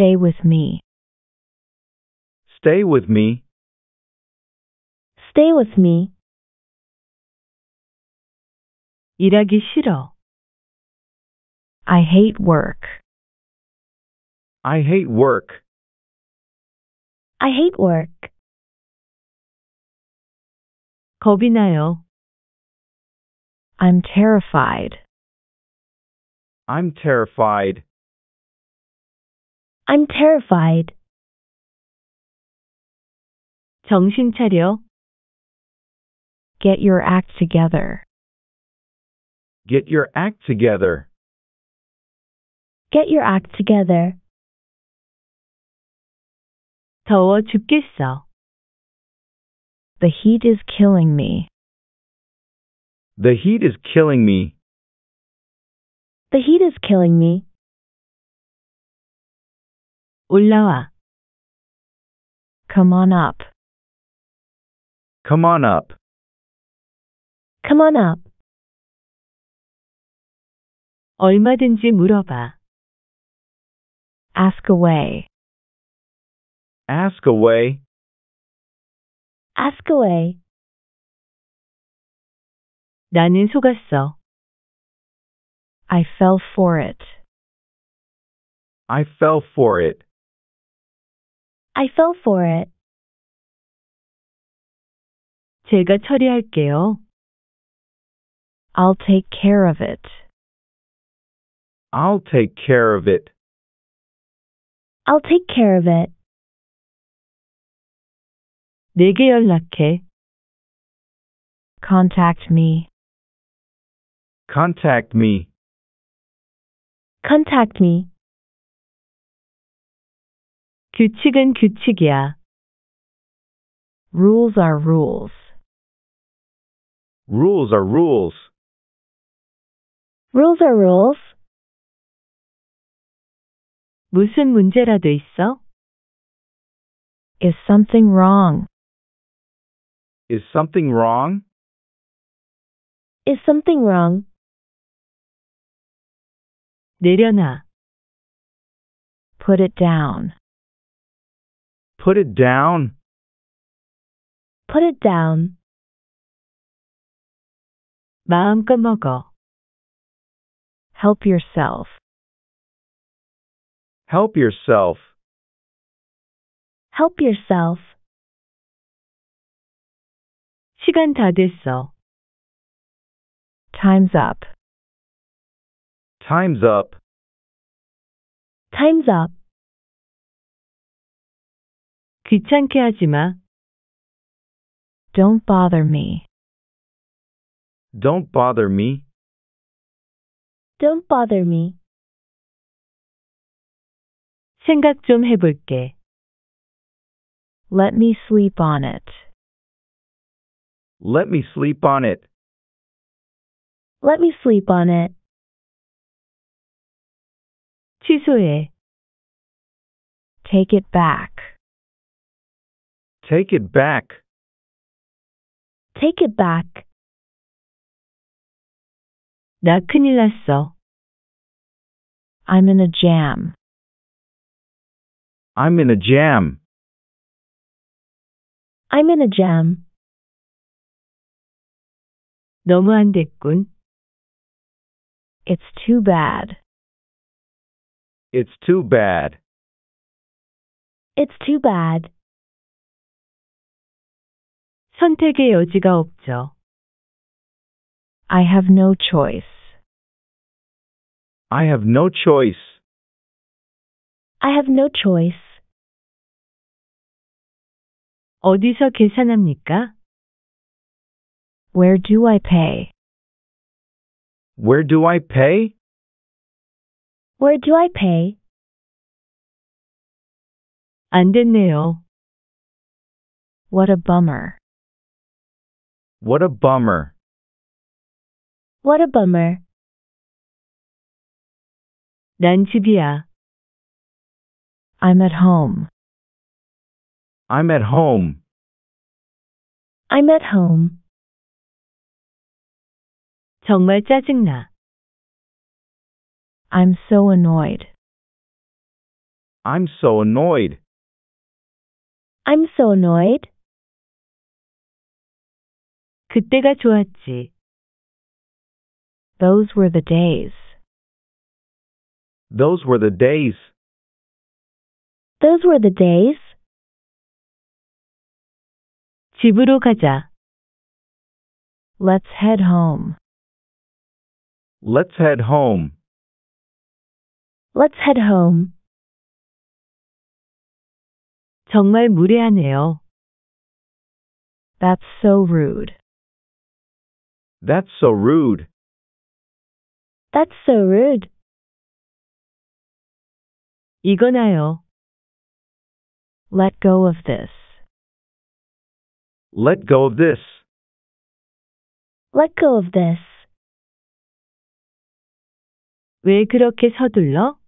Stay with me. Stay with me. Stay with me. 일하기 싫어. I hate work. I hate work. I hate work. 겁이 나요. I'm terrified. I'm terrified. I'm terrified. 정신 차려. Get your act together. Get your act together. Get your act together. 더워 죽겠어. The heat is killing me. The heat is killing me. The heat is killing me. 올라와. Come on up. Come on up. Come on up. 얼마든지 물어봐. Ask away. Ask away. Ask away. 나는 속았어. I fell for it. I fell for it. I fell for it. 제가 처리할게요. I'll take care of it. I'll take care of it. I'll take care of it. 내게 연락해. Contact me. Contact me. Contact me. 규칙은 규칙이야. Rules are rules. Rules are rules. Rules are rules. 무슨 문제라도 있어? Is something wrong? Is something wrong? Is something wrong? 내려놔. Put it down. Put it down. Put it down. 마음껏 먹어. Help yourself. Help yourself. Help yourself. 시간 다 됐어. Time's up. Time's up. Time's up. 귀찮게 하지 마. Don't bother me. Don't bother me. Don't bother me. 생각 좀 해볼게. Let me sleep on it. Let me sleep on it. Let me sleep on it. 취소해. Take it back. Take it back. Take it back. 나 큰일 났어. I'm in a jam. I'm in a jam. I'm in a jam. 너무 안 됐군. It's too bad. It's too bad. It's too bad. 선택의 여지가 없죠. I have no choice. I have no choice. I have no choice. 어디서 계산합니까? Where do I pay? Where do I pay? Where do I pay? 안 됐네요. What a bummer. What a bummer. What a bummer. 난 집이야. I'm at home. I'm at home. I'm at home. 정말 짜증나. I'm so annoyed. I'm so annoyed. I'm so annoyed. 그때가 좋았지. Those were the days. Those were the days. Those were the days. 집으로 가자. Let's head home. Let's head home. Let's head home. 정말 무례하네요. That's so rude. That's so rude. That's so rude. 이거나요. Let go of this. Let go of this. Let go of this. 왜 그렇게 서둘러?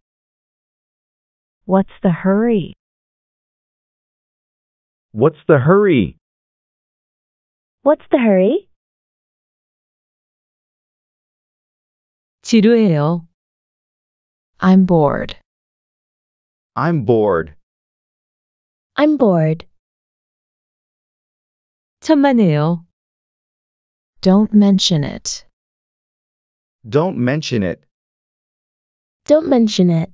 What's the hurry? What's the hurry? What's the hurry? 지루해요. I'm bored. I'm bored. I'm bored. 천만에요. Don't mention it. Don't mention it. Don't mention it.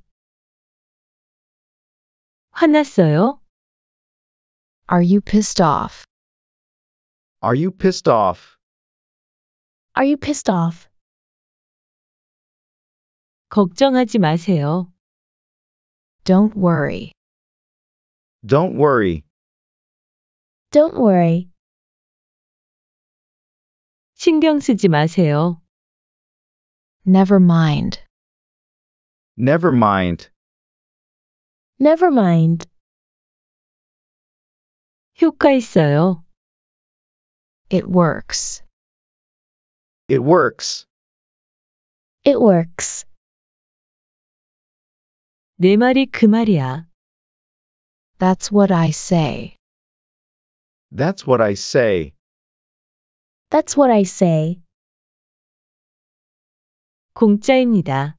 화났어요? Are you pissed off? Are you pissed off? Are you pissed off? 걱정하지 마세요. Don't worry. Don't worry. Don't worry. 신경 쓰지 마세요. Never mind. Never mind. Never mind. 효과 있어요. It works. It works. It works. 내 말이 그 말이야. That's what I say. That's what I say. That's what I say. 공짜입니다.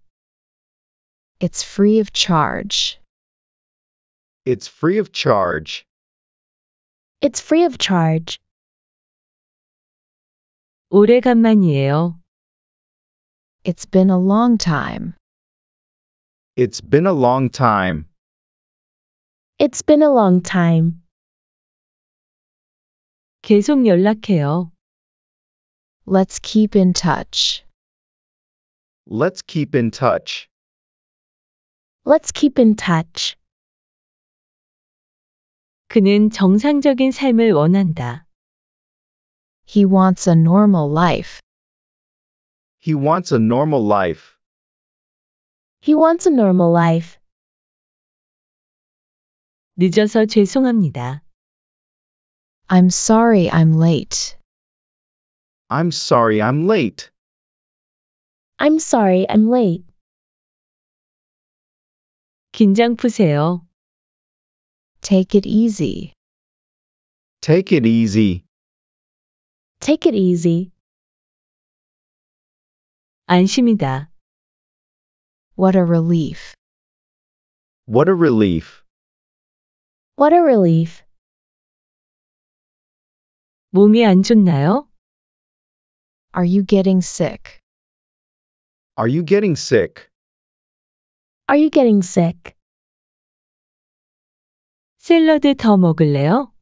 It's free of charge. It's free of charge. It's free of charge. 오래간만이에요. It's been a long time. It's been a long time. It's been a long time. 계속 연락해요. Let's keep in touch. Let's keep in touch. Let's keep in touch. 그는 정상적인 삶을 원한다. He wants a normal life. He wants a normal life. He wants a normal life. 늦어서 죄송합니다. I'm sorry I'm late. I'm sorry I'm late. I'm sorry I'm late. 긴장 푸세요. Take it easy. Take it easy. Take it easy. 안심이다. What a relief. What a relief. What a relief. 몸이 안 좋나요? Are you getting sick? Are you getting sick? Are you getting sick? 샐러드 더 먹을래요?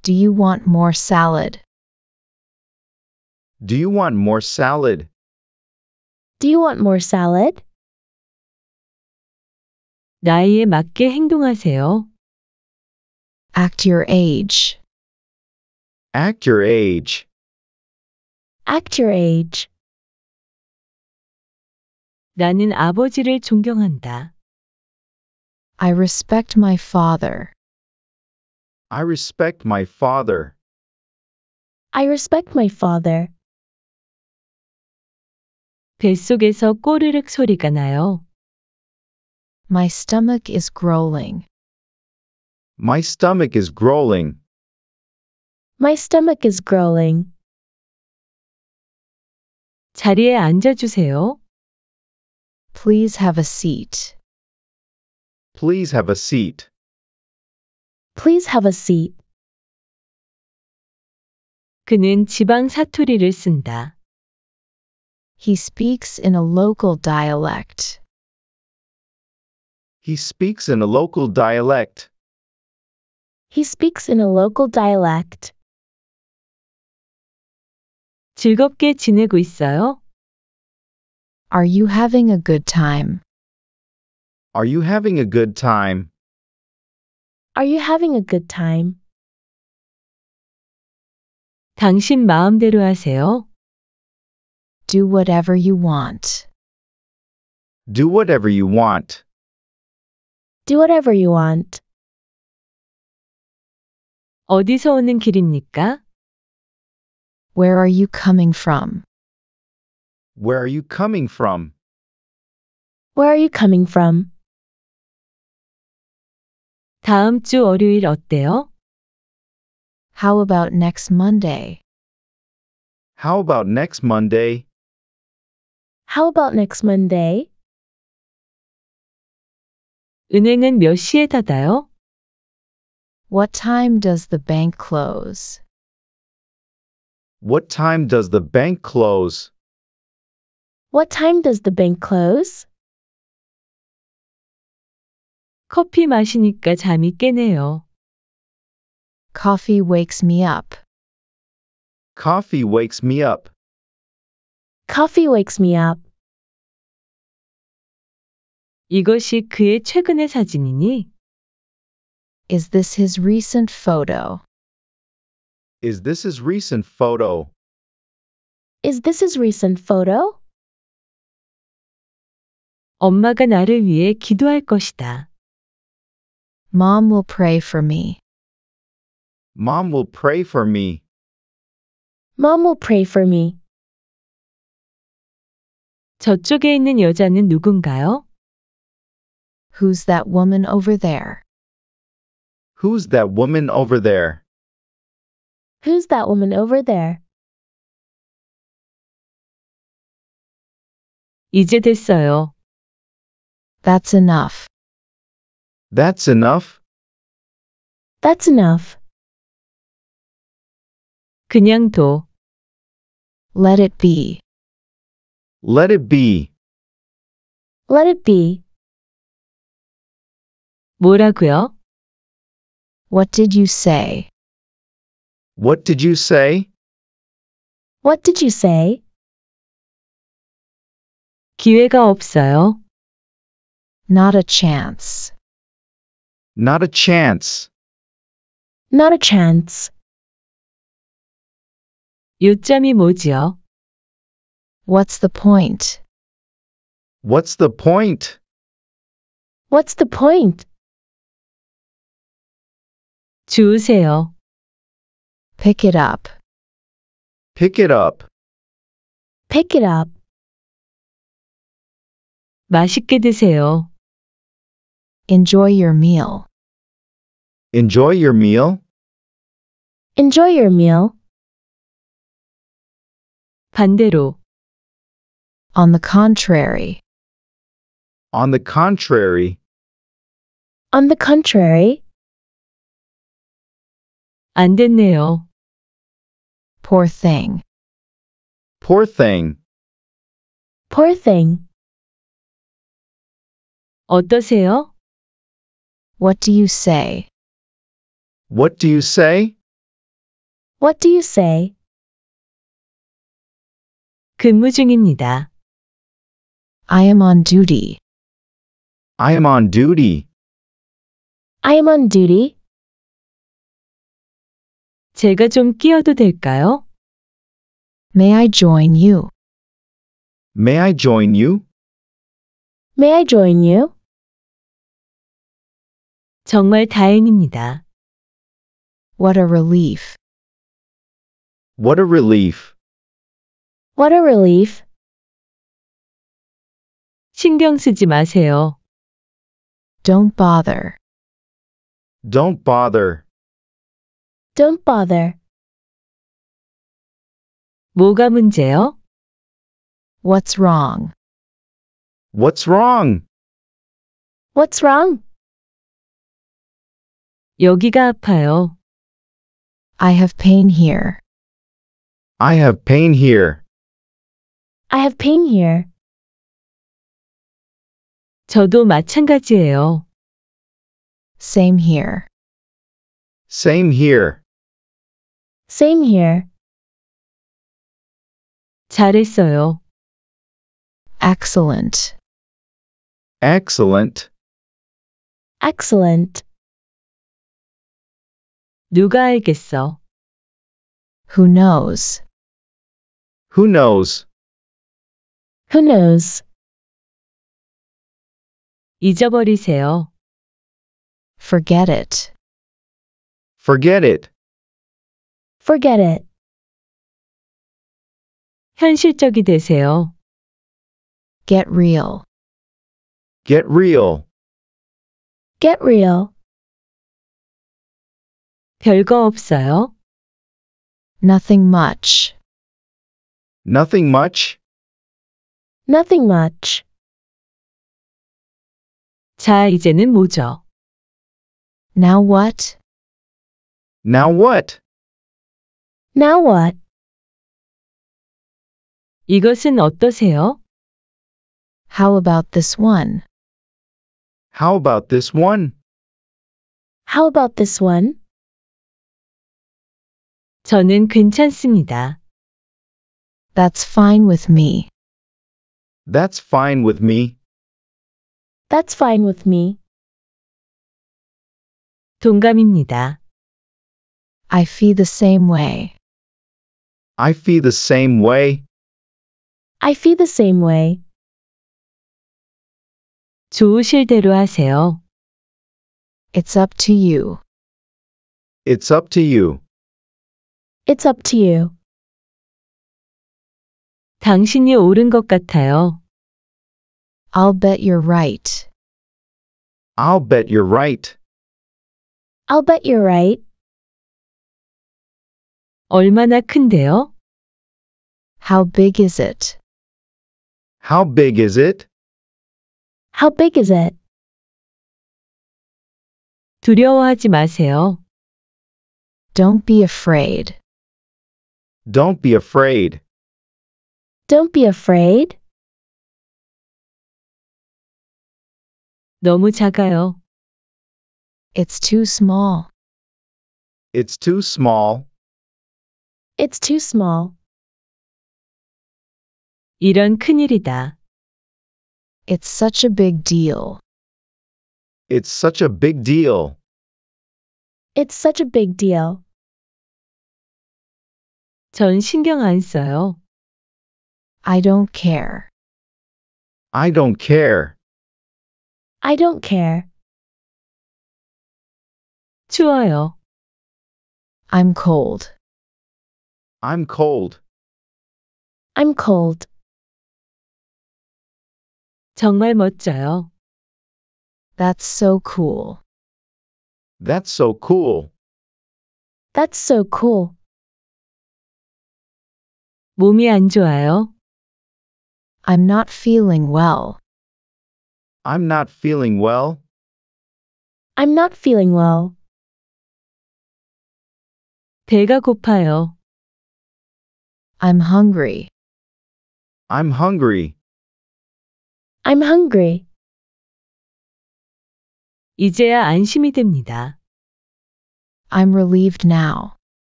Do you want more salad? Do you want more salad? Do you want more salad? 나이에 맞게 행동하세요. Act your age. Act your age. Act your age. 나는 아버지를 존경한다. I respect my father. I respect my father. I respect my father. 뱃속에서 꼬르륵 소리가 나요. My stomach is growling. My stomach is growling. My stomach is growling. 자리에 앉아 주세요. Please have a seat. Please have a seat. Please have a seat. 그는 지방 사투리를 쓴다. He speaks in a local dialect. He speaks in a local dialect. He speaks in a local dialect. 즐겁게 지내고 있어요? Are you having a good time? Are you having a good time? Are you having a good time? 당신 마음대로 하세요. Do whatever you want. Do whatever you want. Do whatever you want. 어디서 오는 길입니까? Where are you coming from? Where are you coming from? Where are you coming from? 다음 주 월요일 어때요? How about next Monday? How about next Monday? How about next Monday? 은행은 몇 시에 닫아요? What time does the bank close? What time does the bank close? What time does the bank close? 커피 마시니까 잠이 깨네요. Coffee wakes me up. Coffee wakes me up. Coffee wakes me up. 이것이 그의 최근의 사진이니? Is this his recent photo? Is this his recent photo? Is this his recent photo? 엄마가 나를 위해 기도할 것이다. Mom will pray for me. Mom will pray for me. Mom will pray for me. 저쪽에 있는 여자는 누군가요? Who's that woman over there? Who's that woman over there? Who's that woman over there? 이제 됐어요. That's enough. That's enough. That's enough. 그냥 둬. Let it be. Let it be. Let it be. 뭐라고요? What did you say? What did you say? What did you say? 기회가 없어요. Not a chance. Not a chance. Not a chance. 요점이 뭐지요? What's the point? What's the point? What's the point? 주세요. Pick it up. Pick it up. Pick it up. 맛있게 드세요. Enjoy your meal. Enjoy your meal. Enjoy your meal. 반대로 on the contrary. On the contrary. On the contrary. 안 됐네요. Poor thing. Poor thing. Poor thing. 어떠세요? What do you say? What do you say? What do you say? 근무 중입니다. I am on duty. I am on duty. I am on duty. 제가 좀 끼어도 될까요? May I join you? May I join you? May I join you? 정말 다행입니다. What a relief. What a relief. What a relief. 신경 쓰지 마세요. Don't bother. Don't bother. Don't bother. 뭐가 문제요? What's wrong? What's wrong? What's wrong? 여기가 아파요. I have pain here. I have pain here. I have pain here. 저도 마찬가지예요. Same here. Same here. Same here. 잘했어요. Excellent. Excellent. Excellent. 누가 알겠어? Who knows? Who knows? Who knows? 잊어버리세요. Forget it. Forget it. Forget it. 현실적이 되세요. Get real. Get real. Get real. 별거 없어요. Nothing much. Nothing much. Nothing much. 자, 이제는 뭐죠? Now what? Now what? Now what? 이것은 어떠세요? How about this one? How about this one? How about this one? 저는 괜찮습니다. That's fine with me. That's fine with me. That's fine with me. 동감입니다. I feel the same way. I feel the same way. I feel the same way. 좋으실 대로 하세요. It's up to you. It's up to you. It's up to you. 당신이 옳은 것 같아요. I'll bet you're right. I'll bet you're right. I'll bet you're right. 얼마나 큰데요? How big is it? How big is it? How big is it? 두려워하지 마세요. Don't be afraid. Don't be afraid. Don't be afraid. 너무 작아요. It's too small. It's too small. It's too small. 이런 큰일이다. It's such a big deal. It's such a big deal. It's such a big deal. 전 신경 안 써요. I don't care. I don't care. I don't care. 좋아요. I'm cold. I'm cold. I'm cold. 정말 멋져요. That's so cool. That's so cool. That's so cool. 몸이 안 좋아요. I'm not feeling well. I'm not feeling well. I'm not feeling well. 배가 고파요. I'm hungry. I'm hungry. I'm hungry. 이제야 안심이 됩니다. I'm relieved now.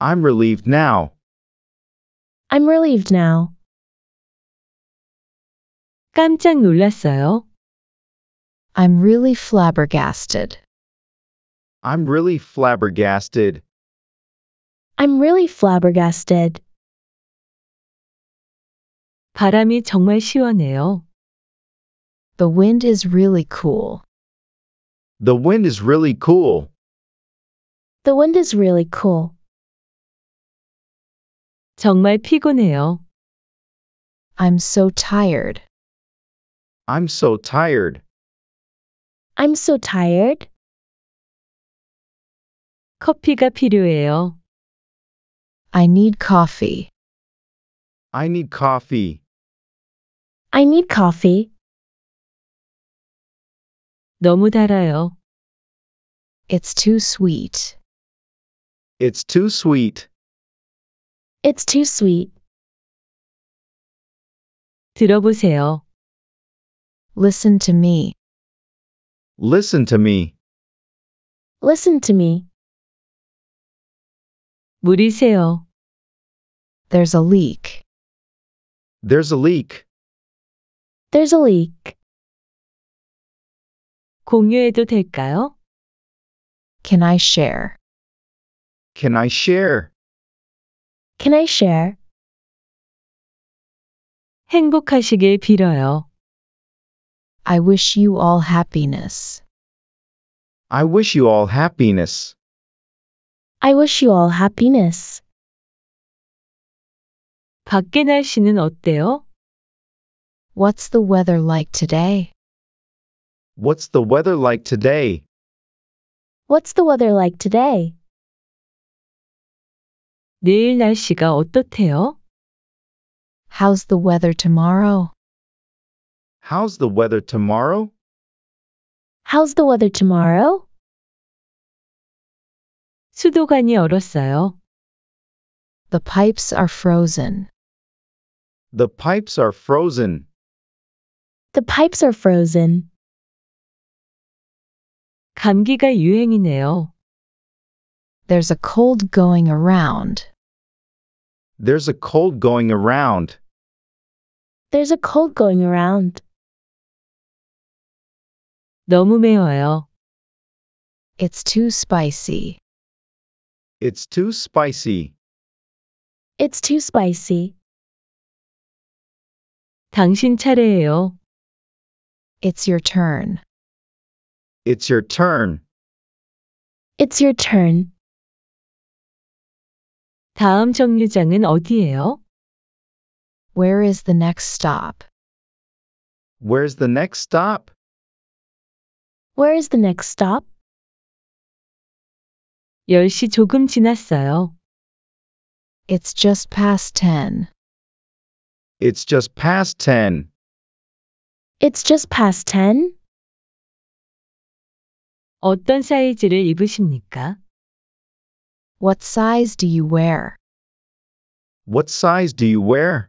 I'm relieved now. I'm relieved now. 깜짝 놀랐어요. I'm really flabbergasted. I'm really flabbergasted. I'm really flabbergasted. 바람이 정말 시원해요. The wind is really cool. The wind is really cool. The wind is really cool. 정말 피곤해요. I'm so tired. I'm so tired. I'm so tired. 커피가 필요해요. I need coffee. I need coffee. I need coffee. 너무 달아요. It's too sweet. It's too sweet. It's too sweet. 들어보세요. Listen to me. Listen to me. Listen to me. 물이 새요. There's a leak. There's a leak. There's a leak. 공유해도 될까요? Can I share? Can I share? Can I share? 행복하시길 빌어요. I wish you all happiness. I wish you all happiness. I wish you all happiness. 밖에 날씨는 어때요? What's the weather like today? What's the weather like today? What's the weather like today? 내일 날씨가 어떻대요? How's the weather tomorrow? How's the weather tomorrow? How's the weather tomorrow? 수도관이 얼었어요. The pipes are frozen. The pipes are frozen. The pipes are frozen. 감기가 유행이네요. There's a cold going around. There's a cold going around. There's a cold going around. 너무 매워요. It's too spicy. It's too spicy. It's too spicy. 당신 차례예요. It's your turn. It's your turn. It's your turn. 다음 정류장은 어디예요? Where is the next stop? Where's the next stop? Where is the next stop? 10시 조금 지났어요. It's just past 10. It's just past 10. It's just past 10. 어떤 사이즈를 입으십니까? What size do you wear? What size do you wear?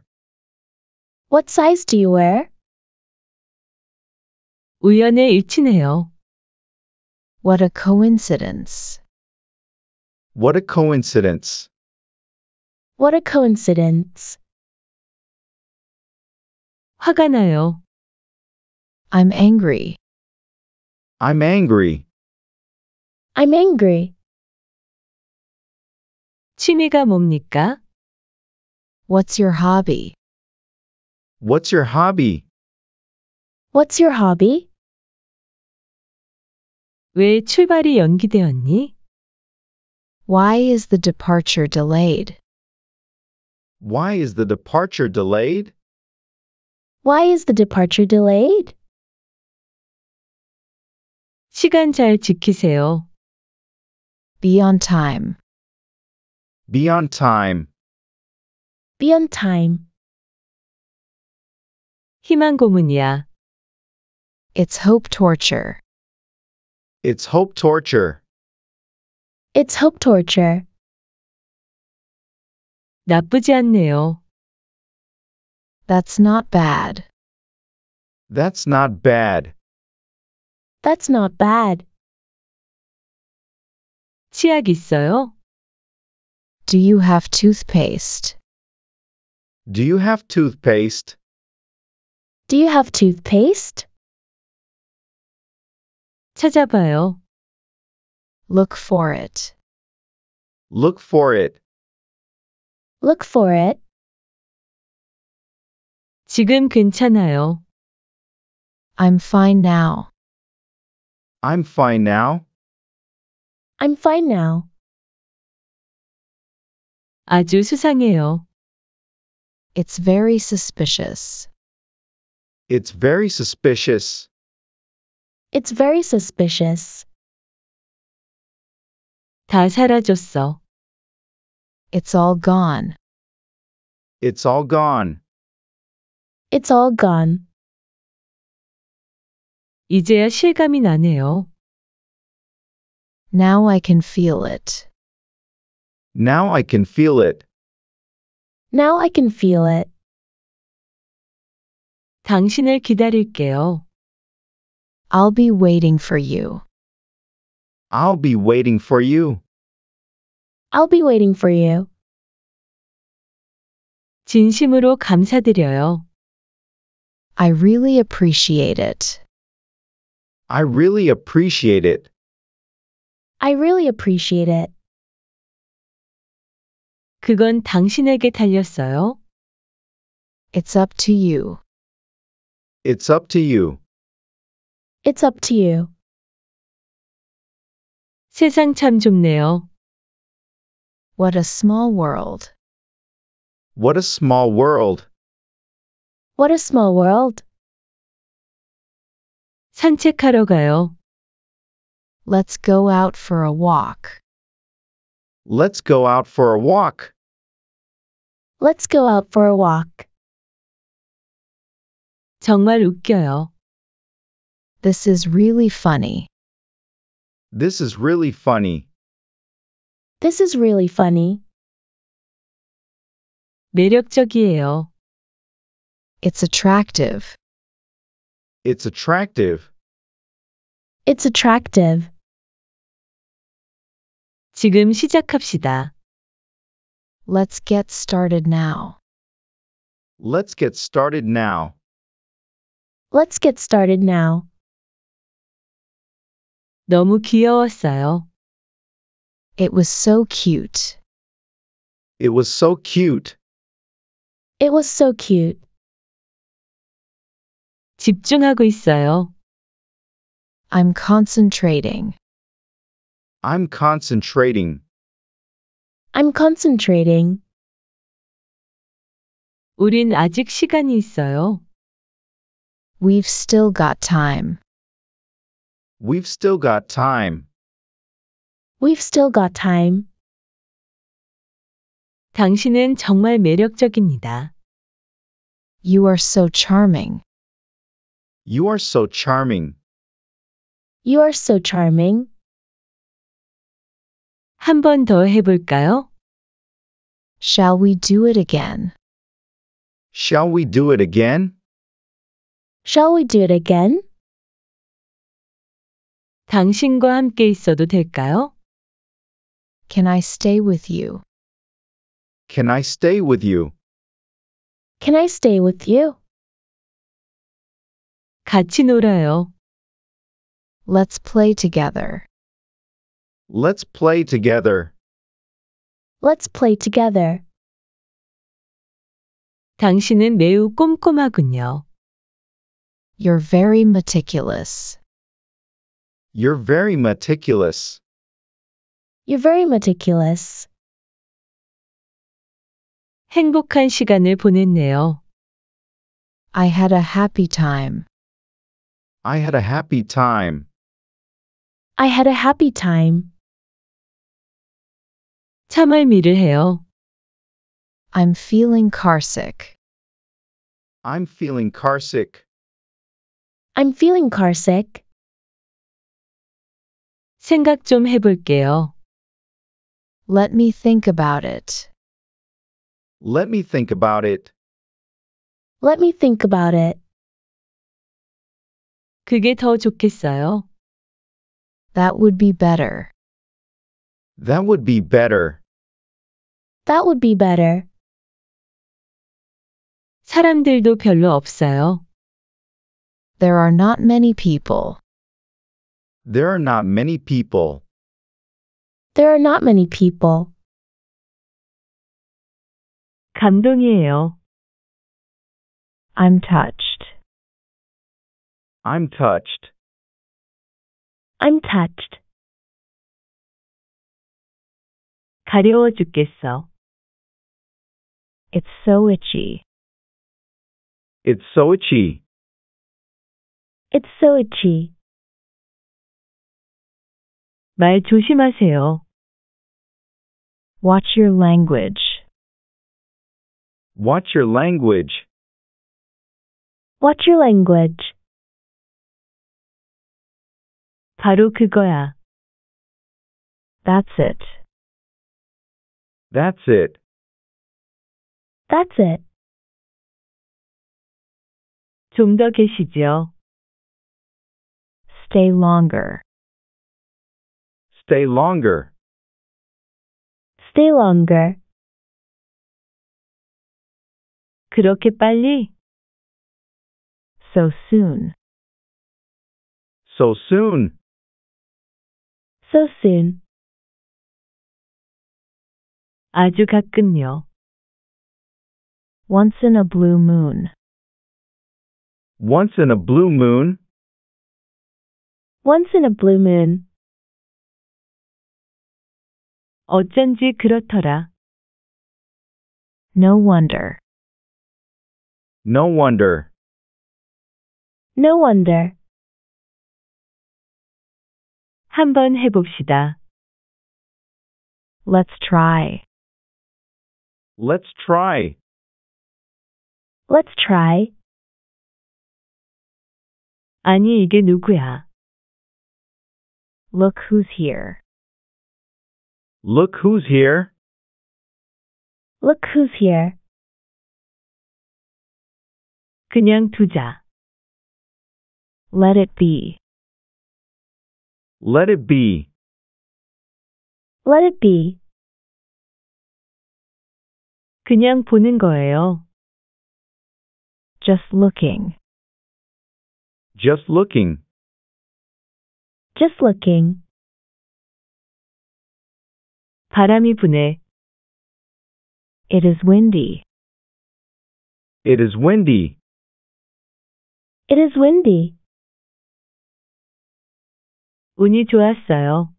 What size do you wear? 우연에 일치네요. What a coincidence. What a coincidence. What a coincidence. 화가 나요. I'm angry. I'm angry. I'm angry. 취미가 뭡니까? What's your hobby? What's your hobby? What's your hobby? 왜 출발이 연기되었니? Why is the departure delayed? Why is the departure delayed? Why is the departure delayed? 시간 잘 지키세요. Be on time. Be on time. Be on time. 희망 고문이야. It's hope torture. It's hope torture. It's hope torture. 나쁘지 않네요. That's not bad. That's not bad. That's not bad. 치약 있어요? Do you have toothpaste? Do you have toothpaste? Do you have toothpaste? 찾아봐요. Look for it. Look for it. Look for it. 지금 괜찮아요. I'm fine now. I'm fine now. I'm fine now. 아주 수상해요. It's very suspicious. It's very suspicious. It's very suspicious. 다 사라졌어. It's all gone. It's all gone. It's all gone. 이제야 실감이 나네요. Now I can feel it. Now I can feel it. Now I can feel it. 당신을 기다릴게요. I'll be waiting for you. I'll be waiting for you. I'll be waiting for you. 진심으로 감사드려요. I really appreciate it. I really appreciate it. I really appreciate it. 그건 당신에게 달렸어요. It's up to you. It's up to you. It's up to you. 세상 참 좁네요. What a small world. What a small world. What a small world. 산책하러 가요. Let's go out for a walk. Let's go out for a walk. Let's go out for a walk. 정말 웃겨요. This is really funny. This is really funny. This is really funny. 매력적이에요. It's attractive. It's attractive. It's attractive. 지금 시작합시다. Let's get started now. Let's get started now. Let's get started now. 너무 귀여웠어요. It was so cute. It was so cute. It was so cute. 집중하고 있어요. I'm concentrating. I'm concentrating. I'm concentrating. 우린 아직 시간이 있어요. We've still got time. We've still got time. We've still got time. 당신은 정말 매력적입니다. You are so charming. You are so charming. You are so charming. 한 번 더 해볼까요? Shall we do it again? Shall we do it again? Shall we do it again? 당신과 함께 있어도 될까요? Can I stay with you? Can I stay with you? Can I stay with you? 같이 놀아요. Let's play together. Let's play together. Let's play together. 당신은 매우 꼼꼼하군요. You're very meticulous. You're very meticulous. You're very meticulous. 행복한 시간을 보냈네요. I had a happy time. I had a happy time. I had a happy time. 참을미를 해요. I'm feeling carsick. I'm feeling carsick. I'm feeling carsick. 생각 좀 해볼게요. Let me think about it. Let me think about it. Let me think about it. 그게 더 좋겠어요. That would be better. That would be better. That would be better. 사람들도 별로 없어요. There are not many people. There are not many people. There are not many people. 감동이에요. I'm touched. I'm touched. I'm touched. 가려워 죽겠어. It's so itchy. It's so itchy. It's so itchy. 말 조심하세요. Watch your language. Watch your language. Watch your language. 바로 그거야. That's it. That's it. That's it. 좀 더 계시죠. Stay longer. Stay longer. Stay longer. 그렇게 빨리. So soon. So soon. So soon. 아주 가끔요. Once in a blue moon. Once in a blue moon. Once in a blue moon. 어쩐지 그렇더라. No wonder. No wonder. No wonder. 한번 해봅시다. Let's try. Let's try. Let's try. 아니 이게 누구야? Look who's here. Look who's here. Look who's here. 그냥 두자. Let it be. Let it be. Let it be. 그냥 보는 거예요. Just looking. Just looking. Just looking. 바람이 부네. It is windy. It is windy. It is windy. 운이 좋았어요.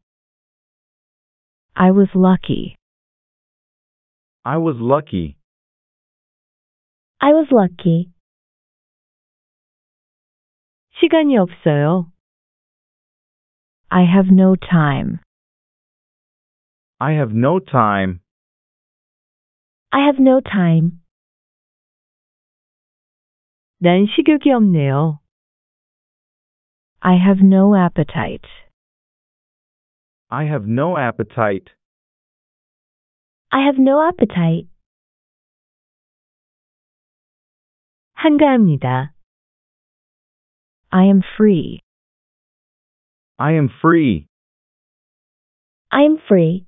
I was lucky. I was lucky. I was lucky. 시간이 없어요. I have no time. I have no time. I have no time. 난 식욕이 없네요. I have no appetite. I have no appetite. I have no appetite. 한가합니다. I am free. I am free. I am free.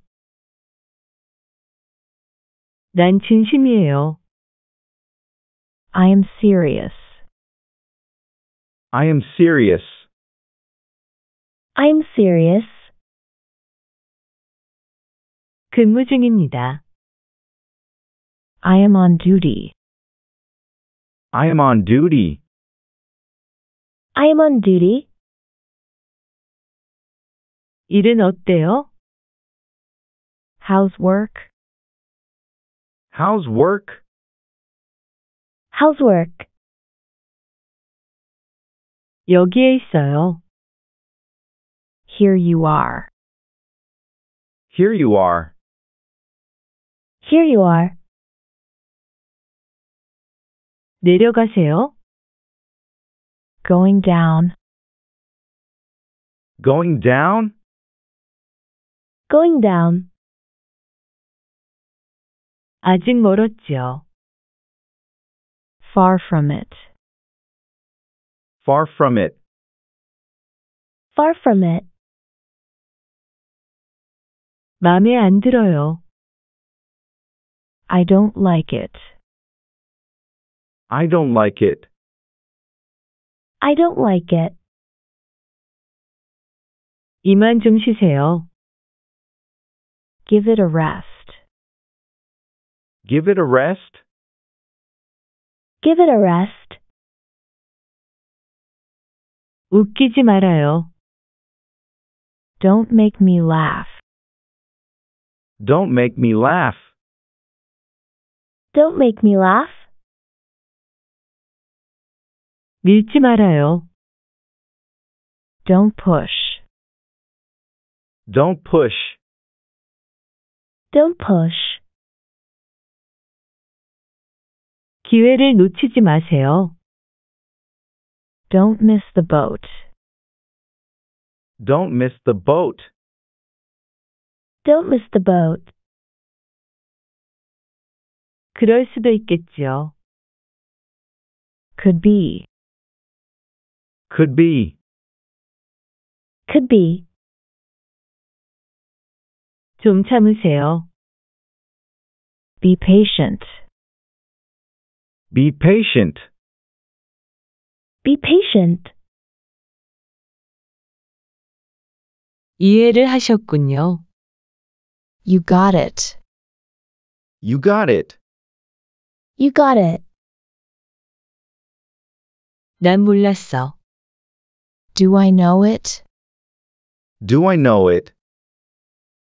난 진심이에요. I am serious. I am serious. I am serious. 근무 중입니다. I am on duty. I am on duty. I am on duty. 일은 어때요? How's work? How's work? How's work? 여기에 있어요. Here you are. Here you are. Here you are. 내려가세요. Going down. Going down? Going down. 아직 멀었지요. Far from it. Far from it. Far from it. 마음에 안 들어요. I don't like it. I don't like it. I don't like it. 이만 좀 쉬세요. Give it a rest. Give it a rest. Give it a rest. 웃기지 말아요. Don't make me laugh. Don't make me laugh. Don't make me laugh. 밀지 말아요. Don't push. Don't push. Don't push. 기회를 놓치지 마세요. Don't miss the boat. Don't miss the boat. Don't miss the boat. 그럴 수도 Could be. Could be. Could be. 좀 참으세요. Be patient. Be patient. Be patient. 이해를 하셨군요. You got it. You got it. You got it. 난 몰랐어. Do I know it? Do I know it?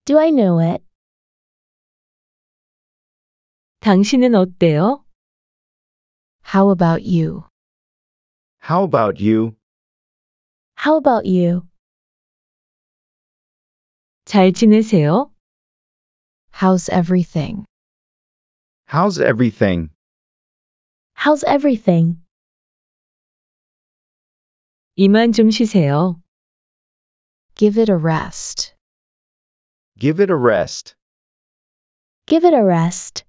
Do I know it? 당신은 어때요? How about you? How about you? How about you? 잘 지내세요? How's everything? How's everything? How's everything? 이만 좀 쉬세요. Give it a rest. Give it a rest. Give it a rest.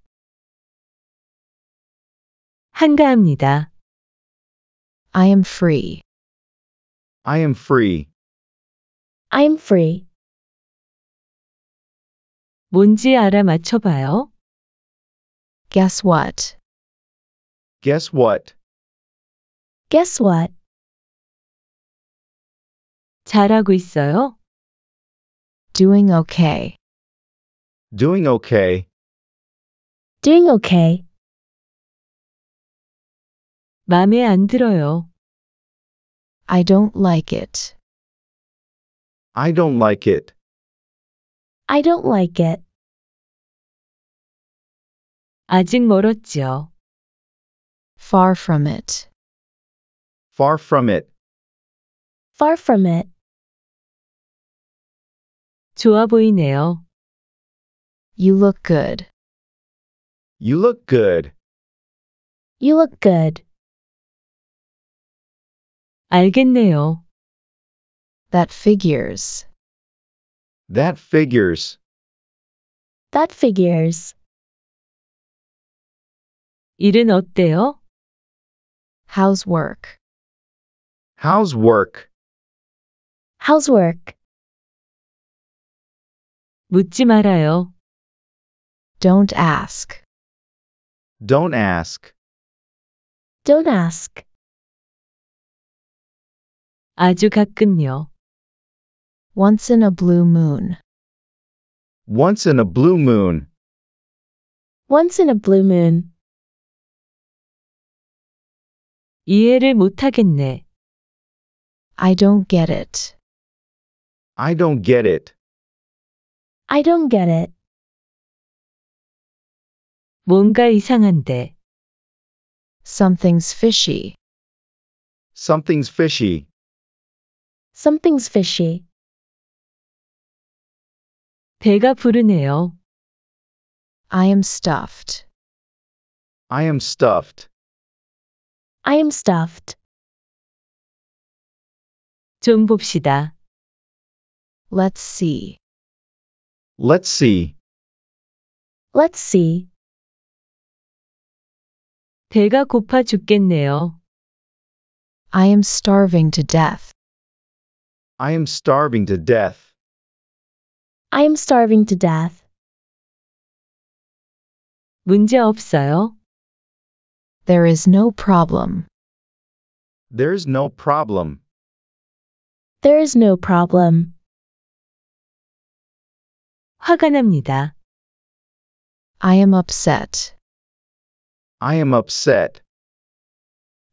한가합니다. I am free. I am free. I am free. 뭔지 알아맞혀봐요. Guess what? Guess what? Guess what? 잘하고 있어요. Doing okay. Doing okay. Doing okay. 안 들어요. I don't like it. I don't like it. I don't like it. 아직 멀었지요. Far from it. Far from it. Far from it. 좋아 보이네요. You look good. You look good. You look good. 알겠네요. That figures. That figures. That figures. 일은 어때요? How's work? How's work? How's work? 묻지 말아요. Don't ask. Don't ask. Don't ask. 아주 가끔요. Once in a blue moon. Once in a blue moon. Once in a blue moon. 이해를 I don't get it. I don't get it. I don't get it. 뭔가 이상한데. Something's fishy. Something's fishy. Something's fishy. 배가 부르네요. I am stuffed. I am stuffed. I am stuffed. 좀 봅시다. Let's see. Let's see. Let's see. 배가 고파 죽겠네요. I am starving to death. I am starving to death. I am starving to death. 문제 없어요. There is no problem. There's no problem. There is no problem. 화가 납니다. I am upset. I am upset.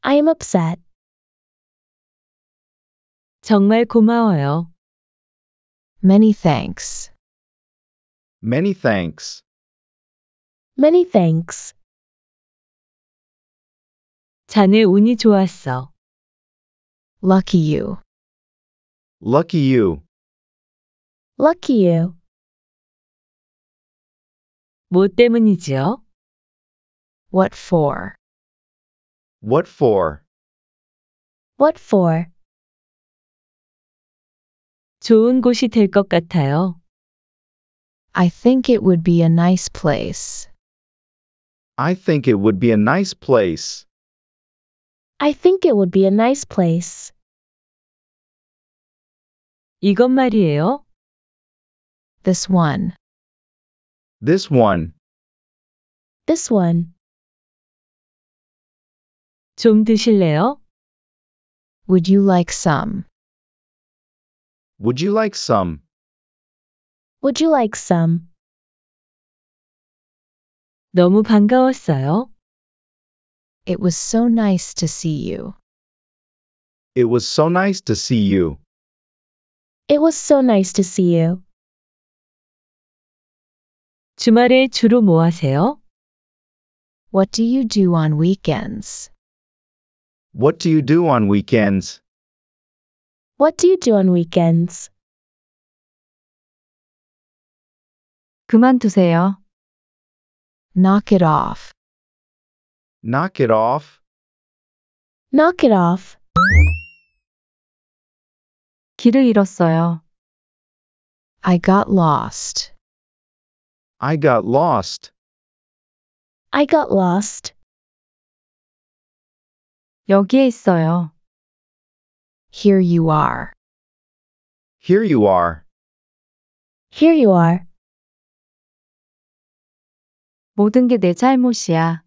I am upset. 정말 고마워요. Many thanks. Many thanks. Many thanks. 자네 운이 좋았어. Lucky you. Lucky you. Lucky you. 뭐 때문이지요? What for? What for? What for? 좋은 곳이 같아요. I think it would be a nice place. I think it would be a nice place. I think it would be a nice place. 이것 말이에요. This one. This one. This one. 좀 드실래요? Would you like some? Would you like some? Would you like some? 너무 반가웠어요. It was so nice to see you. It was so nice to see you. It was so nice to see you. 주말에 주로 뭐 하세요? What do you do on weekends? What do you do on weekends? What do you do on weekends? 그만두세요. Knock it off. Knock it off. Knock it off. 길을 잃었어요. I got lost. I got lost. I got lost. 여기에 있어요. Here you are. Here you are. Here you are. 모든 잘못이야.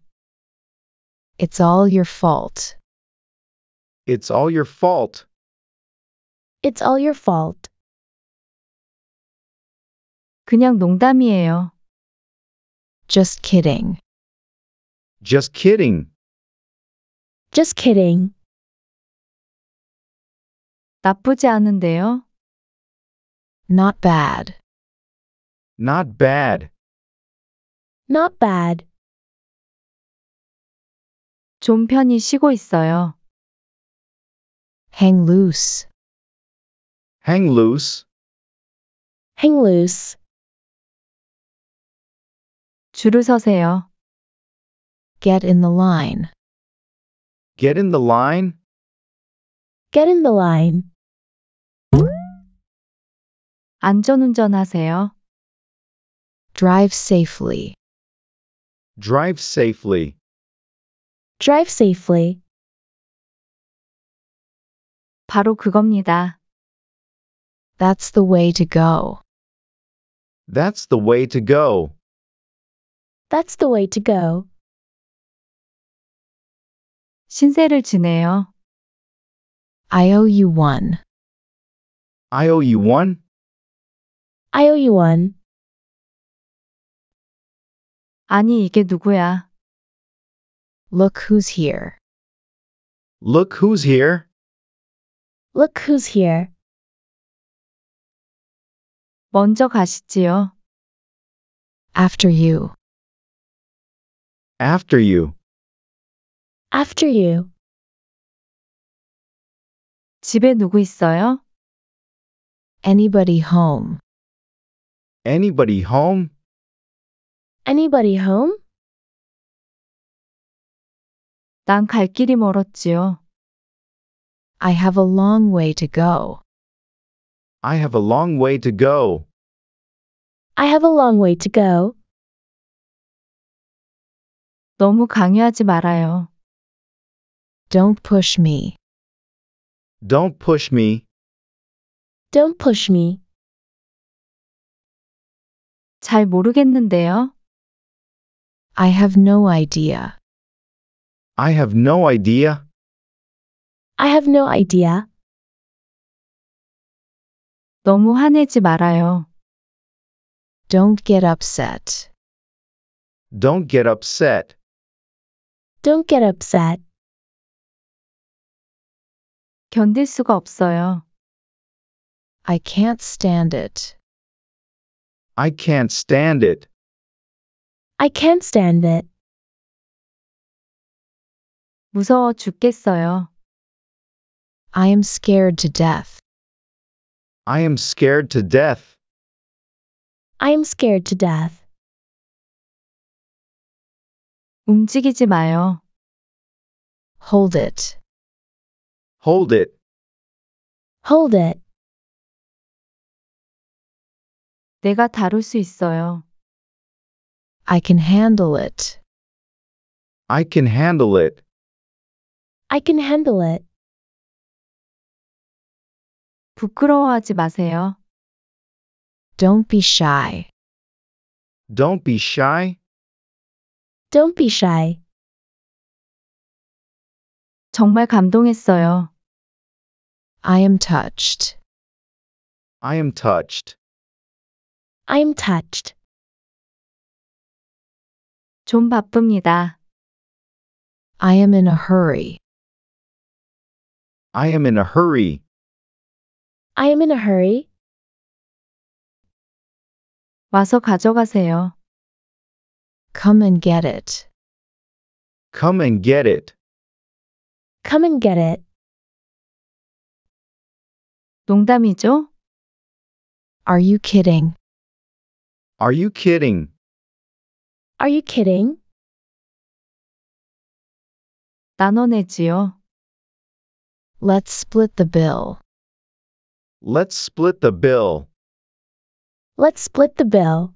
It's all your fault. It's all your fault. It's all your fault. 그냥 농담이에요. Just kidding. Just kidding. Just kidding. 나쁘지 않은데요? Not bad. Not bad. Not bad. 좀 편히 쉬고 있어요. Hang loose. Hang loose. Hang loose. 줄을 서세요. Get in the line. Get in the line. Get in the line. Drive safely. Drive safely. Drive safely. 바로 그겁니다. That's the way to go. That's the way to go. That's the way to go. 신세를 지네요. I owe you one. I owe you one. I owe you one. 아니, 이게 누구야? Look who's here. Look who's here. Look who's here. 먼저 가시지요. After you. After you. After you. 집에 누구 있어요? Anybody home? Anybody home? Anybody home? 난 길이 멀었지요. I have a long way to go. I have a long way to go. I have a long way to go. 너무 강요하지 말아요. Don't push me. Don't push me. Don't push me. 잘 모르겠는데요. I have no idea. I have no idea. I have no idea. 너무 화내지 말아요. Don't get upset. Don't get upset. Don't get upset. 견딜 수가 없어요. I can't stand it. I can't stand it. I can't stand it. 무서워 죽겠어요. I am scared to death. I am scared to death. I am scared to death. 움직이지 마요. Hold it. Hold it. Hold it. 내가 다룰 수 있어요. I can handle it. I can handle it. I can handle it. 부끄러워하지 마세요. Don't be shy. Don't be shy. Don't be shy. 정말 감동했어요. I am touched. I am touched. I'm touched. 좀 바쁩니다. I am in a hurry. I am in a hurry. I am in a hurry. 와서 가져가세요. Come and get it. Come and get it. Come and get it. 농담이죠? Are you kidding? Are you kidding? Are you kidding? 나눠내지요. Let's split the bill. Let's split the bill. Let's split the bill.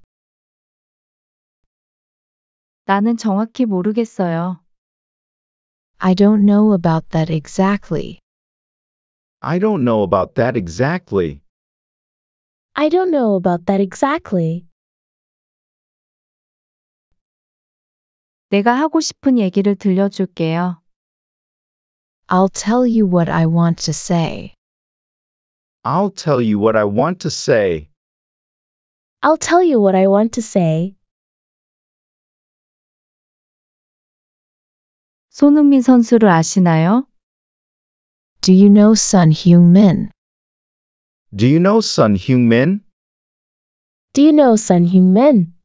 나는 정확히 모르겠어요. I don't know about that exactly. I don't know about that exactly. I don't know about that exactly. 내가 하고 싶은 얘기를 들려줄게요. I'll tell you what I want to say. I'll tell you what I want to say. I'll tell you what I want to say. 손흥민 선수를 아시나요? Do you know Sun Heung-min? Do you know Sun Heung-min? Do you know Sun Heung-min?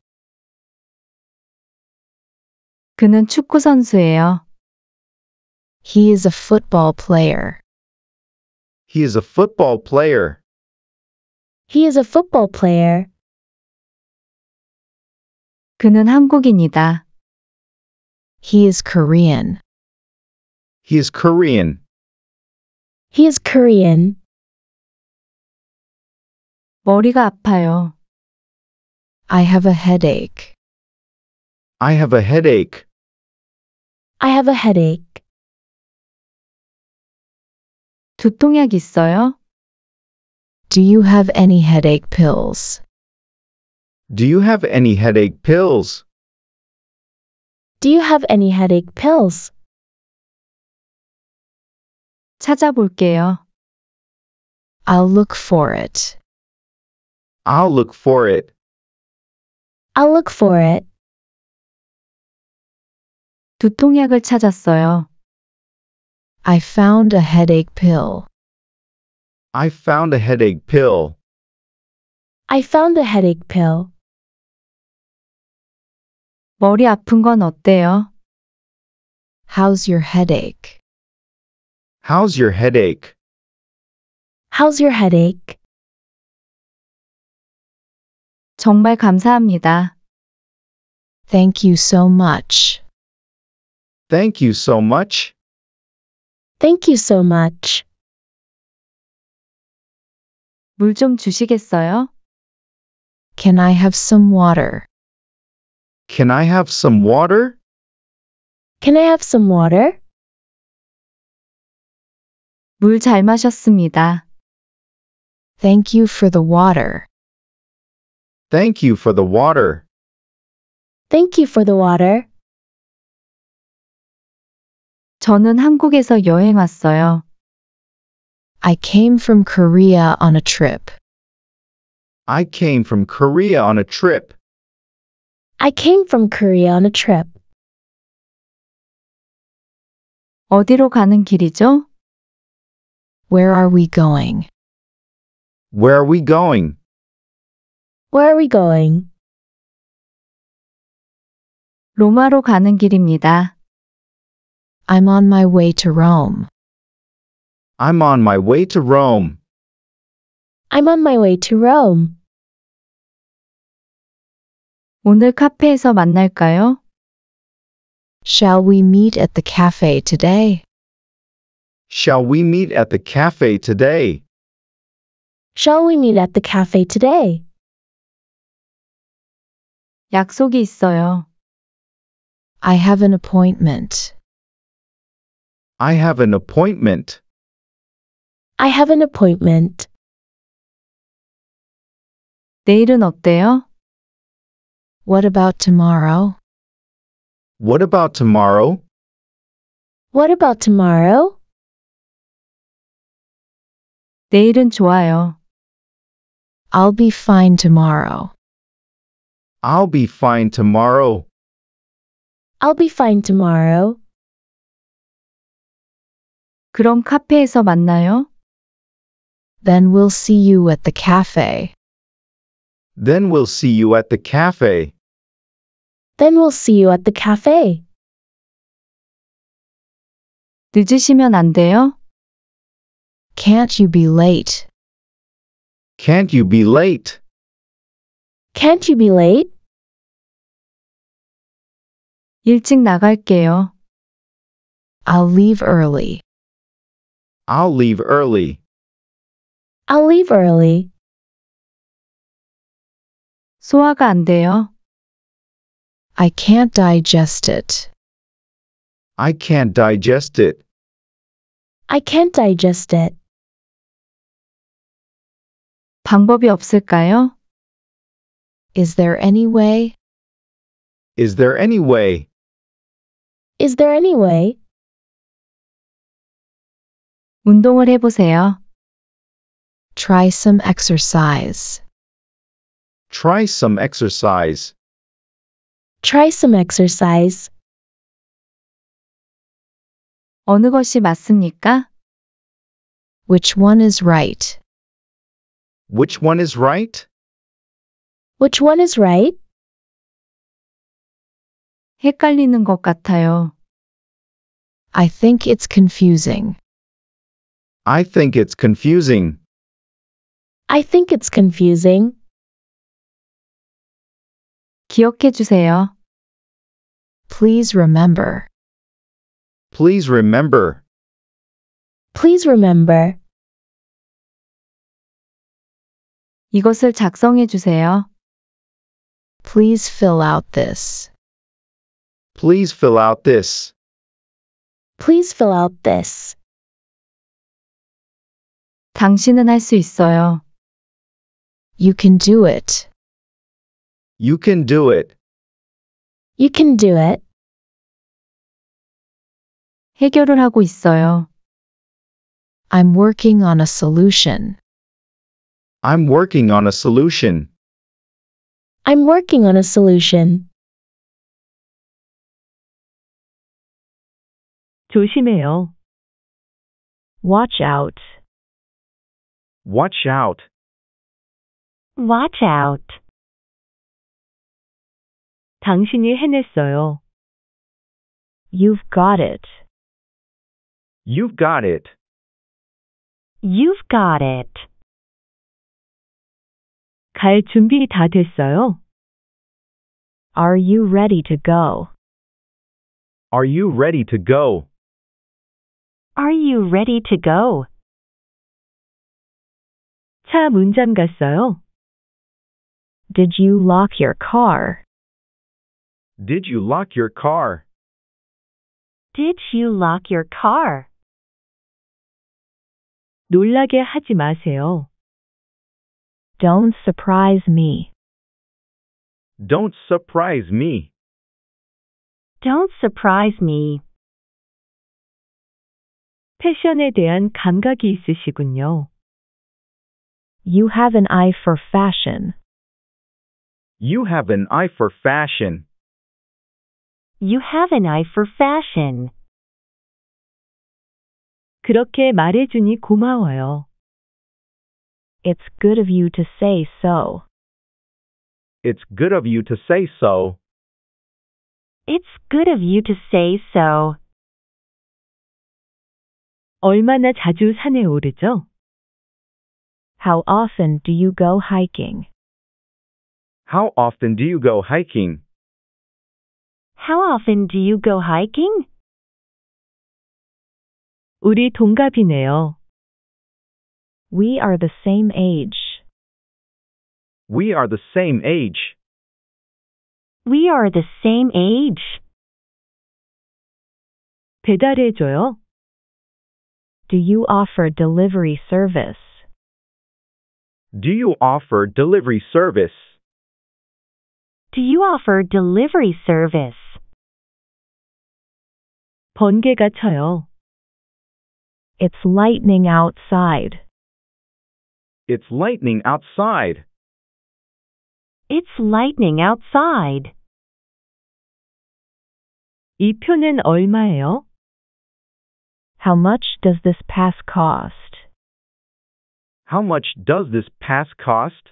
그는 축구 선수예요. He is a football player. He is a football player. He is a football player. 그는 한국인이다. He is Korean. He is Korean. He is Korean. 머리가 아파요. I have a headache. I have a headache. I have a headache. 두통약 있어요? Do you have any headache pills? Do you have any headache pills? Do you have any headache pills? 찾아볼게요. I'll look for it. I'll look for it. I'll look for it. 두통약을 찾았어요. I found a headache pill. I found a headache pill. I found a headache pill. 머리 아픈 건 어때요? How's your headache? How's your headache? How's your headache? 정말 감사합니다. Thank you so much. Thank you so much. Thank you so much. 주시겠어요? Can I have some water? Can I have some water? Can I have some water? 물 잘 마셨습니다. Thank you for the water. Thank you for the water. Thank you for the water. 저는 한국에서 여행 왔어요. I came from Korea on a trip. I came from Korea on a trip. I came from Korea on a trip. 어디로 가는 길이죠? Where are we going? Where are we going? Where are we going? 로마로 가는 길입니다. I'm on my way to Rome. I'm on my way to Rome. I'm on my way to Rome. 오늘 카페에서 만날까요? Shall we meet at the cafe today? Shall we meet at the cafe today? Shall we meet at the cafe today? 약속이 있어요. I have an appointment. I have an appointment. I have an appointment. 내일은 어때요? What about tomorrow? What about tomorrow? What about tomorrow? 내일은 좋아요. I'll be fine tomorrow. I'll be fine tomorrow. I'll be fine tomorrow. 그럼 카페에서 만나요. Then we'll see you at the cafe. Then we'll see you at the cafe. Then we'll see you at the cafe. 늦으시면 안 돼요? Can't you be late? Can't you be late? Can't you be late? 일찍 나갈게요. I'll leave early. I'll leave early. I'll leave early. 소화가 안 돼요. I can't digest it. I can't digest it. I can't digest it. 방법이 없을까요? Is there any way? Is there any way? Is there any way? 운동을 해보세요. Try some exercise. Try some exercise. Try some exercise. 어느 것이 맞습니까? Which one is right? Which one is right? Which one is right? 헷갈리는 것 같아요. I think it's confusing. I think it's confusing. I think it's confusing. 기억해 주세요. Please remember. Please remember. Please remember. 이것을 작성해 주세요. Please fill out this. Please fill out this. Please fill out this. 당신은 할 수 있어요. You can do it. You can do it. You can do it. 해결을 하고 있어요. I'm working on a solution. I'm working on a solution. I'm working on a solution. 조심해요. Watch out. Watch out. Watch out. 당신이 해냈어요. You've got it. You've got it. You've got it. 갈 준비 다 됐어요? Are you ready to go? Are you ready to go? Are you ready to go? 차 문잠 갔어요? Did you lock your car? Did you lock your car? Did you lock your car? 놀라게 하지 마세요. Don't surprise me. Don't surprise me. Don't surprise me. 패션에 대한 감각이 있으시군요. You have an eye for fashion. You have an eye for fashion. You have an eye for fashion. 그렇게 말해주니 고마워요. It's good of you to say so. It's good of you to say so. It's good of you to say so. 얼마나 자주 산에 오르죠? How often do you go hiking? How often do you go hiking? How often do you go hiking? 우리 동갑이네요. We are the same age. We are the same age. We are the same age. Do you offer delivery service? Do you offer delivery service? Do you offer delivery service? 번개가 쳐요. It's lightning outside. It's lightning outside. It's lightning outside. 이 표는 얼마예요? How much does this pass cost? How much does this pass cost?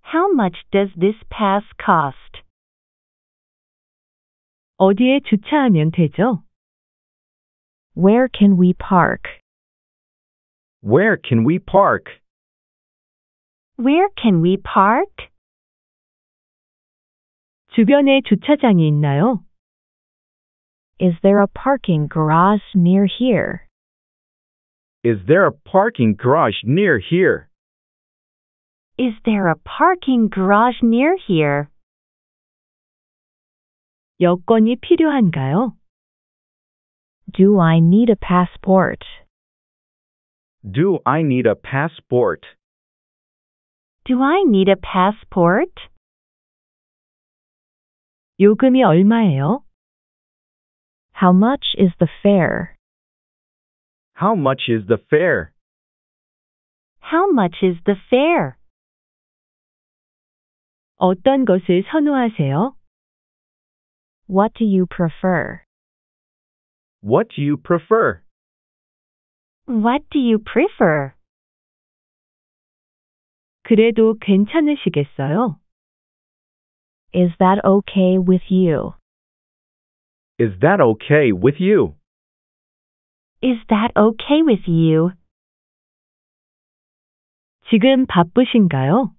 How much does this pass cost? 어디에 주차하면 되죠? Where can we park? Where can we park? Where can we park? 주변에 주차장이 있나요? Is there a parking garage near here? Is there a parking garage near here? Is there a parking garage near here? 여권이 필요한가요? Do I need a passport? Do I need a passport? Do I need a passport? 요금이 얼마예요? How much is the fare? How much is the fare? How much is the fare? 어떤 것을 선호하세요? What do you prefer? What do you prefer? What do you prefer? 그래도 괜찮으시겠어요? Is that okay with you? Is that okay with you? Is that okay with you? 지금 바쁘신가요?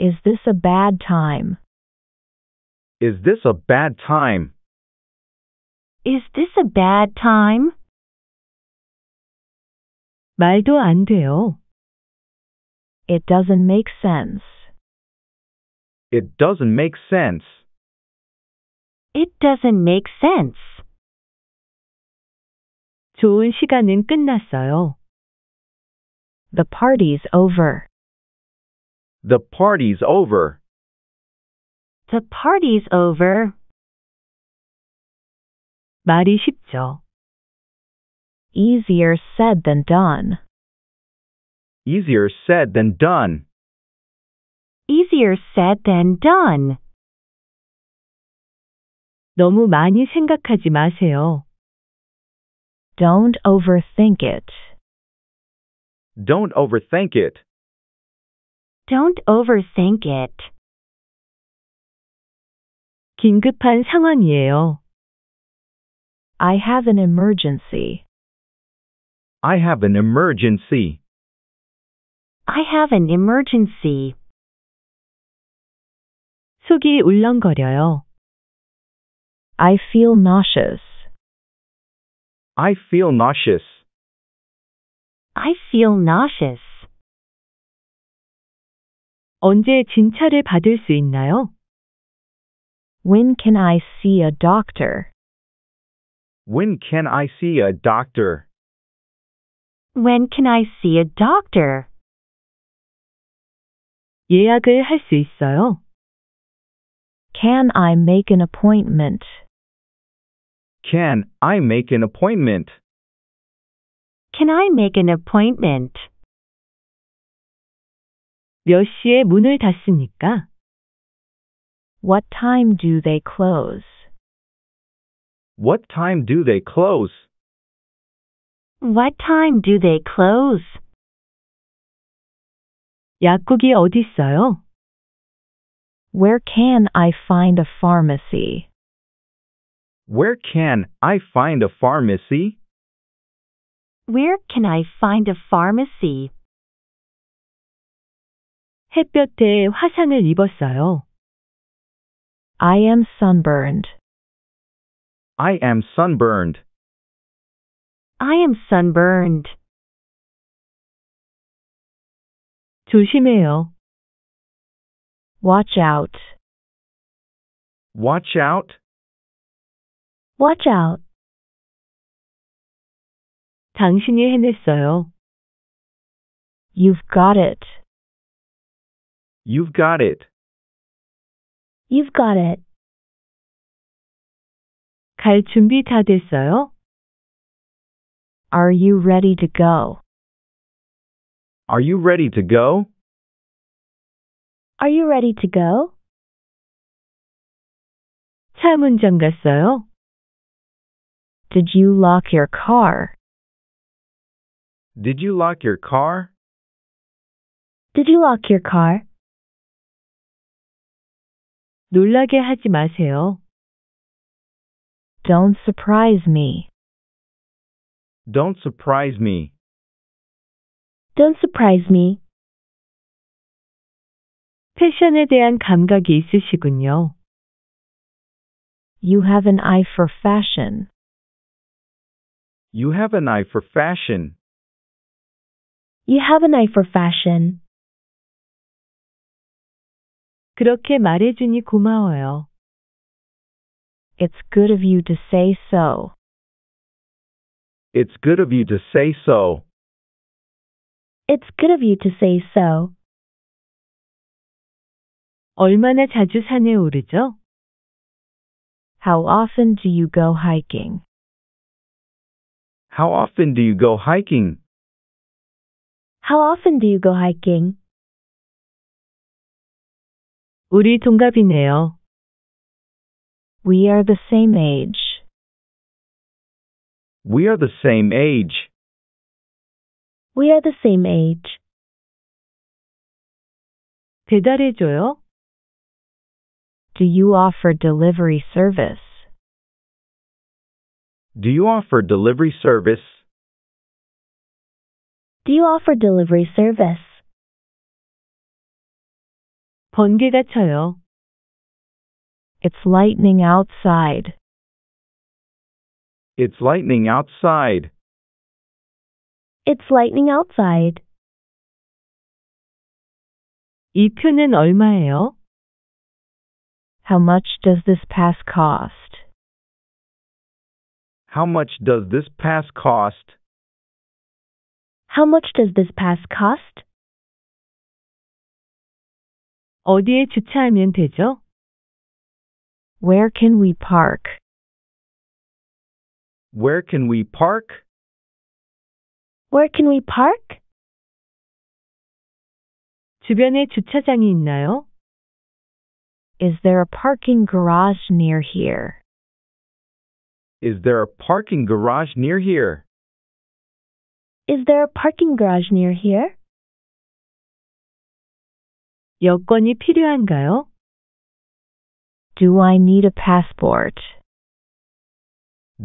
Is this a bad time? Is this a bad time? Is this a bad time? 말도 안 돼요. It doesn't make sense. It doesn't make sense. It doesn't make sense. 좋은 시간은 끝났어요. The party's over. The party's over. The party's over. 말이 쉽죠. Easier said than done. Easier said than done. Easier said than done. 너무 많이 생각하지 마세요. Don't overthink it. Don't overthink it. Don't overthink it. 긴급한 상황이에요. I have an emergency. I have an emergency. I have an emergency. 속이 울렁거려요. I feel nauseous. I feel nauseous. I feel nauseous. 언제 진찰을 받을 수 있나요? When can I see a doctor? When can I see a doctor? When can I see a doctor? 예약을 있어요? Can I make an appointment? Can I make an appointment? Can I make an appointment? 몇 시에 문을 닫습니까? What time do they close? What time do they close? What time do they close? 약국이 어디 있어요? Where can I find a pharmacy? Where can I find a pharmacy? Where can I find a pharmacy? 햇볕에 화상을 입었어요. I am sunburned. I am sunburned. I am sunburned. 조심해요. Watch out. Watch out. Watch out. 당신이 해냈어요. You've got it. You've got it. You've got it. 갈 준비 다 됐어요? Are you ready to go? Are you ready to go? Are you ready to go? 차 문장 갔어요? Did you lock your car? Did you lock your car? Did you lock your car? 놀라게 하지 마세요. Don't surprise me. Don't surprise me. Don't surprise me. 패션에 대한 감각이 있으시군요. You have an eye for fashion. You have an eye for fashion. You have an eye for fashion. 그렇게 말해주니 고마워요. It's good of you to say so. It's good of you to say so. It's good of you to say so. 얼마나 자주 산에 오르죠? How often do you go hiking? How often do you go hiking? How often do you go hiking? 우리 동갑이네요. We are the same age. We are the same age. We are the same age. Do you offer delivery service? Do you offer delivery service? Do you offer delivery service? 번개가 쳐요. It's lightning outside. It's lightning outside. It's lightning outside. 이 표는 얼마예요? How much does this pass cost? How much does this pass cost? How much does this pass cost? 어디에 주차하면 되죠? Where can we park? Where can we park? Where can we park? 주변에 주차장이 있나요? Is there a parking garage near here? Is there a parking garage near here? Is there a parking garage near here? 여권이 필요한가요? Do I need a passport?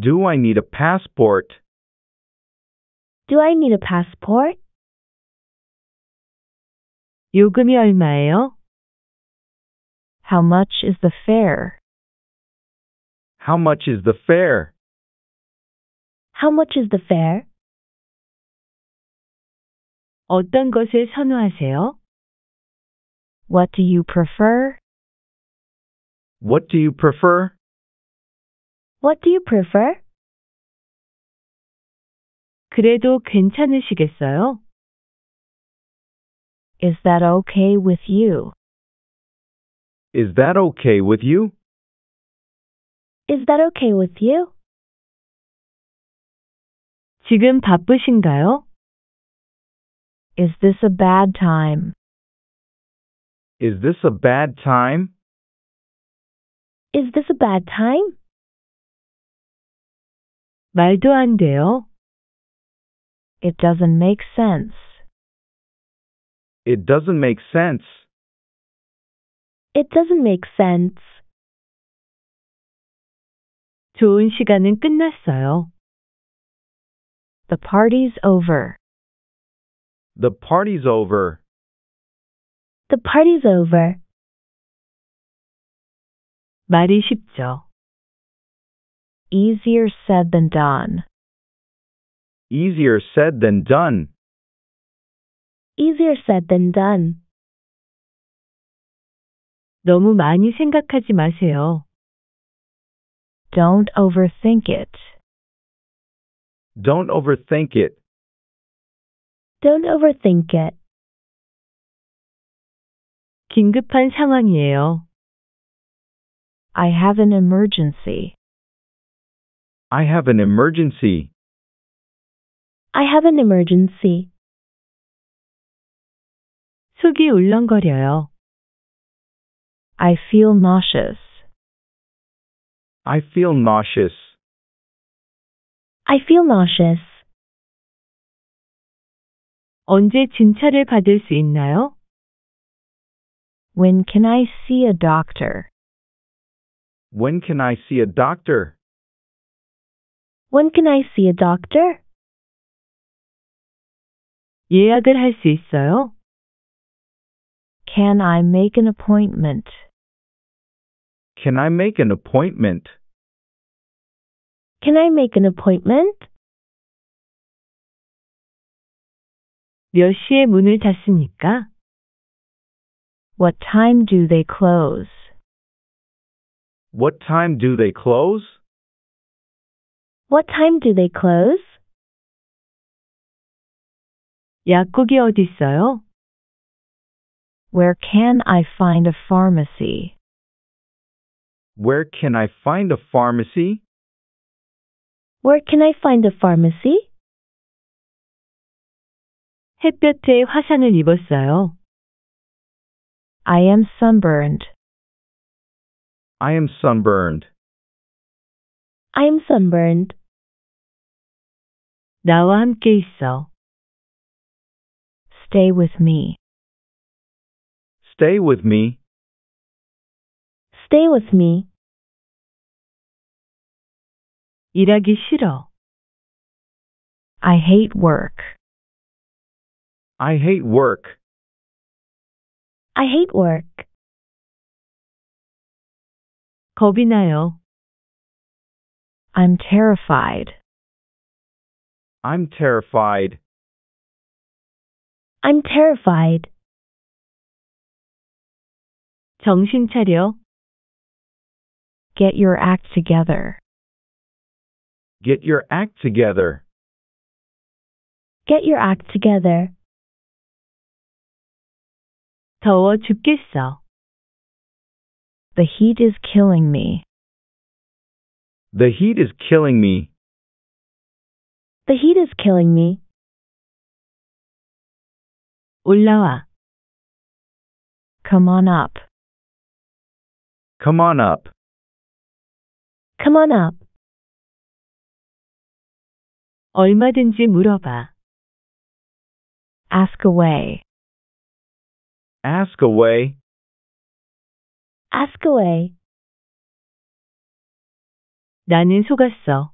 Do I need a passport? Do I need a passport? 요금이 얼마예요? How much is the fare? How much is the fare? How much is the fare? 어떤 것을 선호하세요? What do you prefer? What do you prefer? What do you prefer? 그래도 괜찮으시겠어요? Is that okay with you? Is that okay with you? Is that okay with you? 지금 바쁘신가요? Is this a bad time? Is this a bad time? Is this a bad time? 말도 안 돼요. It doesn't make sense. It doesn't make sense. It doesn't make sense. 좋은 시간은 끝났어요. The party's over. The party's over. The party's over. 말이 쉽죠. Easier said than done. Easier said than done. Easier said than done. 너무 많이 생각하지 마세요. Don't overthink it. Don't overthink it. Don't overthink it. 긴급한 상황이에요. I have an emergency. I have an emergency. I have an emergency. 속이 울렁거려요. I feel nauseous. I feel nauseous. I feel nauseous. 언제 진찰을 받을 수 있나요? When can I see a doctor? When can I see a doctor? When can I see a doctor? 예약을 할 있어요? Can I make an appointment? Can I make an appointment? Can I make an appointment? 몇 시에 문을 닫습니까? What time do they close? What time do they close? What time do they close? 약국이 어디 있어요? Where can I find a pharmacy? Where can I find a pharmacy? Where can I find a pharmacy? 햇볕에 입었어요. I am sunburned. I am sunburned. I am sunburned. 나와 함께 있어. Stay with me. Stay with me. Stay with me. 일하기 싫어. I hate work. I hate work. I hate work. 겁이 나요. I'm terrified. I'm terrified. I'm terrified. 정신 차려. Get your act together. Get your act together. Get your act together. 더워 죽겠어. The heat is killing me. The heat is killing me. The heat is killing me. 올라와. Come on up. Come on up. Come on up. 얼마든지 물어봐. Ask away. Ask away. Ask away. 나는 속았어.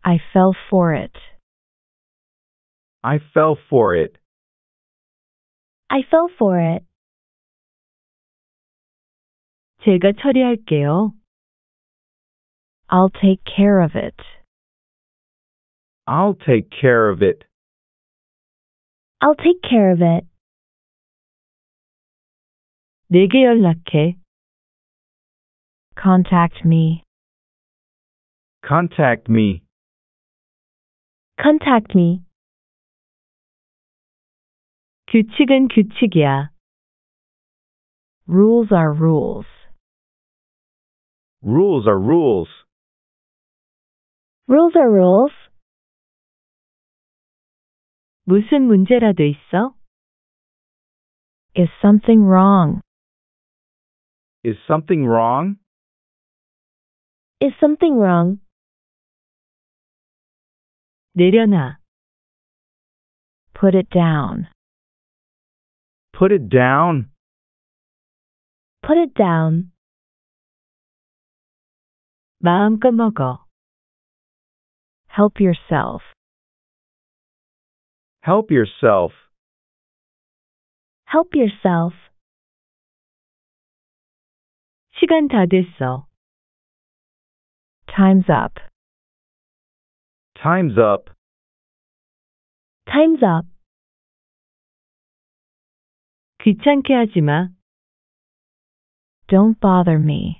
I fell for it. I fell for it. I fell for it. 제가 처리할게요. I'll take care of it. I'll take care of it. I'll take care of it. 내게 연락해. Contact me. Contact me. Contact me. 규칙은 규칙이야. Rules are rules. Rules are rules. Rules are rules. 무슨 문제라도 있어? Is something wrong? Is something wrong? Is something wrong? 내려놔. Put it down. Put it down. Put it down. 마음껏 먹어. Help yourself. Help yourself. Help yourself. 시간 다 됐어. Time's up. Time's up. Time's up. 귀찮게 하지 마. Don't bother me.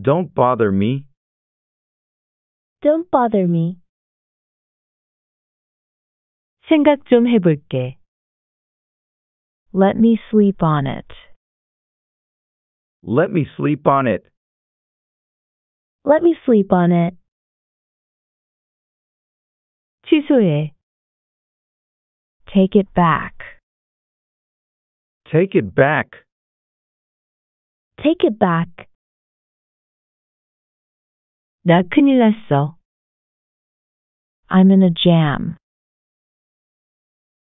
Don't bother me. Don't bother me. 생각 좀 해볼게. Let me sleep on it. Let me sleep on it. Let me sleep on it. 취소해. Take it back. Take it back. Take it back. 나 큰일 났어. I'm in a jam.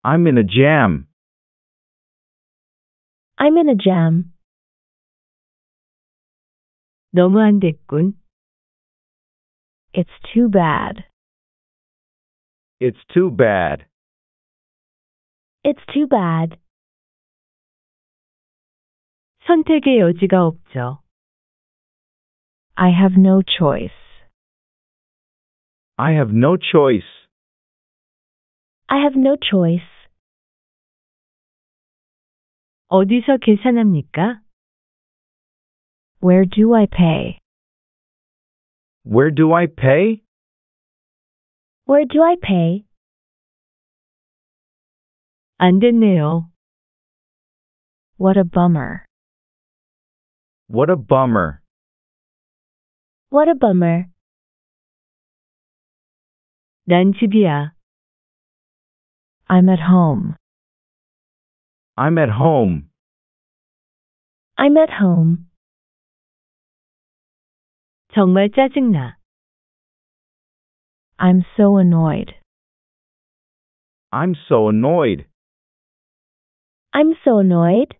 I'm in a jam. I'm in a jam. 너무 안 됐군. It's too bad. It's too bad. It's too bad. 선택의 여지가 없죠. I have no choice. I have no choice. I have no choice. 어디서 계산합니까? Where do I pay? Where do I pay? Where do I pay? 안 됐네요. What a bummer. What a bummer. What a bummer. 난 집이야. I'm at home. I'm at home. I'm at home. 정말 짜증나. I'm so annoyed. I'm so annoyed. I'm so annoyed.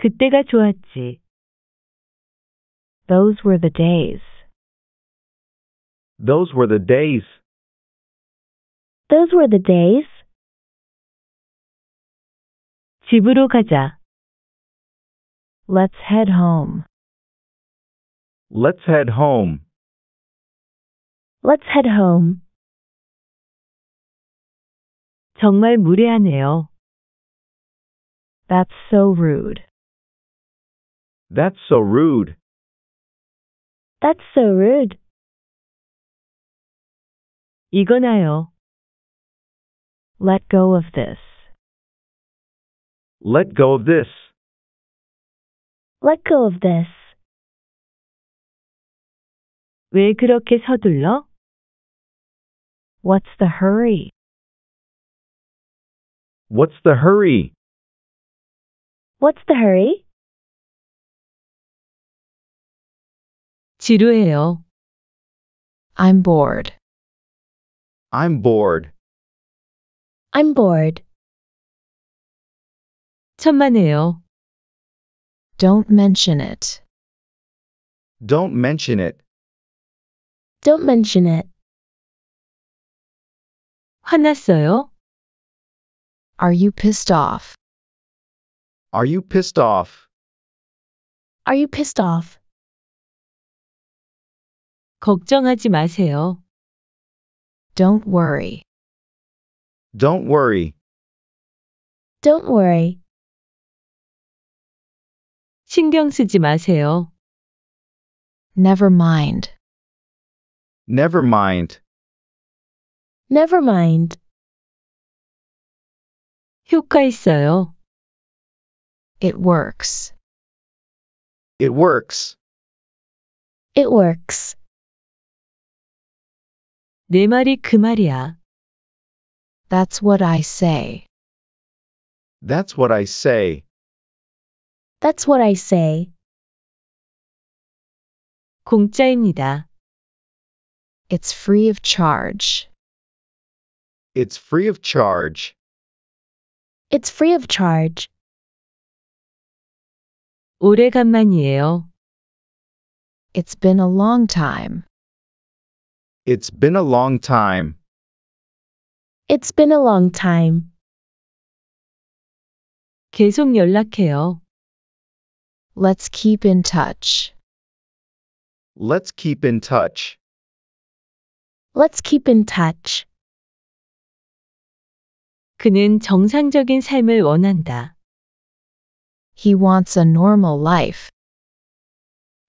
그때가 좋았지. Those were the days. Those were the days. Those were the days. 집으로 가자. Let's head home. Let's head home. Let's head home. 정말 무례하네요. That's so rude. That's so rude. That's so rude. 이거나요. Let go of this. Let go of this. Let go of this. 왜 그렇게 서둘러? What's the hurry? What's the hurry? What's the hurry? 지루해요. I'm bored. I'm bored. I'm bored. 천만에요. Don't mention it. Don't mention it. Don't mention it. 화났어요? Are you pissed off? Are you pissed off? Are you pissed off? 걱정하지 마세요. Don't worry. Don't worry. Don't worry. 신경 쓰지 마세요. Never mind. Never mind. Never mind. 효과 있어요. It works. It works. It works. 내 말이 그 말이야. That's what I say. That's what I say. That's what I say. 공짜입니다. It's free of charge. It's free of charge. It's free of charge. 오래간만이에요. It's been a long time. It's been a long time. It's been a long time. 계속 연락해요. Let's keep in touch. Let's keep in touch. Let's keep in touch. 그는 정상적인 삶을 원한다. He wants a normal life.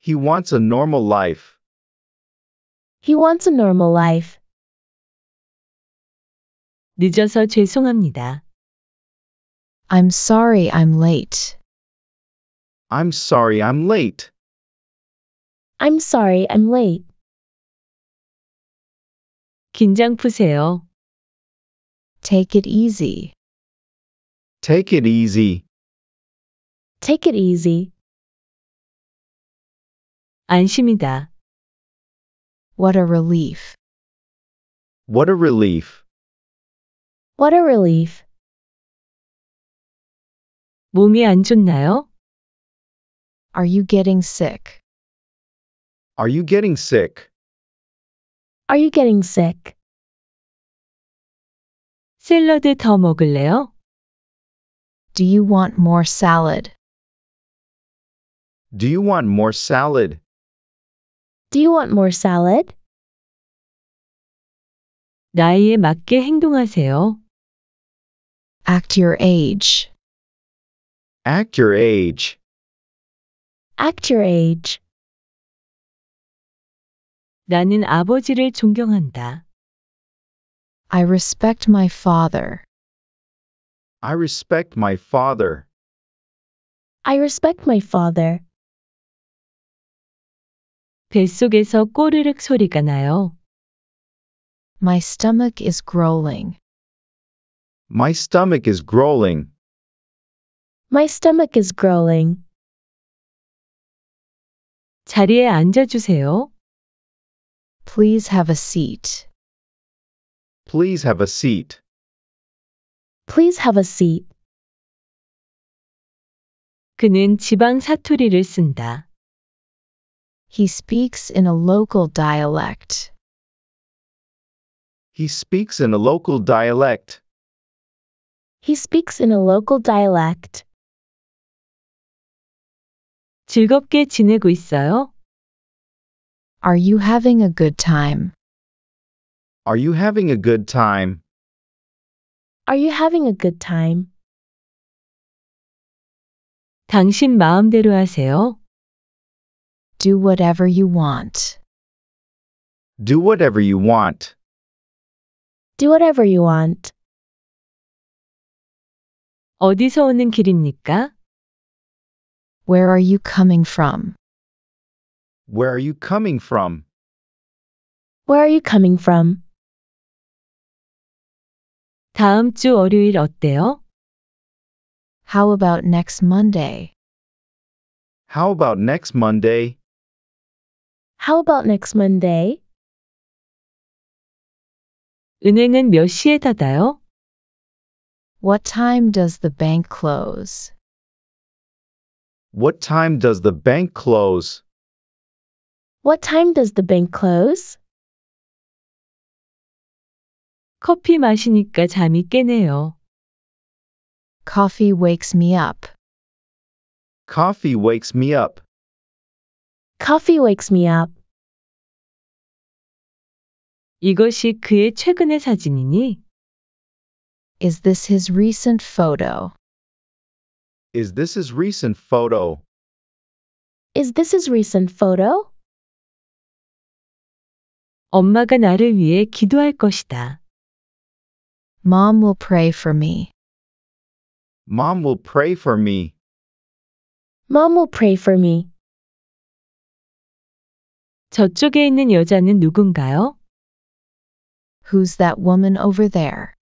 He wants a normal life. He wants a normal life. 늦어서 죄송합니다. I'm sorry I'm late. I'm sorry I'm late. I'm sorry I'm late. 긴장 푸세요. Take it easy. Take it easy. Take it easy. 안심이다. What a relief. What a relief. What a relief. 몸이 안 좋나요? Are you getting sick? Are you getting sick? Are you getting sick? 샐러드 더 먹을래요? Do you want more salad? Do you want more salad? Do you want more salad? 나이에 맞게 행동하세요. Act your age. Act your age. Act your age. 나는 아버지를 존경한다. I respect my father. I respect my father. I respect my father. 뱃속에서 꼬르륵 소리가 나요. My stomach is growling. My stomach is growling. My stomach is growling. 자리에 앉아주세요. Please have a seat. Please have a seat. Please have a seat. 그는 지방 사투리를 쓴다. He speaks in a local dialect. He speaks in a local dialect. He speaks in a local dialect. 즐겁게 지내고 있어요? Are you having a good time? Are you having a good time? Are you having a good time? 당신 마음대로 하세요. Do whatever you want. Do whatever you want. Do whatever you want. 어디서 오는 길입니까? Where are you coming from? Where are you coming from? Where are you coming from? 다음 주 월요일 어때요? How about next Monday? How about next Monday? How about next Monday? 은행은 몇 시에 닫아요? What time does the bank close? What time does the bank close? What time does the bank close? 커피 마시니까 잠이 깨네요. Coffee wakes me up. Coffee wakes me up. Coffee wakes me up. 이것이 그의 최근의 사진이니? Is this his recent photo? Is this his recent photo? Is this his recent photo? 엄마가 나를 위해 기도할 것이다. Mom will pray for me. Mom will pray for me. Mom will pray for me. 저쪽에 있는 여자는 누군가요? Who's that woman over there?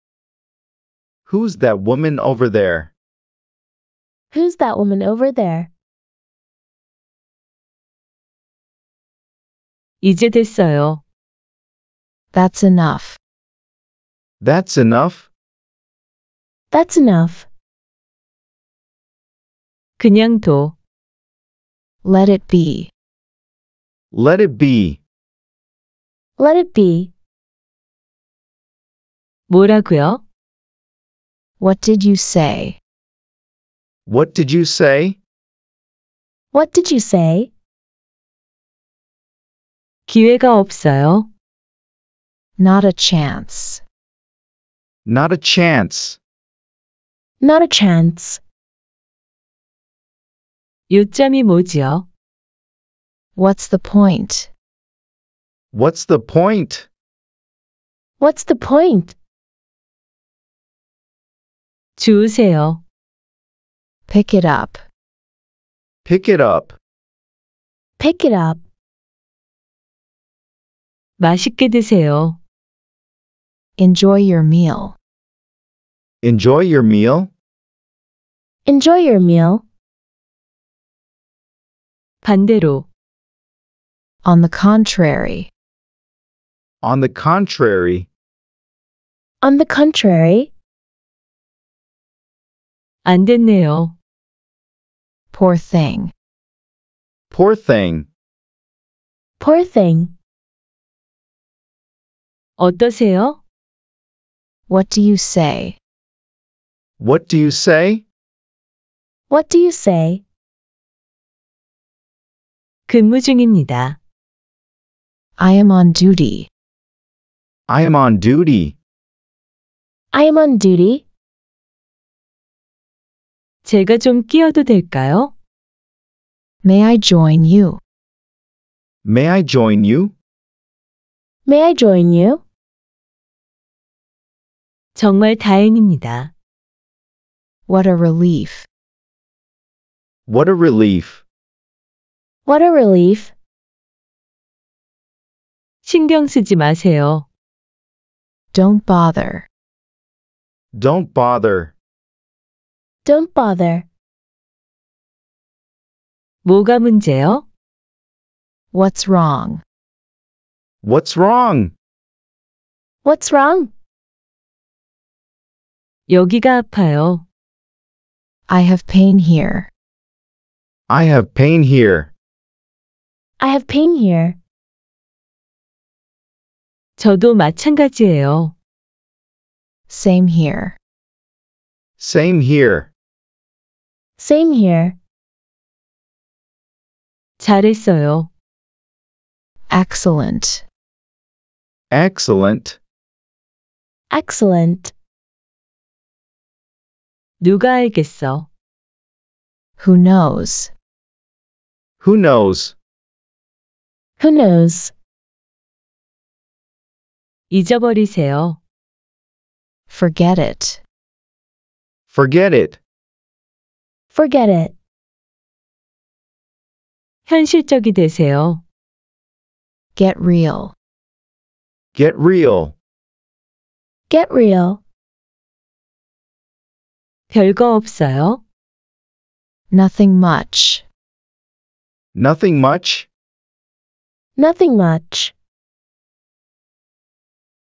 Who's that woman over there? Who's that woman over there? 이제 됐어요. That's enough. That's enough? That's enough. 그냥 둬. Let it be. Let it be. Let it be. 뭐라고요? What did you say? What did you say? What did you say? 기회가 없어요. Not a chance. Not a chance. Not a chance. 요점이 뭐지요? What's the point? What's the point? What's the point? 주세요. Pick it up. Pick it up. Pick it up. 맛있게 드세요. Enjoy your meal. Enjoy your meal. Enjoy your meal. 반대로 On the contrary. On the contrary. On the contrary. 안 됐네요. Poor thing. Poor thing. Poor thing. 어떠세요? What do you say? What do you say? What do you say? 근무 중입니다. I am on duty. I am on duty. I am on duty. 제가 좀 끼어도 될까요? May I join you? May I join you? May I join you? 정말 다행입니다. What a relief. What a relief. What a relief. 신경 쓰지 마세요. Don't bother. Don't bother. Don't bother. 뭐가 문제요? What's wrong? What's wrong? What's wrong? 여기가 아파요. I have pain here. I have pain here. I have pain here. 저도 마찬가지예요. Same here. Same here. Same here. 잘했어요. Excellent. Excellent. Excellent. 누가 알겠어? Who knows? Who knows? Who knows? 잊어버리세요. Forget it. Forget it. Forget it. 현실적이 되세요. Get real. Get real. Get real. 별거 없어요. Nothing much. Nothing much. Nothing much.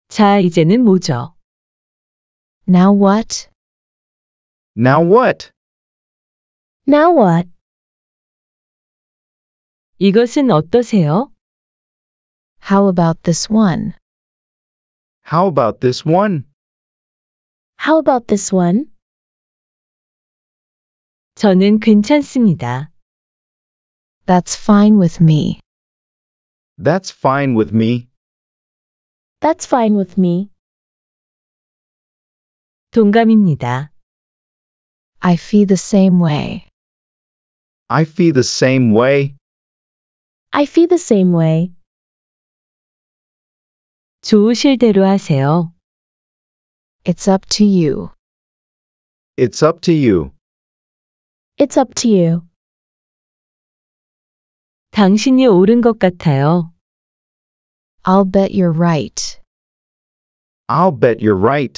자, 이제는 뭐죠? Now what? Now what? Now what? 이것은 어떠세요? How about this one? How about this one? How about this one? 저는 괜찮습니다. That's fine with me. That's fine with me. That's fine with me. 동감입니다. I feel the same way. I feel the same way. I feel the same way. 좋으실 대로 하세요. It's up to you. It's up to you. It's up to you. 당신이 옳은 것 같아요. I'll bet you're right. I'll bet you're right.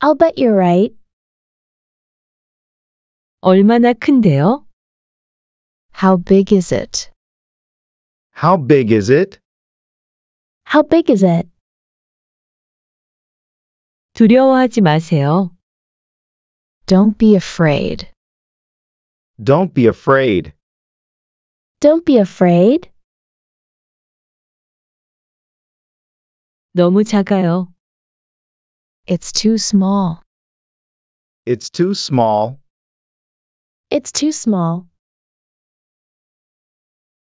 I'll bet you're right. 얼마나 큰데요? How big is it? How big is it? How big is it? 두려워하지 마세요. Don't be afraid. Don't be afraid. Don't be afraid. 너무 작아요. It's too small. It's too small. It's too small.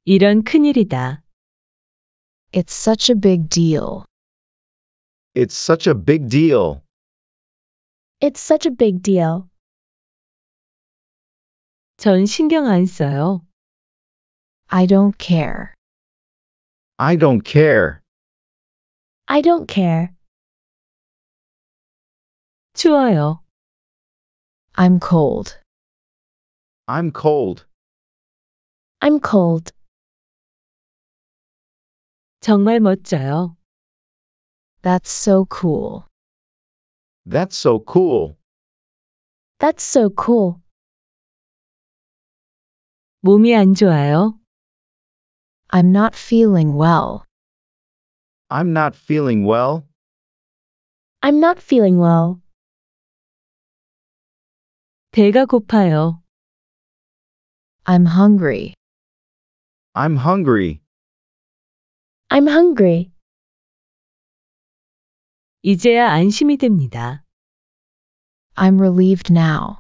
이런 큰일이다. It's such a big deal. It's such a big deal. It's such a big deal. 전 신경 안 써요. I don't care. I don't care. I don't care. 추워요. I'm cold. I'm cold. I'm cold. 정말 멋져요. That's so cool. That's so cool. That's so cool. 몸이 안 좋아요. I'm not feeling well. I'm not feeling well. I'm not feeling well. 배가 고파요. I'm hungry. I'm hungry. I'm hungry. 이제야 안심이 됩니다. I'm relieved now.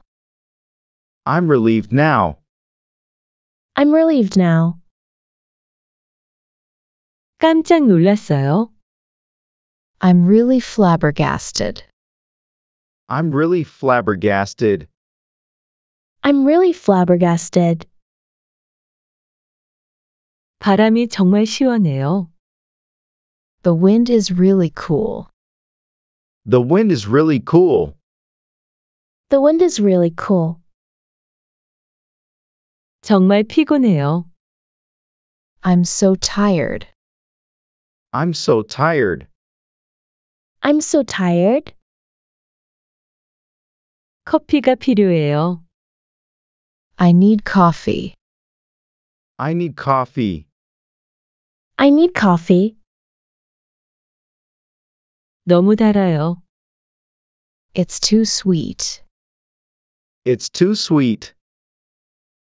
I'm relieved now. I'm relieved now. 깜짝 놀랐어요. I'm really flabbergasted. I'm really flabbergasted. I'm really flabbergasted. 바람이 정말 시원해요. The wind is really cool. The wind is really cool. The wind is really cool. 정말 피곤해요. I'm so tired. I'm so tired. I'm so tired. 커피가 필요해요. I need coffee. I need coffee. I need coffee. 너무 달아요. It's too sweet. It's too sweet.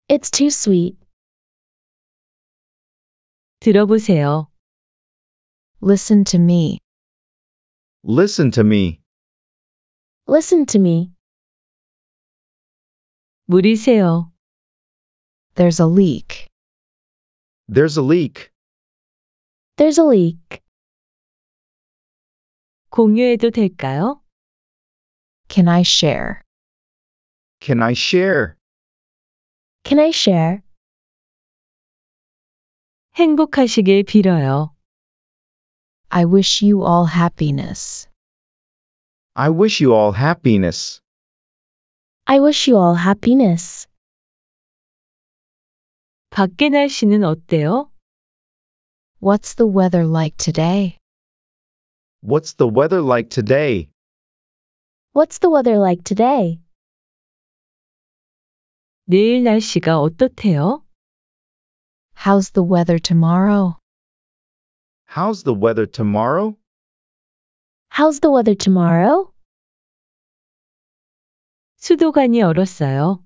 It's too sweet. 들어보세요. Listen to me. Listen to me. Listen to me. 물이세요. There's a leak. There's a leak. There's a leak. 공유해도 될까요? Can I share? Can I share? Can I share? 행복하시길 빌어요. I wish you all happiness. I wish you all happiness. I wish you all happiness. 밖의 날씨는 어때요? What's the weather like today? What's the weather like today? What's the weather like today? 내일 날씨가 어떻대요? How's the weather tomorrow? How's the weather tomorrow? How's the weather tomorrow? 수도관이 얼었어요.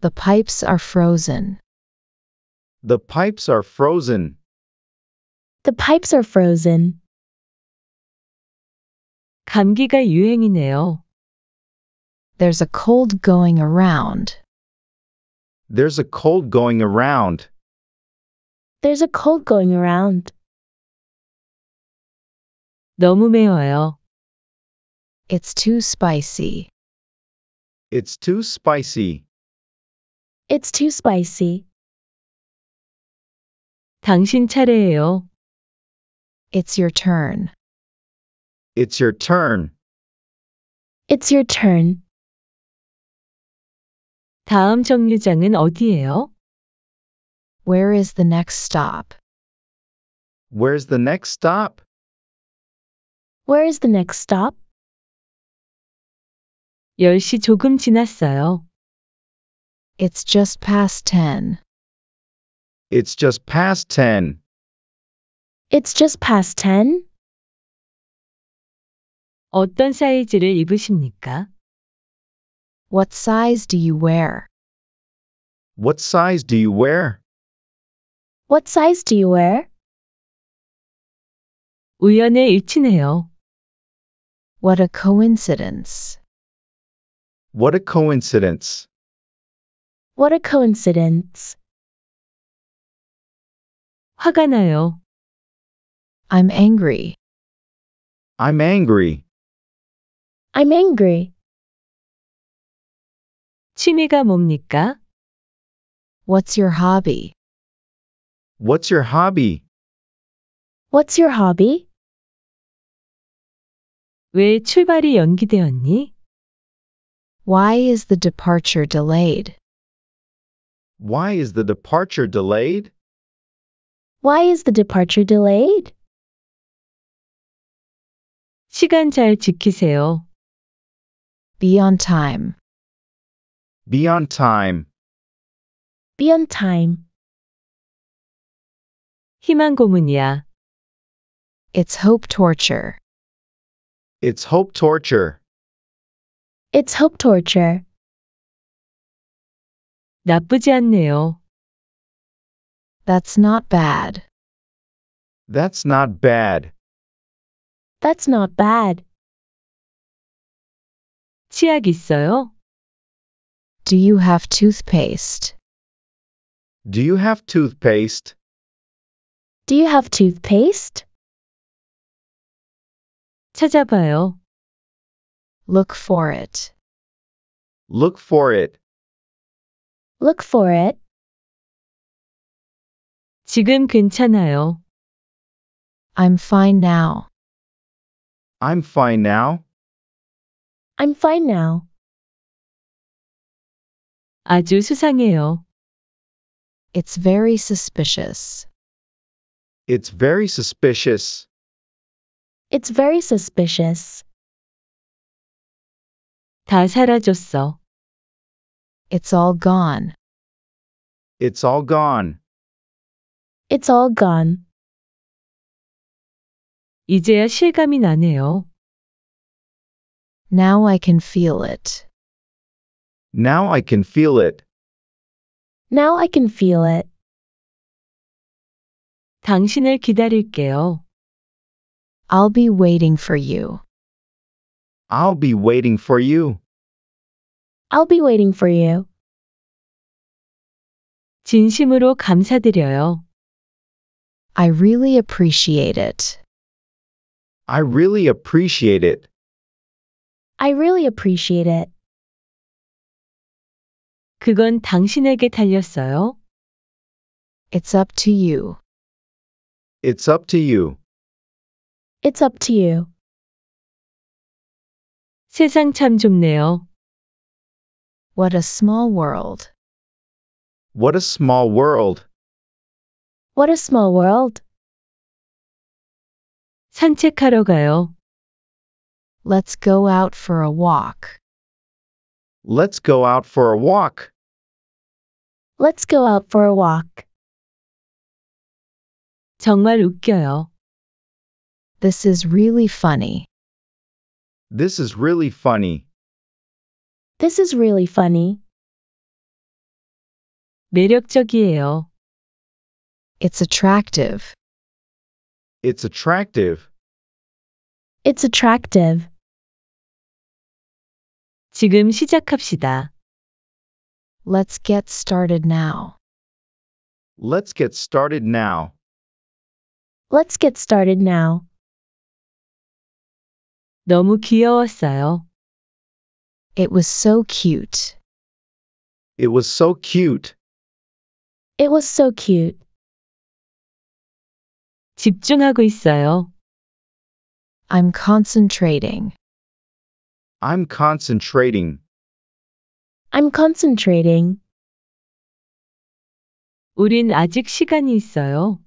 The pipes are frozen. The pipes are frozen. The pipes are frozen. 감기가 유행이네요. There's a cold going around. There's a cold going around. There's a cold going around. 너무 매워요. It's too spicy. It's too spicy. It's too spicy. 당신 차례예요. It's your turn. It's your turn. It's your turn. 다음 정류장은 어디예요? Where is the next stop? Where's the next stop? Where is the next stop? 10시 조금 지났어요. It's just past 10. It's just past 10. It's just past 10. 어떤 사이즈를 입으십니까? What size do you wear? What size do you wear? What size do you wear? 일치네요. What a coincidence. What a coincidence. What a coincidence. 화가 나요. I'm angry. I'm angry. I'm angry. 취미가 뭡니까? What's your hobby? What's your hobby? What's your hobby? 왜 출발이 연기되었니? Why is the departure delayed? Why is the departure delayed? Why is the departure delayed? 시간 잘 지키세요. Be on time. Be on time. Be on time. 희망 고문이야. It's hope torture. It's hope torture. It's hope torture. 나쁘지 않네요. That's not bad. That's not bad. That's not bad. 치약 있어요? Do you have toothpaste? Do you have toothpaste? Do you have toothpaste? 찾아봐요. Look for it. Look for it. Look for it. 지금 괜찮아요. I'm fine now. I'm fine now. I'm fine now. 아주 수상해요. It's very suspicious. It's very suspicious. It's very suspicious. 다 사라졌어. It's all gone. It's all gone. It's all gone. 이제야 실감이 나네요. Now I can feel it. Now I can feel it. Now I can feel it. 당신을 기다릴게요. I'll be waiting for you. I'll be waiting for you. I'll be waiting for you. 진심으로 감사드려요. I really appreciate it. I really appreciate it. I really appreciate it. 그건 당신에게 달렸어요. It's up to you. It's up to you. It's up to you. 세상 참 좁네요. What a small world. What a small world. What a small world. 산책하러 가요. Let's go out for a walk. Let's go out for a walk. Let's go out for a walk. 정말 웃겨요. This is really funny. This is really funny. This is really funny. 매력적이에요. It's attractive. It's attractive. It's attractive. 지금 시작합시다. Let's get started now. Let's get started now. Let's get started now. 너무 귀여웠어요. It was so cute. It was so cute. It was so cute. 집중하고 있어요. I'm concentrating. I'm concentrating. I'm concentrating. 우린 아직 시간이 있어요.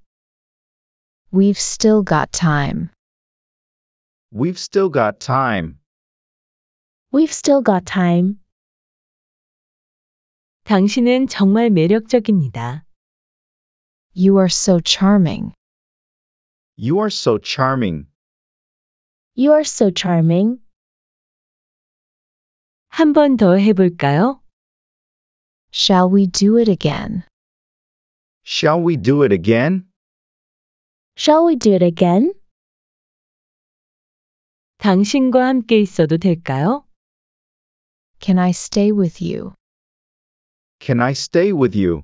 We've still got time. We've still got time. We've still got time. 당신은 정말 매력적입니다. You are so charming. You are so charming. You are so charming. 해볼까요? Shall we do it again? Shall we do it again? Shall we do it again? 당신과 함께 있어도 될까요? Can I stay with you? Can I stay with you?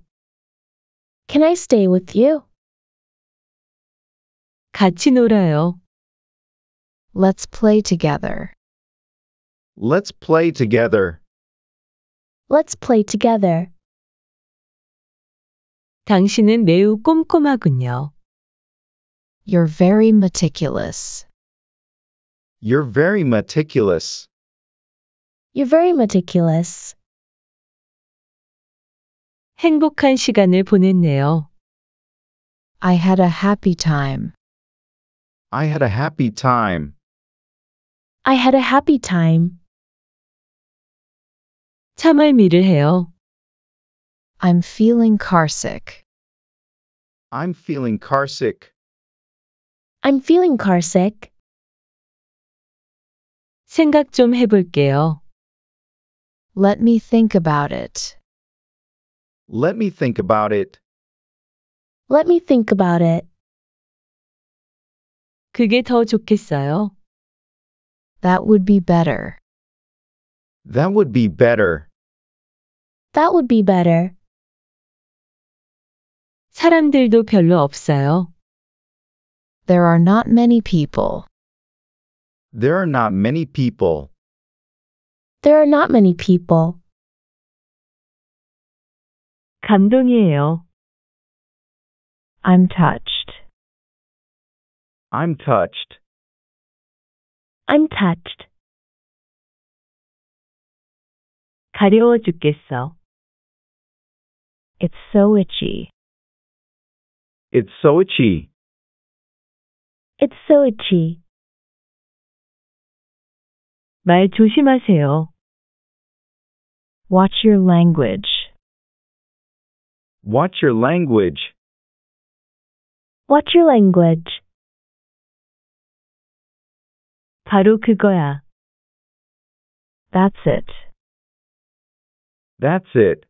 Can I stay with you? 같이 놀아요. Let's play together. Let's play together. Let's play together. 당신은 매우 꼼꼼하군요. You're very meticulous. You're very meticulous. You're very meticulous. 행복한 시간을 보냈네요. I had a happy time. I had a happy time. I had a happy time. 참을미를 해요. I'm feeling carsick. I'm feeling carsick. I'm feeling carsick. 생각 좀 해볼게요. Let me think about it. Let me think about it. Let me think about it. 그게 더 좋겠어요. That would be better. That would be better. That would be better. 사람들도 별로 없어요. There are not many people. There are not many people. There are not many people. 감동이에요. I'm touched. I'm touched. I'm touched. 가려워 죽겠어. It's so itchy. It's so itchy. It's so itchy. 말 조심하세요. Watch your language. Watch your language. Watch your language. 바로 그거야. That's it. That's it.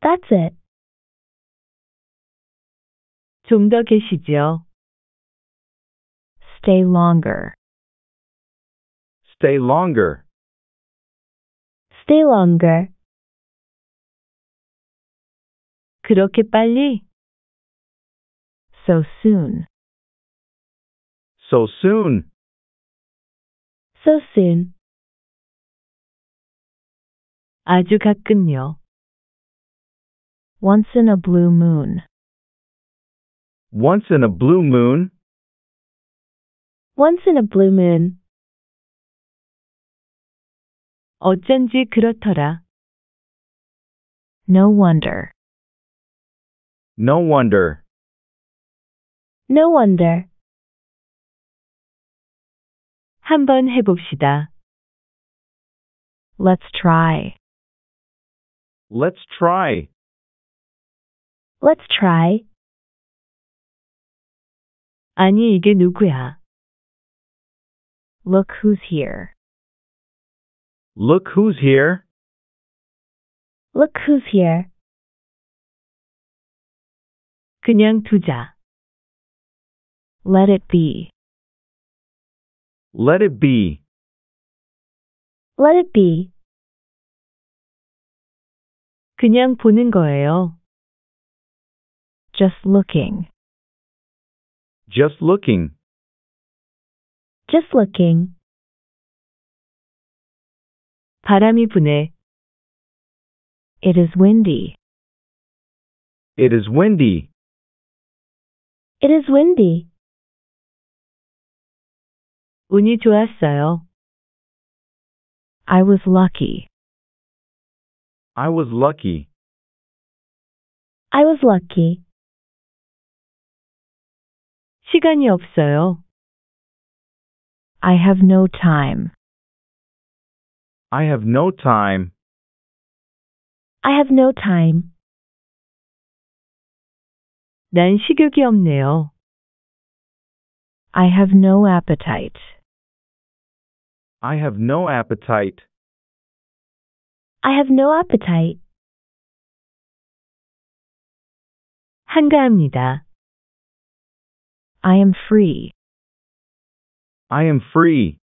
That's it. 좀 더 계시죠. Stay longer. Stay longer. Stay longer. 그렇게 빨리? So soon. So soon so soon. 아주 가끔요. Once in a blue moon. Once in a blue moon. Once in a blue moon. 어쩐지 그렇더라. No wonder. No wonder. No wonder. 한번 해봅시다. Let's try. Let's try. Let's try. 아니, 이게 누구야? Look who's here. Look who's here. Look who's here. 그냥 두자. Let it be. Let it be. Let it be. 그냥 보는 거예요. Just looking. Just looking. Just looking. 바람이 부네. It is windy. It is windy. It is windy. 운이 좋았어요. I was lucky. I was lucky. I was lucky. 시간이 없어요. I have no time. I have no time. I have no time. 난 식욕이 없네요. I have no appetite. I have no appetite. I have no appetite. 한가합니다. I am free. I am free.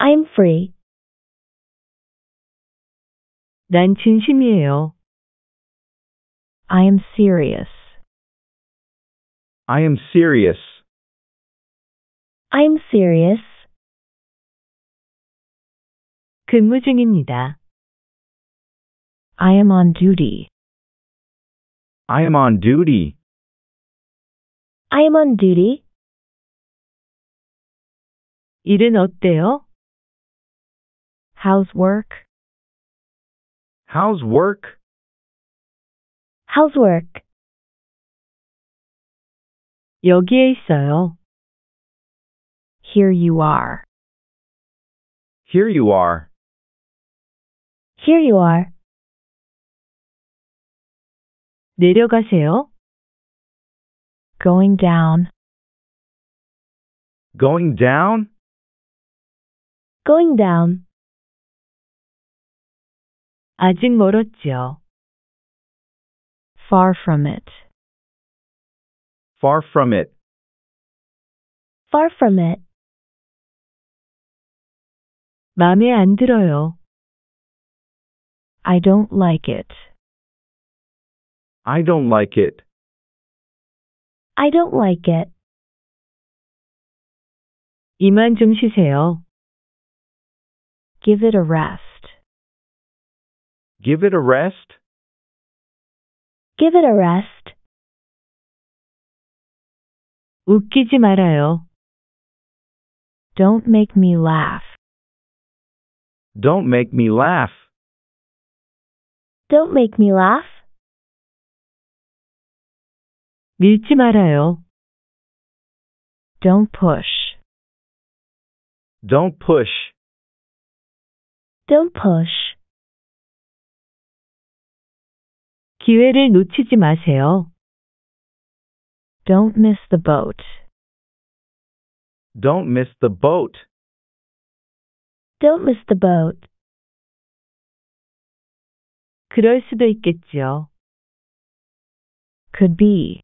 I am free. 난 진심이에요. I am serious. I am serious. I am serious. 근무 중입니다. I am on duty. I am on duty. I am on duty. 일은 어때요? How's work? How's work? How's work? 여기에 있어요. Here you are. Here you are. Here you are. 내려가세요. Going down. Going down? Going down. 아직 멀었죠. Far from it. Far from it. Far from it. 마음에 안 들어요. I don't like it. I don't like it. I don't like it. 이만 좀 쉬세요. Give it a rest. Give it a rest. Give it a rest. 웃기지 말아요. Don't make me laugh. Don't make me laugh. Don't make me laugh. 밀지 말아요. Don't push. Don't push. Don't push. 기회를 놓치지 마세요. Don't miss the boat. Don't miss the boat. Don't miss the boat. 그럴 수도 있겠지요. could be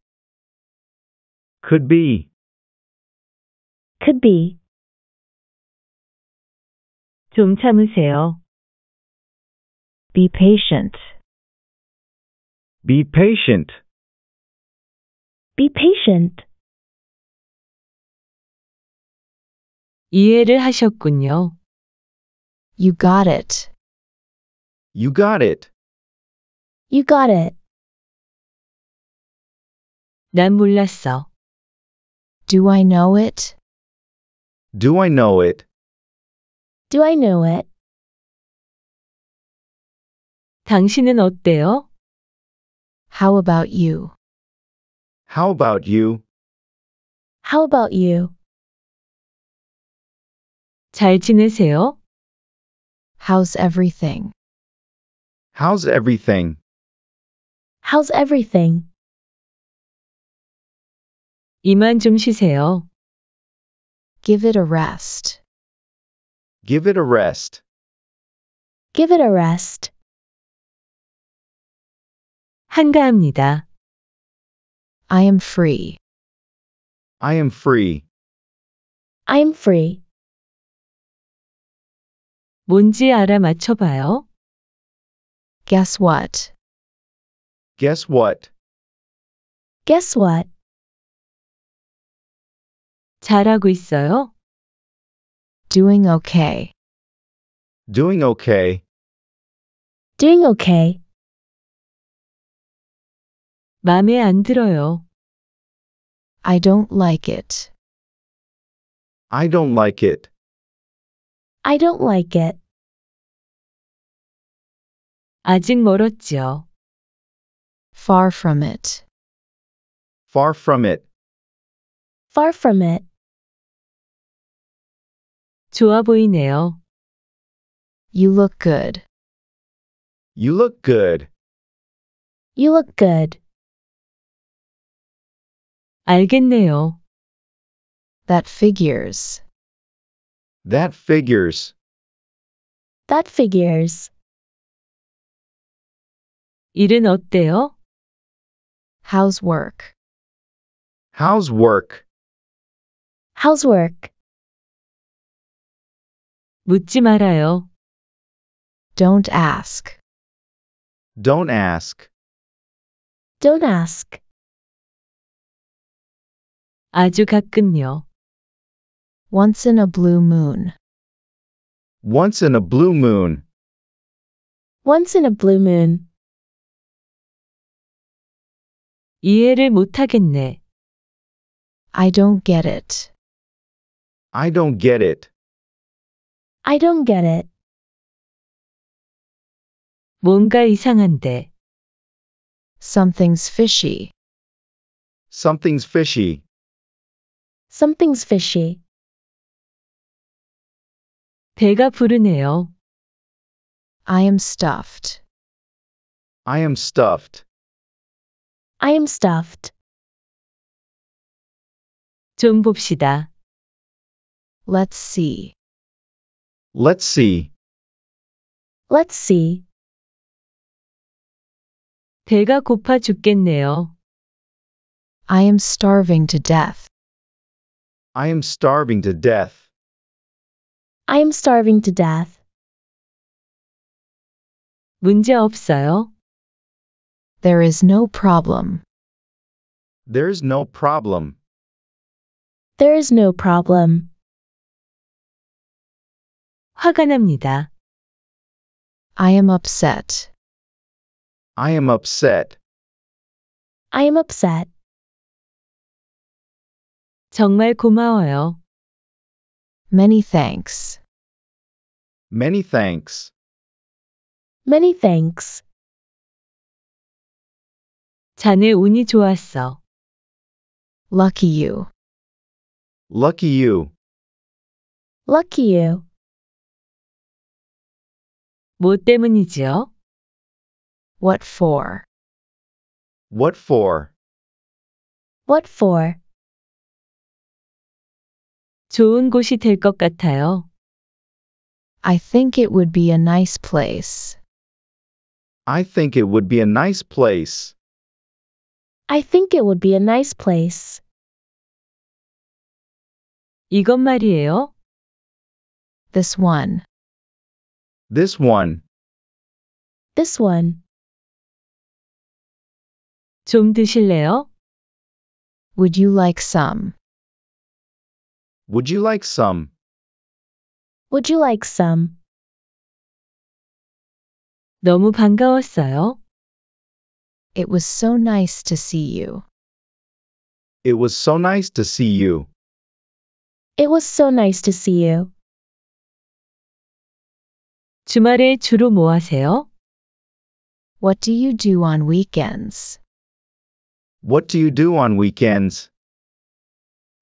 could be could be 좀 참으세요. be patient be patient be patient 이해를 하셨군요. You got it. You got it. You got it. 난 몰랐어. Do I know it? Do I know it? Do I know it? 당신은 어때요? How about you? How about you? How about you? 잘 지내세요? How's everything? How's everything? How's everything? 이만 좀 쉬세요. Give it a rest. Give it a rest. Give it a rest. 한가합니다. I am free. I am free. I am free. 뭔지 Guess what? Guess what? Guess what? 잘하고 있어요? Doing okay. Doing okay. Doing okay. 마음에 안 들어요. I don't like it. I don't like it. I don't like it. 아직 멀었죠. Far from it. Far from it. Far from it. 좋아 보이네요. You look good. You look good. You look good. 알겠네요. That figures. That figures. That figures. 일은 어때요? How's work? How's work? How's work? 묻지 말아요. Don't ask. Don't ask. Don't ask. 아주 가끔요. Once in a blue moon. Once in a blue moon. Once in a blue moon. 이해를 못하겠네. I don't get it. I don't get it. I don't get it. 뭔가 이상한데. Something's fishy. Something's fishy. Something's fishy. 배가 부르네요. I am stuffed. I am stuffed. I am stuffed. 좀 봅시다. Let's see. Let's see. Let's see. 배가 고파 죽겠네요. I am starving to death. I am starving to death. I am starving to death. 문제 없어요. There is no problem. There is no problem. There is no problem. 화가 납니다. I am upset. I am upset. I am upset. 정말 고마워요. Many thanks. Many thanks. Many thanks. 자네 운이 좋았어. Lucky you. Lucky you. Lucky you. 뭐 때문이지요? What for? What for? What for? 좋은 곳이 될 같아요. I think it would be a nice place. I think it would be a nice place. I think it would be a nice place. 이건 말이에요. This one. This one. This one. 좀 드실래요? Would you like some? Would you like some? Would you like some? 너무 반가웠어요. It was so nice to see you. It was so nice to see you. It was so nice to see you. 주말에 주로 뭐 하세요? What do you do on weekends? What do you do on weekends?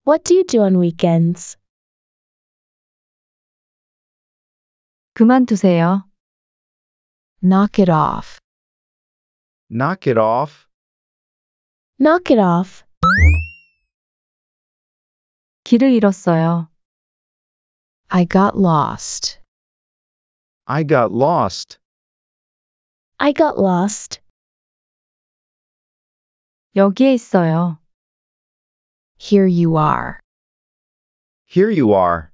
What do you do on weekends? 그만두세요. Knock it off. Knock it off. Knock it off. 길을 잃었어요. I got lost. I got lost. I got lost. 여기에 있어요. Here you are. Here you are.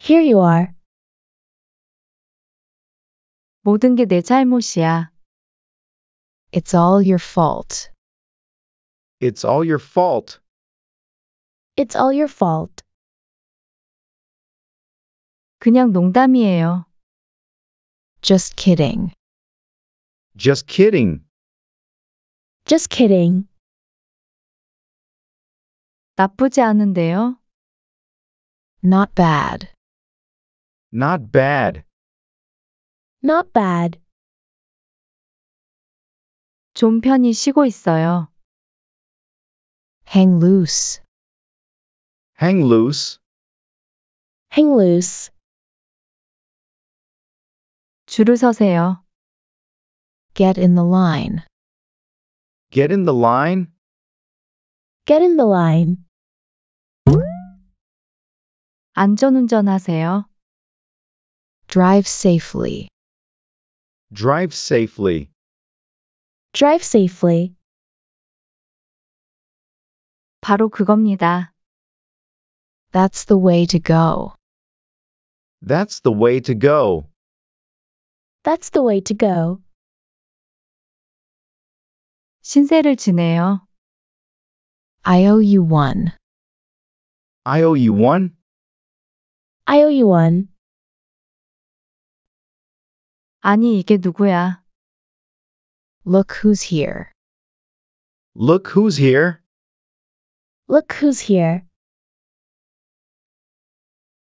Here you are. 모든 게 내 잘못이야. It's all your fault. It's all your fault. It's all your fault. 그냥 농담이에요. Just kidding. Just kidding. Just kidding. 나쁘지 않은데요. Not bad. Not bad. Not bad. 좀 편히 쉬고 있어요. hang loose, hang loose, hang loose. 줄을 서세요. get in the line, get in the line, get in the line. 안전운전 하세요. drive safely, drive safely, Drive safely. 바로 그겁니다. That's the way to go. That's the way to go. That's the way to go. 신세를 지내요. I owe you one. I owe you one. I owe you one. 아니, 이게 누구야? Look who's here. Look who's here. Look who's here.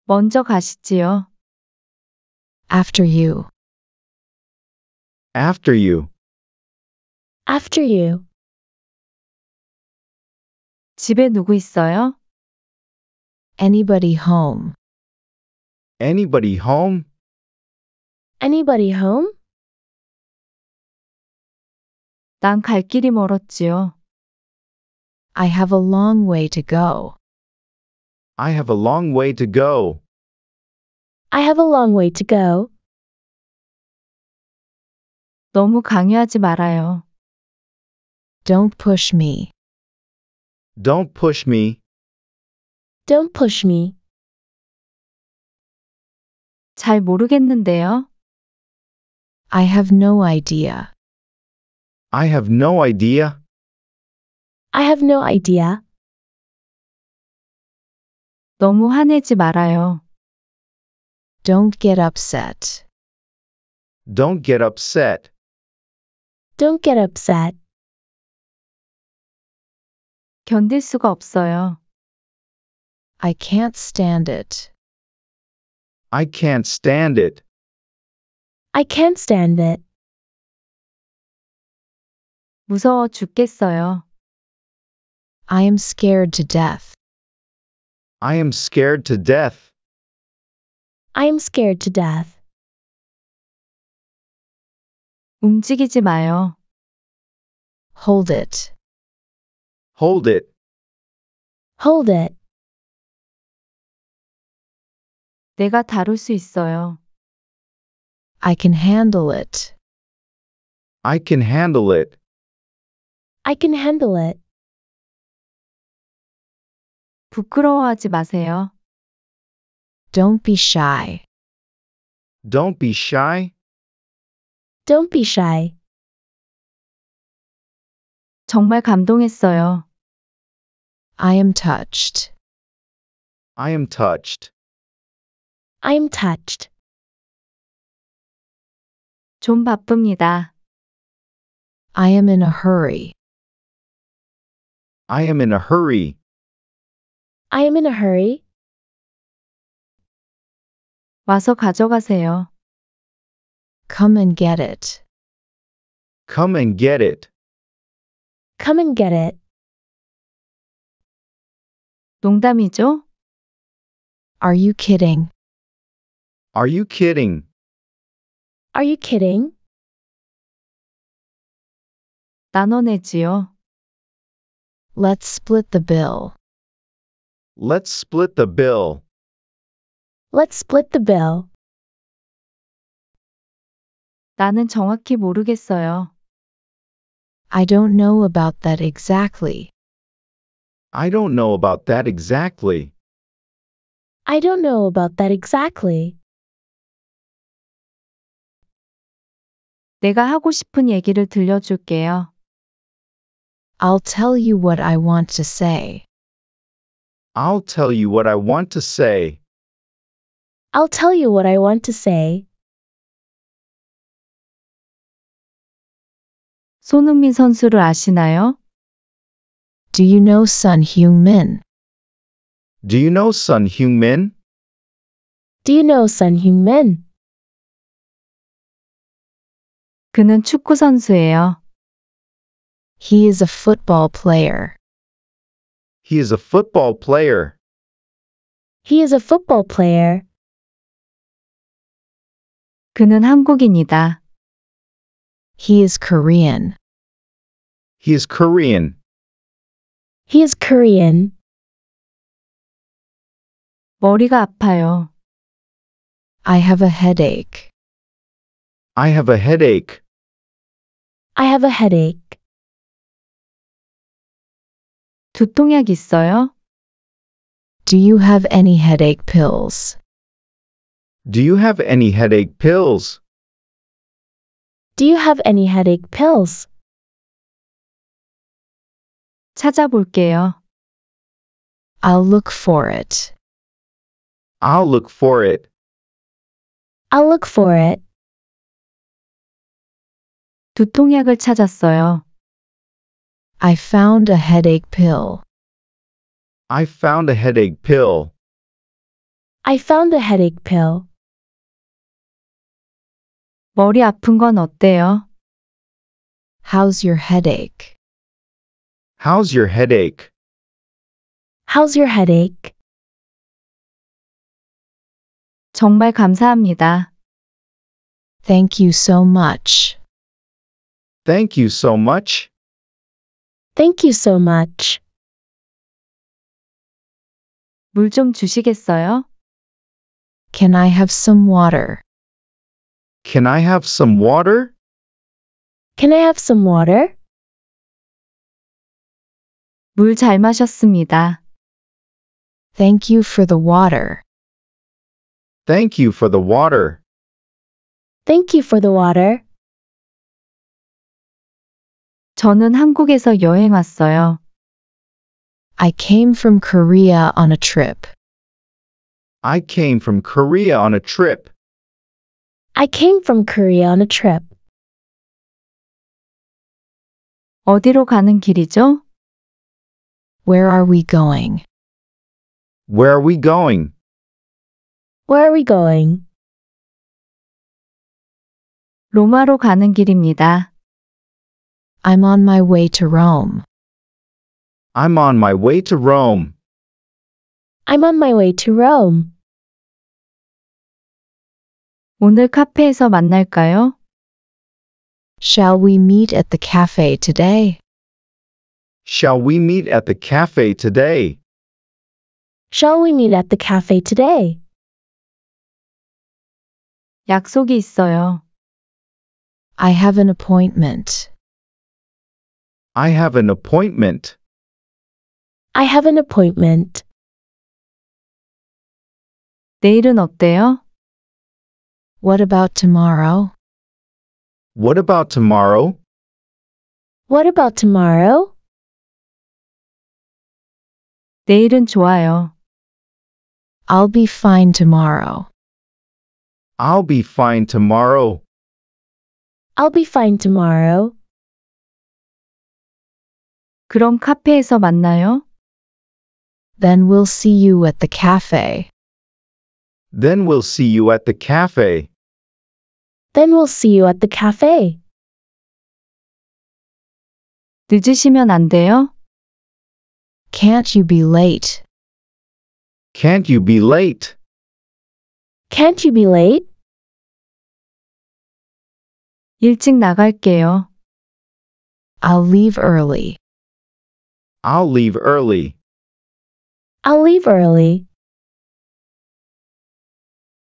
먼저 가시지요. After you. After you. After you. 집에 누구 있어요? Anybody home? Anybody home? Anybody home? 난 길이 멀었지요. I have a long way to go. I have a long way to go. I have a long way to go. 너무 강요하지 말아요. Don't push me. Don't push me. Don't push me. 잘 모르겠는데요. I have no idea. I have no idea. I have no idea. 너무 화내지 말아요. Don't get upset. Don't get upset. Don't get upset. 견딜 수가 없어요. I can't stand it. I can't stand it. I can't stand it. 무서워 죽겠어요. I am scared to death. I am scared to death. I am scared to death. 움직이지 마요. Hold it. Hold it. Hold it. 내가 다룰 수 있어요. I can handle it. I can handle it. I can handle it. 부끄러워하지 마세요. Don't be shy. Don't be shy. Don't be shy. 정말 감동했어요. I am touched. I am touched. I am touched. 좀 바쁩니다. I am in a hurry. I am in a hurry. I am in a hurry. 와서 가져가세요. Come and get it. Come and get it. Come and get it. 농담이죠? Are you kidding? Are you kidding? Are you kidding? 나눠내지요. Let's split the bill. Let's split the bill. Let's split the bill. 나는 정확히 모르겠어요. I don't know about that exactly. I don't know about that exactly. I don't know about that exactly. 내가 하고 싶은 얘기를 들려줄게요. I'll tell you what I want to say. I'll tell you what I want to say. I'll tell you what I want to say. 손흥민 선수를 아시나요? Do you know Sun Heung-min? Do you know Sun Heung-min? Do you know Sun Heung-min? 그는 축구 선수예요. He is a football player. He is a football player. He is a football player. 그는 한국인이다. He is Korean. He is Korean. He is Korean. 머리가 아파요. I have a headache. I have a headache. I have a headache. 두통약 있어요? Do you have any headache pills? Do you have any headache pills? Do you have any headache pills? 찾아볼게요. I'll look for it. I'll look for it. I'll look for it. 두통약을 찾았어요. I found a headache pill. I found a headache pill. I found a headache pill. 머리 아픈 건 어때요? How's your headache? How's your headache? How's your headache? 정말 감사합니다. Thank you so much. Thank you so much. Thank you so much. 주시겠어요? Can I have some water? Can I have some water? Can I have some water? 물 잘 마셨습니다. Thank you for the water. Thank you for the water. Thank you for the water. 저는 한국에서 여행 왔어요. I came from Korea on a trip. I came from Korea on a trip. I came from Korea on a trip. 어디로 가는 길이죠? Where are we going? Where are we going? Where are we going? 로마로 가는 길입니다. I'm on my way to Rome. I'm on my way to Rome. I'm on my way to Rome. 오늘 카페에서 만날까요? Shall we meet at the cafe today? Shall we meet at the cafe today? Shall we meet at the cafe today? 약속이 있어요. I have an appointment. I have an appointment. I have an appointment. 내일은 어때요? What about tomorrow? What about tomorrow? What about tomorrow? 내일은 좋아요. I'll be fine tomorrow. I'll be fine tomorrow. I'll be fine tomorrow. 그럼 카페에서 만나요. Then we'll see you at the cafe. Then we'll see you at the cafe. Then we'll see you at the cafe. 늦으시면 안 돼요? Can't you be late? Can't you be late? Can't you be late? 일찍 나갈게요. I'll leave early. I'll leave early. I'll leave early.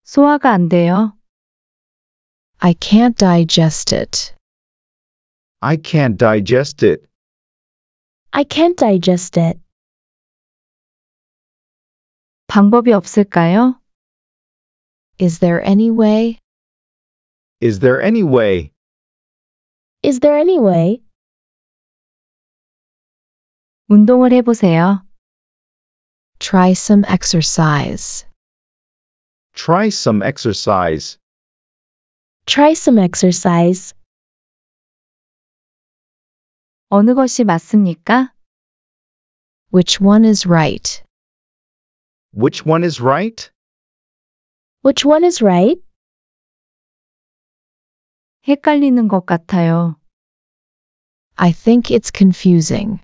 소화가 안 돼요. I can't digest it. I can't digest it. I can't digest it. 방법이 없을까요? Is there any way? Is there any way? Is there any way? 운동을 해보세요. Try some exercise. Try some exercise. Try some exercise. 어느 것이 맞습니까? Which one is right? Which one is right? Which one is right? 헷갈리는 것 같아요. I think it's confusing.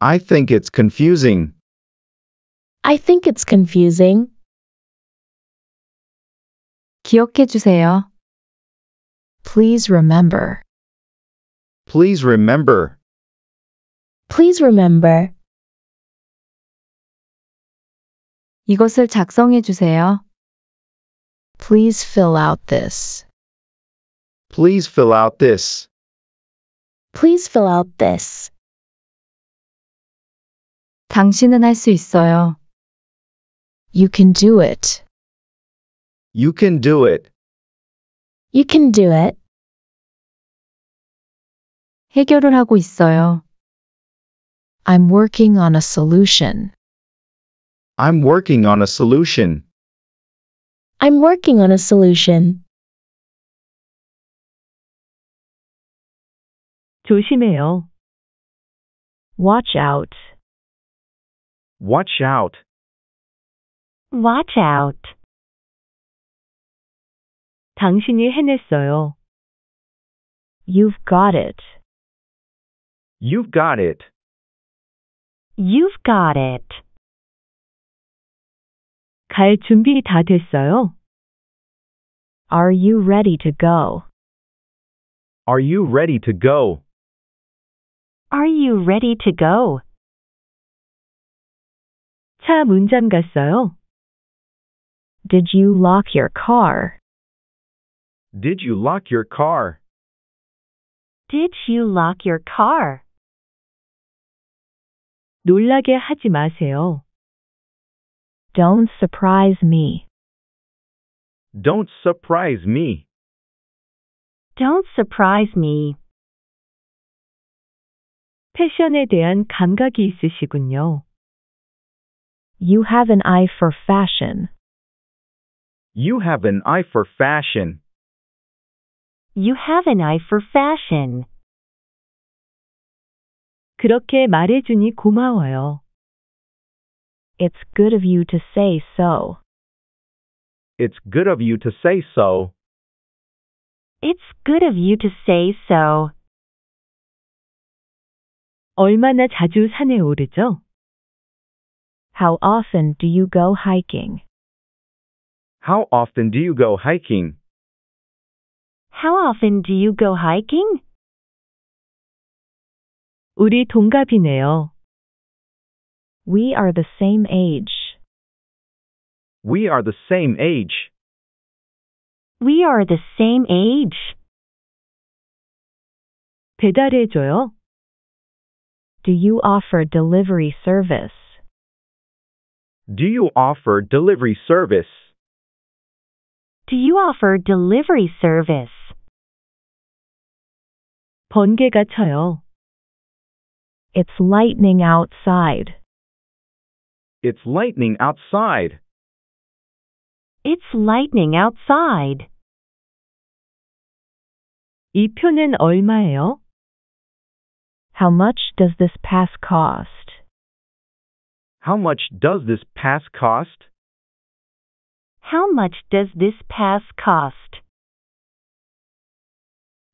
I think it's confusing. I think it's confusing. 기억해 주세요. Please remember. Please remember. Please remember. 이것을 작성해 주세요. Please fill out this. Please fill out this. Please fill out this. 당신은 할 있어요. You can do it. You can do it. You can do it. 해결을 하고 있어요. I'm working on a solution. I'm working on a solution. I'm working on a solution. 조심해요. Watch out. Watch out. Watch out. 당신이 해냈어요. You've got it. You've got it. You've got it. 갈 준비 다 됐어요? Are you ready to go? Are you ready to go? Are you ready to go? 차 문잠 갔어요? Did you lock your car? Did you lock your car? Did you lock your car? 놀라게 하지 마세요. Don't surprise me. Don't surprise me. Don't surprise me. 패션에 대한 감각이 있으시군요. You have an eye for fashion. You have an eye for fashion. You have an eye for fashion. 그렇게 말해주니 고마워요. It's good of you to say so. It's good of you to say so. It's good of you to say so. 얼마나 자주 산에 오르죠? How often do you go hiking? How often do you go hiking? How often do you go hiking? 우리 동갑이네요. We are the same age. We are the same age. We are the same age. Do you offer delivery service? Do you offer delivery service? Do you offer delivery service? 번개가 쳐요. It's lightning outside. It's lightning outside. It's lightning outside. 이 표는 얼마예요? How much does this pass cost? How much does this pass cost? How much does this pass cost?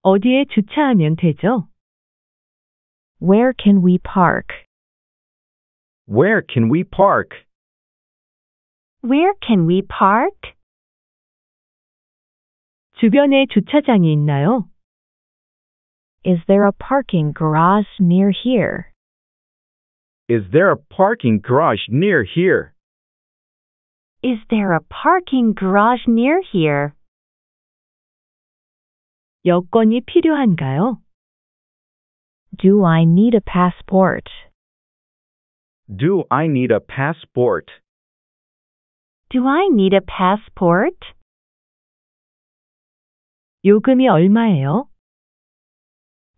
어디에 주차하면 되죠? Where can we park? Where can we park? Where can we park? 주변에 주차장이 있나요? Is there a parking garage near here? Is there a parking garage near here? Is there a parking garage near here? 여권이 필요한가요? Do I need a passport? Do I need a passport? Do I need a passport? 요금이 얼마예요?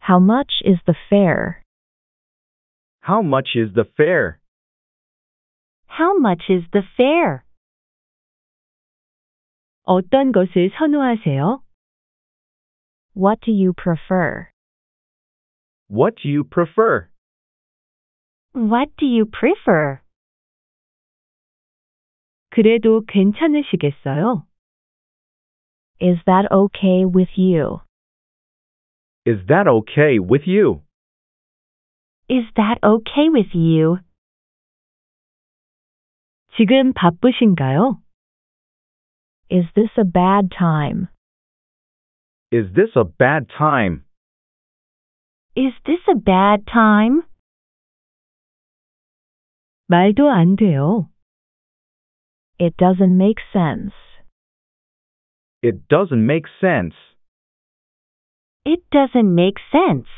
How much is the fare? How much is the fare? How much is the fare? 어떤 것을 선호하세요? What do you prefer? What do you prefer? What do you prefer? 그래도 괜찮으시겠어요? Is that okay with you? Is that okay with you? Is that okay with you? 지금 바쁘신가요? Is this a bad time? Is this a bad time? Is this a bad time? 말도 안 돼요. It doesn't make sense. It doesn't make sense. It doesn't make sense.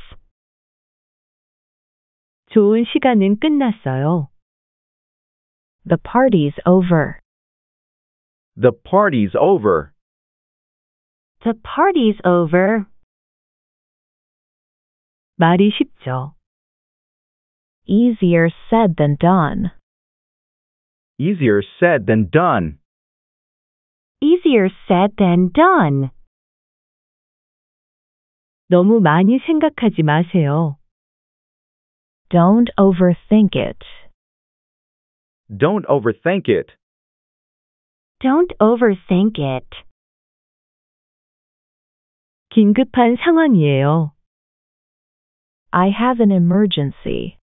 좋은 시간은 끝났어요. The party's over. The party's over. The party's over. 말이 쉽죠. Easier said than done. Easier said than done. Easier said than done. 너무 많이 생각하지 마세요. Don't overthink it. Don't overthink it. Don't overthink it. 긴급한 상황이에요. I have an emergency.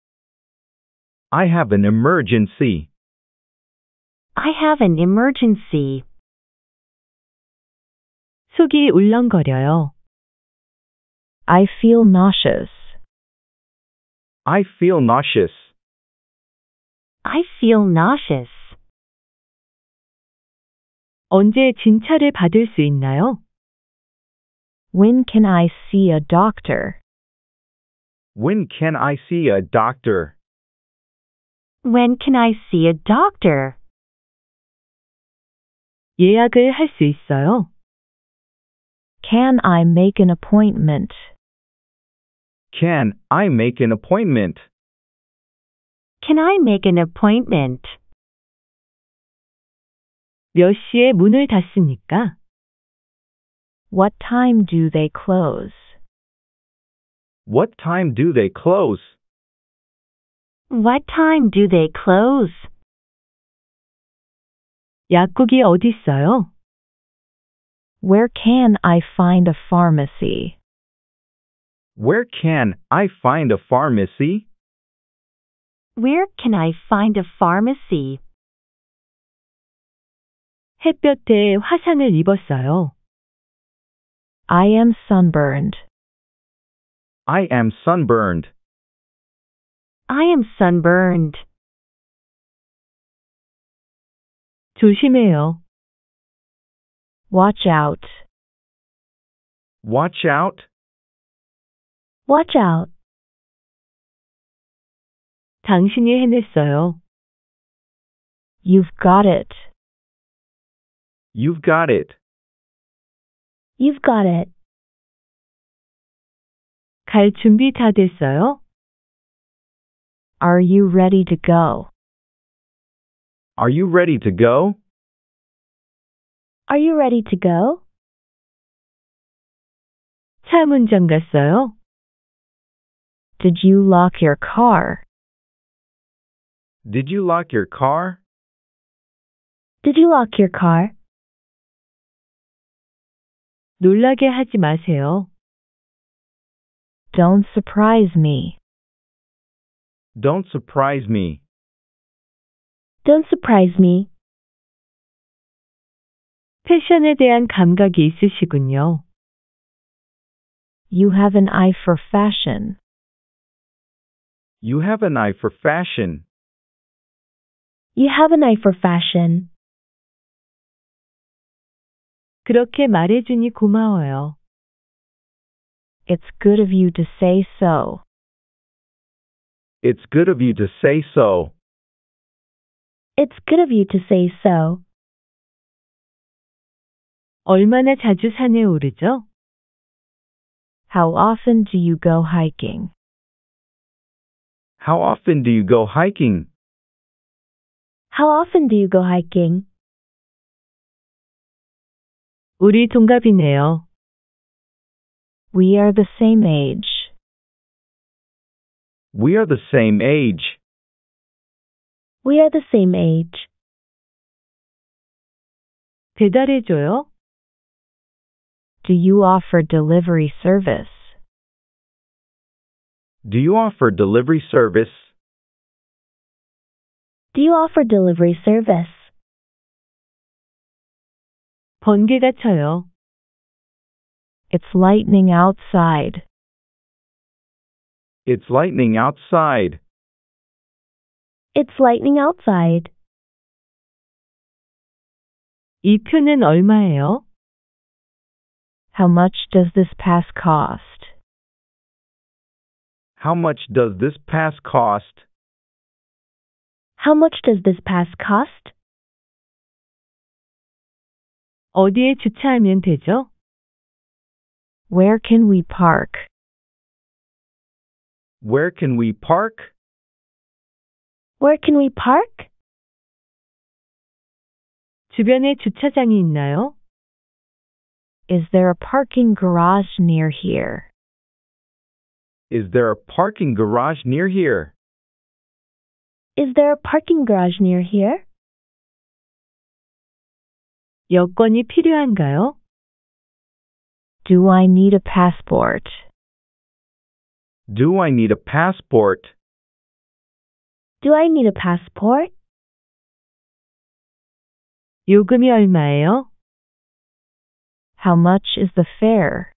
I have an emergency. I have an emergency. 속이 울렁거려요. I feel nauseous. I feel nauseous. I feel nauseous. 언제 진찰을 받을 수 있나요? When can I see a doctor? When can I see a doctor? When can I see a doctor? 예약을 Can I make an appointment? Can I make an appointment? Can I make an appointment? 몇 시에 문을 닫습니까? What time do they close? What time do they close? What time do they close? 약국이 어디 있어요? Where can I find a pharmacy? Where can I find a pharmacy? Where can I find a pharmacy? 햇볕에 화상을 입었어요. I am sunburned. I am sunburned. I am sunburned. 조심해요. Watch out. Watch out. Watch out. 당신이 해냈어요. You've got it. You've got it. You've got it. 갈 준비 다 됐어요? Are you ready to go? Are you ready to go? Are you ready to go? 차 문장 갔어요? Did you lock your car? Did you lock your car? Did you lock your car? 놀라게 하지 마세요. Don't surprise me. Don't surprise me. Don't surprise me. 패션에 대한 감각이 있으시군요. You have an eye for fashion. You have an eye for fashion. You have an eye for fashion. 그렇게 말해주니 고마워요. It's good of you to say so. It's good of you to say so. It's good of you to say so. 얼마나 자주 산에 오르죠? How often do you go hiking? How often do you go hiking? How often do you go hiking? 우리 동갑이네요. We are the same age. We are the same age. We are the same age. 배달해줘요? Do you offer delivery service? Do you offer delivery service? Do you offer delivery service? 번개가 쳐요. It's lightning outside. It's lightning outside. It's lightning outside. 이 표는 얼마예요? How much does this pass cost? How much does this pass cost? How much does this pass cost? 어디에 주차하면 되죠? Where can we park? Where can we park? Where can we park? 주변에 주차장이 있나요? Is there a parking garage near here? Is there a parking garage near here? Is there a parking garage near here? 여권이 필요한가요? Do I need a passport? Do I need a passport? Do I need a passport? 요금이 얼마예요? How much is the fare?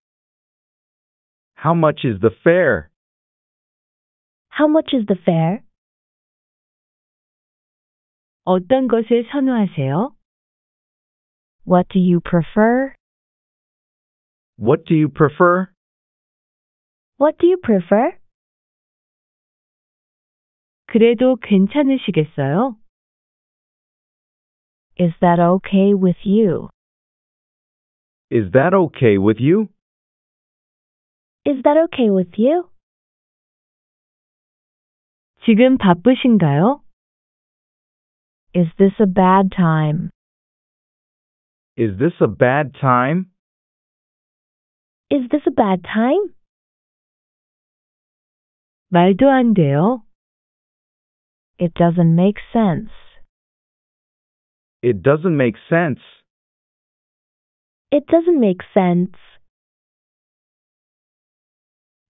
How much is the fare? How much is the fare? 어떤 것을 선호하세요? What do you prefer? What do you prefer? What do you prefer? 그래도 괜찮으시겠어요? Is that okay with you? Is that okay with you? Is that okay with you? 지금 바쁘신가요? Is this a bad time? Is this a bad time? Is this a bad time? 말도 안 돼요. It doesn't make sense. It doesn't make sense. It doesn't make sense.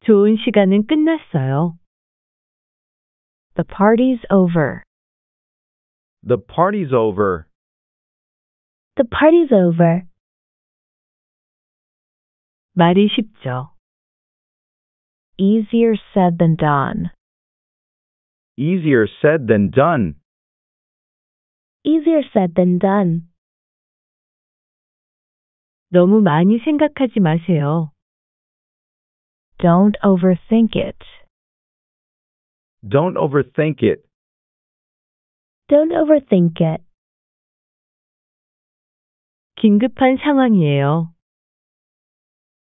좋은 시간은 끝났어요. The party's over. The party's over. The party's over. 말이 쉽죠. Easier said than done. Easier said than done. Easier said than done. 너무 많이 생각하지 마세요. Don't overthink it. Don't overthink it. Don't overthink it. 긴급한 상황이에요.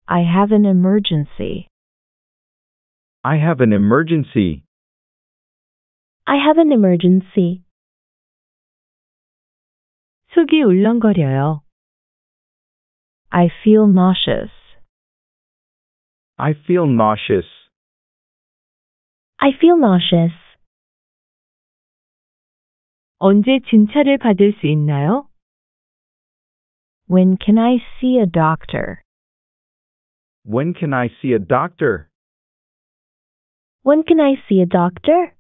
I have an emergency. I have an emergency. I have an emergency. 속이 울렁거려요. I feel nauseous. I feel nauseous. I feel nauseous. 언제 진찰을 받을 수 있나요? When can I see a doctor? When can I see a doctor? When can I see a doctor?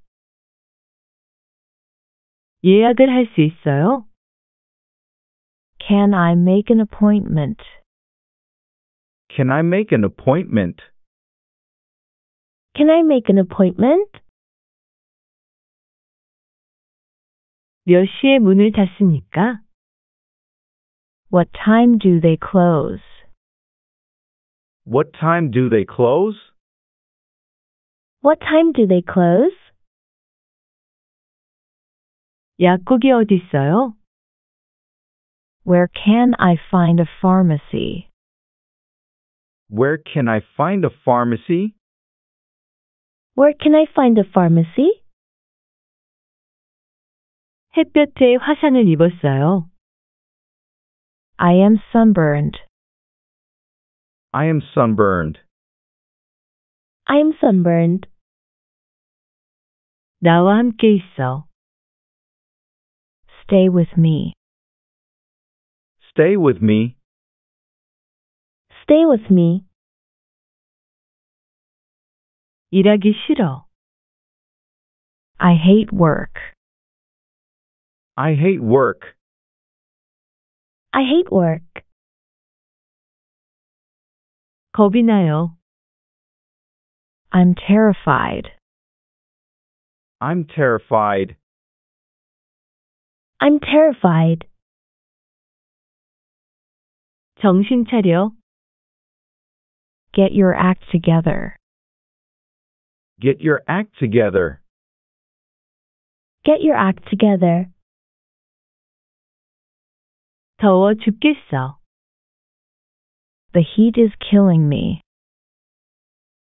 예약을 할 있어요? Can I make an appointment? Can I make an appointment? Can I make an appointment? 몇 시에 문을 닫습니까? What time do they close? What time do they close? What time do they close? 약국이 어디 있어요? Where can I find a pharmacy? Where can I find a pharmacy? Where can I find a pharmacy? 햇볕에 화상을 입었어요. I am sunburned. I am sunburned. I am sunburned. 나와 함께 있어. Stay with me. Stay with me. Stay with me. 일하기 싫어. I hate work. I hate work. I hate work. 겁이 나요. I'm terrified. I'm terrified. I'm terrified. 정신 차려. Get your act together. Get your act together. Get your act together. 더워 죽겠어. The heat is killing me.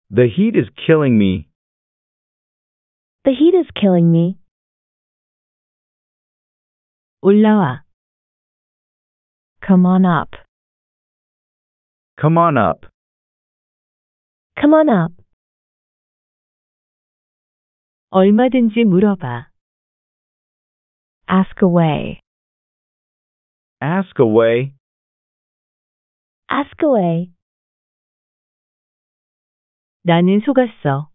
The heat is killing me. The heat is killing me. 올라와. Come on up. Come on up. Come on up. 얼마든지 물어봐. Ask away. Ask away. Ask away. 나는 속았어.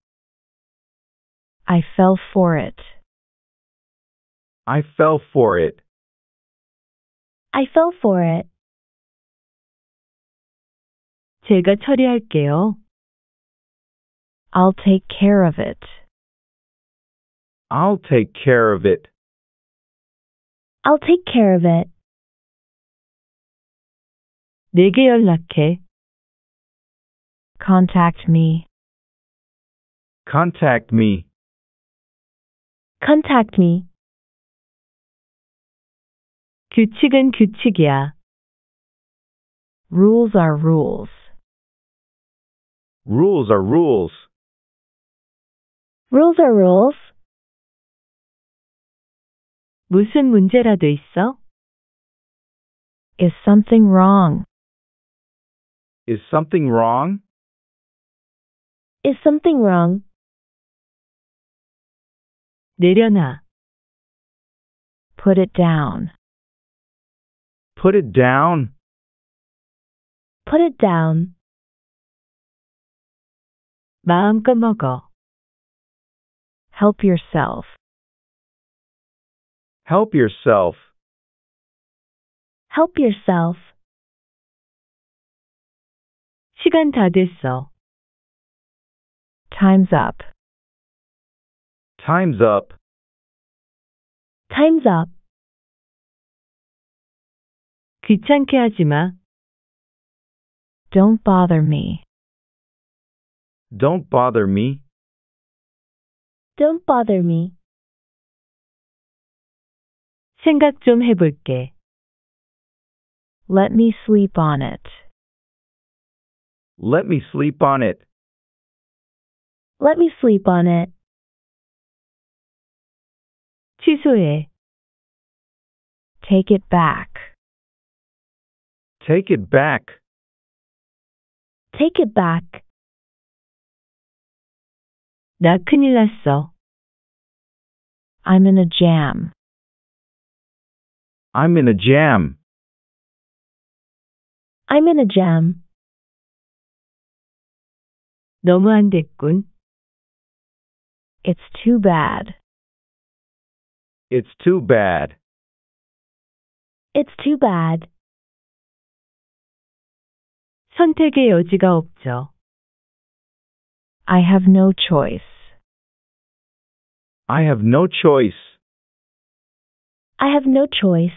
I fell for it. I fell for it. I fell for it. 제가 처리할게요. I'll take care of it. I'll take care of it. I'll take care of it. 내게 연락해. Contact me. Contact me. Contact me. 규칙은 규칙이야. Rules are rules. Rules are rules. Rules are rules. 무슨 문제라도 있어? Is something wrong? Is something wrong? Is something wrong? 내려놔. Put it down. Put it down. Put it down. 마음껏 먹어. Help yourself. Help yourself. Help yourself. 시간 다 됐어. Time's up. Time's up. Time's up. 귀찮게 하지 마. Don't bother me. Don't bother me. Don't bother me. 생각 좀 해볼게. Let me sleep on it. Let me sleep on it. Let me sleep on it. 취소해. Take it back. Take it back. Take it back. 나 큰일 났어. I'm in a jam. I'm in a jam. I'm in a jam. 너무 안 됐군. It's too bad. It's too bad. It's too bad. 선택의 여지가 없죠. I have no choice. I have no choice. I have no choice.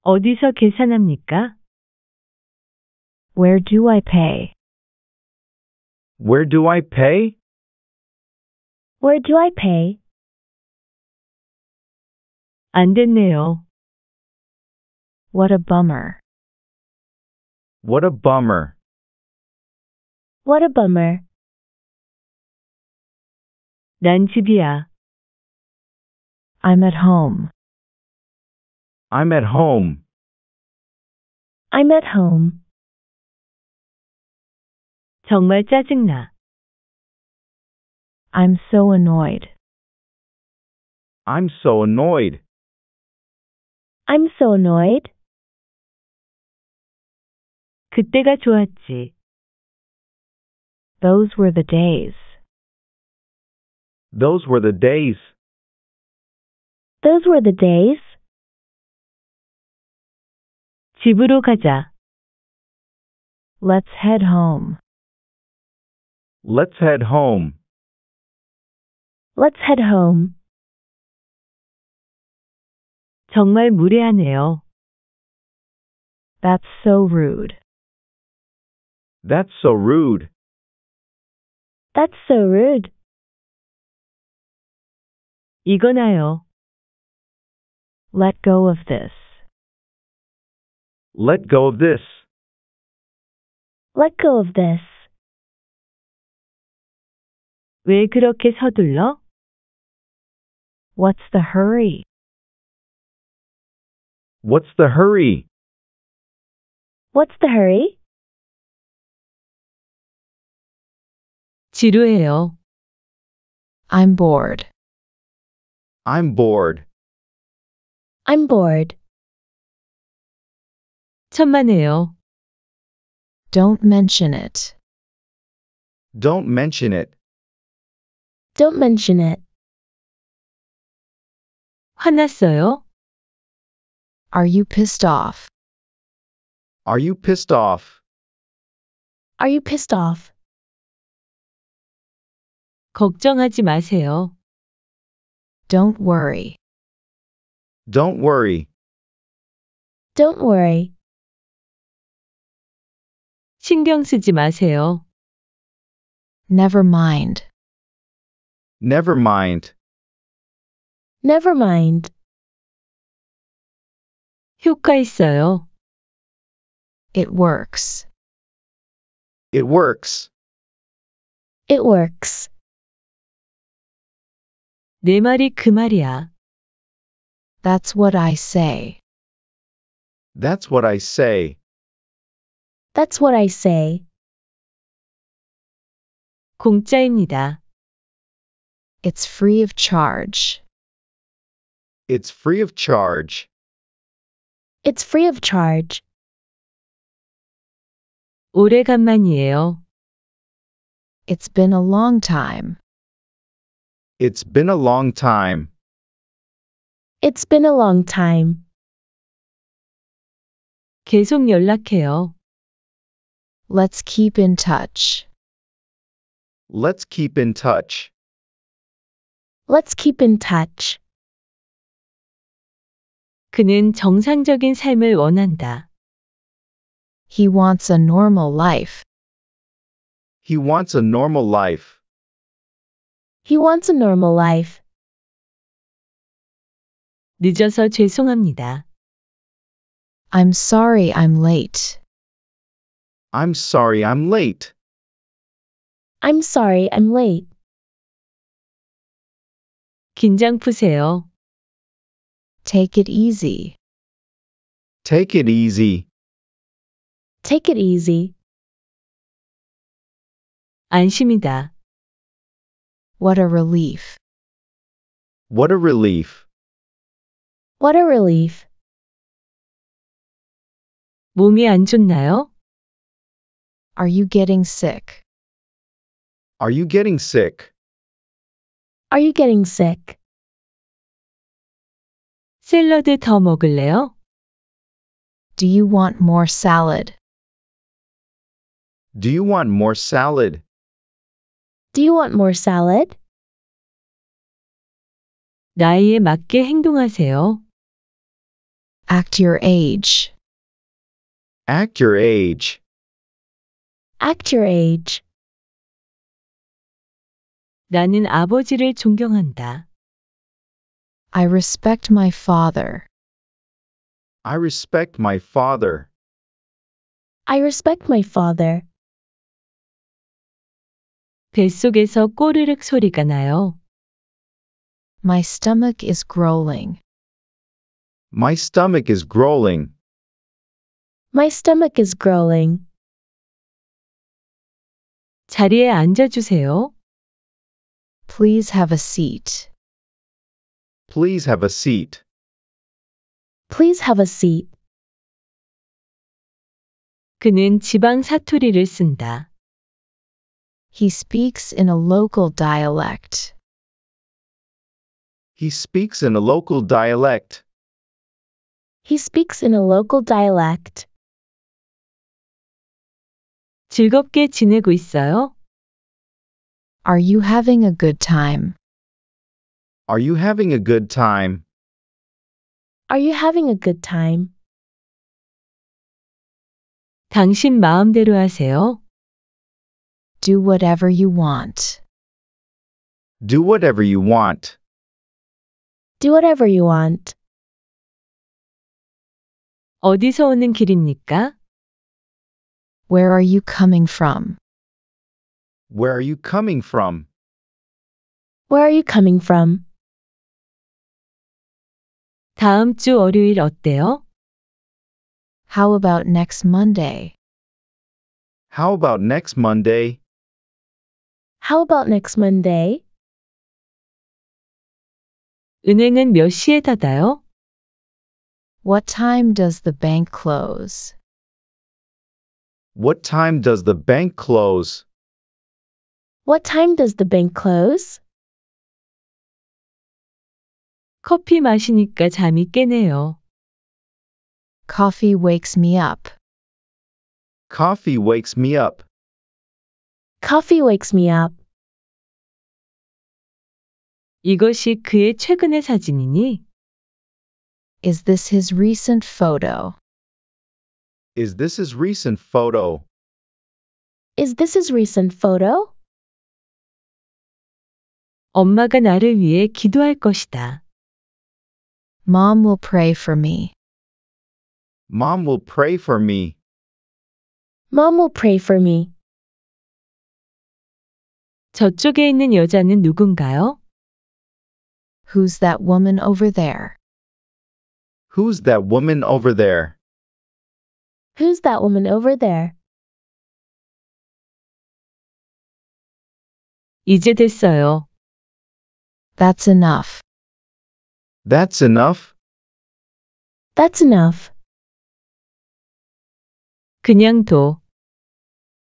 어디서 계산합니까? Where do I pay? Where do I pay? Where do I pay? 안 됐네요. What a bummer. What a bummer. What a bummer. 난 집이야. I'm at home. I'm at home. I'm at home. 정말 짜증나. I'm so annoyed. I'm so annoyed. I'm so annoyed. 그때가 좋았지. Those were the days. Those were the days. Those were the days. 집으로 가자. Let's head home. Let's head home. Let's head home. 정말 무례하네요. That's so rude. That's so rude. That's so rude. 이거나요. Let go of this. Let go of this. Let go of this. 왜 그렇게 서둘러? What's the hurry? What's the hurry? What's the hurry? 지루해요. I'm bored. I'm bored. I'm bored. 천만에요. Don't mention it. Don't mention it. Don't mention it. 화났어요? Are you pissed off? Are you pissed off? Are you pissed off? 걱정하지 마세요. Don't worry. Don't worry. Don't worry. 신경 쓰지 마세요. Never mind. Never mind. Never mind. 효과 있어요. It works. It works. It works. 내 말이 그 말이야. That's what I say. That's what I say. That's what I say. 공짜입니다. It's free of charge. It's free of charge. It's free of charge. 오래간만이에요. It's been a long time. It's been a long time. It's been a long time. 계속 연락해요. Let's keep in touch. Let's keep in touch. Let's keep in touch. 그는 정상적인 삶을 원한다. He wants a normal life. He wants a normal life. He wants a normal life. 늦어서 죄송합니다. I'm sorry I'm late. I'm sorry I'm late. I'm sorry I'm late. 긴장 푸세요. Take it easy. Take it easy. Take it easy. 안심이다. What a relief. What a relief. What a relief. 몸이 안 좋나요? Are you getting sick? Are you getting sick? Are you getting sick? 샐러드 더 먹을래요? Do you want more salad? Do you want more salad? Do you want more salad? 나이에 맞게 행동하세요. Act your age. Act your age. Act your age. 나는 아버지를 존경한다. I respect my father. I respect my father. I respect my father. 뱃속에서 꼬르륵 소리가 나요. My stomach is growling. My stomach is growling. My stomach is growling. 자리에 앉아 주세요. Please have a seat. Please have a seat. Please have a seat. 그는 지방 사투리를 쓴다. He speaks in a local dialect. He speaks in a local dialect. He speaks in a local dialect. 즐겁게 지내고 있어요? Are you having a good time? Are you having a good time? Are you having a good time? 당신 마음대로 하세요. Do whatever you want. Do whatever you want. Do whatever you want. 어디서 오는 길입니까? Where are you coming from? Where are you coming from? Where are you coming from? 다음 주 월요일 어때요? How about next Monday? How about next Monday? How about next Monday? 은행은 몇 시에 닫아요? What time does the bank close? What time does the bank close? What time does the bank close? 커피 마시니까 잠이 깨네요. Coffee wakes me up. Coffee wakes me up. Coffee wakes me up. 이것이 그의 최근의 사진이니? Is this his recent photo? Is this his recent photo? Is this his recent photo? 엄마가 나를 위해 기도할 것이다. Mom will pray for me. Mom will pray for me. Mom will pray for me. 저쪽에 있는 여자는 누군가요? Who's that woman over there? Who's that woman over there? Who's that woman over there? 이제 됐어요. That's enough. That's enough. That's enough. 그냥 둬.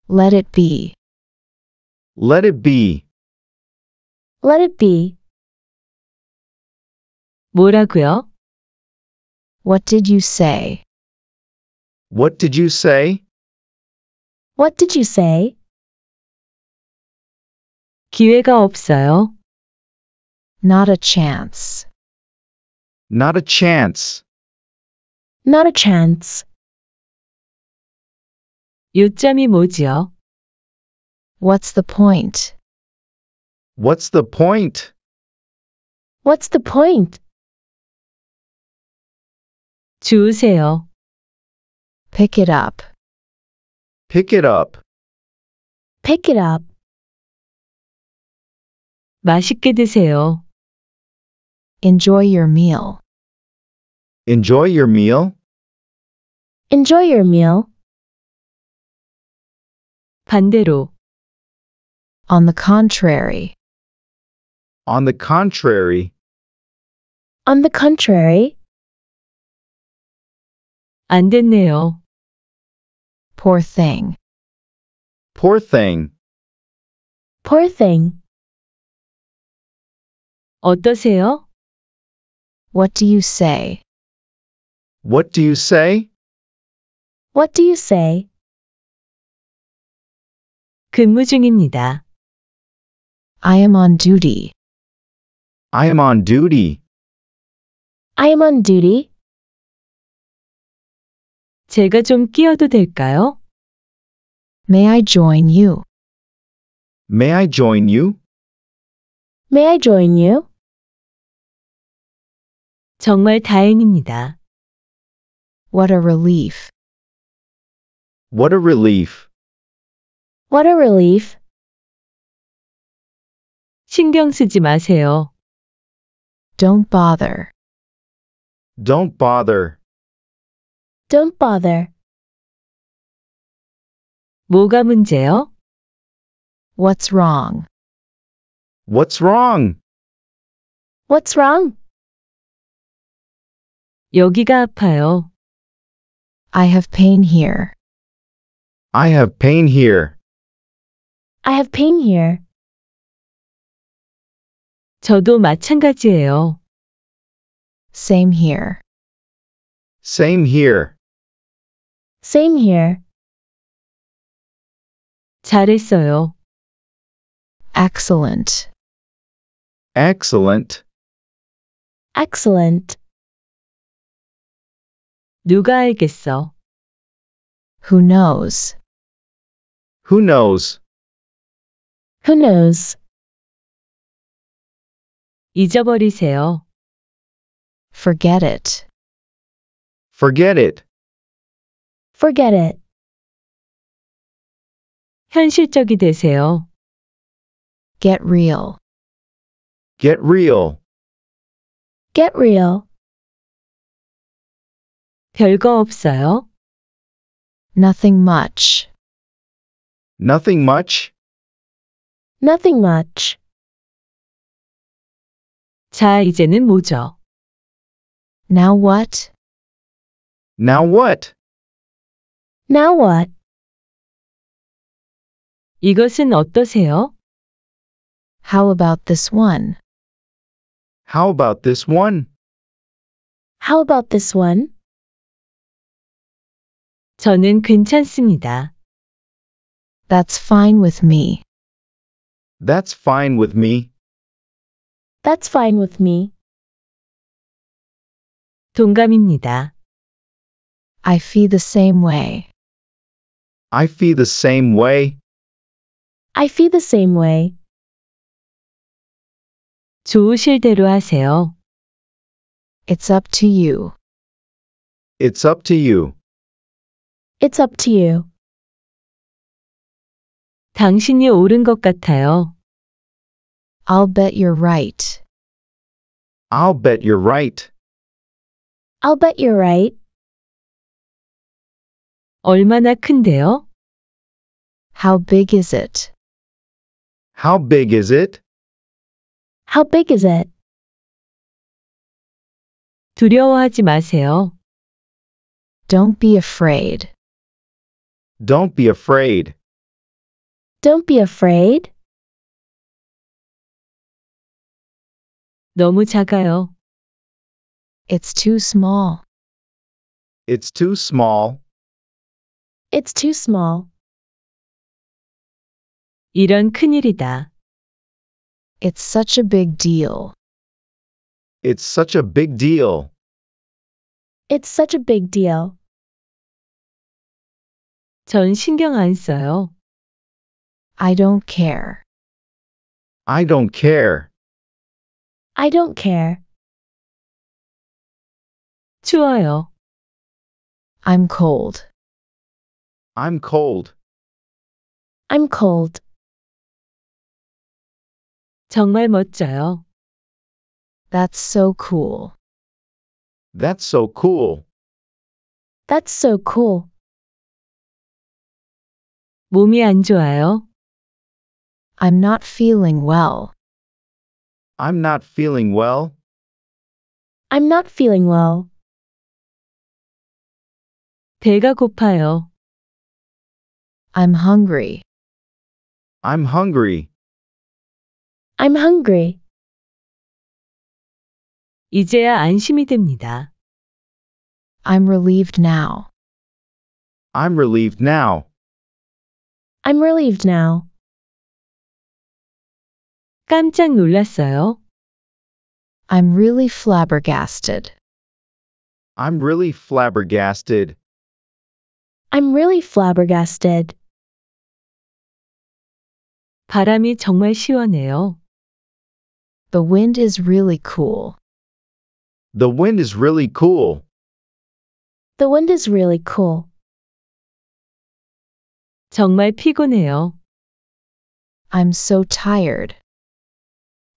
Let it be. Let it be. Let it be. 뭐라고요? What did you say? What did you say? What did you say? 기회가 없어요. Not a chance. Not a chance. Not a chance. 요점이 뭐지요? What's the point? What's the point? What's the point? 주세요. Pick it up. Pick it up. Pick it up. 맛있게 드세요. Enjoy your meal. Enjoy your meal. Enjoy your meal. 반대로 on the contrary. On the contrary. On the contrary. 안 됐네요. Poor thing. Poor thing. Poor thing. 어떠세요? What do you say? What do you say? What do you say? 근무 중입니다. I am on duty. I am on duty. I am on duty. 제가 좀 끼어도 될까요? May I join you? May I join you? May I join you? 정말 다행입니다. What a relief. What a relief. What a relief. 신경 쓰지 마세요. Don't bother. Don't bother. Don't bother. 뭐가 문제요? What's wrong? What's wrong? What's wrong? 여기가 아파요. I have pain here. I have pain here. I have pain here. 저도 마찬가지예요. Same here. Same here. Same here. 잘했어요. Excellent. Excellent. Excellent. 누가 알겠어? Who knows? Who knows? Who knows? 잊어버리세요. Forget it. Forget it. Forget it. 현실적이 되세요. Get real. Get real. Get real. 별거 없어요. Nothing much. Nothing much. Nothing much. 자, 이제는 뭐죠? Now what? Now what? Now what? 이것은 어떠세요? How about this one? How about this one? How about this one? 저는 괜찮습니다. That's fine with me. That's fine with me. That's fine with me. 동감입니다. I feel the same way. I feel the same way. I feel the same way. 좋으실 대로 하세요. It's up to you. It's up to you. It's up to you. 당신이 옳은 것 같아요. I'll bet you're right. I'll bet you're right. I'll bet you're right. 얼마나 큰데요? How big is it? How big is it? How big is it? 두려워하지 마세요. Don't be afraid. Don't be afraid. Don't be afraid. 너무 작아요. It's too small. It's too small. It's too small. 이런 큰일이다. It's such a big deal. It's such a big deal. It's such a big deal. 전 신경 안 써요. I don't care. I don't care. I don't care. 좋아요. I'm cold. I'm cold. I'm cold. 정말 멋져요. That's so cool. That's so cool. That's so cool. 몸이 안 좋아요. I'm not feeling well. I'm not feeling well. I'm not feeling well. 배가 고파요. I'm hungry. I'm hungry. I'm hungry. 이제야 안심이 됩니다. I'm relieved now. I'm relieved now. I'm relieved now. 깜짝 놀랐어요. I'm really flabbergasted. I'm really flabbergasted. I'm really flabbergasted. 바람이 정말 시원해요. The wind is really cool. The wind is really cool. The wind is really cool. 정말 피곤해요. I'm so tired.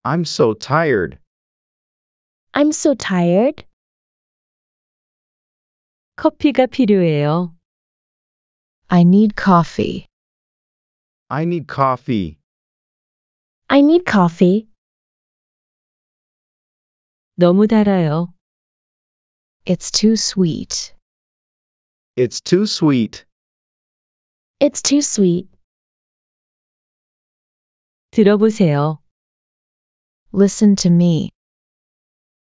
I'm so tired. I'm so tired. 커피가 필요해요. I need coffee. I need coffee. I need coffee. 너무 달아요. It's too sweet. It's too sweet. It's too sweet. 들어보세요. Listen to me.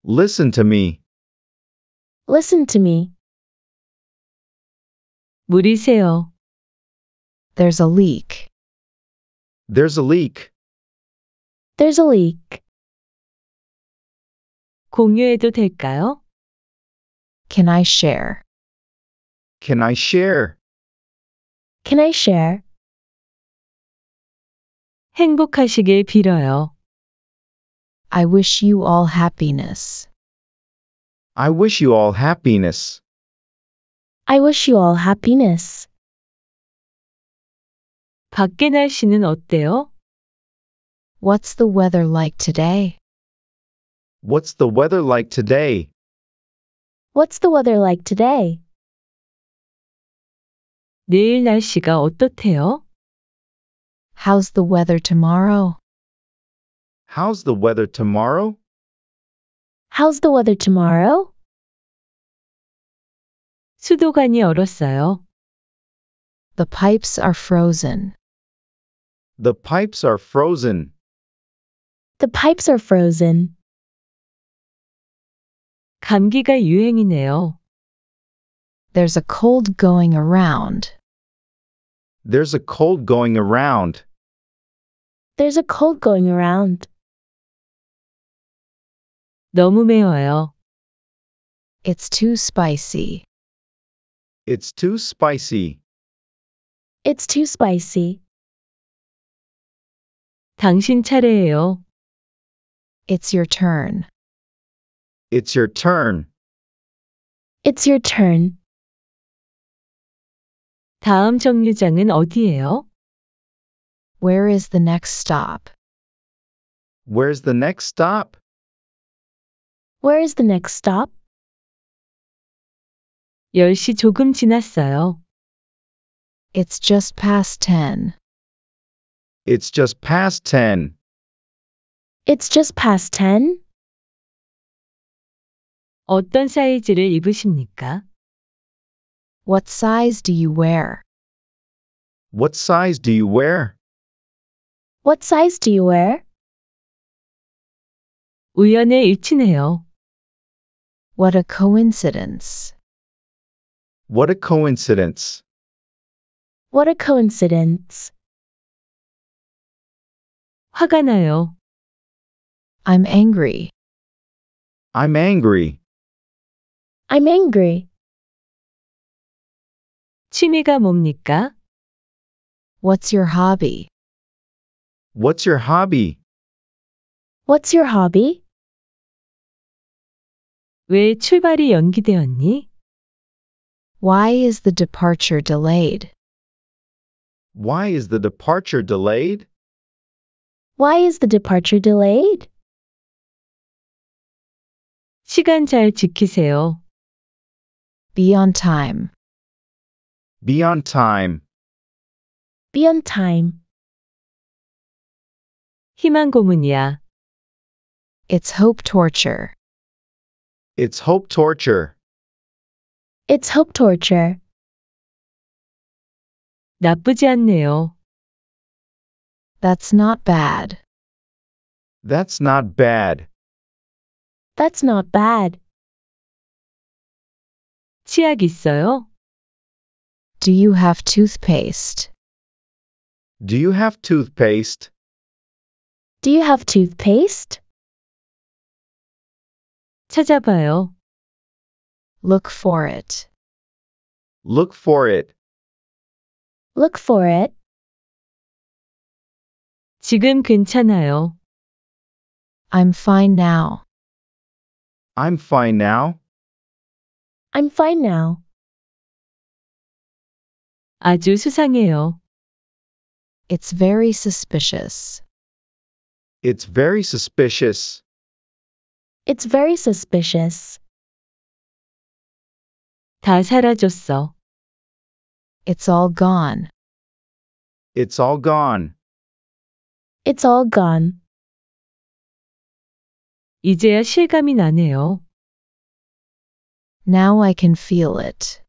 Listen to me. Listen to me. 물이 새요. There's a leak. There's a leak. There's a leak. 공유해도 될까요? Can I share? Can I share? Can I share? 행복하시길 빌어요. I wish you all happiness. I wish you all happiness. I wish you all happiness. 밖에 날씨는 어때요? What's the weather like today? What's the weather like today? What's the weather like today? 내일 날씨가 어떻대요? How's the weather tomorrow? How's the weather tomorrow? How's the weather tomorrow? 수도관이 얼었어요. The pipes are frozen. The pipes are frozen. The pipes are frozen. 감기가 유행이네요. There's a cold going around. There's a cold going around. There's a cold going around. 너무 매워요. It's too spicy. It's too spicy. It's too spicy. 당신 차례예요. It's your turn. It's your turn. It's your turn. 다음 정류장은 어디예요? Where is the next stop? Where's the next stop? Where is the next stop? 10시 조금 지났어요. It's just past 10. It's just past 10. It's just past 10. 어떤 사이즈를 입으십니까? What size do you wear? What size do you wear? What size do you wear? 우연에 일치네요. What a coincidence. What a coincidence. What a coincidence. 화가 나요. I'm angry. I'm angry. I'm angry. 취미가 뭡니까? What's your hobby? What's your hobby? What's your hobby? 왜 출발이 연기되었니? Why is the departure delayed? Why is the departure delayed? Why is the departure delayed? 시간 잘 지키세요. Be on time. Be on time. Be on time. 희망 고문이야. It's hope torture. It's hope torture. It's hope torture. 나쁘지 않네요. That's not bad. That's not bad. That's not bad. 치약 있어요? Do you have toothpaste? Do you have toothpaste? Do you have toothpaste? 찾아봐요. Look for it. Look for it. Look for it. 지금 괜찮아요. I'm fine now. I'm fine now. I'm fine now. 아주 수상해요. It's very suspicious. It's very suspicious. It's very suspicious. 다 사라졌어. It's all gone. It's all gone. It's all gone. 이제야 실감이 나네요. Now I can feel it.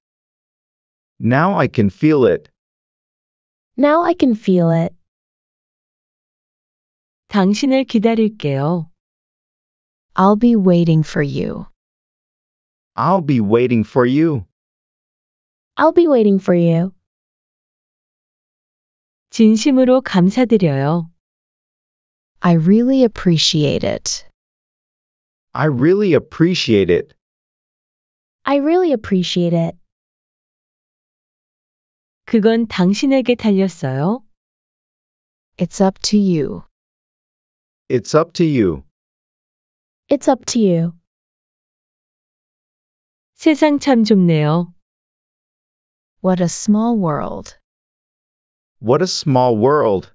Now I can feel it. Now I can feel it. 당신을 기다릴게요. I'll be waiting for you. I'll be waiting for you. I'll be waiting for you. 진심으로 감사드려요. I really appreciate it. I really appreciate it. I really appreciate it. 그건 당신에게 달렸어요. It's up to you. It's up to you. It's up to you. 세상 참 좁네요. What a small world. What a small world.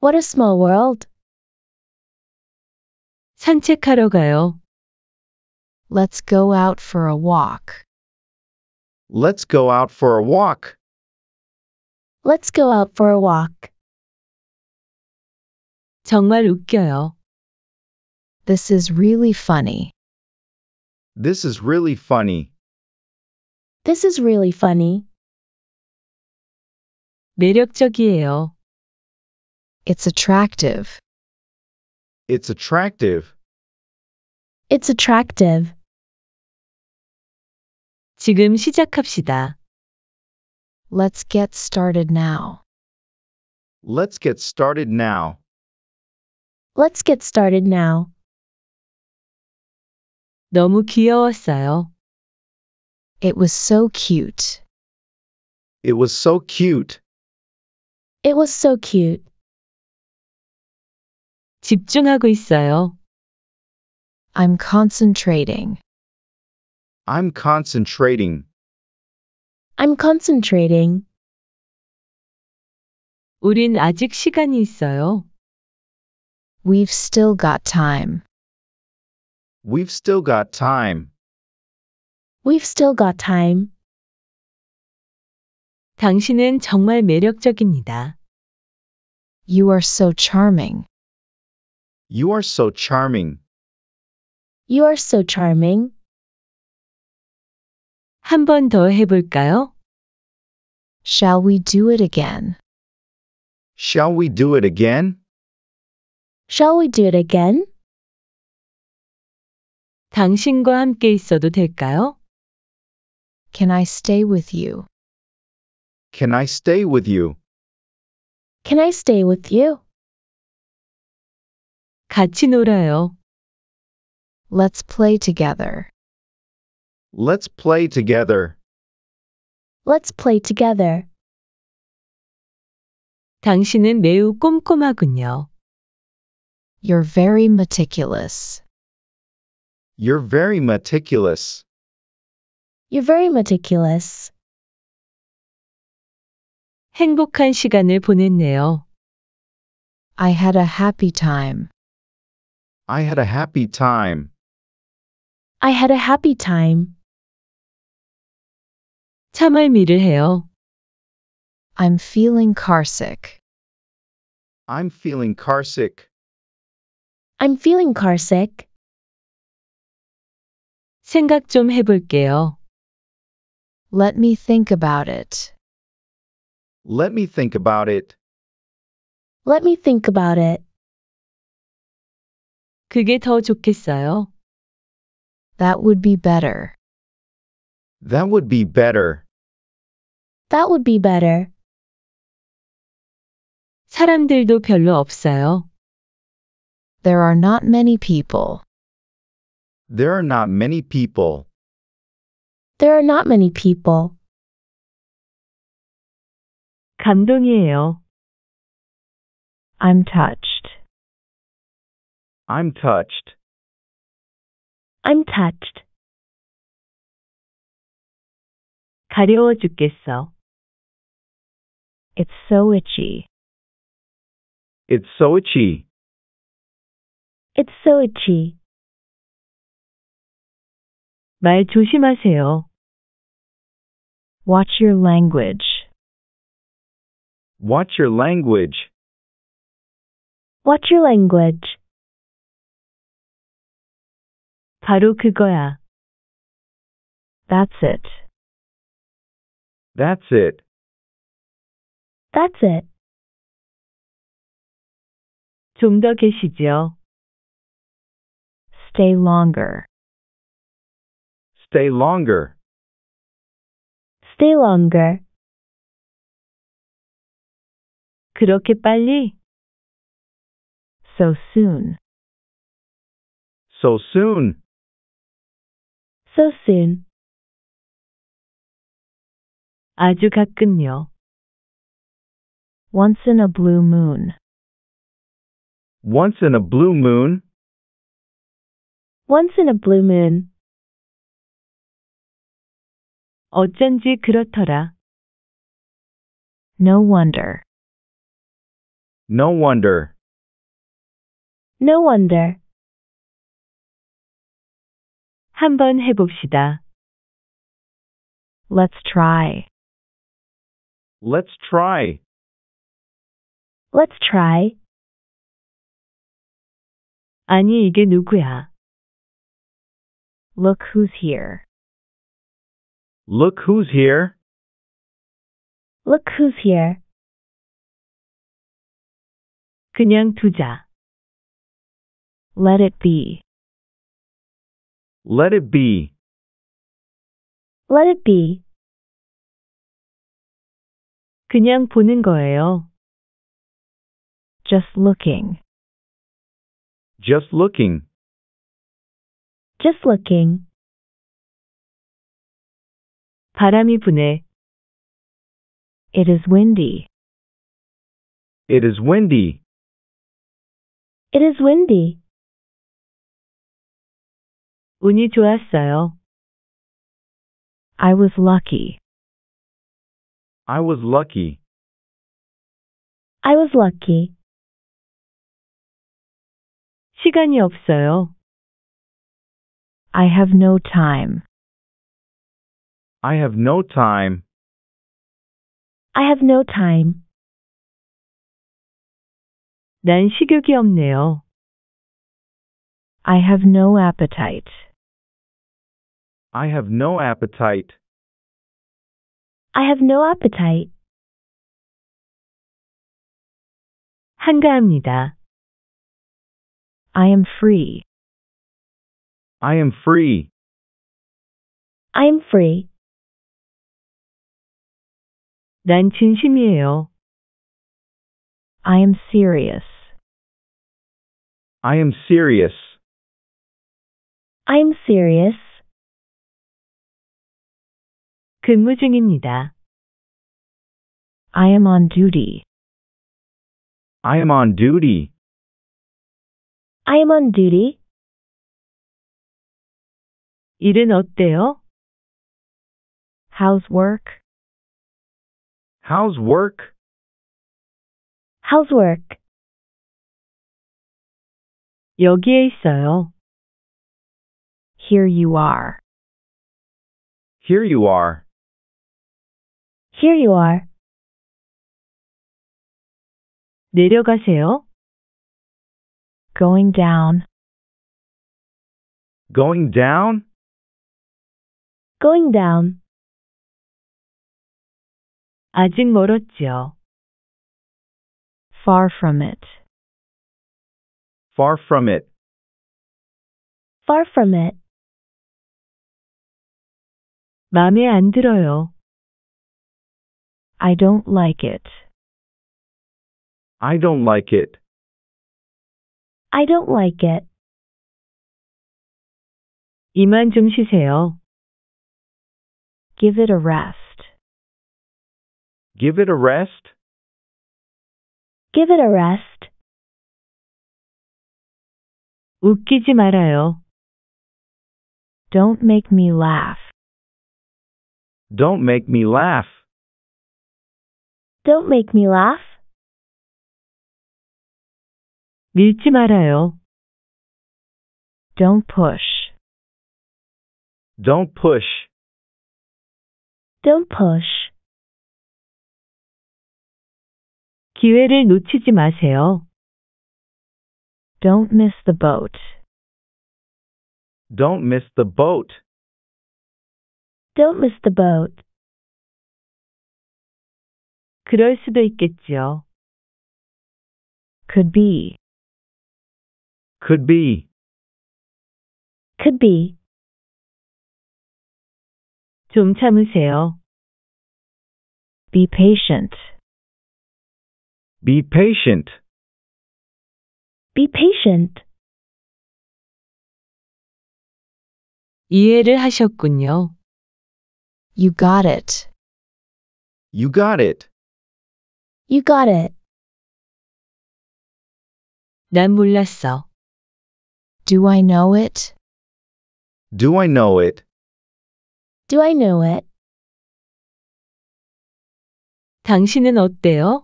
What a small world. 산책하러 가요. Let's go out for a walk. Let's go out for a walk. Let's go out for a walk. 정말 웃겨요. This is really funny. This is really funny. This is really funny. 매력적이에요. It's attractive. It's attractive. It's attractive. 지금 시작합시다. Let's get started now. Let's get started now. Let's get started now. 너무 귀여웠어요. It was so cute. It was so cute. It was so cute. 집중하고 있어요. I'm concentrating. I'm concentrating. I'm concentrating. 우린 아직 시간이 있어요. We've still got time. We've still got time. We've still got time. 당신은 정말 매력적입니다. You are so charming. You are so charming. You are so charming. 한 번 더 해볼까요? Shall we do it again? Shall we do it again? Shall we do it again? 당신과 함께 있어도 될까요? Can I stay with you? Can I stay with you? Can I stay with you? 같이 놀아요. Let's play together. Let's play together. Let's play together. 당신은 매우 꼼꼼하군요. You're very meticulous. You're very meticulous. You're very meticulous. 행복한 시간을 보냈네요. I had a happy time. I had a happy time. I had a happy time. 참을미를 해요. I'm feeling carsick. I'm feeling carsick. I'm feeling carsick. 생각 좀 해볼게요. Let me think about it. Let me think about it. Let me think about it. 그게 더 좋겠어요. That would be better. That would be better. That would be better. 사람들도 별로 없어요. There are not many people. There are not many people. There are not many people. 감동이에요. I'm touched. I'm touched. I'm touched. 가려워 죽겠어. It's so itchy. It's so itchy. It's so itchy. 말 조심하세요. Watch your language. Watch your language. Watch your language. 바로 그거야. That's it. That's it. That's it. 좀 더 계시죠. Stay longer. Stay longer. Stay longer. 그렇게 빨리. So soon. So soon. So soon. 아주 가끔요. Once in a blue moon. Once in a blue moon. Once in a blue moon. 어쩐지 그렇더라. No wonder. No wonder. No wonder. 한번 해봅시다. Let's try. Let's try. Let's try. 아니 이게 누구야? Look who's here. Look who's here. Look who's here. 그냥 두자. Let it be. Let it be. Let it be. 그냥 보는 거예요. Just looking. Just looking. Just looking. 바람이 부네. It is windy. It is windy. It is windy. 운이 좋았어요. I was lucky. I was lucky. I was lucky. 시간이 없어요. I have no time. I have no time. I have no time. 난 식욕이 없네요. I have no appetite. I have no appetite. I have no appetite. 한가합니다. I am free. I am free. I am free. 난 진심이에요. I am serious. I am serious. I'm serious. 근무 중입니다. I am on duty. I am on duty. I am on duty. 일은 어때요? How's work? How's work? How's work? 여기에 있어요. Here you are. Here you are. Here you are. 내려가세요. Going down. Going down? Going down. 아직 멀었지요. Far from it. Far from it. Far from it. 마음에 안 들어요. I don't like it. I don't like it. I don't like it. 이만 좀 쉬세요. Give it a rest. Give it a rest. Give it a rest. 웃기지 말아요. Don't make me laugh. Don't make me laugh. Don't make me laugh. 밀지 말아요. Don't push. Don't push. Don't push. 기회를 놓치지 마세요. Don't miss the boat. Don't miss the boat. Don't miss the boat. 그럴 수도 Could be. Could be. Could be. 좀 참으세요. Be patient. Be patient. Be patient. 이해를 하셨군요. You got it. You got it. You got it. 난 몰랐어. Do I know it? Do I know it? Do I know it? 당신은 어때요?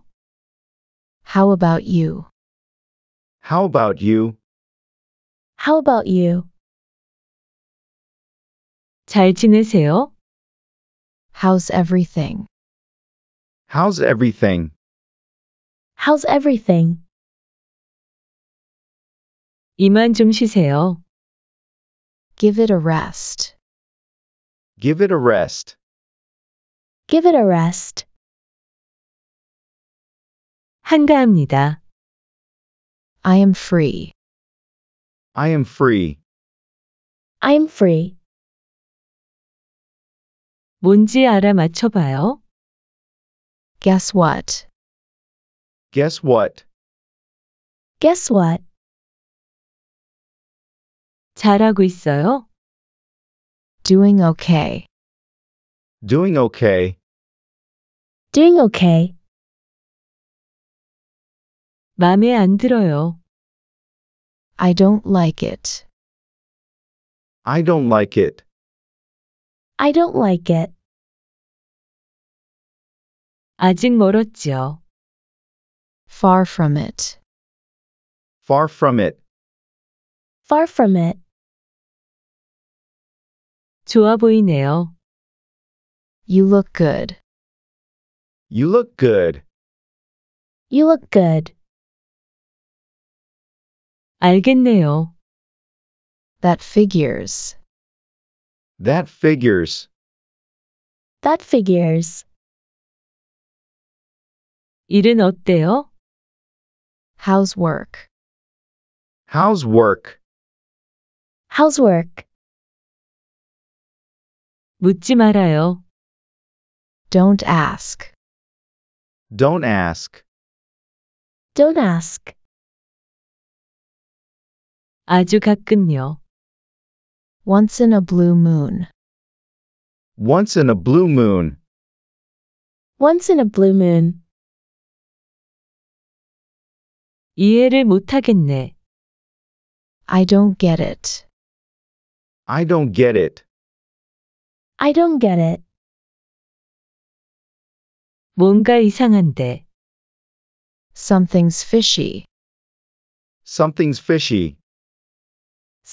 How about you? How about you? How about you? 잘 지내세요? How's everything? How's everything? How's everything? 이만 좀 쉬세요. Give it a rest. Give it a rest. Give it a rest. 한가합니다. I am free. I am free. I am free. 뭔지 알아맞혀봐요. Guess what? Guess what? Guess what? 잘하고 있어요. Doing okay. Doing okay. Doing okay. 안 들어요. I don't like it. I don't like it. I don't like it. 아직 멀었죠. Far from it. Far from it. Far from it. 좋아 보이네요. You look good. You look good. You look good. 알겠네요. That figures. That figures. That figures. 일은 어때요? How's work? How's work? How's work? 묻지 말아요. Don't ask. Don't ask. Don't ask. 아주 가끔요. Once in a blue moon. Once in a blue moon. Once in a blue moon. 이해를 못하겠네. I don't get it. I don't get it. I don't get it. 뭔가 이상한데. Something's fishy. Something's fishy.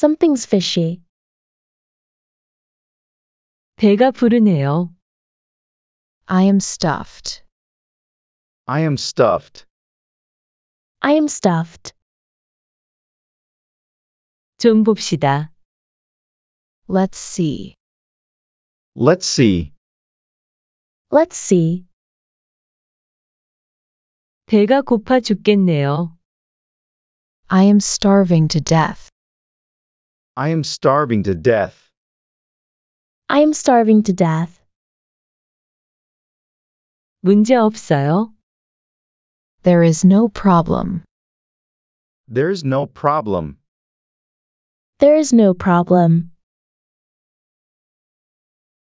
Something's fishy. 배가 부르네요. I am stuffed. I am stuffed. I am stuffed. 좀 봅시다. Let's see. Let's see. Let's see. 배가 고파 죽겠네요. I am starving to death. I am starving to death. I am starving to death. 문제 없어요. There is no problem. There is no problem. There is no problem.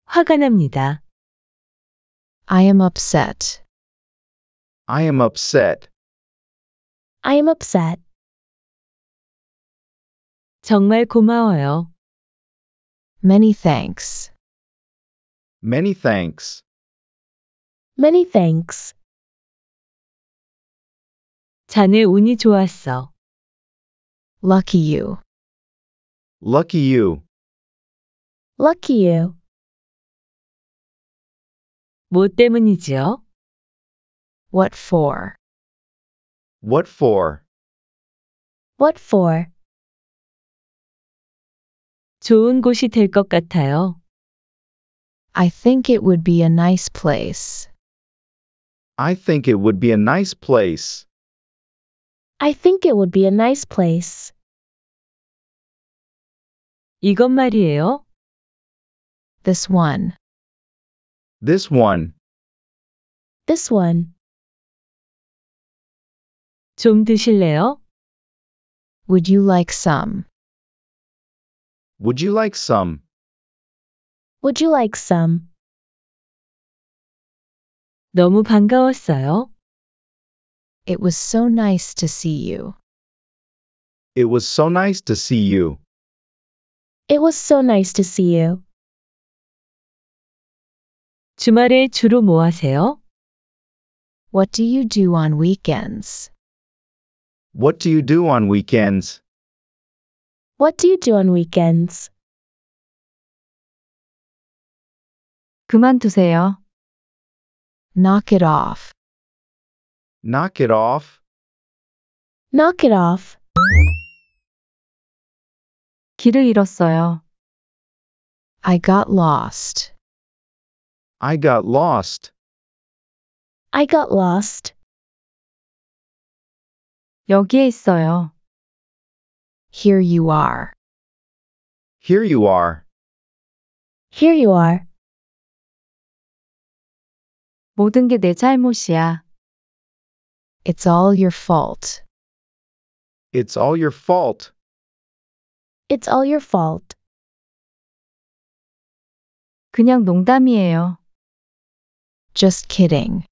화가 납니다. I am upset. I am upset. I am upset. 정말 고마워요. Many thanks. Many thanks. Many thanks. 자네 운이 좋았어. Lucky you. Lucky you. Lucky you. 뭐 때문이지요? What for? What for? What for? 좋은 곳이 같아요. I think it would be a nice place. I think it would be a nice place. I think it would be a nice place. 말이에요. This one. This one. This one. 좀 드실래요? Would you like some? Would you like some? Would you like some? 너무 반가웠어요. It was so nice to see you. It was so nice to see you. It was so nice to see you. 주말에 주로 뭐 하세요? What do you do on weekends? What do you do on weekends? What do you do on weekends? 그만두세요. Knock it off. Knock it off. Knock it off. 길을 잃었어요. I got lost. I got lost. I got lost. 여기에 있어요. Here you are. Here you are. Here you are. 모든 잘못이야. It's all your fault. It's all your fault. It's all your fault. 그냥 농담이에요. Just kidding.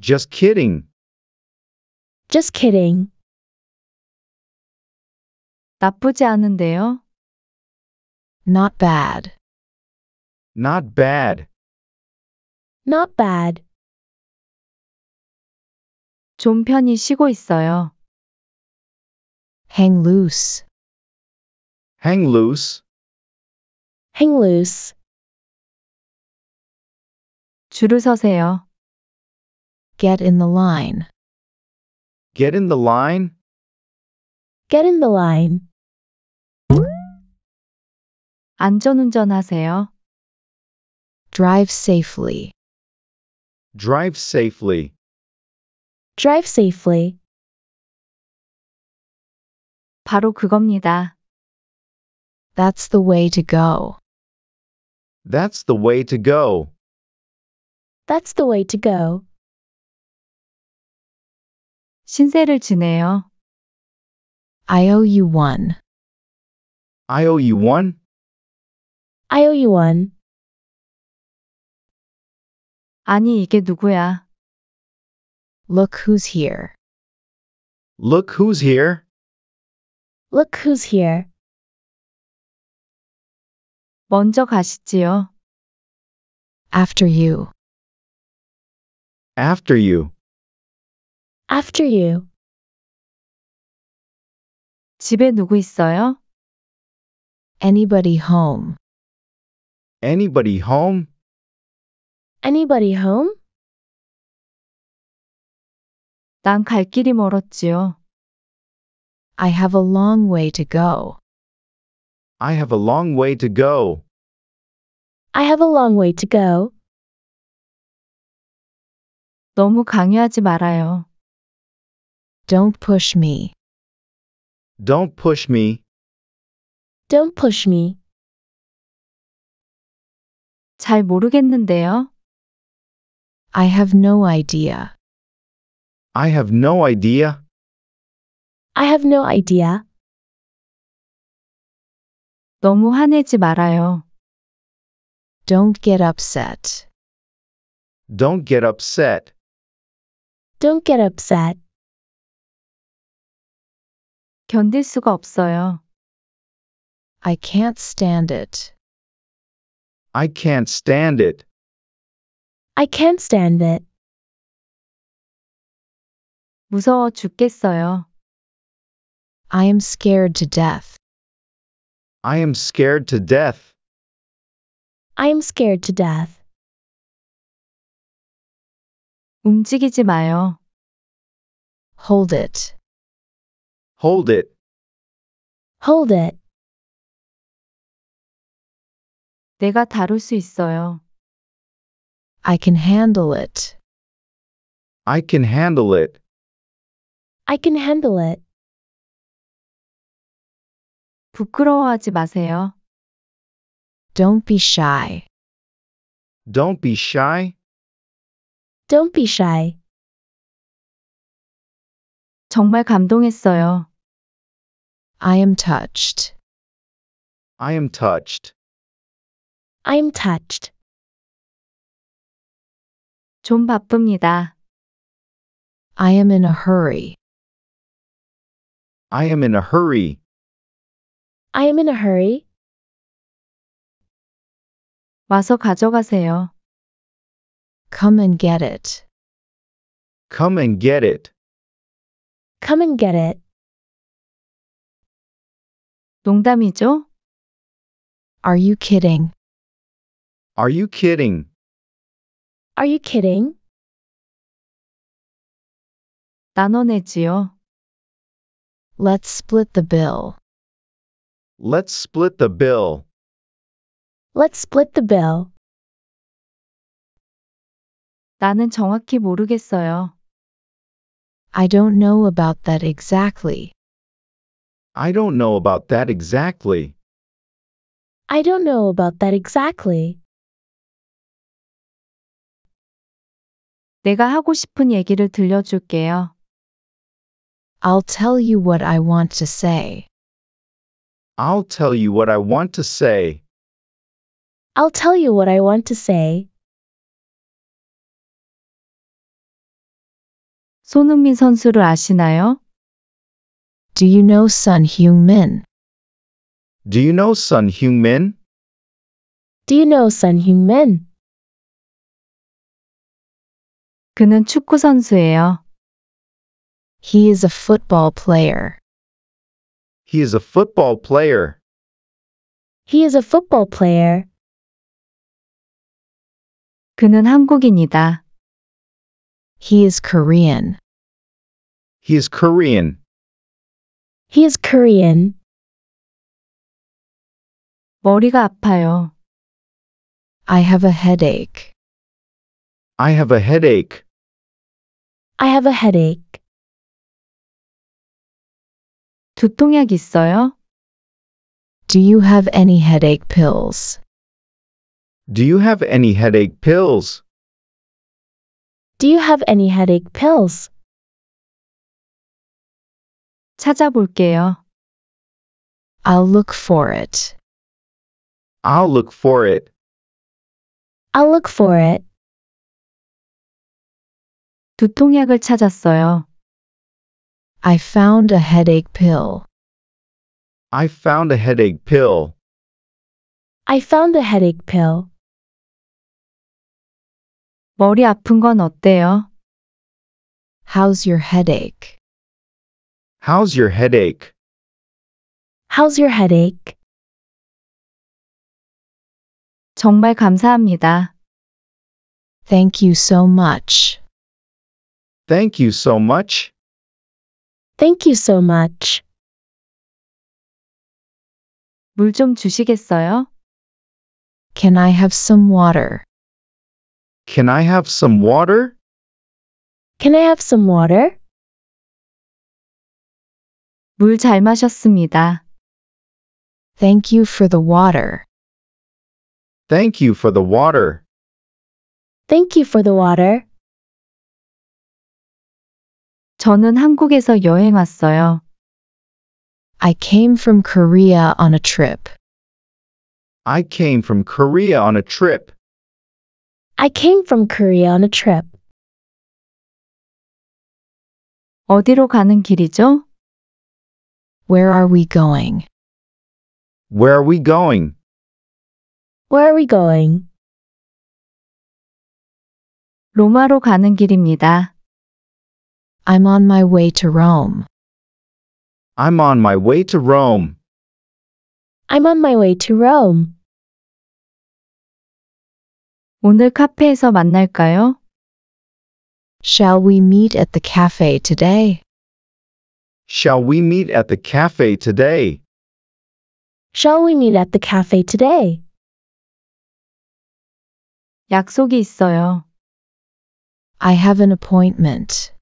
Just kidding. Just kidding. 나쁘지 않은데요? Not bad. Not bad. Not bad. 좀 편히 쉬고 있어요. Hang loose. Hang loose. Hang loose. 줄을 서세요. Get in the line. Get in the line. Get in the line. 안전운전하세요. Drive safely. Drive safely. Drive safely. 바로 그겁니다. That's the way to go. That's the way to go. That's the way to go. 신세를 지네요. I owe you one. I owe you one? I owe you one. 아니, 이게 누구야? Look who's here. Look who's here. Look who's here. 먼저 가시지요. After you. After you. After you. 집에 누구 있어요? Anybody home? Anybody home? Anybody home? 난 갈 길이 멀었지요. I have a long way to go. I have a long way to go. I have a long way to go. 너무 강요하지 말아요. Don't push me. Don't push me. Don't push me. 잘 모르겠는데요. I have no idea. I have no idea. I have no idea. 너무 화내지 말아요. Don't get upset. Don't get upset. Don't get upset. 견딜 수가 없어요. I can't stand it. I can't stand it. I can't stand it. 무서워 죽겠어요. I am scared to death. I am scared to death. I am scared to death. 움직이지 마요. Hold it. Hold it. Hold it. 내가 다룰 수 있어요. I can handle it. I can handle it. I can handle it. 부끄러워하지 마세요. Don't be shy. Don't be shy. Don't be shy. 정말 감동했어요. I am touched. I am touched. I am touched. 좀 바쁩니다. I am in a hurry. I am in a hurry. I am in a hurry. 와서 가져가세요. Come and get it. Come and get it. Come and get it. 농담이죠? Are you kidding? Are you kidding? Are you kidding? 나눠내지요. Let's split the bill. Let's split the bill. Let's split the bill. 나는 정확히 모르겠어요. I don't know about that exactly. I don't know about that exactly. I don't know about that exactly. 내가 하고 싶은 얘기를 들려줄게요. I'll tell you what I want to say. I'll tell you what I want to say. I'll tell you what I want to say. 손흥민 선수를 아시나요? Do you know Sun Hyung Min? Do you know Sun Hyung Min? Do you know Sun Hyung Min? 그는 축구 선수예요. He is a football player. He is a football player. He is a football player. 그는 한국인이다. He is Korean. He is Korean. He is Korean. 머리가 아파요. I have a headache. I have a headache. I have a headache. 두통약 있어요? Do you have any headache pills? Do you have any headache pills? Do you have any headache pills? 찾아볼게요. I'll look for it. I'll look for it. I'll look for it. 두통약을 찾았어요. I found a headache pill. I found a headache pill. I found a headache pill. 머리 아픈 건 어때요? How's your headache? How's your headache? How's your headache? 정말 감사합니다. Thank you so much. Thank you so much. Thank you so much. 물 좀 주시겠어요? Can I have some water? Can I have some water? Can I have some water? 마셨습니다. Thank you for the water. Thank you for the water. Thank you for the water. 저는 한국에서 여행 왔어요. I came from Korea on a trip. I came from Korea on a trip. I came from Korea on a trip. 어디로 가는 길이죠? Where are we going? Where are we going? Where are we going? 로마로 가는 길입니다. I'm on my way to Rome. I'm on my way to Rome. I'm on my way to Rome. 오늘 카페에서 만날까요? Shall we meet at the cafe today? Shall we meet at the cafe today? Shall we meet at the cafe today? 약속이 있어요. I have an appointment.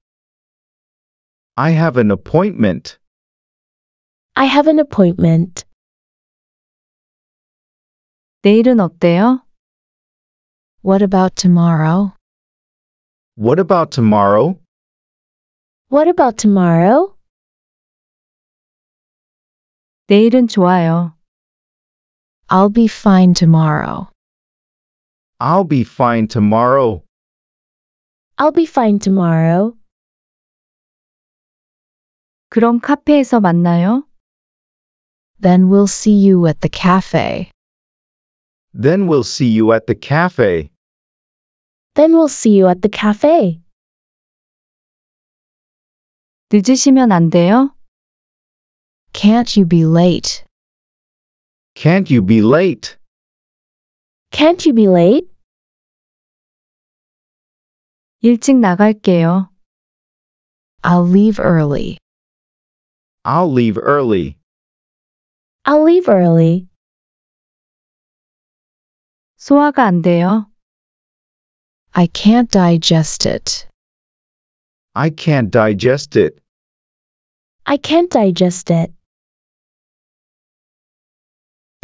I have an appointment. I have an appointment. 내일은 어때요? What about tomorrow? What about tomorrow? What about tomorrow? 내일은 좋아요. I'll be fine tomorrow. I'll be fine tomorrow. I'll be fine tomorrow. 그럼 카페에서 만나요. Then we'll see you at the cafe. Then we'll see you at the cafe. Then we'll see you at the cafe. 늦으시면 안 돼요? Can't you be late? Can't you be late? Can't you be late? 일찍 나갈게요. I'll leave early. I'll leave early. I'll leave early. 소화가 안 돼요. I can't digest it. I can't digest it. I can't digest it.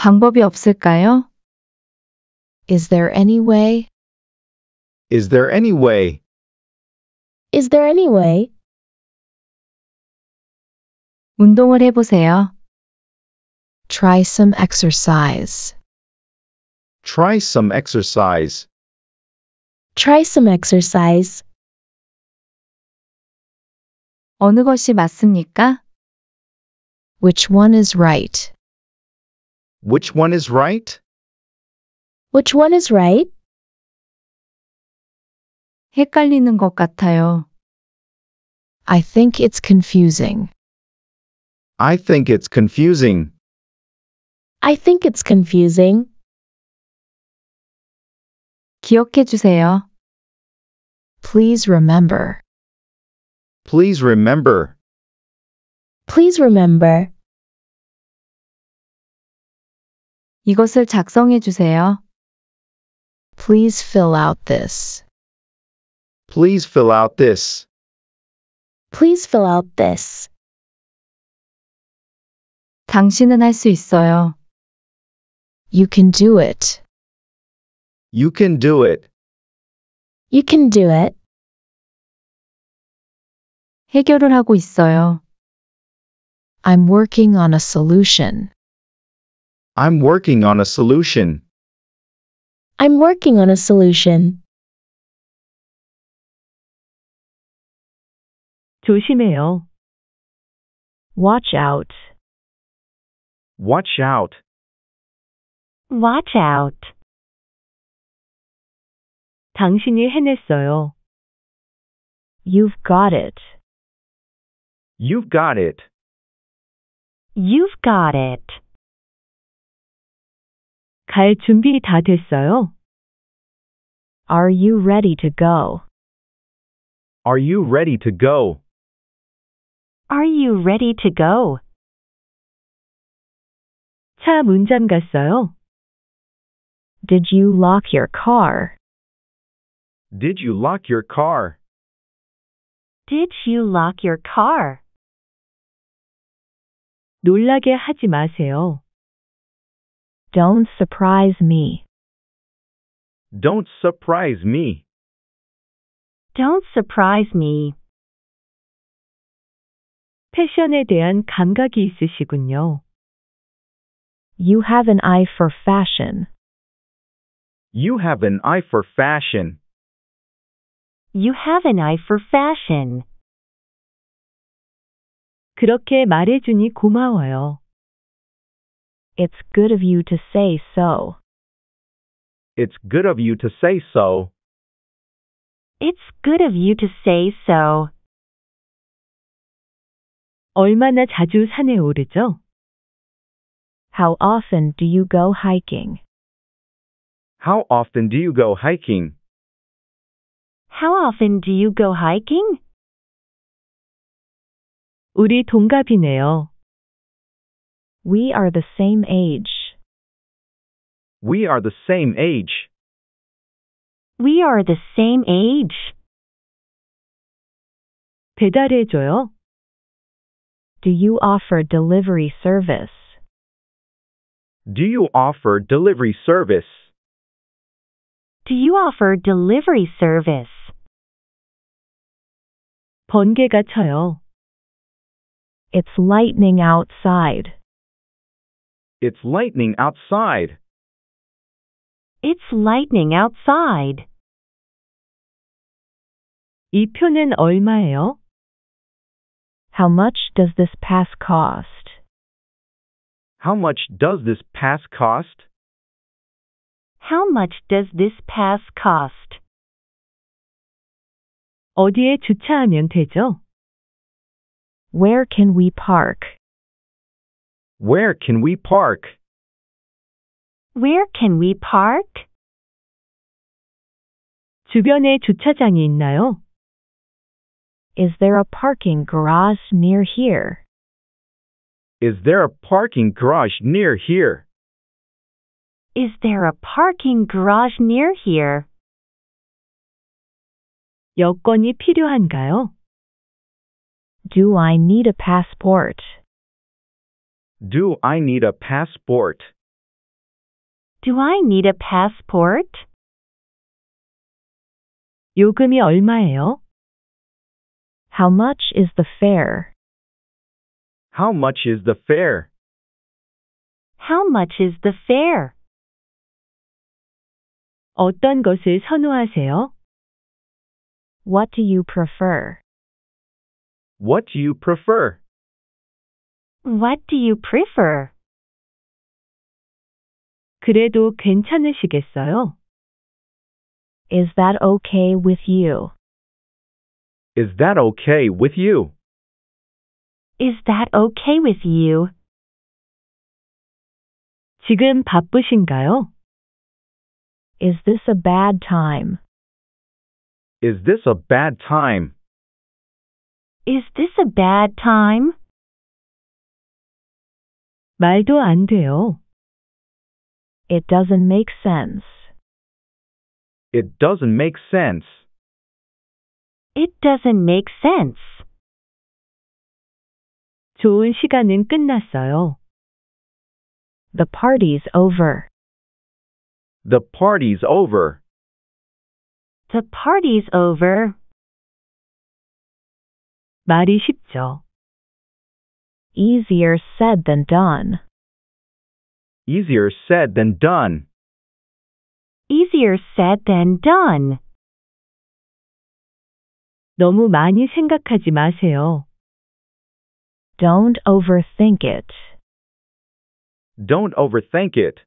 방법이 없을까요? Is there any way? Is there any way? Is there any way? 운동을 해보세요. Try some exercise. Try some exercise. Try some exercise. 어느 것이 맞습니까? Which one is right? Which one is right? Which one is right? 헷갈리는 것 같아요. I think it's confusing. I think it's confusing. I think it's confusing. 기억해 주세요. Please remember. Please remember. Please remember. 이것을 작성해 주세요. Please fill out this. Please fill out this. Please fill out this. 당신은 있어요. You can do it. You can do it. You can do it. 해결을 하고 있어요. I'm working on a solution. I'm working on a solution. I'm working on a solution. 조심해요. Watch out. Watch out. Watch out. 당신이 해냈어요. You've got it. You've got it. You've got it. 갈 준비 다 됐어요? Are you ready to go? Are you ready to go? Are you ready to go? 차 문잠 갔어요? Did you lock your car? Did you lock your car? Did you lock your car? 놀라게 하지 마세요. Don't surprise me. Don't surprise me. Don't surprise me. 패션에 대한 감각이 있으시군요. You have an eye for fashion. You have an eye for fashion. You have an eye for fashion. 그렇게 말해주니 고마워요. It's good of you to say so. It's good of you to say so. It's good of you to say so. 얼마나 자주 산에 오르죠? How often do you go hiking? How often do you go hiking? How often do you go hiking? 우리 동갑이네요. We are the same age. We are the same age. We are the same age. 배달해줘요. Do you offer delivery service? Do you offer delivery service? Do you offer delivery service? 번개가 쳐요. It's lightning outside. It's lightning outside. It's lightning outside. 이 표는 얼마예요? How much does this pass cost? How much does this pass cost? How much does this pass cost? 어디에 주차하면 되죠? Where can we park? Where can we park? Where can we park? 주변에 주차장이 있나요? Is there a parking garage near here? Is there a parking garage near here? Is there a parking garage near here? 여권이 필요한가요? Do I need a passport? Do I need a passport? Do I need a passport? 요금이 얼마예요? How much is the fare? How much is the fare? How much is the fare? 어떤 것을 선호하세요? What do you prefer? What do you prefer? What do you prefer? 그래도 괜찮으시겠어요? Is that okay with you? Is that okay with you? Is that okay with you? 지금 바쁘신가요? Is this a bad time? Is this a bad time? Is this a bad time? 말도 안 돼요. It doesn't make sense. It doesn't make sense. It doesn't make sense. 좋은 시간은 끝났어요. The party's over. The party's over. The party's over. 말이 쉽죠. Easier said than done. Easier said than done. Easier said than done. 너무 많이 생각하지 마세요. Don't overthink it. Don't overthink it.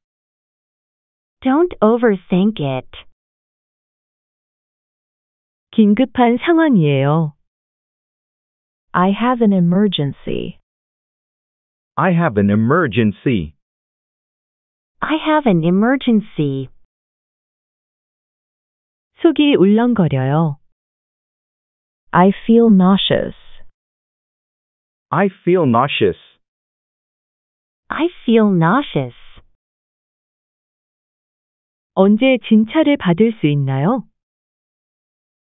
Don't overthink it. 긴급한 상황이에요. I have an emergency. I have an emergency. I have an emergency. 속이 울렁거려요. I feel nauseous. I feel nauseous. I feel nauseous. 언제 진찰을 받을 수 있나요?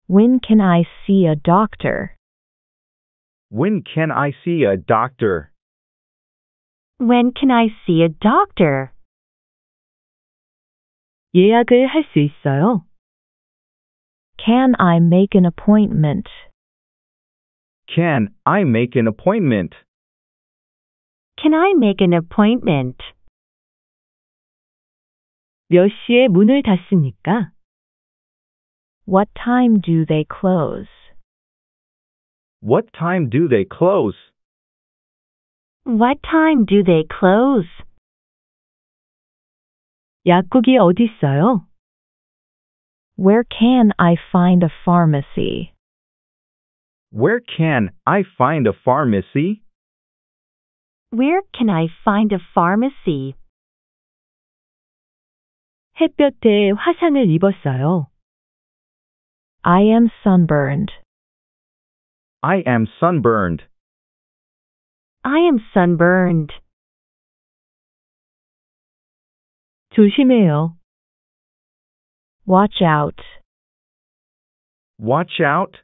When can I see a doctor? When can I see a doctor? When can I see a doctor? 예약을 할 있어요? Can I make an appointment? Can I make an appointment? Can I make an appointment? 몇 시에 문을 닫습니까? What time do they close? What time do they close? What time do they close? 약국이 어디 있어요? Where can I find a pharmacy? Where can I find a pharmacy? Where can I find a pharmacy? 햇볕에 화상을 입었어요. I am sunburned. I am sunburned. I am sunburned. 조심해요. Watch out. Watch out.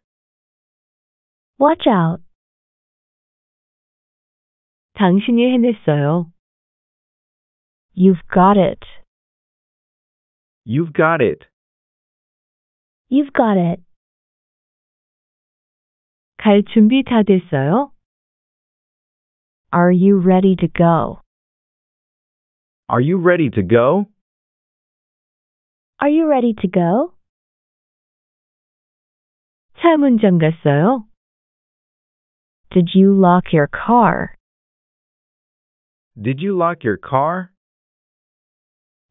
Watch out. 당신이 해냈어요. You've got it. You've got it. You've got it. 갈 준비 다 됐어요? Are you ready to go? Are you ready to go? Are you ready to go? 차문 잠갔어요? Did you lock your car? Did you lock your car?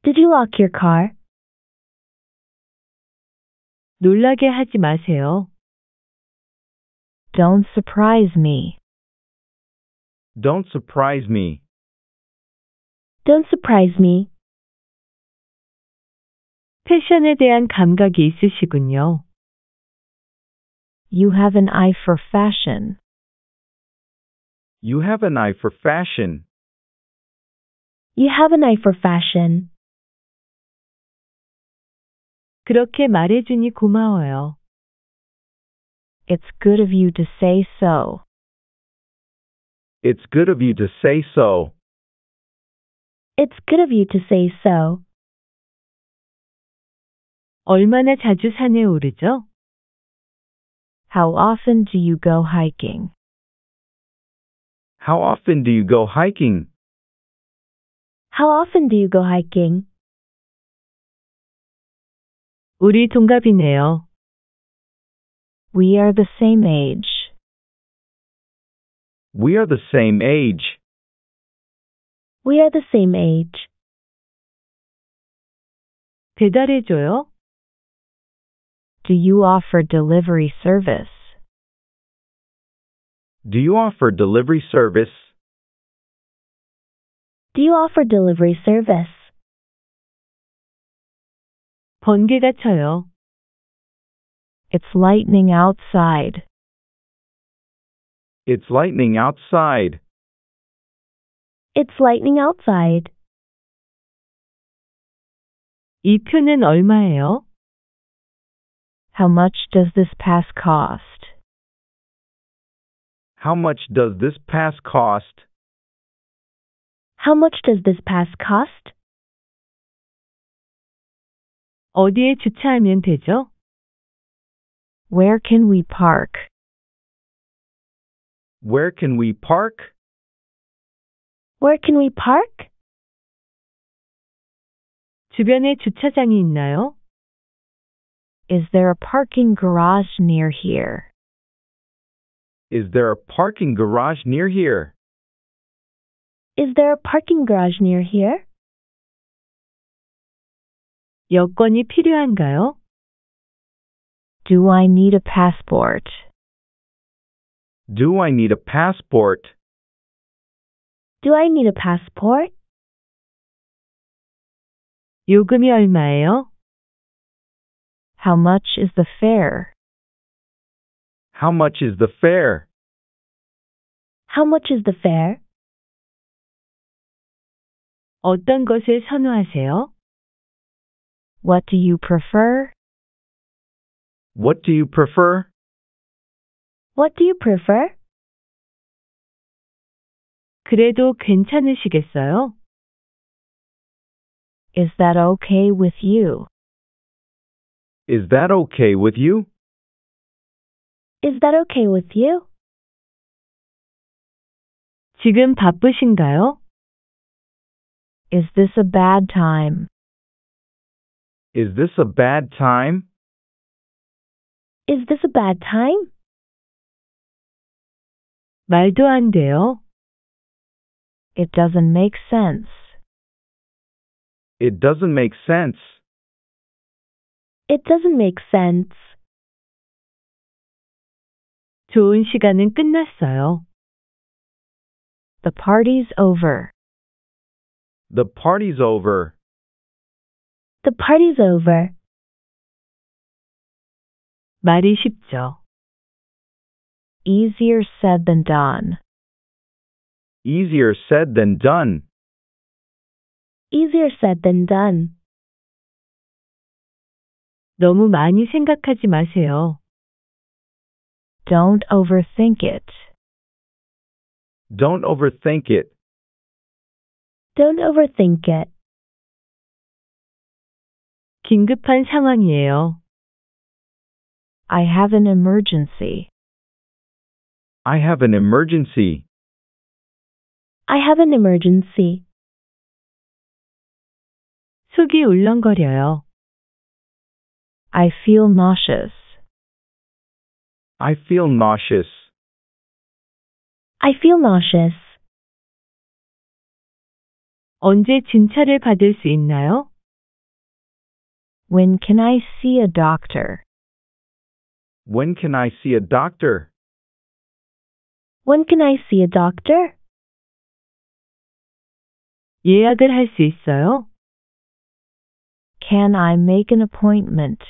Did you lock your car? 놀라게 하지 마세요. Don't surprise me. Don't surprise me. Don't surprise me. 패션에 대한 감각이 있으시군요. You have an eye for fashion. You have an eye for fashion. You have an eye for fashion. 그렇게 고마워요. It's good of you to say so. It's good of you to say so. It's good of you to say so. 얼마나 자주 산에 오르죠? How often do you go hiking? How often do you go hiking? How often do you go hiking? 우리 동갑이네요. We are the same age. We are the same age. We are the same age. 배달해줘요? Do you offer delivery service? Do you offer delivery service? Do you offer delivery service? 번개가 쳐요. It's lightning outside. It's lightning outside. It's lightning outside. 이 표는 얼마예요? How much does this pass cost? How much does this pass cost? How much does this pass cost? 어디에 주차하면 되죠? Where can we park? Where can we park? Where can we park? 주변에 주차장이 있나요? Is there a parking garage near here? Is there a parking garage near here? Is there a parking garage near here? 여권이 필요한가요? Do I need a passport? Do I need a passport? Do I need a passport? 요금이 얼마예요? How much is the fare? How much is the fare? How much is the fare? 어떤 것을 선호하세요? What do you prefer? What do you prefer? What do you prefer? 그래도 괜찮으시겠어요? Is that okay with you? Is that okay with you? Is that okay with you? 지금 바쁘신가요? Is this a bad time? Is this a bad time? Is this a bad time? 말도 안 돼요. It doesn't make sense. It doesn't make sense. It doesn't make sense. 좋은 시간은 끝났어요. The party's over. The party's over. The party's over. 말이 쉽죠. Easier said than done. Easier said than done. Easier said than done. 너무 많이 생각하지 마세요. Don't overthink it. Don't overthink it. Don't overthink it. 긴급한 상황이에요. I have an emergency. I have an emergency. I have an emergency. 속이 울렁거려요. I feel nauseous. I feel nauseous. I feel nauseous. 언제 진찰을 받을 수 있나요? When can I see a doctor? When can I see a doctor? When can I see a doctor? 예약을 할 있어요? Can I make an appointment?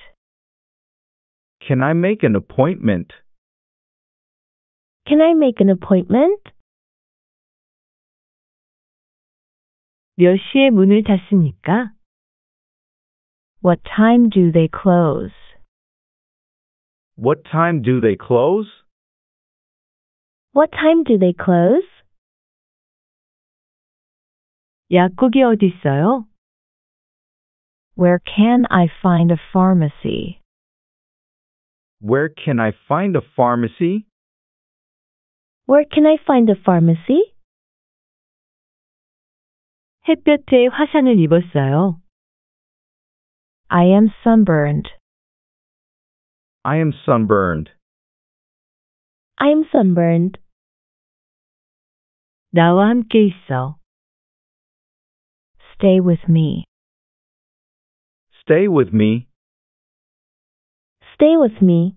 Can I make an appointment? Can I make an appointment? 몇 시에 문을 닫습니까? What time do they close? What time do they close? What time do they close? 약국이 어디 있어요? Where can I find a pharmacy? Where can I find a pharmacy? Where can I find a pharmacy? 햇볕에 화상을 입었어요. I am sunburned. I am sunburned. I am sunburned. Davam Kisel. Stay with me. Stay with me. Stay with me.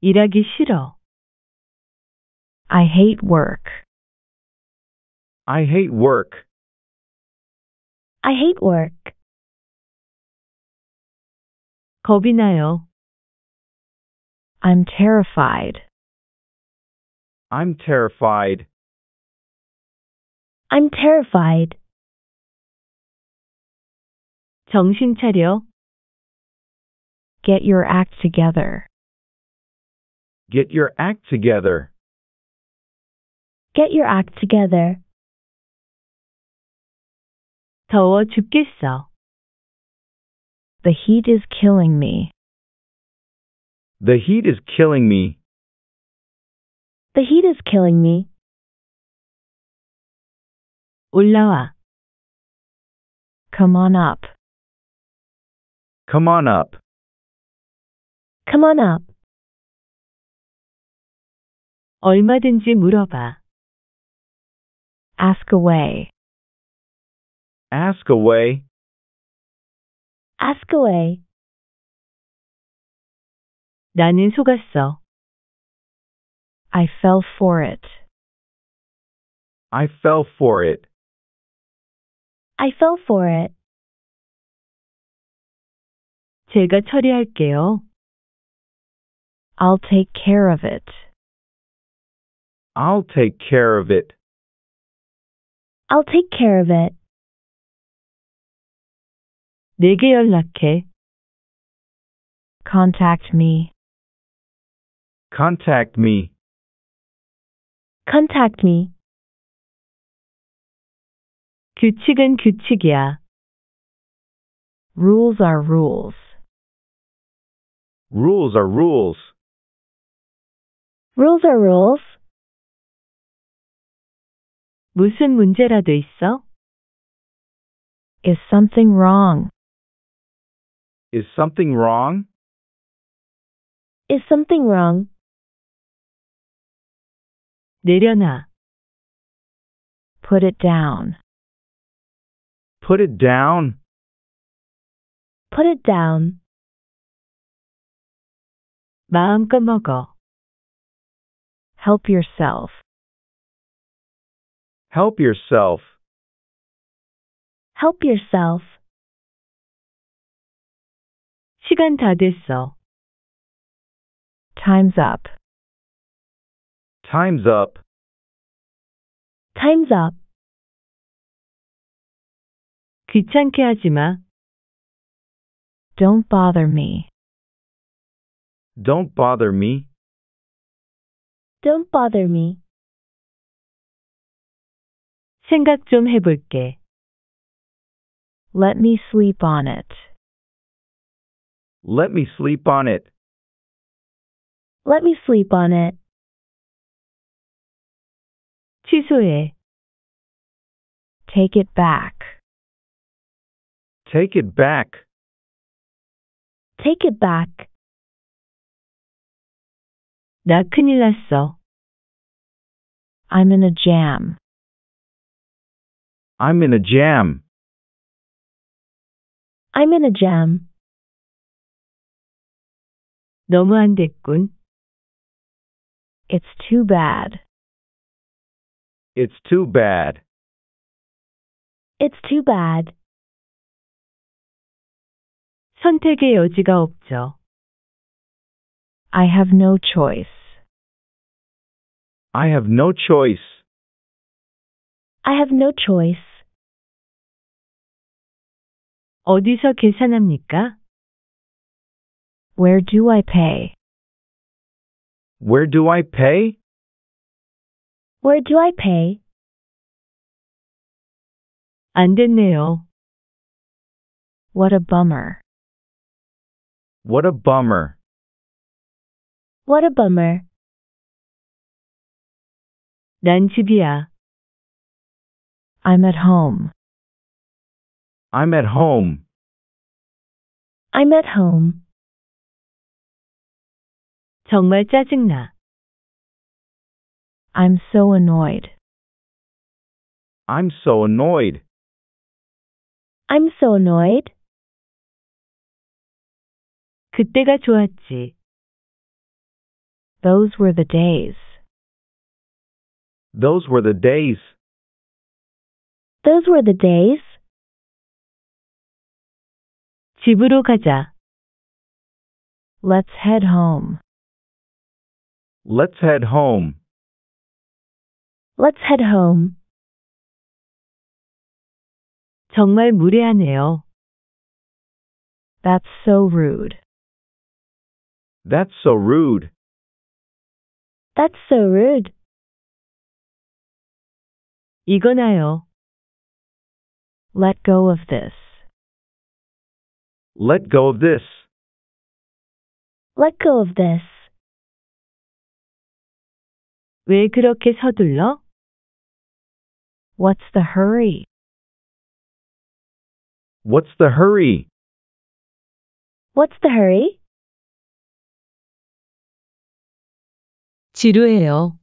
일하기 싫어. I hate work. I hate work. I hate work. 겁이 나요. I'm terrified. I'm terrified. I'm terrified. 정신 차려. Get your act together. Get your act together. Get your act together. 더워 죽겠어. The heat is killing me. The heat is killing me. The heat is killing me. 올라와. Come on up. Come on up. Come on up. 얼마든지 물어봐. Ask away. Ask away. Ask away. 나는 속았어. I fell for it. I fell for it. I fell for it. 제가 처리할게요. I'll take care of it. I'll take care of it. I'll take care of it. 내게 연락해. Contact me. Contact me. Contact me. 규칙은 규칙이야. Rules are rules. Rules are rules. Rules are rules. 무슨 문제라도 있어? Is something wrong? Is something wrong? Is something wrong? 내려놔. Put it down. Put it down. Put it down. 마음껏 먹어. Help yourself. Help yourself. Help yourself. 시간 다 됐어. Time's up. Time's up. Time's up. 귀찮게 하지 마. Don't bother me. Don't bother me. Don't bother me. 생각 좀 해볼게. Let me sleep on it. Let me sleep on it. Let me sleep on it. 취소해. Take it back. Take it back. Take it back. 나 큰일 났어. I'm in a jam. I'm in a jam. I'm in a jam. 너무 안 됐군. It's too bad. It's too bad. It's too bad. 선택의 여지가 없죠. I have no choice. I have no choice. I have no choice. 어디서 계산합니까? Where do I pay? Where do I pay? Where do I pay? 안 됐네요. What a bummer. What a bummer. What a bummer. 난 집이야. I'm at home. I'm at home. I'm at home. 정말 짜증나. I'm so annoyed. I'm so annoyed. I'm so annoyed. 그때가 좋았지. Those were the days. Those were the days. Those were the days. 집으로 가자. Let's head home. Let's head home. Let's head home. 정말 무례하네요. That's so rude. That's so rude. That's so rude. 이거나요. Let go of this. Let go of this. Let go of this. 왜 그렇게 서둘러? What's the hurry? What's the hurry? What's the hurry? 지루해요.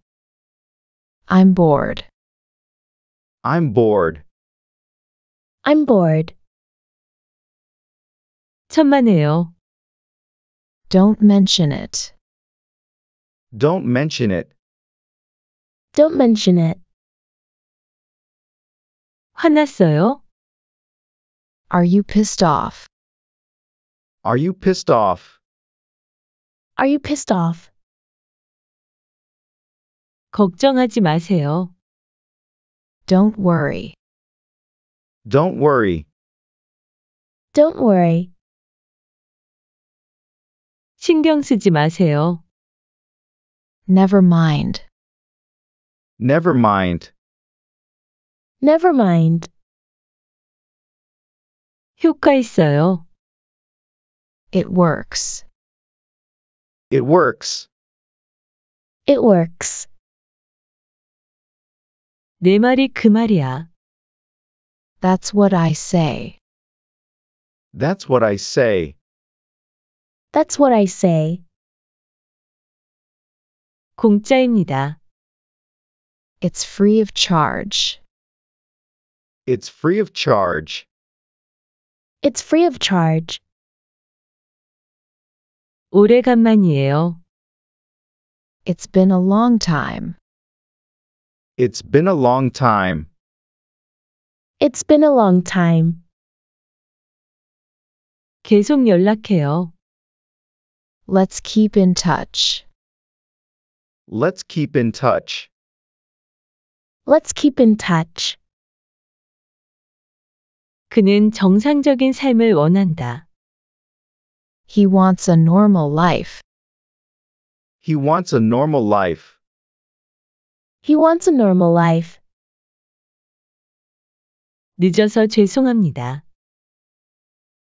I'm bored. I'm bored. I'm bored. 천만에요. Don't mention it. Don't mention it. Don't mention it. 화났어요? Are you pissed off? Are you pissed off? Are you pissed off? 걱정하지 마세요. Don't worry. Don't worry. Don't worry. 신경 쓰지 마세요. Never mind. Never mind. Never mind. 효과 있어요. It works. It works. It works. 내 말이 그 말이야. That's what I say. That's what I say. That's what I say. 공짜입니다. It's free of charge. It's free of charge. It's free of charge. 오래간만이에요. It's been a long time. It's been a long time. It's been a long time. 계속 연락해요. Let's keep in touch. Let's keep in touch. Let's keep in touch. 그는 정상적인 삶을 원한다. He wants a normal life. He wants a normal life. He wants a normal life. 늦어서 죄송합니다.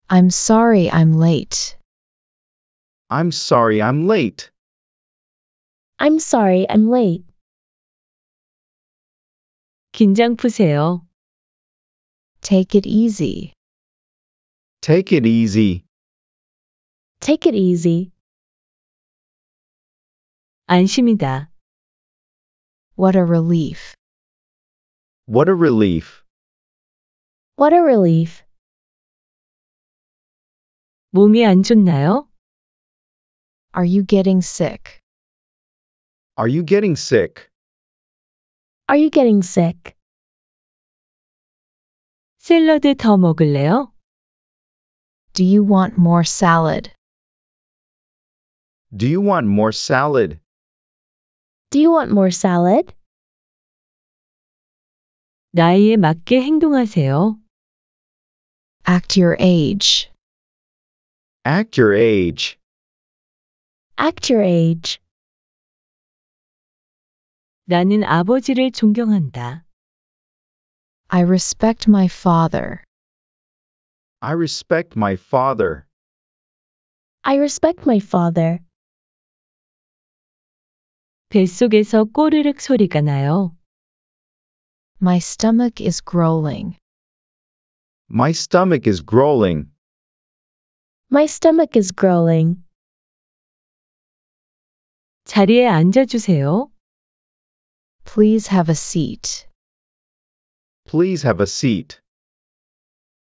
I'm sorry I'm late. I'm sorry I'm late. I'm sorry I'm late. 긴장 푸세요. Take it easy. Take it easy. Take it easy. 안심이다. What a relief. What a relief. What a relief. 몸이 안 좋나요? Are you getting sick? Are you getting sick? Are you getting sick? 샐러드 더 먹을래요? Do you want more salad? Do you want more salad? Do you want more salad? 나이에 맞게 행동하세요. Act your age. Act your age. Act your age. 나는 아버지를 존경한다. I respect my father. I respect my father. I respect my father. 뱃속에서 꼬르륵 소리가 나요. My stomach is growling. My stomach is growling. My stomach is growling. 자리에 앉아 주세요. Please have a seat. Please have a seat.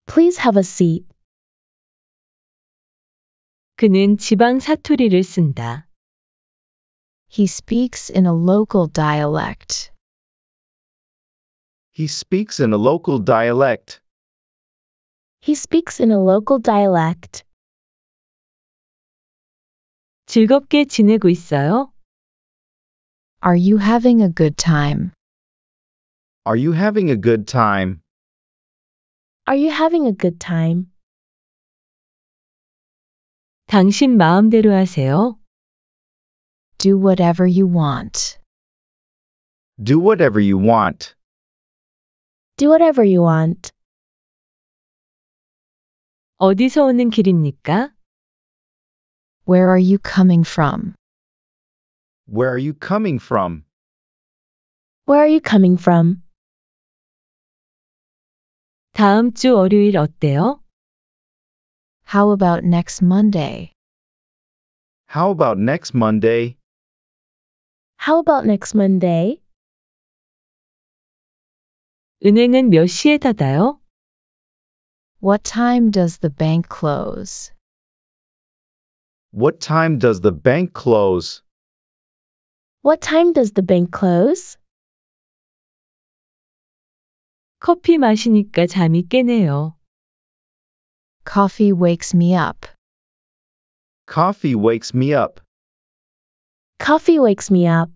Please have a seat. 그는 지방 사투리를 쓴다. He speaks in a local dialect. He speaks in a local dialect. He speaks in a local dialect. 즐겁게 지내고 있어요? Are you having a good time? Are you having a good time? Are you having a good time? 당신 마음대로 하세요. Do whatever you want. Do whatever you want. Do whatever you want. 어디서 오는 길입니까? Where are you coming from? Where are you coming from? Where are you coming from? 다음 주 월요일 어때요? How about next Monday? How about next Monday? How about next Monday? 은행은 몇 시에 닫아요? What time does the bank close? What time does the bank close? What time does the bank close? 커피 마시니까 잠이 깨네요. Coffee wakes me up. Coffee wakes me up. Coffee wakes me up.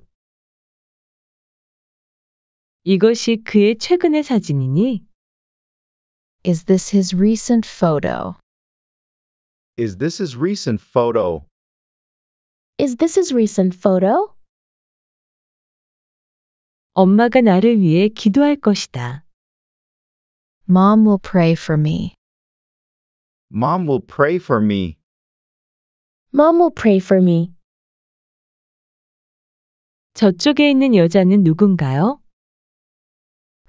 이것이 그의 최근의 사진이니? Is this his recent photo? Is this his recent photo? Is this his recent photo? 엄마가 나를 위해 기도할 것이다. Mom will pray for me. Mom will pray for me. Mom will pray for me. 저쪽에 있는 여자는 누군가요?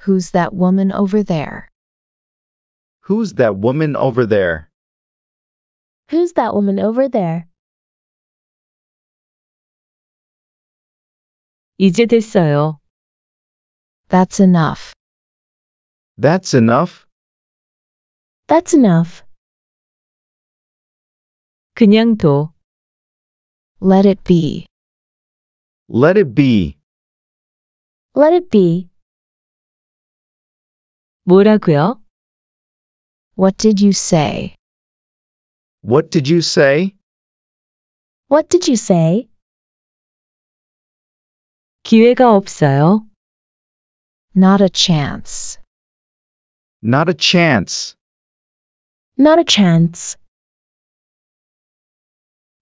Who's that woman over there? Who's that woman over there? Who's that woman over there? 이제 됐어요. That's enough. That's enough. That's enough. 그냥 둬. Let it be. Let it be. Let it be. 뭐라고요? What did you say? What did you say? What did you say? 기회가 없어요. Not a chance. Not a chance. Not a chance.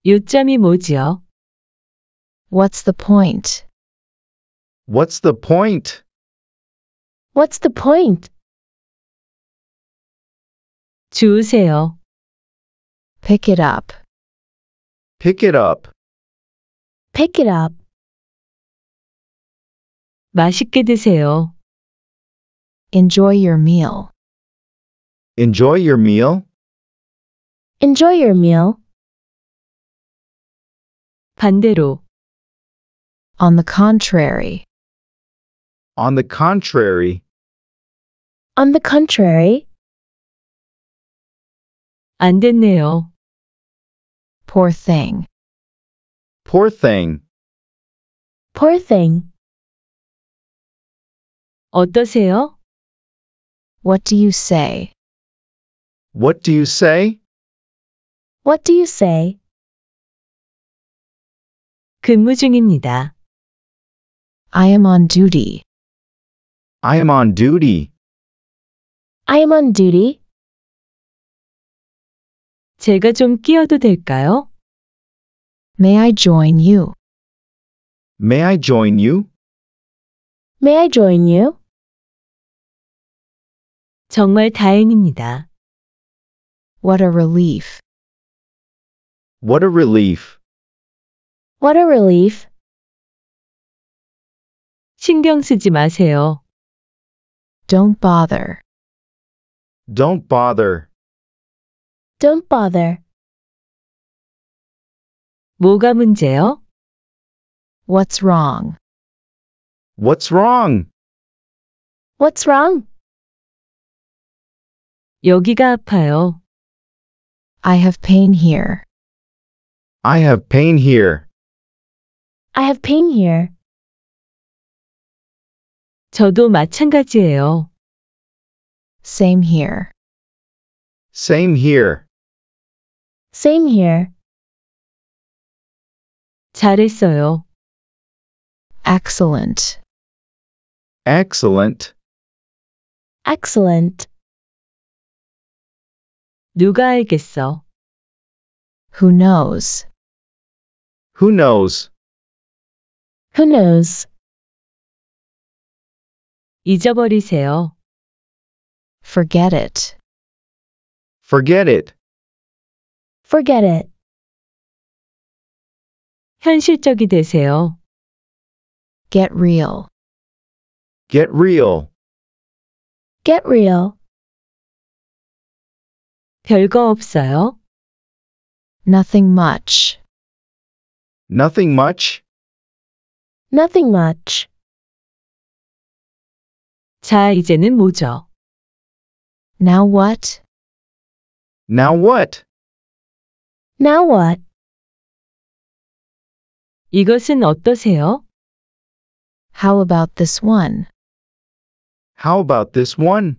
요점이 뭐지요? What's the point? What's the point? What's the point? 주우세요. Pick it up. Pick it up. Pick it up. 맛있게 드세요. Enjoy your meal. Enjoy your meal. Enjoy your meal. 반대로 On the contrary. On the contrary. On the contrary. 안 됐네요. Poor thing. Poor thing. Poor thing. 어떠세요? What do you say? What do you say? What do you say? 근무 중입니다. I am on duty. I am on duty. I am on duty. 제가 좀 끼어도 될까요? May I join you? May I join you? May I join you? 정말 다행입니다. What a relief. What a relief. What a relief. 신경 쓰지 마세요. Don't bother. Don't bother. Don't bother. 뭐가 문제요? What's wrong? What's wrong? What's wrong? 여기가 아파요. I have pain here. I have pain here. I have pain here. 저도 마찬가지예요. Same here. Same here. Same here. 잘했어요. Excellent. Excellent. Excellent. 누가 알겠어? Who knows? Who knows? Who knows? 잊어버리세요. Forget it. Forget it. Forget it. 현실적이 되세요. Get real. Get real. Get real. 별거 없어요. Nothing much. Nothing much? Nothing much. 자, 이제는 뭐죠? Now what? Now what? Now what? 이것은 어떠세요? How about this one? How about this one?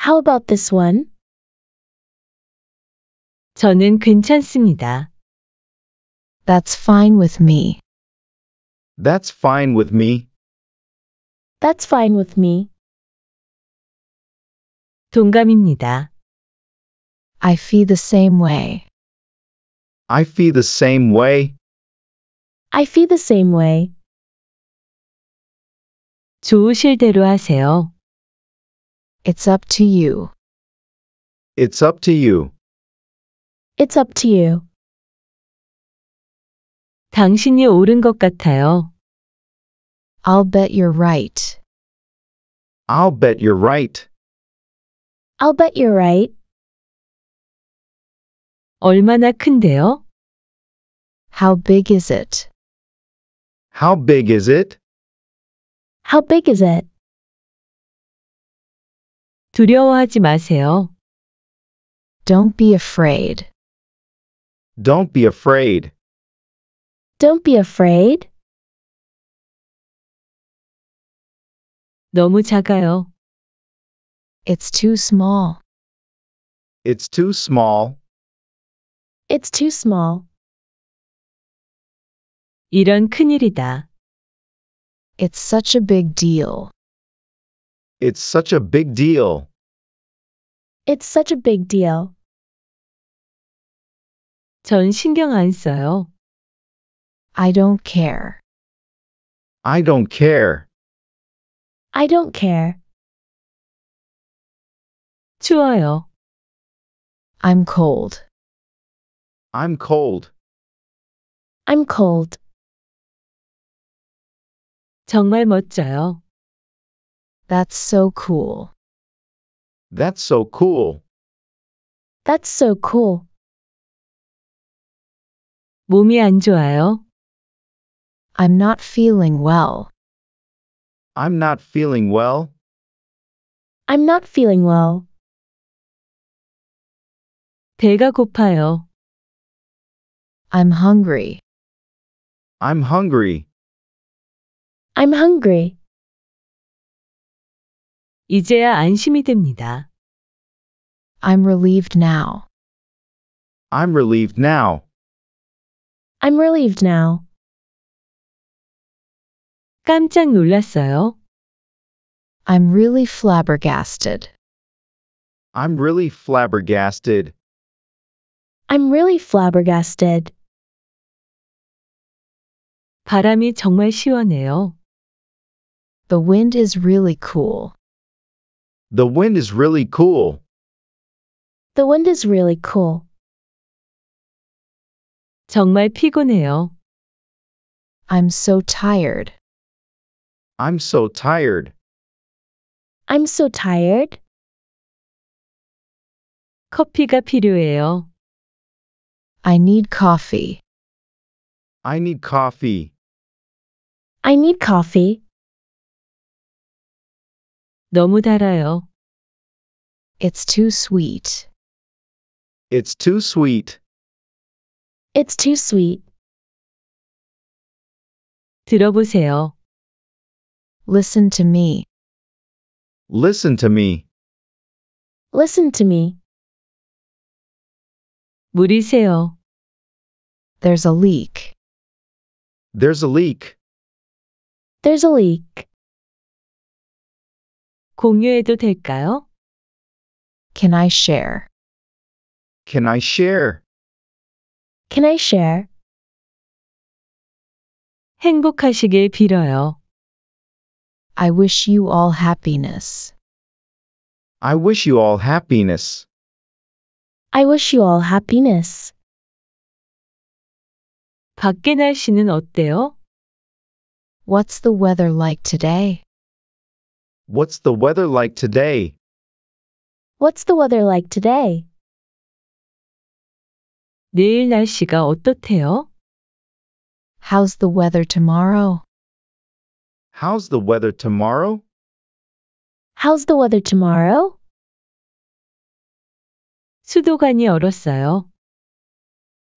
How about this one? 저는 괜찮습니다. That's fine with me. That's fine with me. That's fine with me. 동감입니다. I feel the same way. I feel the same way. I feel the same way. 좋으실 대로 하세요. It's up to you. It's up to you. It's up to you. 당신이 옳은 것 같아요. I'll bet you're right. I'll bet you're right. I'll bet you're right. 얼마나 큰데요? How big is it? How big is it? How big is it? 두려워하지 마세요. Don't be afraid. Don't be afraid. Don't be afraid. 너무 작아요. It's too small. It's too small. It's too small. 이런 큰일이다. It's such a big deal. It's such a big deal. It's such a big deal. 전 신경 안 써요. I don't care. I don't care. I don't care. 추워요. I'm cold. I'm cold. I'm cold. 정말 멋져요. That's so cool. That's so cool. That's so cool. 몸이 안 좋아요. I'm not feeling well. I'm not feeling well. I'm not feeling well. 배가 고파요. I'm hungry. I'm hungry. I'm hungry. 이제야 안심이 됩니다. I'm relieved now. I'm relieved now. I'm relieved now. 깜짝 놀랐어요. I'm really flabbergasted. I'm really flabbergasted. I'm really flabbergasted. 바람이 정말 시원해요. The wind is really cool. The wind is really cool. The wind is really cool. 정말 피곤해요. I'm so tired. I'm so tired. I'm so tired. 커피가 필요해요. I need coffee. I need coffee. I need coffee. 너무 달아요. It's too sweet. It's too sweet. It's too sweet. 들어보세요. Listen to me. Listen to me. Listen to me. 물이 There's a leak. There's a leak. There's a leak. 공유해도 될까요? Can I share? Can I share? Can I share? 행복하시길 빌어요. I wish you all happiness. I wish you all happiness. I wish you all happiness. 밖에 날씨는 어때요? What's the weather like today? What's the weather like today? What's the weather like today? 내일 날씨가 어떻대요? How's the weather tomorrow? How's the weather tomorrow? How's the weather tomorrow? 수도관이 얼었어요.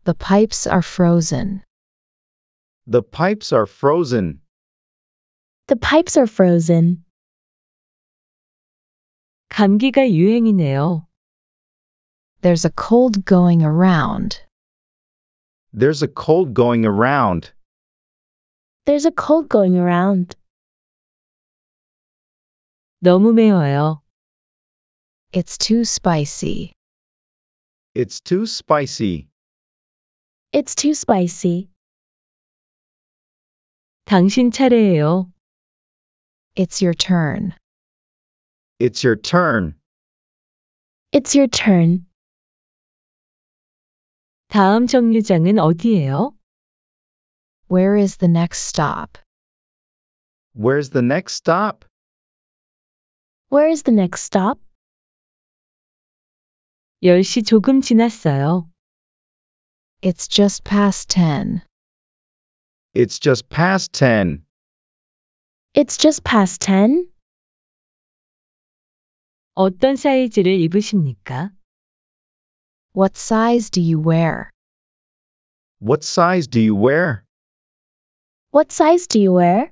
The pipes are frozen. The pipes are frozen. The pipes are frozen. 감기가 유행이네요. There's a cold going around. There's a cold going around. There's a cold going around. 너무 매워요. It's too spicy. It's too spicy. It's too spicy. 당신 차례예요. It's your turn. It's your turn. It's your turn. 다음 정류장은 어디예요? Where is the next stop? Where's the next stop? Where's the next stop? 10시 조금 지났어요. It's just past 10. It's just past 10. It's just past 10. 어떤 사이즈를 입으십니까? What size do you wear? What size do you wear? What size do you wear?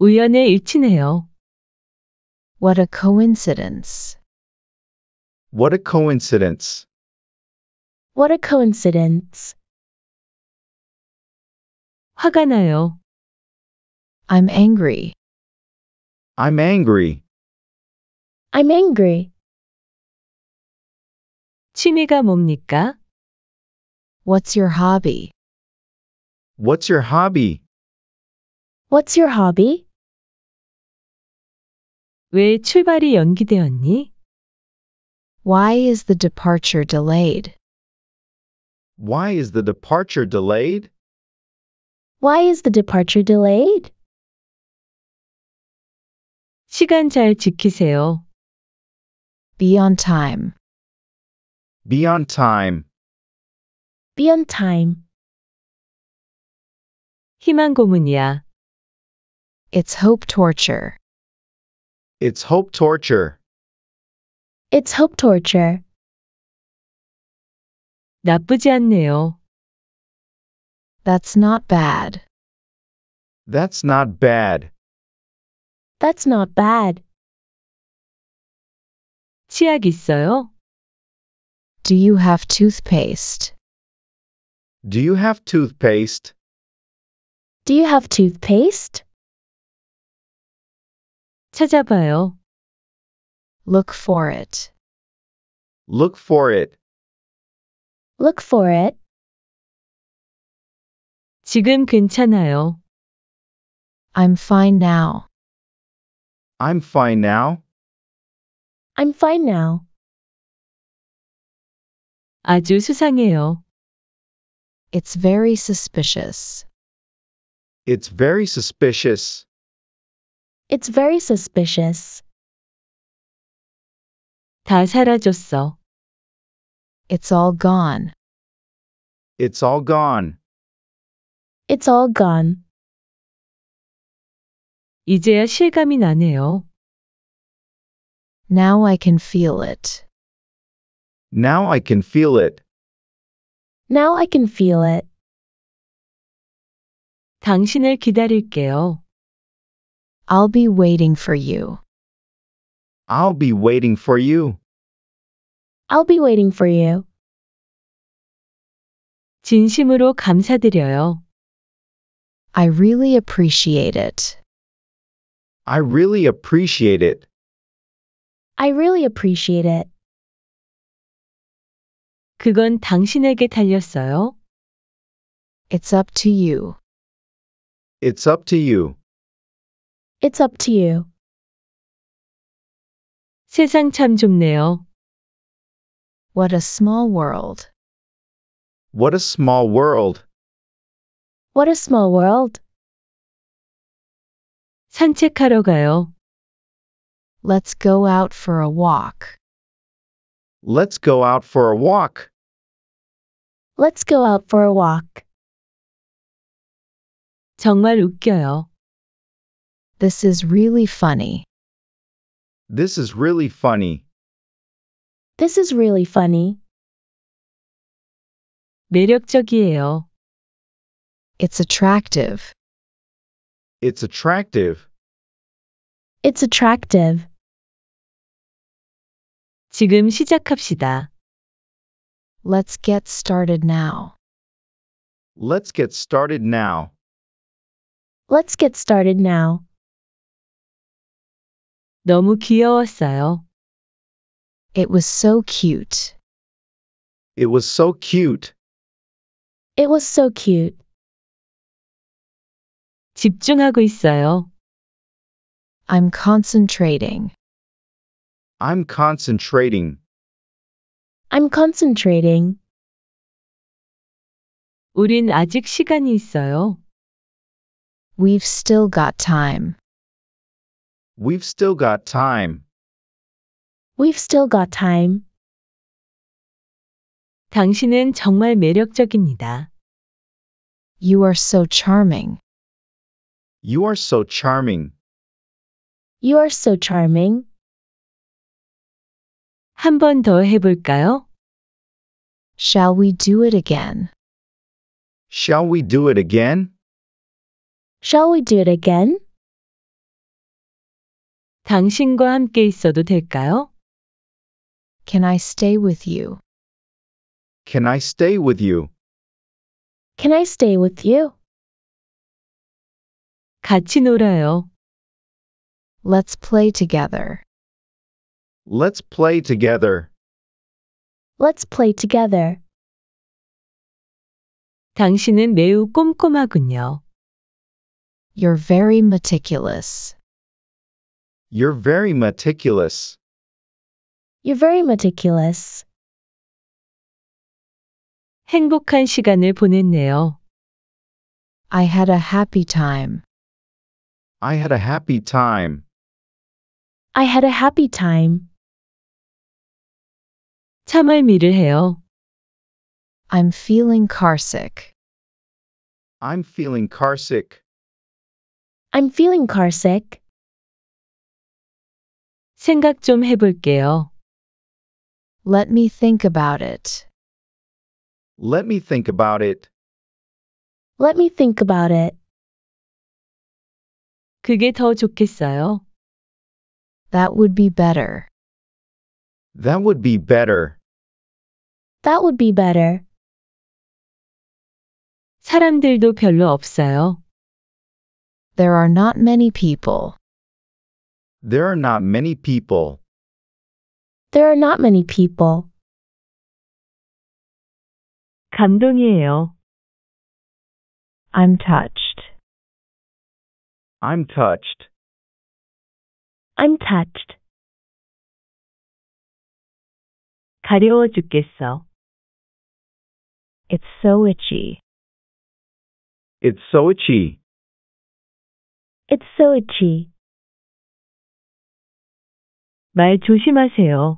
우연에 일치네요. What a coincidence. What a coincidence. What a coincidence. 화가 나요. I'm angry. I'm angry. I'm angry. 취미가 뭡니까? What's your hobby? What's your hobby? What's your hobby? 왜 출발이 연기되었니? Why is the departure delayed? Why is the departure delayed? Why is the departure delayed? 시간 잘 지키세요. Be on time. Be on time. Be on time. 희망 고문이야. It's hope torture. It's hope torture. It's hope torture. 나쁘지 않네요. That's not bad. That's not bad. That's not bad. 치약 있어요? Do you have toothpaste? Do you have toothpaste? Do you have toothpaste? 찾아봐요. Look for it. Look for it. Look for it. 지금 괜찮아요. I'm fine now. I'm fine now. I'm fine now. 아주 수상해요. It's very suspicious. It's very suspicious. It's very suspicious. 다 사라졌어. It's all gone. It's all gone. It's all gone. 이제야 실감이 나네요. Now I can feel it. Now I can feel it. Now I can feel it. 당신을 기다릴게요. I'll be waiting for you. I'll be waiting for you. I'll be waiting for you. 진심으로 감사드려요. I really appreciate it. I really appreciate it. I really appreciate it. 그건 당신에게 달렸어요. It's up to you. It's up to you. It's up to you. 세상 참 좁네요. What a small world. What a small world. What a small world. 산책하러 가요. Let's go out for a walk. Let's go out for a walk. Let's go out for a walk. 정말 웃겨요. This is really funny. This is really funny. This is really funny. 매력적이에요. It's attractive. It's attractive. It's attractive. 지금 시작합시다. Let's get started now. Let's get started now. Let's get started now. 너무 귀여웠어요. It was so cute. It was so cute. It was so cute. 집중하고 있어요. I'm concentrating. I'm concentrating. I'm concentrating. 우린 아직 시간이 있어요. We've still got time. We've still got time. We've still got time. 당신은 정말 매력적입니다. You are so charming. You are so charming. You are so charming. 한번더 해볼까요? Shall we do it again? Shall we do it again? Shall we do it again? 당신과 함께 있어도 될까요? Can I stay with you? Can I stay with you? Can I stay with you? 같이 놀아요. Let's play together. Let's play together. Let's play together. 당신은 매우 꼼꼼하군요. You're very meticulous. You're very meticulous. You're very meticulous. 행복한 시간을 보냈네요. I had a happy time. I had a happy time. I had a happy time. 참을미를 해요. I'm feeling carsick. I'm feeling carsick. I'm feeling carsick. 생각 좀 해볼게요. Let me think about it. Let me think about it. Let me think about it. 그게 더 좋겠어요. That would be better. That would be better. That would be better. 사람들도 별로 없어요. There are not many people. There are not many people. There are not many people. 감동이에요. I'm touched. I'm touched. I'm touched. 가려워 죽겠어. It's so itchy. It's so itchy. It's so itchy. 말 조심하세요.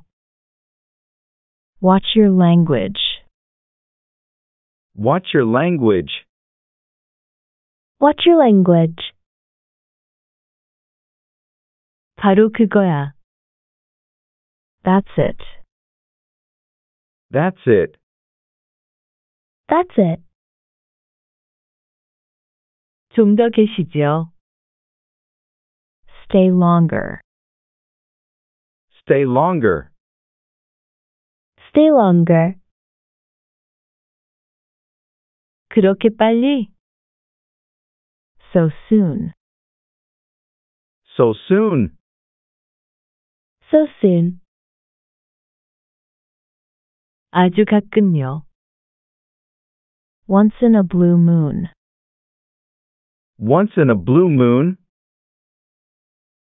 Watch your language. Watch your language. Watch your language. 바로 그거야. That's it. That's it. That's it. 좀 더 계시죠. Stay longer. Stay longer. Stay longer. 그렇게 빨리? So soon. So soon. So soon. 아주 가끔요. Once in a blue moon. Once in a blue moon.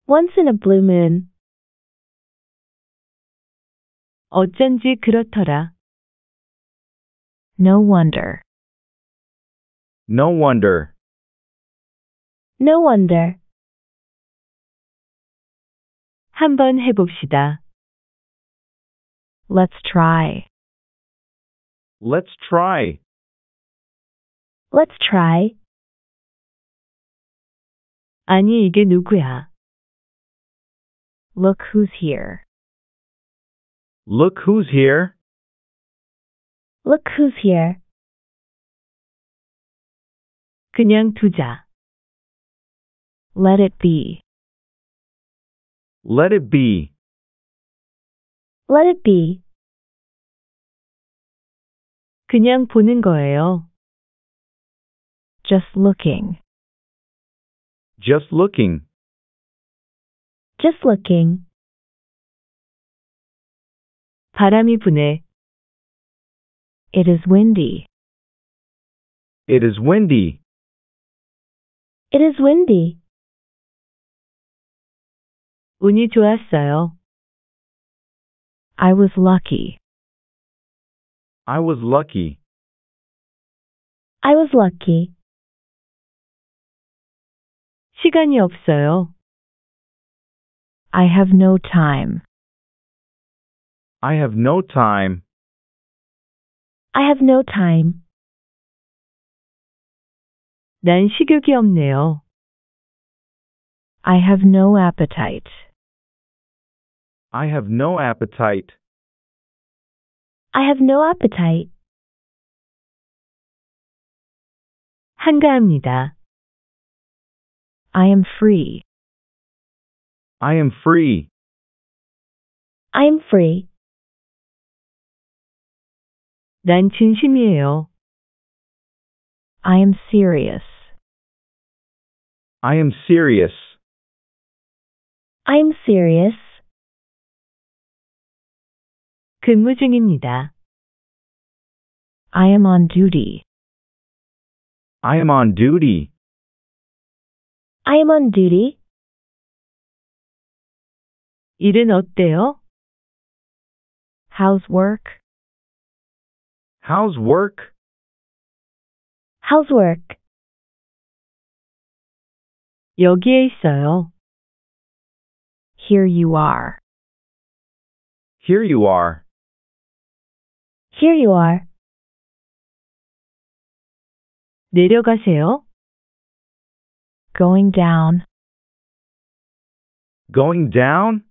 Once in a blue moon. 어쩐지 그렇더라. No wonder. No wonder. No wonder. 한번 해봅시다. Let's try. Let's try. Let's try. 아니, 이게 누구야? Look who's here. Look who's here. Look who's here. 그냥 두자. Let it be. Let it be. Let it be. 그냥 보는 거예요. Just looking. Just looking. Just looking. 바람이 부네. It is windy. It is windy. It is windy. 운이 좋았어요. I was lucky. I was lucky. I was lucky. 시간이 없어요. I have no time. I have no time. I have no time. 난 식욕이 없네요. I have no appetite. I have no appetite. I have no appetite. 한가합니다. I am free. I am free. I am free. 난 진심이에요. I am serious. I am serious. I am serious. 근무 중입니다. I am on duty. I am on duty. I am on duty. 일은 어때요? How's work? How's work? How's work? 여기에 있어요. Here you are. Here you are. Here you are. 내려가세요. Going down. Going down?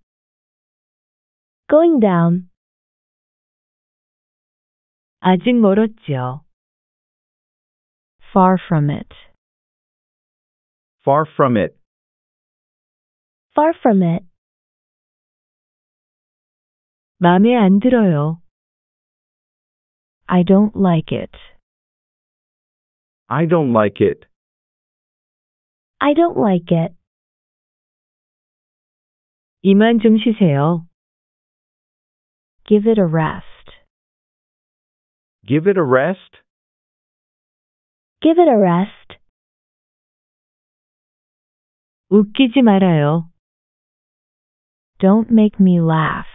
Going down. 아직 멀었죠. Far from it. Far from it. Far from it. 마음에 안 들어요. I don't like it. I don't like it. I don't like it. 이만 좀 쉬세요. Give it a rest. Give it a rest. Give it a rest. 웃기지 말아요. Don't make me laugh.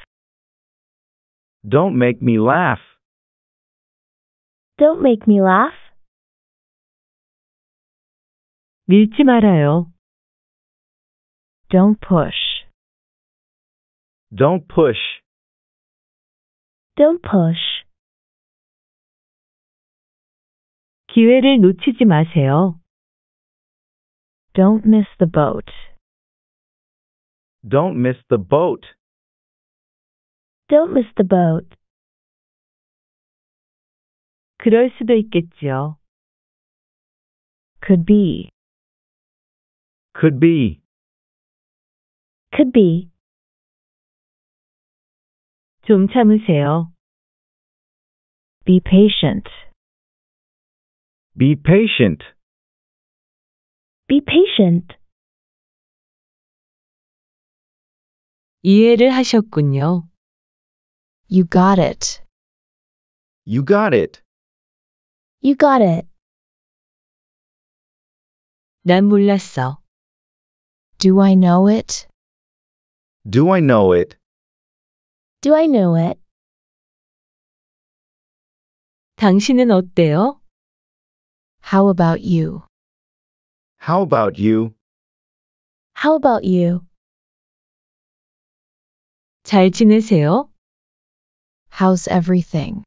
Don't make me laugh. Don't make me laugh. 밀지 말아요. Don't push. Don't push. Don't push. 기회를 놓치지 마세요. Don't miss the boat. Don't miss the boat. Don't miss the boat. 그럴 수도 있겠지요. could be could be could be 좀 참으세요. be patient be patient be patient 이해를 하셨군요. you got it you got it you got it. 난 몰랐어. Do I know it? Do I know it? Do I know it? 당신은 어때요? How about you? How about you? How about you? 잘 지내세요? How's everything?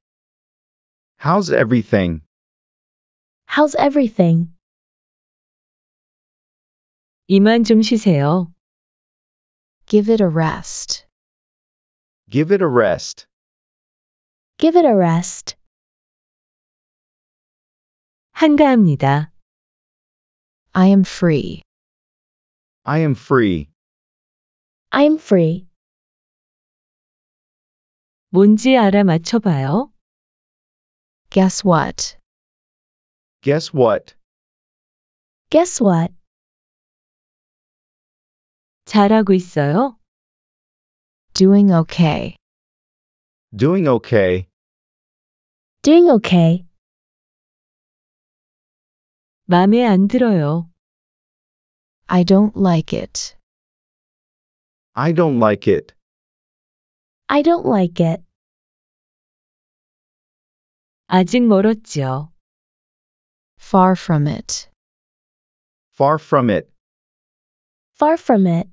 How's everything? How's everything? 이만 좀 쉬세요. Give it a rest. Give it a rest. Give it a rest. 한가합니다. I am free. I am free. I am free. 뭔지 알아 Guess what? Guess what? Guess what? 잘하고 있어요? Doing okay. Doing okay. Doing okay. 마음에 안 들어요. I don't like it. I don't like it. I don't like it. 아직 멀었지요. Far from it. Far from it. Far from it.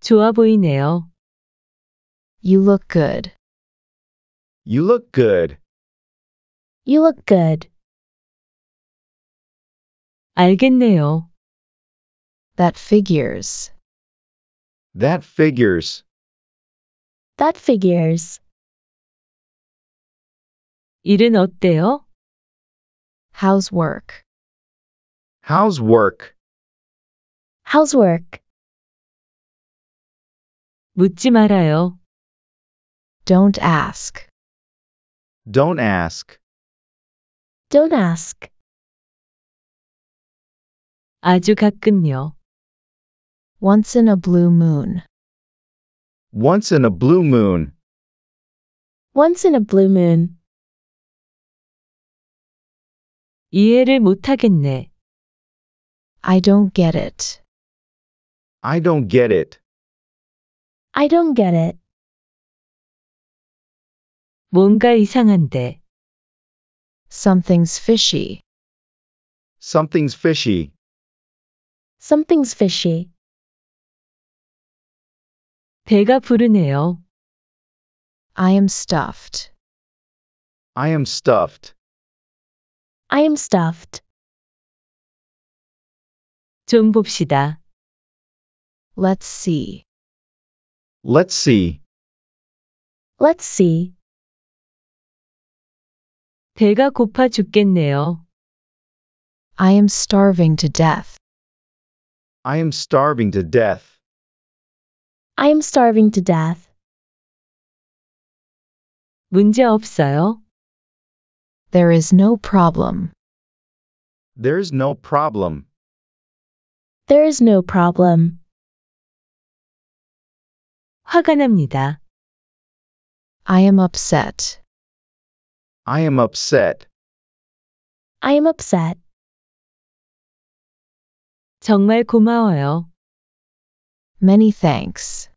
좋아 보이네요. You look good. You look good. You look good. 알겠네요. That figures. That figures. That figures. 일은 어때요? How's work? How's work? How's work? 묻지 말아요. Don't ask. Don't ask. Don't ask. 아주 가끔요. Once in a blue moon. Once in a blue moon. Once in a blue moon. 이해를 못하겠네. I don't get it. I don't get it. I don't get it. 뭔가 이상한데. Something's fishy. Something's fishy. Something's fishy. 배가 부르네요. I am stuffed. I am stuffed. I am stuffed. 좀 봅시다. Let's see. Let's see. Let's see. 배가 고파 죽겠네요. I am starving to death. I am starving to death. I am starving to death. 문제 없어요. There is no problem. There is no problem. There is no problem. 화가 납니다. I am upset. I am upset. I am upset. 정말 고마워요. Many thanks.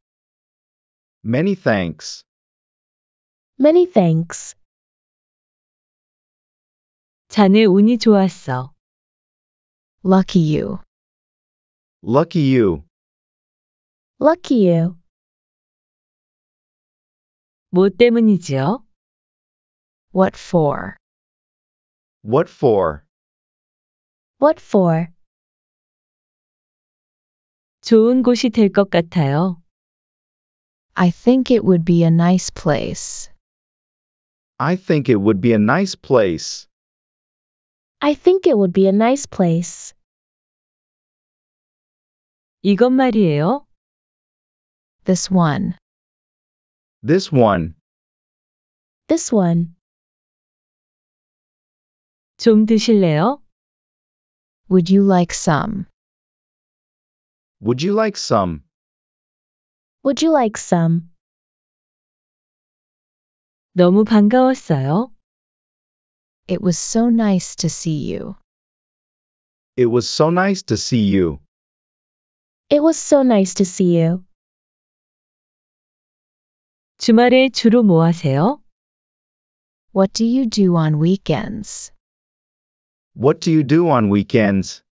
Many thanks. Many thanks. 자네 운이 좋았어. Lucky you. Lucky you. Lucky you. 뭐 때문이지요? What for? What for? What for? 좋은 곳이 될 같아요. I think it would be a nice place. I think it would be a nice place. I think it would be a nice place. 이것 말이에요. This one. This one. This one. 좀 드실래요? Would you like some? Would you like some? Would you like some? 너무 반가웠어요. It was so nice to see you. It was so nice to see you. It was so nice to see you. 주말에 주로 뭐 하세요? What do you do on weekends? What do you do on weekends?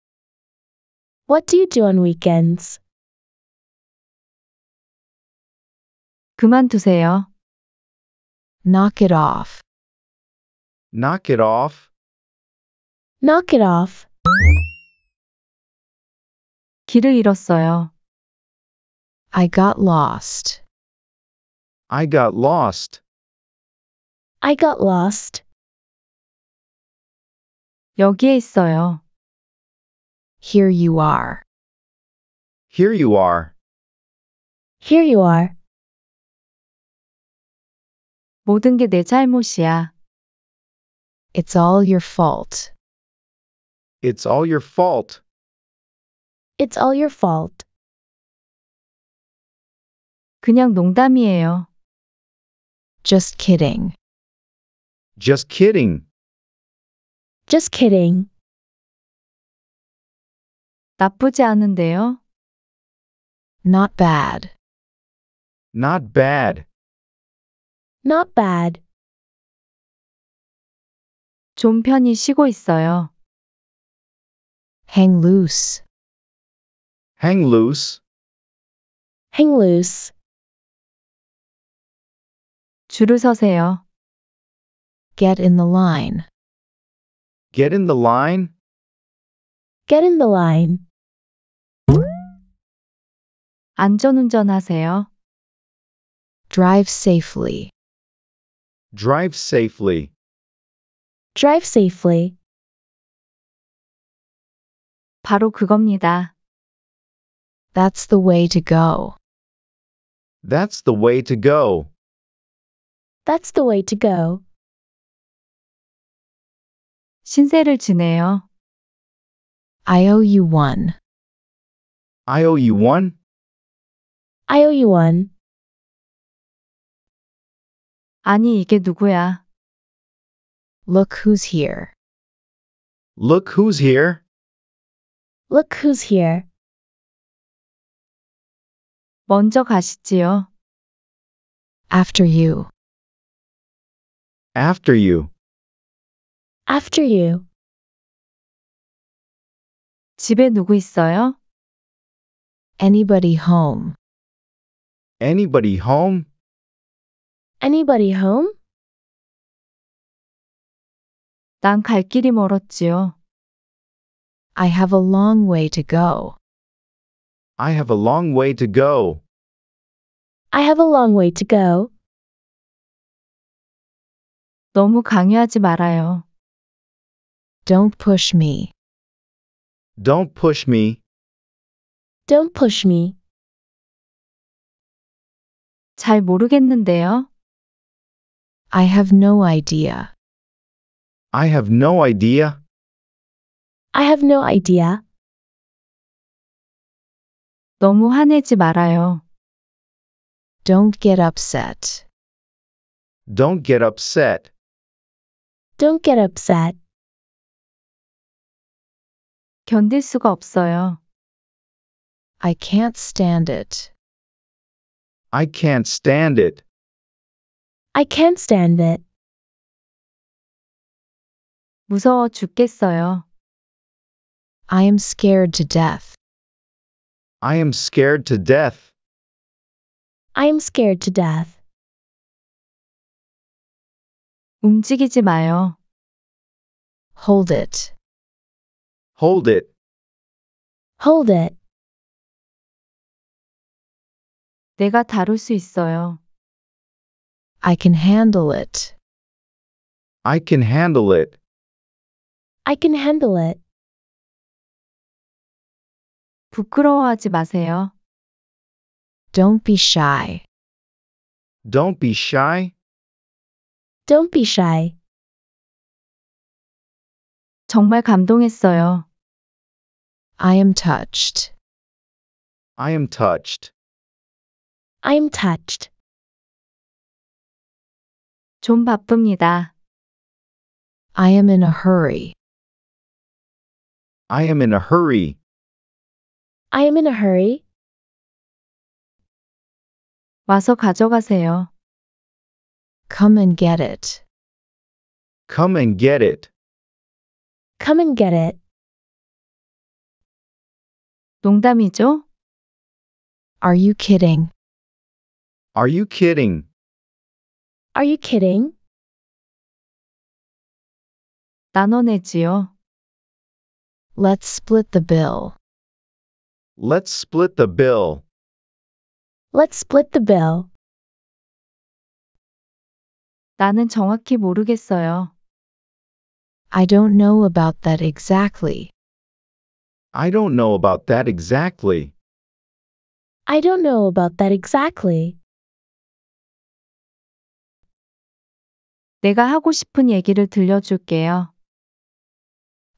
What do you do on weekends? 그만두세요. Knock it off. Knock it off. Knock it off. 길을 잃었어요. I got lost. I got lost. I got lost. 여기에 있어요. Here you are. Here you are. Here you are. 모든 게 내 잘못이야. It's all your fault. It's all your fault. It's all your fault. 그냥 농담이에요. Just kidding. Just kidding. Just kidding. 나쁘지 않은데요. Not bad. Not bad. Not bad. 좀 편히 쉬고 있어요. hang loose, hang loose, hang loose. 줄을 서세요. get in the line, get in the line, get in the line. 안전운전 하세요. drive safely, drive safely, Drive safely. 바로 그겁니다. That's the way to go. That's the way to go. That's the way to go. 신세를 지내요. I owe you one. I owe you one. I owe you one. 아니, 이게 누구야? Look who's here. Look who's here. Look who's here. 먼저 가시지요. After you. After you. After you. 집에 누구 있어요? Anybody home? Anybody home? Anybody home? 길이 멀었지요. I have a long way to go. I have a long way to go. I have a long way to go. 너무 강요하지 말아요. Don't push me. Don't push me. Don't push me. 잘 모르겠는데요. I have no idea. I have no idea. I have no idea. 너무 화내지 말아요. Don't get upset. Don't get upset. Don't get upset. 견딜 수가 없어요. I can't stand it. I can't stand it. I can't stand it. 무서워 죽겠어요. I am scared to death. I am scared to death. I am scared to death. 움직이지 마요. Hold it. Hold it. Hold it. 내가 다룰 수 있어요. I can handle it. I can handle it. I can handle it. 부끄러워하지 마세요. Don't be shy. Don't be shy. Don't be shy. 정말 감동했어요. I am touched. I am touched. I am touched. 좀 바쁩니다. I am in a hurry. I am in a hurry. I am in a hurry. 와서 가져가세요. Come and get it. Come and get it. Come and get it. 농담이죠? Are you kidding? Are you kidding? Are you kidding? 나눠내지요. Let's split the bill. Let's split the bill. Let's split the bill. 나는 정확히 모르겠어요. I don't know about that exactly. I don't know about that exactly. I don't know about that exactly. 내가 하고 싶은 얘기를 들려줄게요.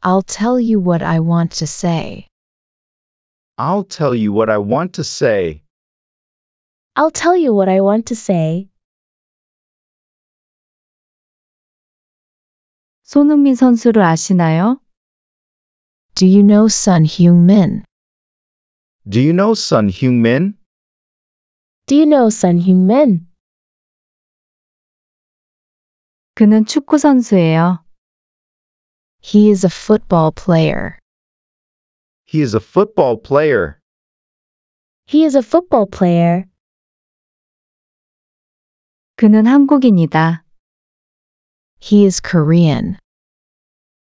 I'll tell you what I want to say. I'll tell you what I want to say. I'll tell you what I want to say. 손흥민 선수를 아시나요? Do you know Sun Heung-min? Do you know Sun Heung-min? Do you know Sun Heung-min? 그는 축구 선수예요. He is a football player. He is a football player. He is a football player. 그는 한국인이다. He is Korean.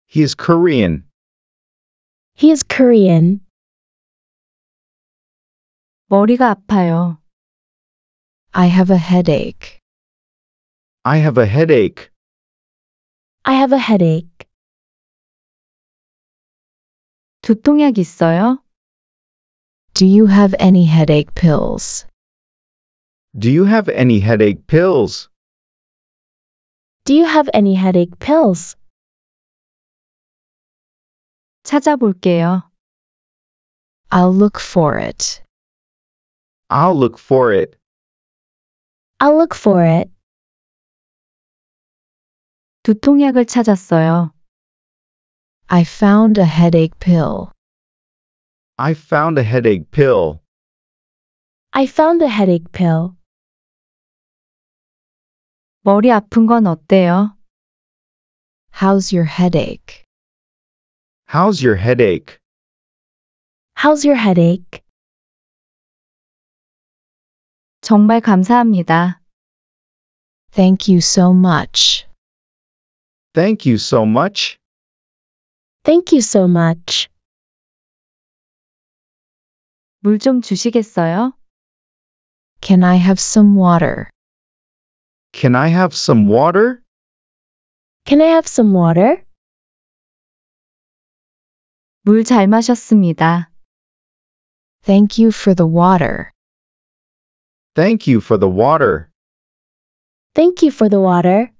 He is Korean. He is Korean. 머리가 아파요. I have a headache. I have a headache. I have a headache. 두통약 있어요? Do you have any headache pills? Do you have any headache pills? Do you have any headache pills? 찾아볼게요. I'll look for it. I'll look for it. I'll look for it. 두통약을 찾았어요. I found a headache pill. I found a headache pill. I found a headache pill. 머리 아픈 건 어때요? How's your headache? How's your headache? How's your headache? 정말 감사합니다. Thank you so much. Thank you so much. Thank you so much. 주시겠어요? Can I have some water? Can I have some water? Can I have some water? 물 잘 마셨습니다. Thank you for the water. Thank you for the water. Thank you for the water.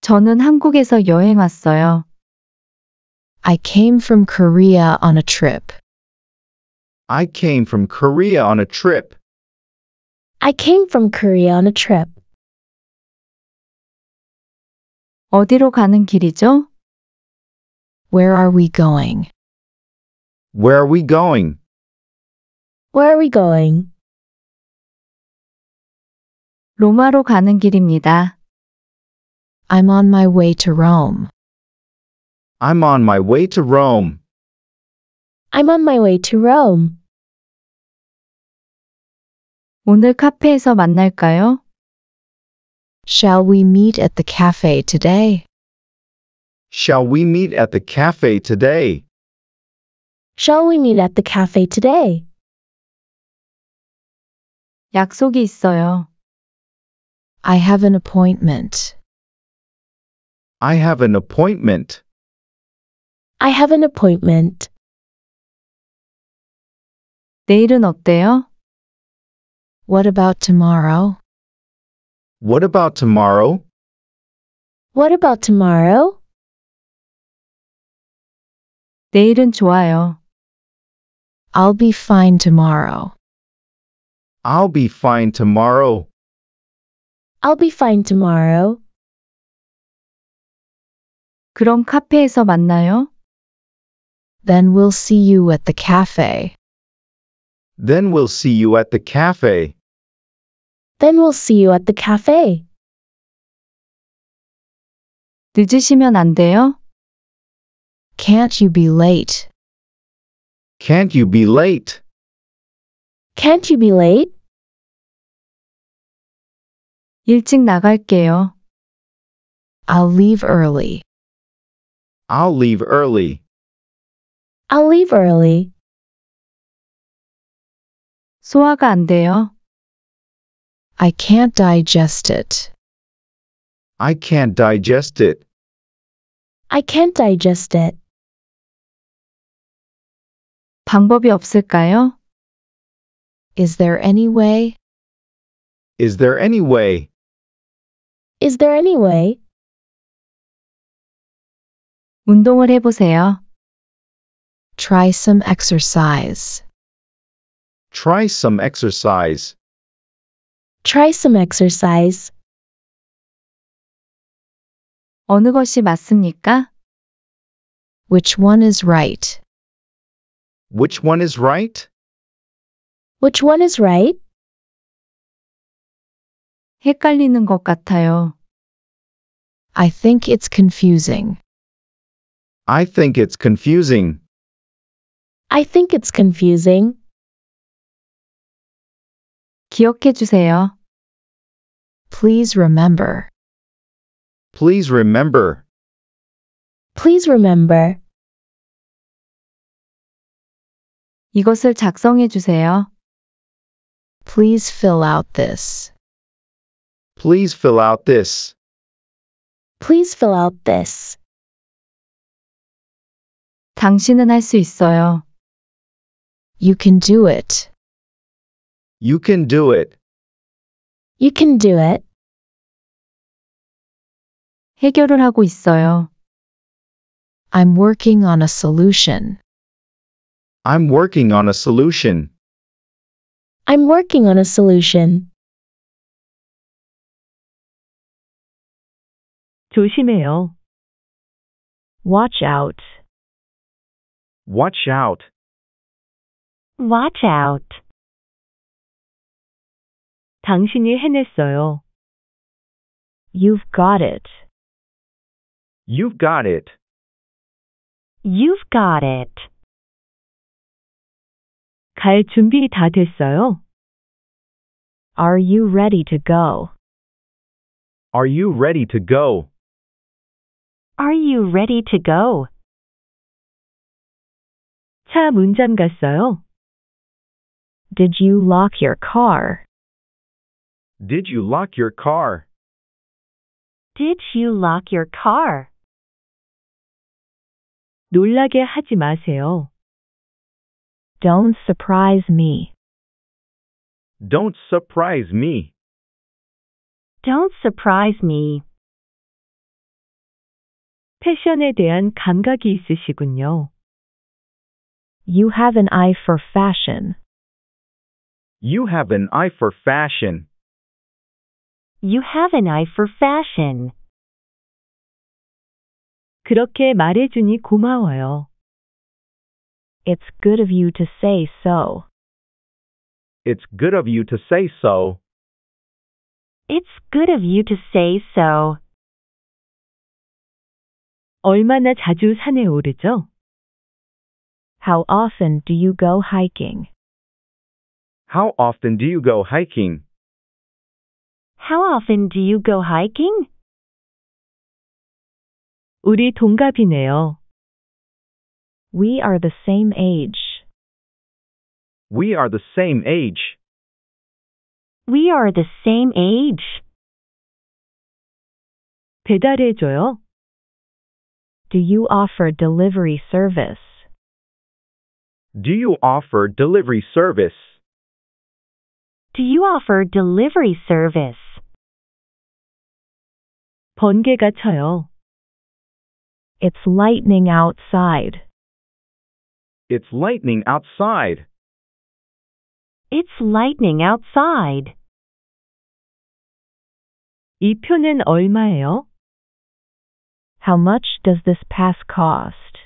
저는 한국에서 여행 왔어요. I came from Korea on a trip. I came from Korea on a trip. I came from Korea on a trip. 어디로 가는 길이죠? Where are we going? Where are we going? Where are we going? 로마로 가는 길입니다. I'm on my way to Rome. I'm on my way to Rome. I'm on my way to Rome. 오늘 카페에서 만날까요? Shall we meet at the cafe today? Shall we meet at the cafe today? Shall we meet at the cafe today? 약속이 있어요. I have an appointment. I have an appointment. I have an appointment. 내일은 어때요? What about tomorrow? What about tomorrow? What about tomorrow? 내일은 좋아요. I'll be fine tomorrow. I'll be fine tomorrow. I'll be fine tomorrow. 그럼 카페에서 만나요. Then we'll see you at the cafe. Then we'll see you at the cafe. Then we'll see you at the cafe. 늦으시면 안 돼요? Can't you be late? Can't you be late? Can't you be late? 일찍 나갈게요. I'll leave early. I'll leave early. I'll leave early. 소화가 안 돼요. I can't digest it. I can't digest it. I can't digest it. 방법이 없을까요? Is there any way? Is there any way? Is there any way? 운동을 해보세요. Try some exercise. Try some exercise. Try some exercise. 어느 것이 맞습니까? Which one is right? Which one is right? Which one is right? 헷갈리는 것 같아요. I think it's confusing. I think it's confusing. I think it's confusing. 기억해 주세요. Please remember. Please remember. Please remember. 이것을 작성해 주세요. Please fill out this. Please fill out this. Please fill out this. 당신은 있어요. You can do it. You can do it. You can do it. 해결을 하고 있어요. I'm working on a solution. I'm working on a solution. I'm working on a solution. 조심해요. Watch out. Watch out. Watch out. 당신이 해냈어요. You've got it. You've got it. You've got it. 갈 준비 다 됐어요? Are you ready to go? Are you ready to go? Are you ready to go? 차문 잠갔어요? Did you lock your car? Did you lock your car? Did you lock your car? 놀라게 하지 마세요. Don't surprise me. Don't surprise me. Don't surprise me. 패션에 대한 감각이 있으시군요. You have an eye for fashion. You have an eye for fashion. You have an eye for fashion. 그렇게 말해주니 고마워요. It's good of you to say so. It's good of you to say so. It's good of you to say so. 얼마나 자주 산에 오르죠? How often do you go hiking? How often do you go hiking? How often do you go hiking? 우리 동갑이네요. We are the same age. We are the same age. We are the same age. Do you offer delivery service? Do you offer delivery service? Do you offer delivery service? 번개가 쳐요. It's lightning outside. It's lightning outside. It's lightning outside. 이 표는 얼마예요? How much does this pass cost?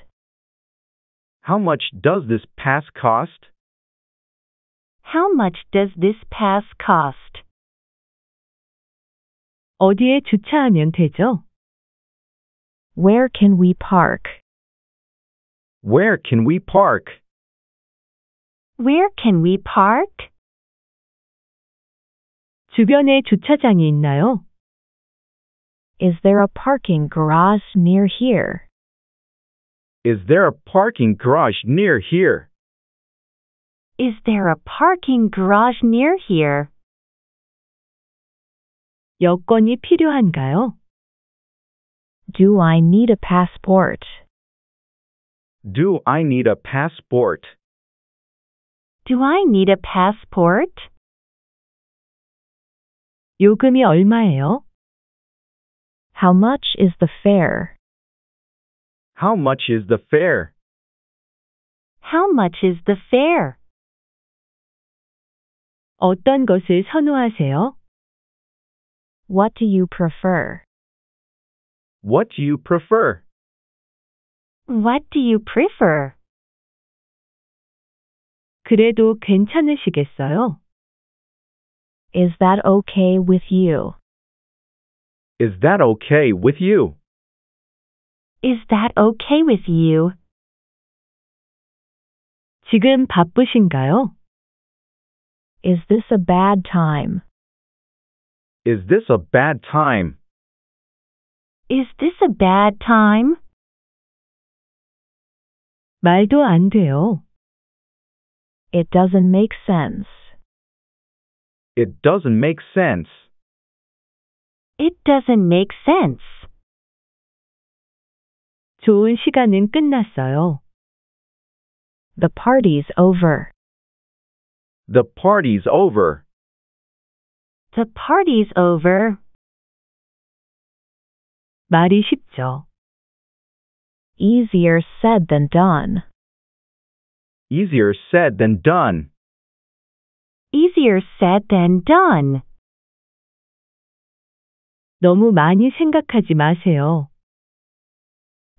How much does this pass cost? How much does this pass cost? 어디에 주차하면 되죠? Where can we park? Where can we park? Where can we park? 주변에 주차장이 있나요? Is there a parking garage near here? Is there a parking garage near here? Is there a parking garage near here? 여권이 필요한가요? Do I need a passport? Do I need a passport? Do I need a passport? 요금이 얼마예요? How much is the fare? How much is the fare? How much is the fare? 어떤 것을 선호하세요? What do you prefer? What do you prefer? What do you prefer? 그래도 괜찮으시겠어요? Is that okay with you? Is that okay with you? Is that okay with you? 지금 바쁘신가요? Is this a bad time? Is this a bad time? Is this a bad time? 말도 안 돼요. It doesn't make sense. It doesn't make sense. It doesn't make sense. 좋은 시간은 끝났어요. The party's over. The party's over. The party's over. 말이 쉽죠. Easier said than done. Easier said than done. Easier said than done. 너무 많이 생각하지 마세요.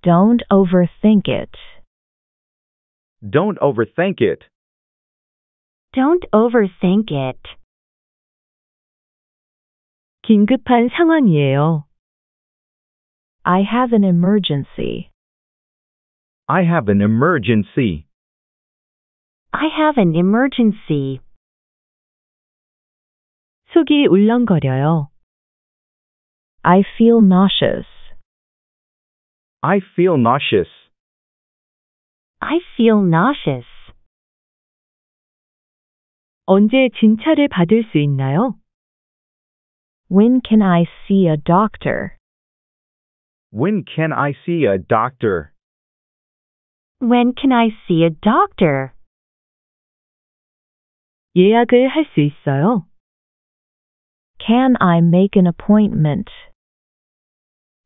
Don't overthink it. Don't overthink it. Don't overthink it. 긴급한 상황이에요. I have an emergency. I have an emergency. I have an emergency. 속이 울렁거려요. I feel nauseous. I feel nauseous. I feel nauseous. 언제 진찰을 받을 수 있나요? When can I see a doctor? When can I see a doctor? When can I see a doctor? 예약을 있어요? Can I make an appointment?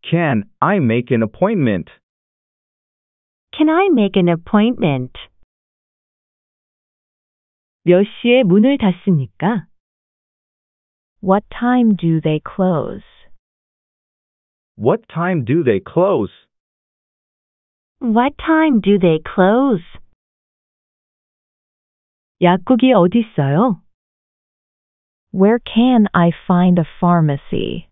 Can I make an appointment? Can I make an appointment? 몇 시에 문을 닫습니까? What time do they close? What time do they close? What time do they close? 약국이 어디 있어요? Where can I find a pharmacy?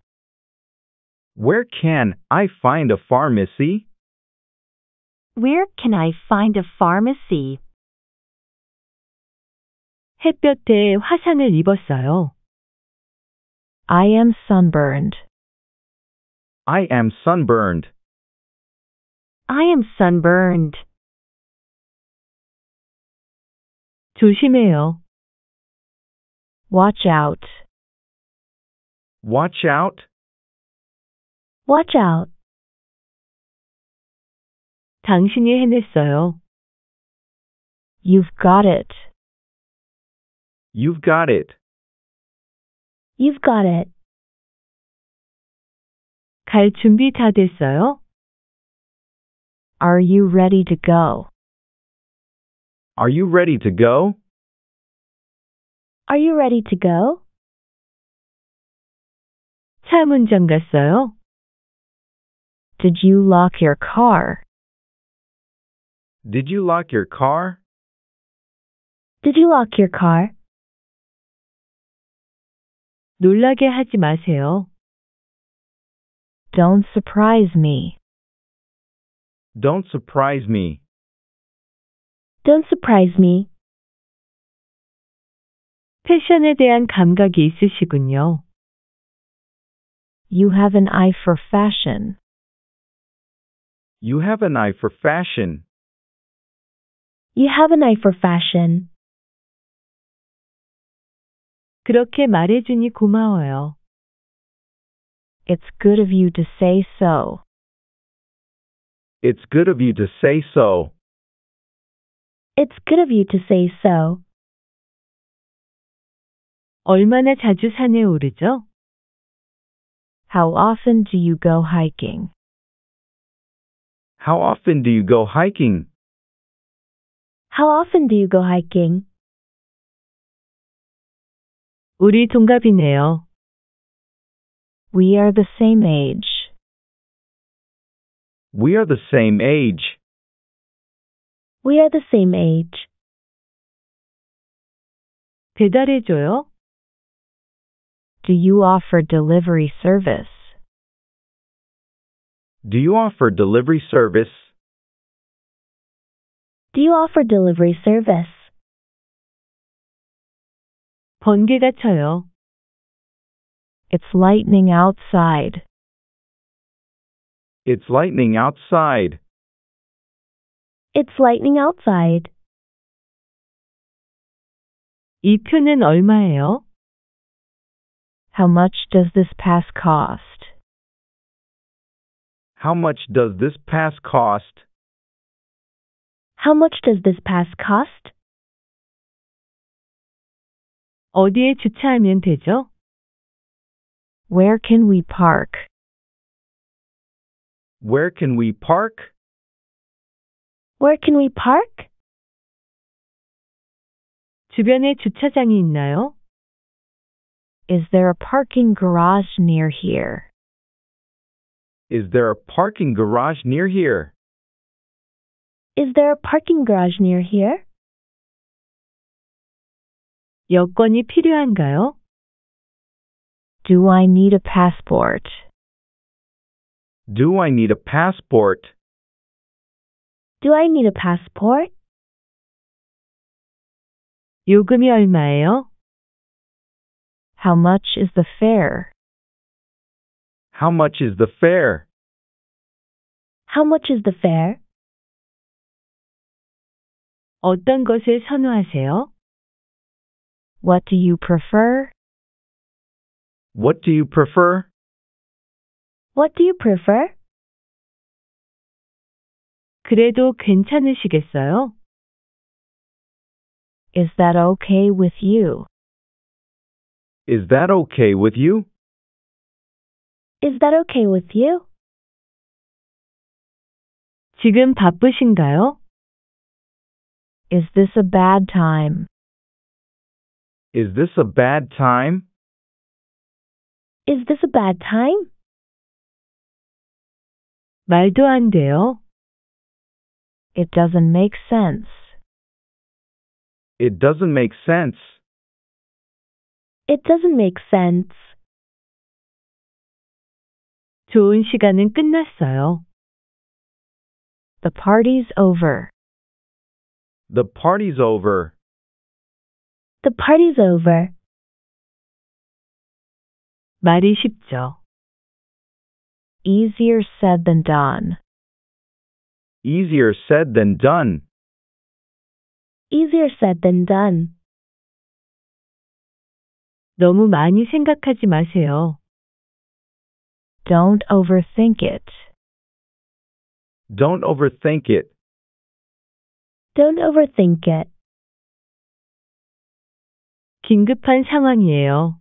Where can I find a pharmacy? Where can I find a pharmacy? 햇볕에 화상을 입었어요. I am sunburned. I am sunburned. I am sunburned. 조심해요. Watch out. Watch out. Watch out. 당신이 해냈어요. You've got it. You've got it. You've got it. 갈 준비 다 됐어요? Are you ready to go? Are you ready to go? Are you ready to go? 차 문장 갔어요? Did you lock your car? Did you lock your car? Did you lock your car? 놀라게 하지 마세요. Don't surprise me. Don't surprise me. Don't surprise me. 패션에 대한 감각이 있으시군요. You have an eye for fashion. You have an eye for fashion. You have an eye for fashion. 그렇게 말해주니 고마워요. It's good of you to say so. It's good of you to say so. It's good of you to say so. 얼마나 자주 산에 오르죠? How often do you go hiking? How often do you go hiking? How often do you go hiking? 우리 동갑이네요. We are the same age. We are the same age. We are the same age. 배달해줘요? Do you offer delivery service? Do you offer delivery service? Do you offer delivery service? 번개가 쳐요. It's lightning outside. It's lightning outside. It's lightning outside. 이 표는 얼마예요? How much does this pass cost? How much does this pass cost? How much does this pass cost? 어디에 주차하면 되죠? Where can we park? Where can we park? Where can we park? 주변에 주차장이 있나요? Is there a parking garage near here? Is there a parking garage near here? Is there a parking garage near here? 여권이 필요한가요? Do I need a passport? Do I need a passport? Do I need a passport? 요금이 얼마예요? How much is the fare? How much is the fare? How much is the fare? 어떤 것을 선호하세요? What do you prefer? What do you prefer? What do you prefer? 그래도 괜찮으시겠어요? Is that okay with you? Is that okay with you? Is that okay with you? 지금 바쁘신가요? Is this a bad time? Is this a bad time? Is this a bad time? 말도 안 돼요. It doesn't make sense. It doesn't make sense. It doesn't make sense. 좋은 시간은 끝났어요. The party's over. The party's over. The party's over. 말이 쉽죠. Easier said than done. Easier said than done. Easier said than done. 너무 많이 생각하지 마세요. Don't overthink it. Don't overthink it. Don't overthink it. 긴급한 상황이에요.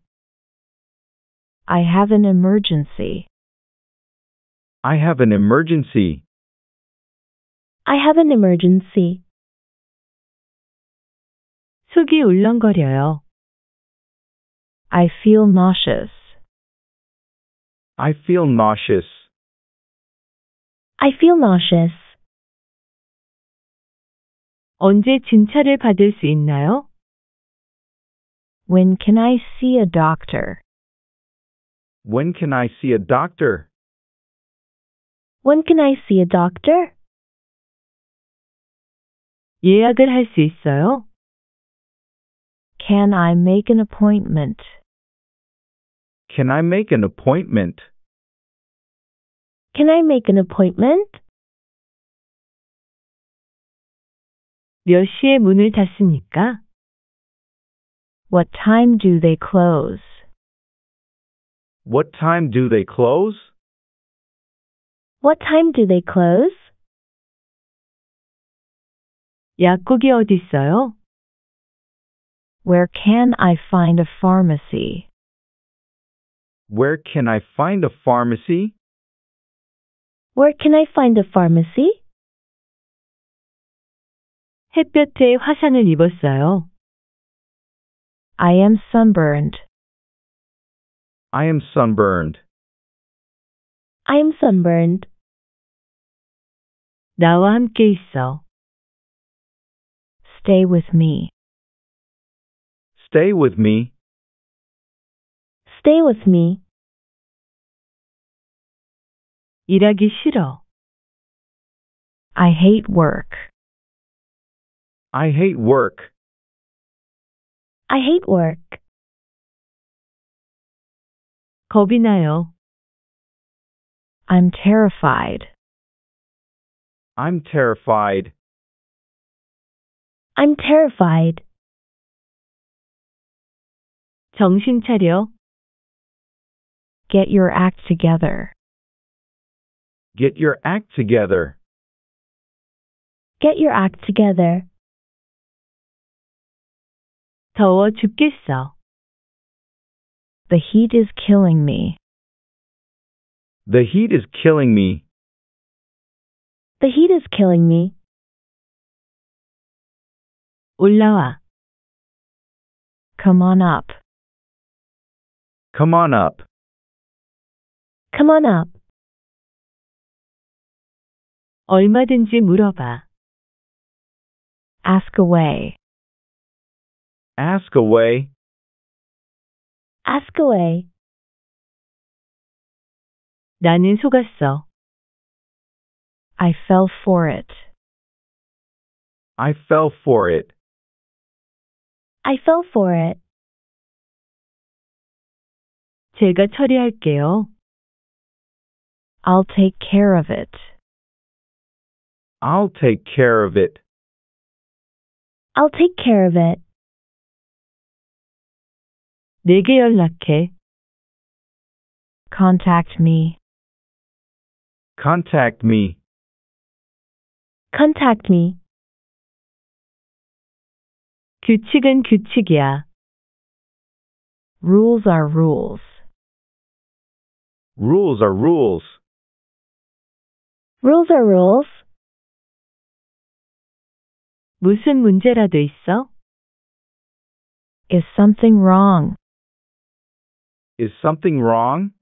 I have an emergency. I have an emergency. I have an emergency. 속이 울렁거려요. I feel nauseous. I feel nauseous. I feel nauseous. 언제 진찰을 받을 수 있나요? When can I see a doctor? When can I see a doctor? When can I see a doctor? 예약을 있어요? Can I make an appointment? Can I make an appointment? Can I make an appointment? 몇 시에 문을 닫습니까? What time do they close? What time do they close? What time do they close? 약국이 어디 있어요? Where can I find a pharmacy? Where can I find a pharmacy? Where can I find a pharmacy? 햇볕에 입었어요. I am sunburned. I am sunburned. I am sunburned. 나와 함께 있어. Stay with me. Stay with me. Stay with me. 일하기 싫어. I hate work. I hate work. I hate work. 겁이 나요. I'm terrified. I'm terrified. I'm terrified. 정신 차려. Get your act together. Get your act together. Get your act together. 더워 죽겠어. The heat is killing me. The heat is killing me. The heat is killing me. 올라와. Come on up. Come on up. Come on up. 얼마든지 물어봐. Ask away. Ask away. Ask away. 나는 속았어. I fell for it. I fell for it. I fell for it. 제가 처리할게요. I'll take care of it. I'll take care of it. I'll take care of it. 내게 연락해. Contact me. Contact me. Contact me. 규칙은 규칙이야. Rules are rules. Rules are rules. Rules are rules. 무슨 문제라도 있어? Is something wrong? Is something wrong?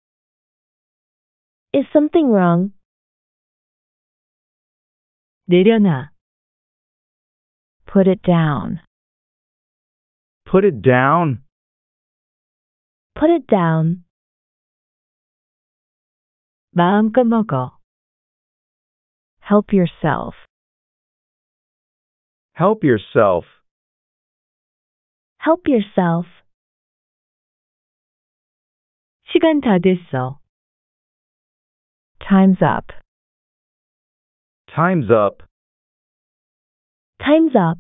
Is something wrong? 내려놔. Put it down. Put it down. Put it down. 마음껏 먹어. Help yourself. Help yourself. Help yourself. 시간 다 됐어. Time's up. Time's up. Time's up.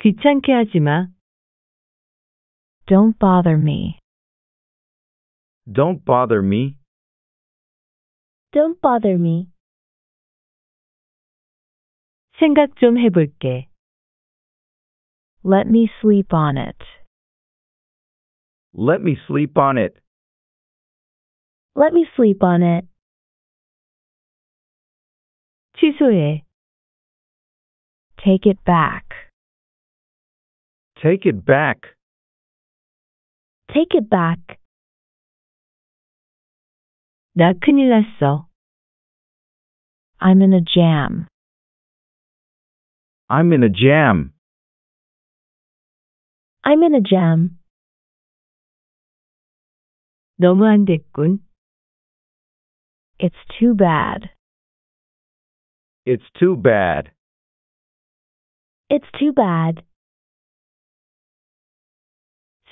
귀찮게 하지 마. Don't bother me. Don't bother me. Don't bother me. 생각 좀 해볼게. Let me sleep on it. Let me sleep on it. Let me sleep on it. 취소해. Take it back. Take it back. Take it back. 나 큰일 났어. I'm in a jam. I'm in a jam. I'm in a jam. 너무 안 됐군. It's too bad. It's too bad. It's too bad.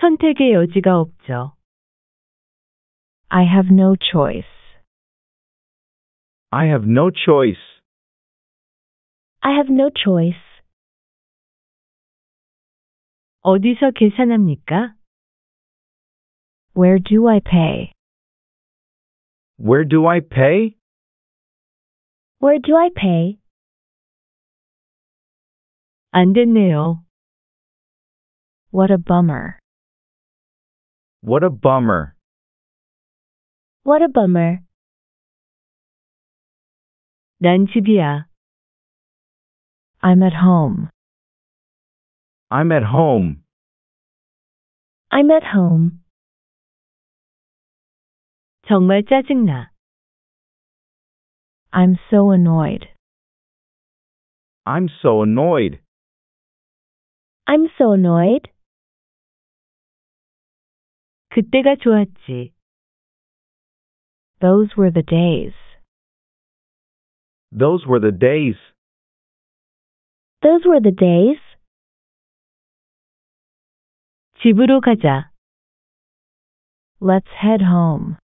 선택의 여지가 없죠. I have no choice. I have no choice. I have no choice. 어디서 계산합니까? Where do I pay? Where do I pay? Where do I pay? 안 됐네요. What a bummer. What a bummer. What a bummer. 난 집이야. I'm at home. I'm at home. I'm at home. 정말 짜증나. I'm so annoyed. I'm so annoyed. I'm so annoyed. 그때가 좋았지. Those were the days. Those were the days. Those were the days. 집으로 가자. Let's head home.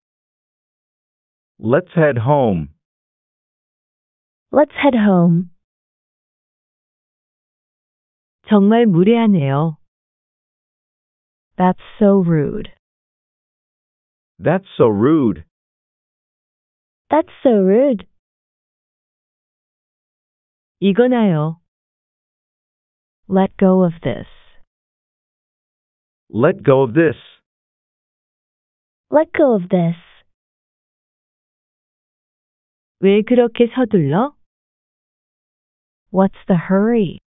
Let's head home. Let's head home. 정말 무례하네요. That's so rude. That's so rude. That's so rude. 이거나요. Let go of this. Let go of this. Let go of this. 왜 그렇게 서둘러? What's the hurry?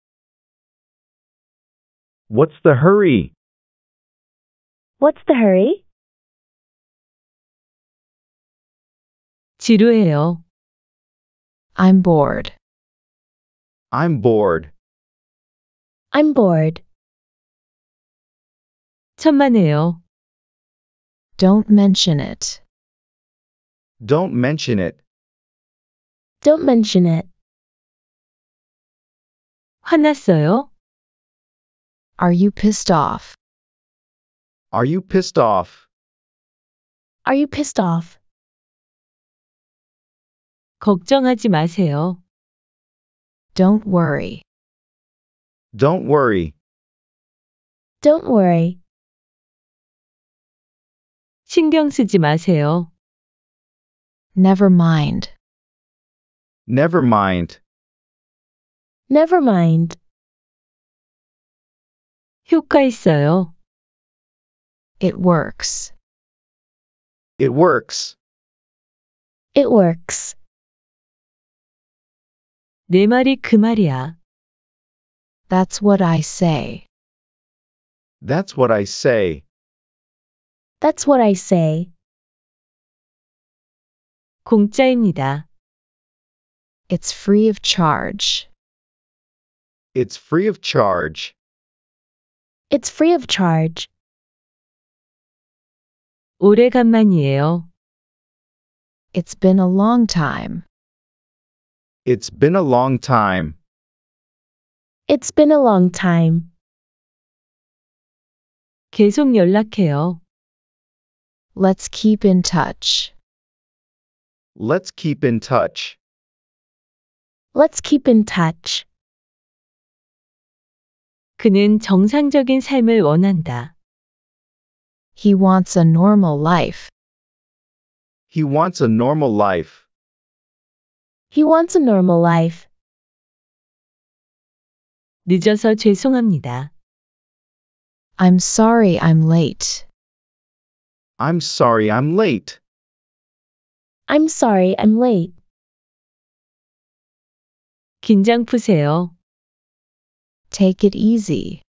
What's the hurry? What's the hurry? 지루해요. I'm bored. I'm bored. I'm bored. 천만에요. Don't mention it. Don't mention it. Don't mention it. 화났어요? Are you pissed off? Are you pissed off? Are you pissed off? 걱정하지 마세요. Don't worry. Don't worry. Don't worry. 신경 쓰지 마세요. Never mind. Never mind. Never mind. 효과 있어요. It works. It works. It works. 내 말이 그 말이야. That's what I say. That's what I say. That's what I say. 공짜입니다. It's free of charge. It's free of charge. It's free of charge. 오래간만이에요. It's been a long time. It's been a long time. It's been a long time. 계속 연락해요. Let's keep in touch. Let's keep in touch. Let's keep in touch. 그는 정상적인 삶을 원한다. He wants a normal life. He wants a normal life. He wants a normal life. 늦어서 죄송합니다. I'm sorry I'm late. I'm sorry I'm late. I'm sorry I'm late. 긴장 푸세요. Take it easy.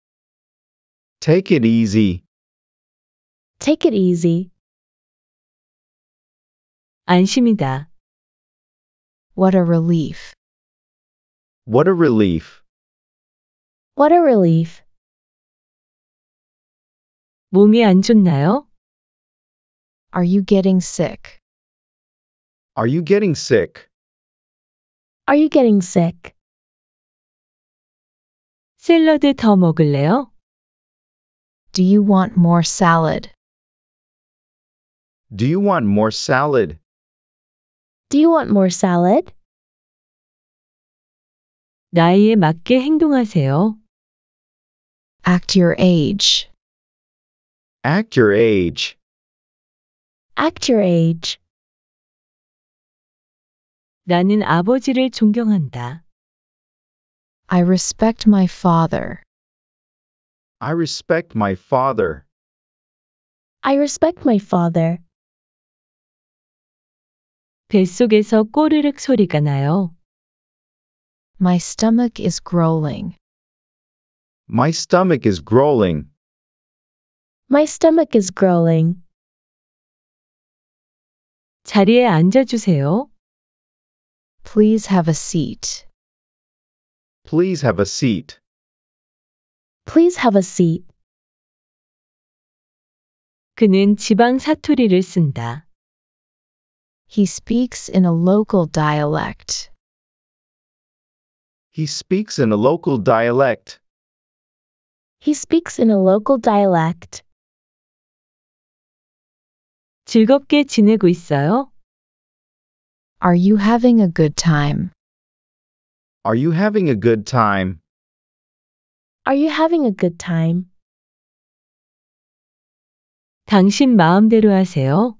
Take it easy. Take it easy. 안심이다. What a relief. What a relief. What a relief. 몸이 안 좋나요? Are you getting sick? Are you getting sick? Are you getting sick? 샐러드 더 먹을래요? Do you want more salad? Do you want more salad? Do you want more salad? 나이에 맞게 행동하세요. Act your age. Act your age. Act your age. 나는 아버지를 존경한다. I respect my father. I respect my father. I respect my father. 뱃속에서 꼬르륵 소리가 나요. My stomach is growling. My stomach is growling. My stomach is growling. 자리에 Please have a seat. Please have a seat. Please have a seat. 그는 지방 사투리를 쓴다. He speaks in a local dialect. He speaks in a local dialect. He speaks in a local dialect. 즐겁게 지내고 있어요? Are you having a good time? Are you having a good time? Are you having a good time? 당신 마음대로 하세요.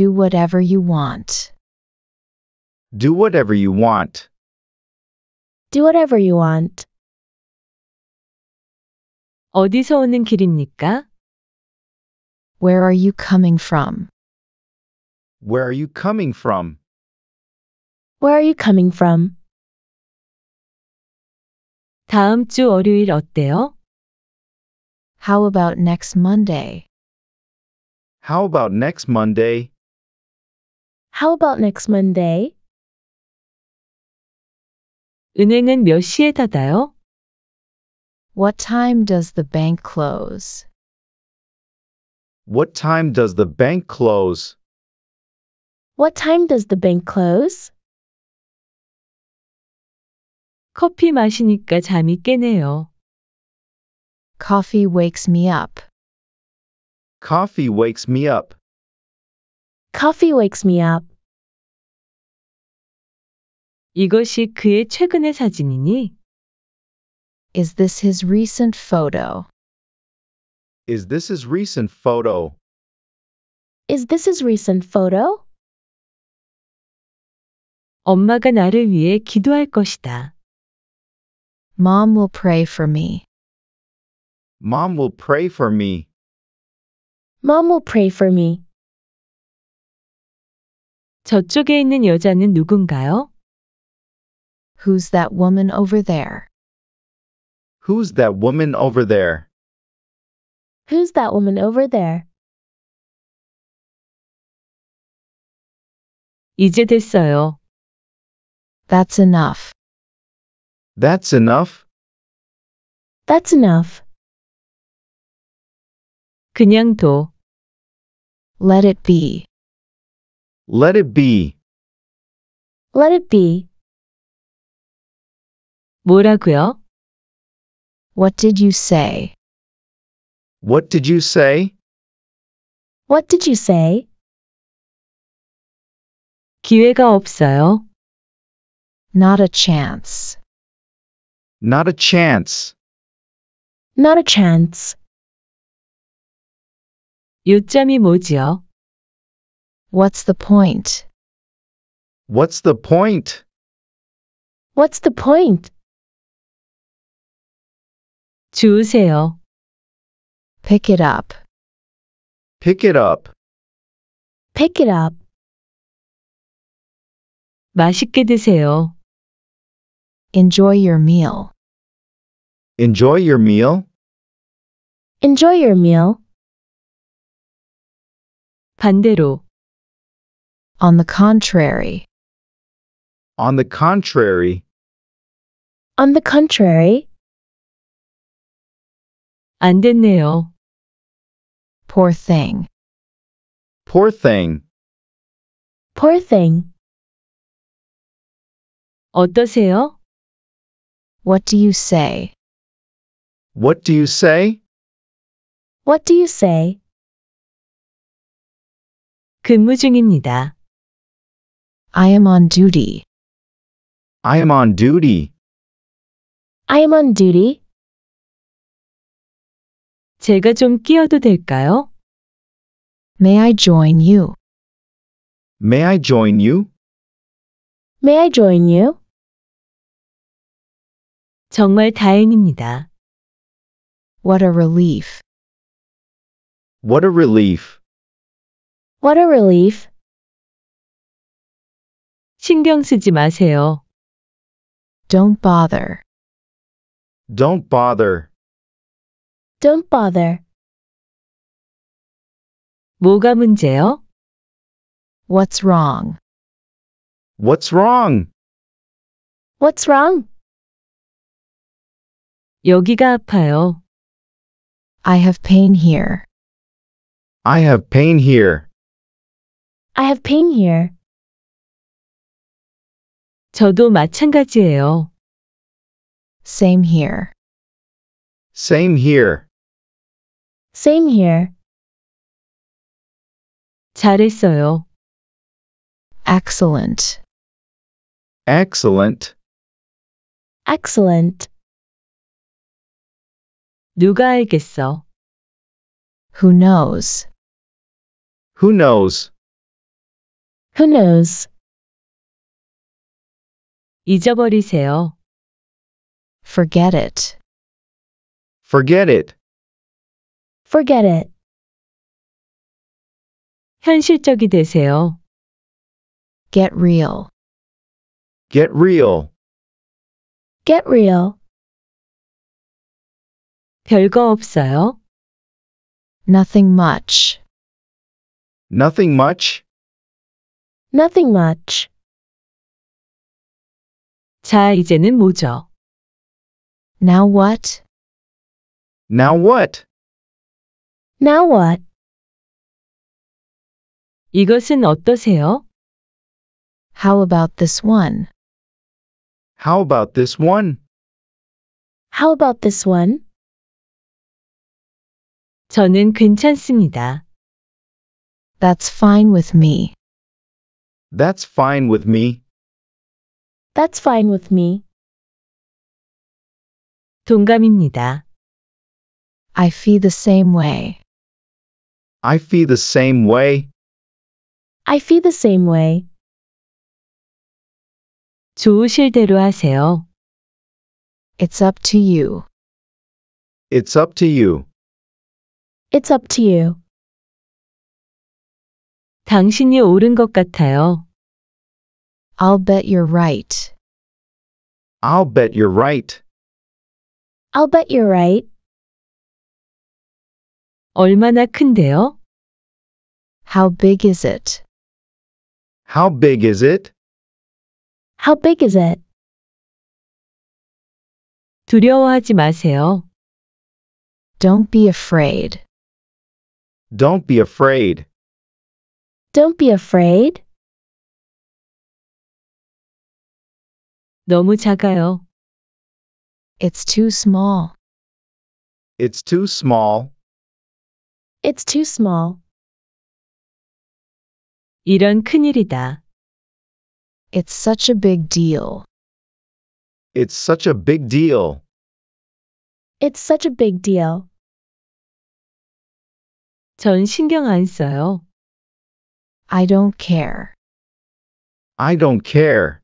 Do whatever you want. Do whatever you want. Do whatever you want. 어디서 오는 길입니까? Where are you coming from? Where are you coming from? Where are you coming from? 다음 주 월요일 어때요? How about next Monday? How about next Monday? How about next Monday? 은행은 몇 시에 닫아요? What time does the bank close? What time does the bank close? What time does the bank close? 커피 마시니까 잠이 깨네요. Coffee wakes me up. Coffee wakes me up. Coffee wakes me up. 이것이 그의 최근의 사진이니? Is this his recent photo? Is this his recent photo? Is this his recent photo? 엄마가 나를 위해 기도할 것이다. Mom will pray for me. Mom will pray for me. Mom will pray for me. 저쪽에 있는 여자는 누군가요? Who's that woman over there? Who's that woman over there? Who's that woman over there? 이제 됐어요. That's enough. That's enough. That's enough. 그냥 둬. Let it be. Let it be. Let it be. 뭐라고요? What did you say? What did you say? What did you say? 기회가 없어요. Not a chance. Not a chance. Not a chance. 요점이 뭐지요? What's the point? What's the point? What's the point? 주우세요. Pick it up. Pick it up. Pick it up. 맛있게 드세요. Enjoy your meal. Enjoy your meal. Enjoy your meal. 반대로 On the contrary. On the contrary. On the contrary. 안 됐네요. Poor thing. Poor thing. Poor thing. 어떠세요? What do you say? What do you say? What do you say? 근무 중입니다. I am on duty. I am on duty. I am on duty. 제가 좀 끼어도 될까요? May I join you? May I join you? May I join you? 정말 다행입니다. What a relief. What a relief. What a relief. 신경 쓰지 마세요. Don't bother. Don't bother. Don't bother. 뭐가 문제요? What's wrong? What's wrong? What's wrong? 여기가 아파요. I have pain here. I have pain here. I have pain here. 저도 마찬가지예요. Same here. Same here. Same here. 잘했어요. Excellent. Excellent. Excellent. 누가 알겠어? Who knows? Who knows? Who knows? 잊어버리세요. Forget it. Forget it. Forget it. 현실적이 되세요. Get real. Get real. Get real. 별거 없어요. Nothing much. Nothing much. Nothing much. 자, 이제는 뭐죠? Now what? Now what? Now what? 이것은 어떠세요? How about this one? How about this one? How about this one? 저는 괜찮습니다. That's fine with me. That's fine with me. That's fine with me. 동감입니다. I feel the same way. I feel the same way. I feel the same way. 좋으실 대로 하세요. It's up to you. It's up to you. It's up to you. 당신이 옳은 것 같아요. I'll bet you're right. I'll bet you're right. I'll bet you're right. 얼마나 큰데요? How big is it? How big is it? How big is it? 두려워하지 마세요. Don't be afraid. Don't be afraid. Don't be afraid. 너무 작아요. It's too small. It's too small. It's too small. 이런 큰일이다. It's such a big deal. It's such a big deal. It's such a big deal. 전 신경 안 써요. I don't care. I don't care.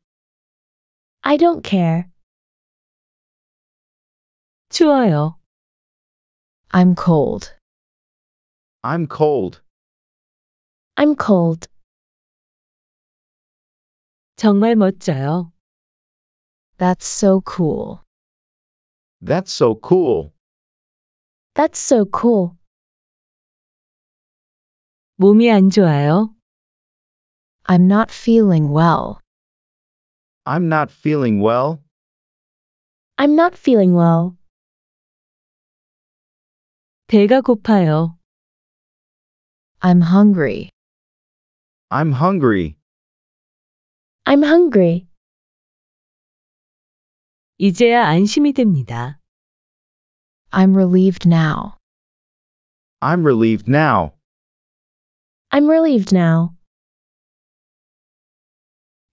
I don't care. 추워요. I'm cold. I'm cold. I'm cold. 정말 멋져요. That's so cool. That's so cool. That's so cool. 몸이 안 좋아요. I'm not feeling well. I'm not feeling well. I'm not feeling well. 배가 고파요. I'm hungry. I'm hungry. I'm hungry. 이제야 안심이 됩니다. I'm relieved now. I'm relieved now. I'm relieved now.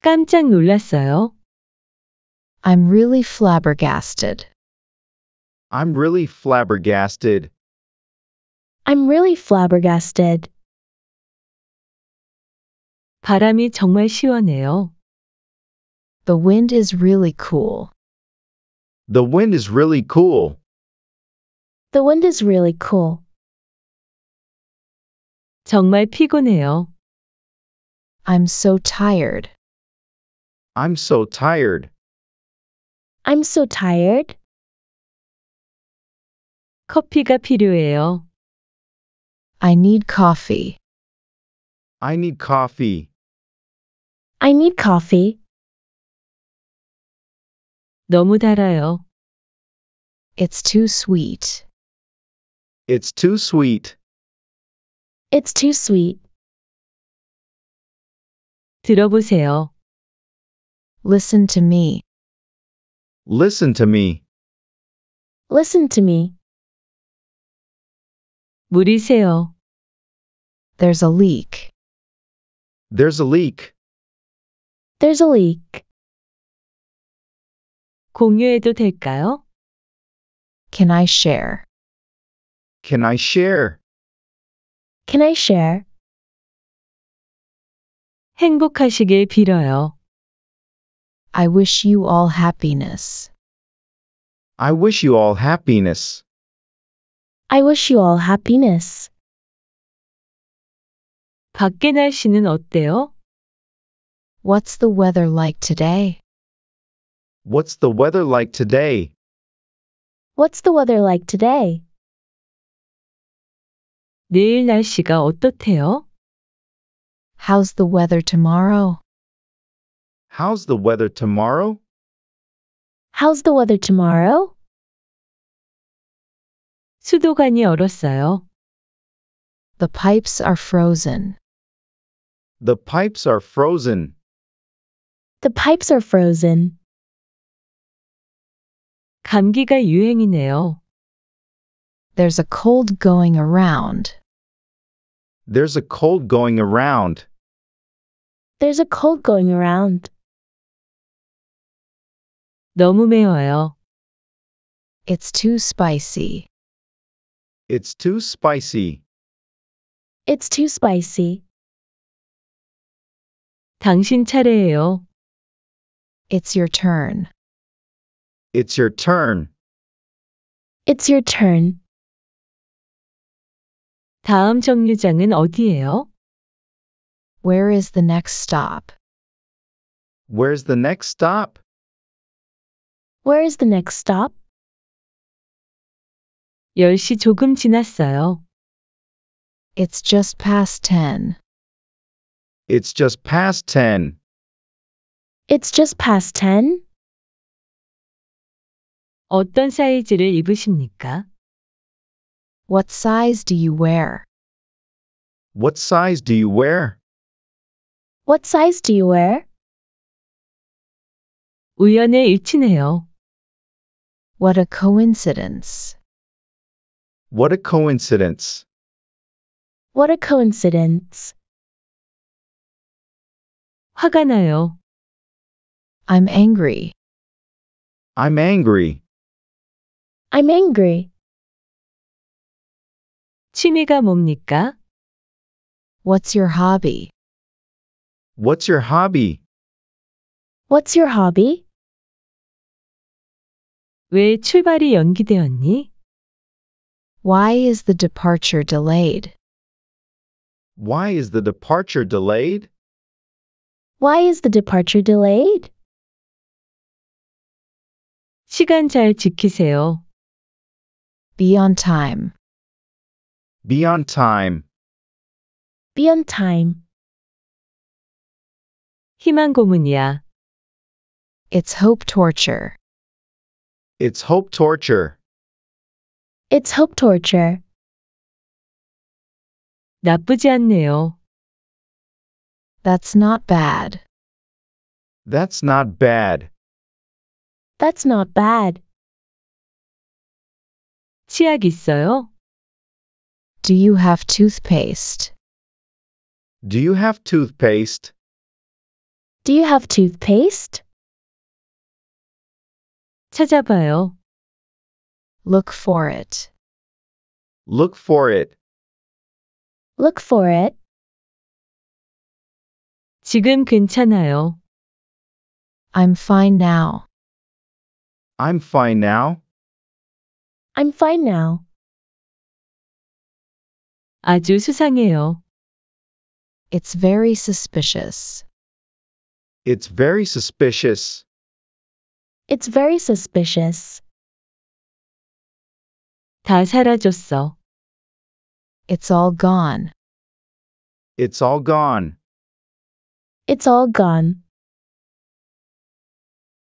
깜짝 놀랐어요. I'm really flabbergasted. I'm really flabbergasted. I'm really flabbergasted. 바람이 정말 시원해요. The wind is really cool. The wind is really cool. The wind is really cool. 정말 피곤해요. I'm so tired. I'm so tired. I'm so tired. 커피가 필요해요. I need coffee. I need coffee. I need coffee. 너무 달아요. It's too sweet. It's too sweet. It's too sweet. 들어보세요. Listen to me. Listen to me. Listen to me. 물이 There's a leak. There's a leak. There's a leak. 공유해도 될까요? Can I share? Can I share? Can I share? 행복하시길 빌어요. I wish you all happiness. I wish you all happiness. I wish you all happiness. 밖에 날씨는 어때요? What's the weather like today? What's the weather like today? What's the weather like today? 내일 날씨가 어떻대요? How's the weather tomorrow? How's the weather tomorrow? How's the weather tomorrow? 수도관이 얼었어요. The pipes are frozen. The pipes are frozen. The pipes are frozen. 감기가 유행이네요. There's a cold going around. There's a cold going around. There's a cold going around. 너무 매워요. It's too spicy. It's too spicy. It's too spicy. 당신 차례예요. It's your turn. It's your turn. It's your turn. 다음 정류장은 어디예요? Where is the next stop? Where's the next stop? Where is the next stop? 10시 조금 지났어요. It's just past 10. It's just past 10. It's just past 10. 어떤 사이즈를 입으십니까? What size do you wear? What size do you wear? What size do you wear? 우연의 일치네요. What a coincidence. What a coincidence. What a coincidence. 화가 나요. I'm angry. I'm angry. I'm angry. 취미가 뭡니까? What's your hobby? What's your hobby? What's your hobby? 왜 출발이 연기되었니? Why is the departure delayed? Why is the departure delayed? Why is the departure delayed? 시간 잘 지키세요. Be on time. Be on time. Be on time. 희망 고문이야. It's hope torture. It's hope torture. It's hope torture. 나쁘지 않네요. That's not bad. That's not bad. That's not bad. 치약 있어요? Do you have toothpaste? Do you have toothpaste? Do you have toothpaste? 찾아봐요. Look for it. Look for it. Look for it. 지금 괜찮아요. I'm fine now. I'm fine now. I'm fine now. 아주 수상해요. It's very suspicious. It's very suspicious. It's very suspicious. 다 사라졌어. It's all gone. It's all gone. It's all gone.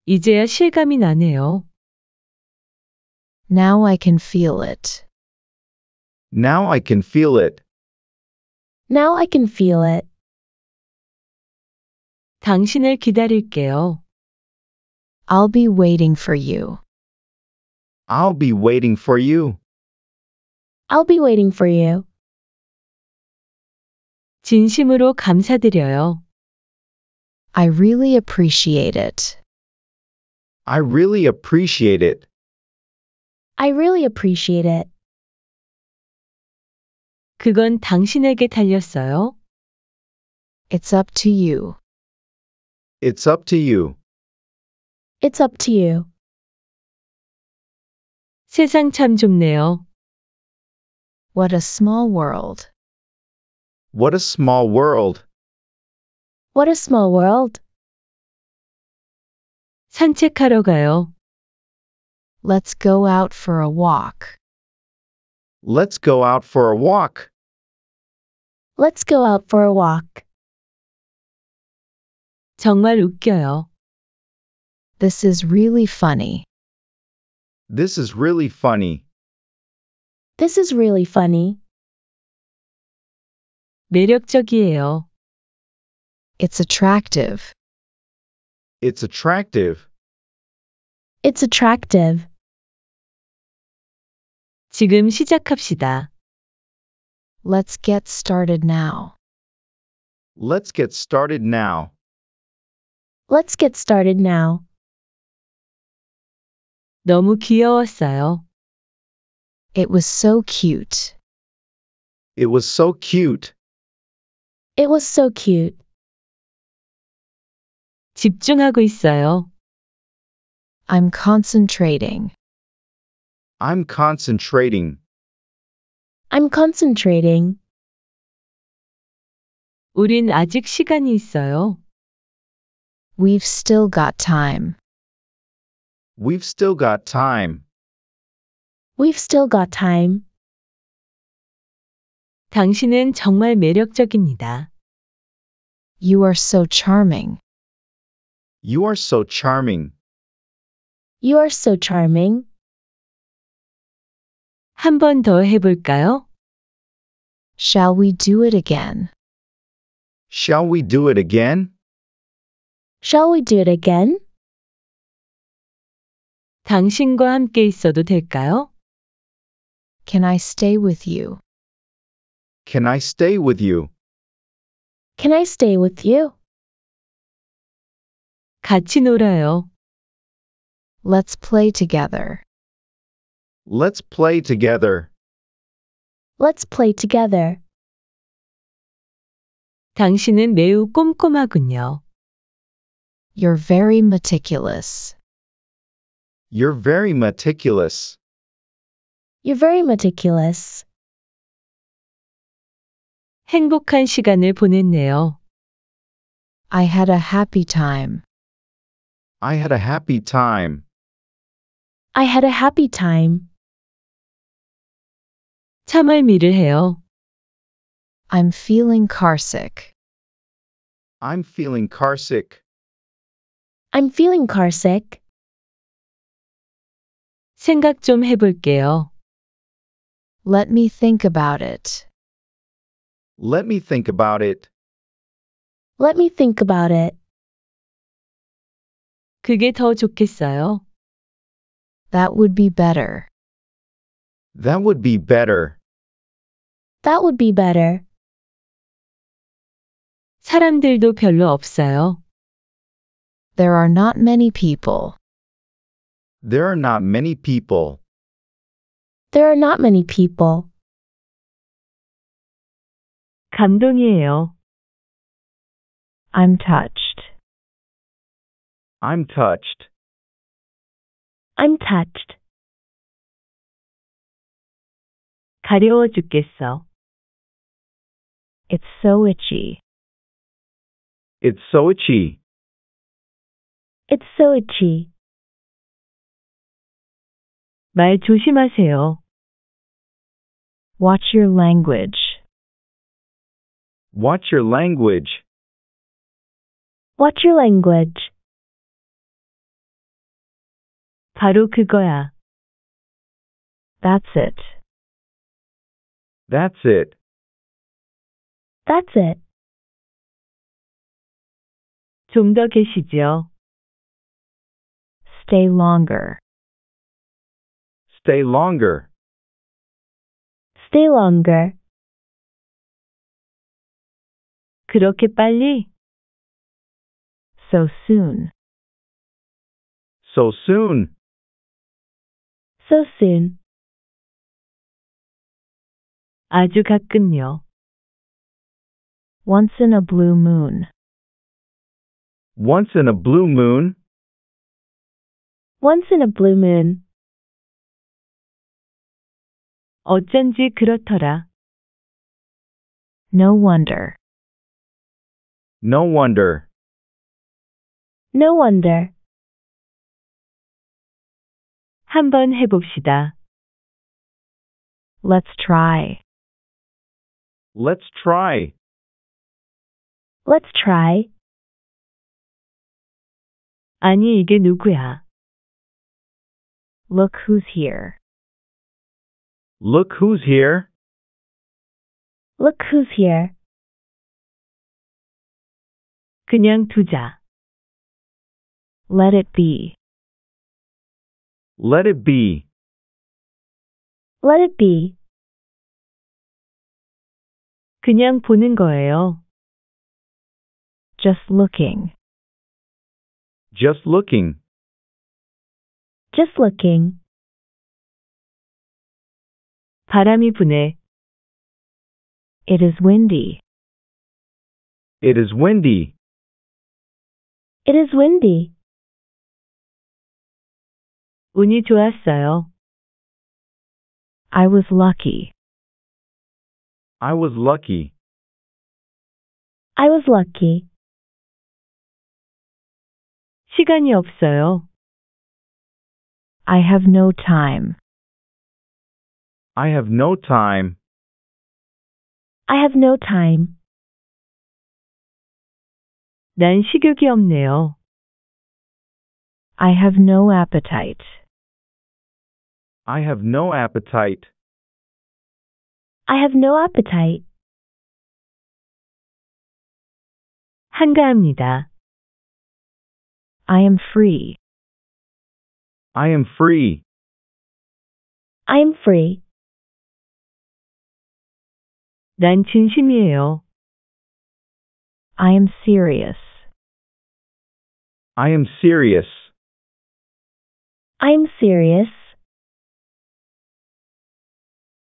이제야 실감이 나네요. Now I can feel it. Now I can feel it. Now I can feel it. 당신을 기다릴게요. I'll be waiting for you. I'll be waiting for you. I'll be waiting for you. 진심으로 감사드려요. I really appreciate it. I really appreciate it. I really appreciate it. 그건 당신에게 달렸어요. It's up to you. It's up to you. It's up to you. 세상 참 좁네요. What a small world. What a small world. What a small world. 산책하러 가요. Let's go out for a walk. Let's go out for a walk. Let's go out for a walk. 정말 웃겨요. This is really funny. This is really funny. This is really funny. 매력적이에요. It's attractive. It's attractive. It's attractive. 지금 시작합시다. Let's get started now. Let's get started now. Let's get started now. 너무 귀여웠어요. It was so cute. It was so cute. It was so cute. 집중하고 있어요. I'm concentrating. I'm concentrating. I'm concentrating. 우린 아직 시간이 있어요. We've still got time. We've still got time. We've still got time. 당신은 정말 매력적입니다. You are so charming. You are so charming. You are so charming. 해볼까요? Shall we do it again? Shall we do it again? Shall we do it again? 당신과 함께 있어도 될까요? Can I stay with you? Can I stay with you? Can I stay with you? 같이 놀아요. Let's play together. Let's play together. Let's play together. 당신은 매우 꼼꼼하군요. You're very meticulous. You're very meticulous. You're very meticulous. 행복한 시간을 보냈네요. I had a happy time. I had a happy time. I had a happy time. 차말미를 해요. I'm feeling carsick. I'm feeling carsick. I'm feeling carsick. 생각 좀 해볼게요. Let me think about it. Let me think about it. Let me think about it. 그게 더 좋겠어요. That would be better. That would be better. That would be better. 사람들도 별로 없어요. There are not many people. There are not many people. There are not many people. 감동이에요. I'm touched. I'm touched. I'm touched. 가려워 죽겠어. It's so itchy. It's so itchy. It's so itchy. 말 조심하세요. Watch your language. Watch your language. Watch your language. 바로 그거야. That's it. That's it. That's it. 좀 더 계시죠. Stay longer. Stay longer. Stay longer. 그렇게 빨리? So soon. So soon so soon. 아주 가끔요. Once in a blue moon. Once in a blue moon? Once in a blue moon. 어쩐지 그렇더라. No wonder. No wonder. No wonder. 한번 해봅시다. Let's try. Let's try. Let's try. 아니, 이게 누구야? Look who's here. Look who's here. Look who's here. 그냥 두자. Let it be. Let it be. Let it be. 그냥 보는 거예요. Just looking. Just looking. Just looking. 바람이 부네. It is windy. It is windy. It is windy. 운이 좋았어요. I was lucky. I was lucky. I was lucky. 시간이 없어요. I have no time. I have no time. I have no time. 난 식욕이 없네요. I have no appetite. I have no appetite. I have no appetite. 한가합니다. I am free. I am free. I am free. 난 진심이에요. I am serious. I am serious. I am serious.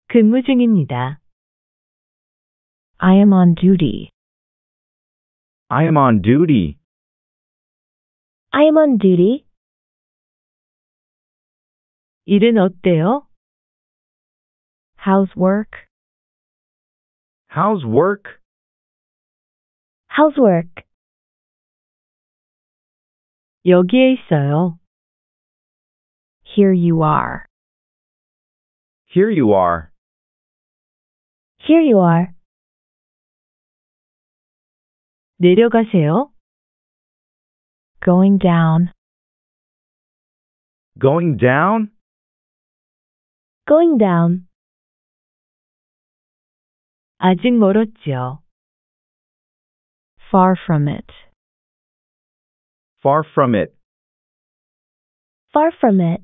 근무 중입니다. I am on duty. I am on duty. I am on duty. 일은 어때요? How's work? How's work? How's work? 여기에 있어요. Here you are. Here you are. Here you are. 내려가세요. Going down. Going down? Going down. 아직 멀었죠. Far from it. Far from it. Far from it.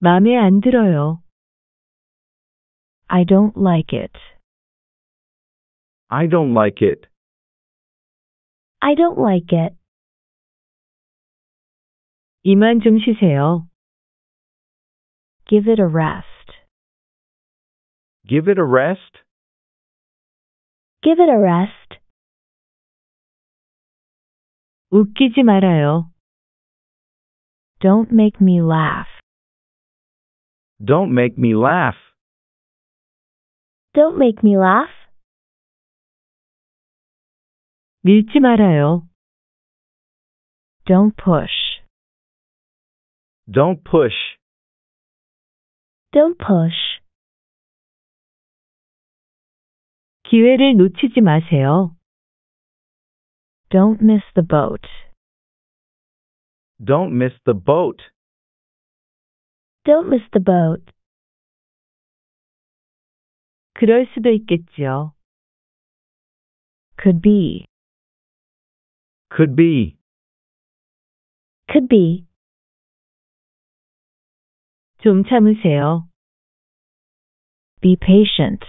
마음에 안 들어요. I don't like it. I don't like it. I don't like it. 이만 좀 쉬세요. Give it a rest. Give it a rest. Give it a rest. 웃기지 말아요. Don't make me laugh. Don't make me laugh. Don't make me laugh. 밀지 말아요. Don't push. Don't push. Don't push. 기회를 놓치지 마세요. Don't miss the boat. Don't miss the boat. Don't miss the boat. 그럴 수도 있겠지요. could be could be could be 좀 참으세요. be patient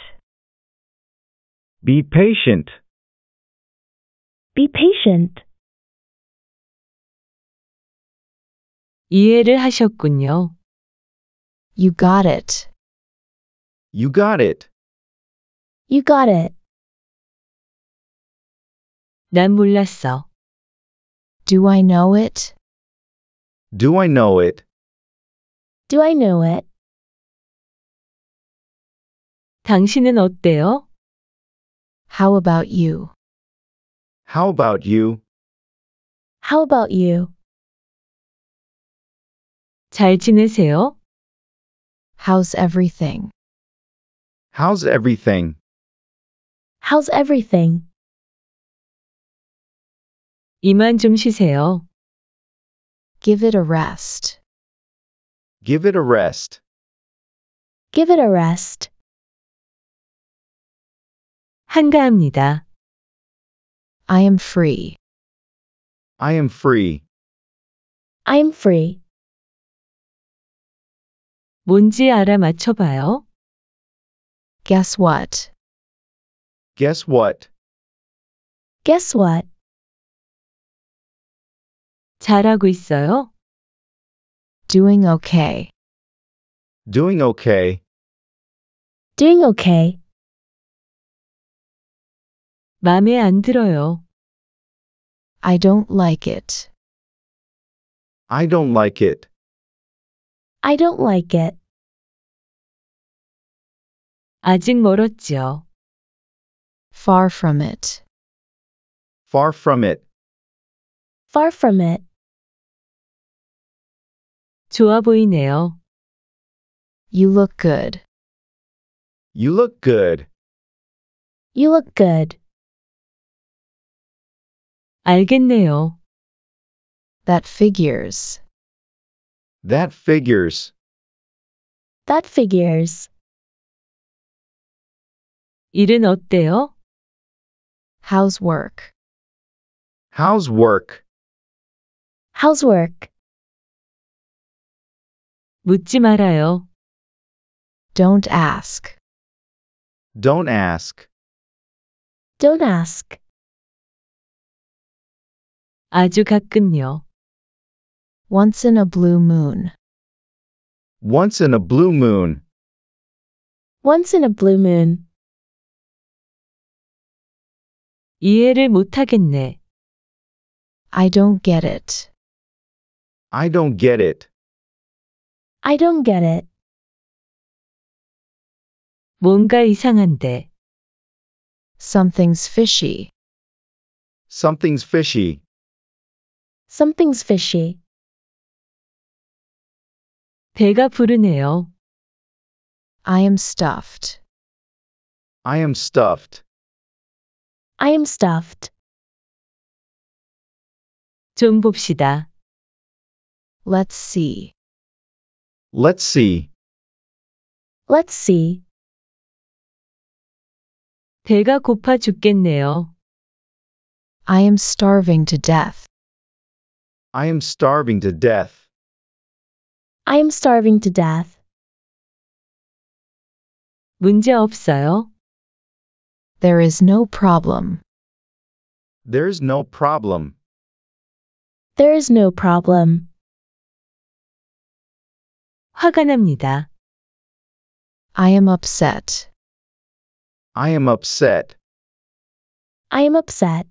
be patient be patient 이해를 하셨군요. you got it you got it you got it. 난 몰랐어. Do I know it? Do I know it? Do I know it? 당신은 어때요? How about you? How about you? How about you? 잘 지내세요? How's everything? How's everything? How's everything? 이만 좀 쉬세요. Give it a rest. Give it a rest. Give it a rest. 한가합니다. I am free. I am free. I am free. 뭔지 알아 Guess what? Guess what? Guess what? 잘하고 있어요? Doing okay. Doing okay. Doing okay. 마음에 안 들어요. I don't like it. I don't like it. I don't like it. 아직 멀었지요. Far from it. Far from it. Far from it. 좋아 보이네요. You look good. You look good. You look good. 알겠네요. That figures. That figures. That figures. 일은 어때요? How's work? How's work? How's work? 묻지 말아요. Don't ask. Don't ask. Don't ask. 아주 가끔요. Once in a blue moon. Once in a blue moon. Once in a blue moon. 이해를 못하겠네. I don't get it. I don't get it. I don't get it. 뭔가 이상한데. Something's fishy. Something's fishy. Something's fishy. 배가 부르네요. I am stuffed. I am stuffed. I am stuffed. 좀 봅시다. Let's see. Let's see. Let's see. 배가 고파 죽겠네요. I am starving to death. I am starving to death. I am starving to death. 문제 없어요. There is no problem. There is no problem. There is no problem. 화가 납니다. I am upset. I am upset. I am upset.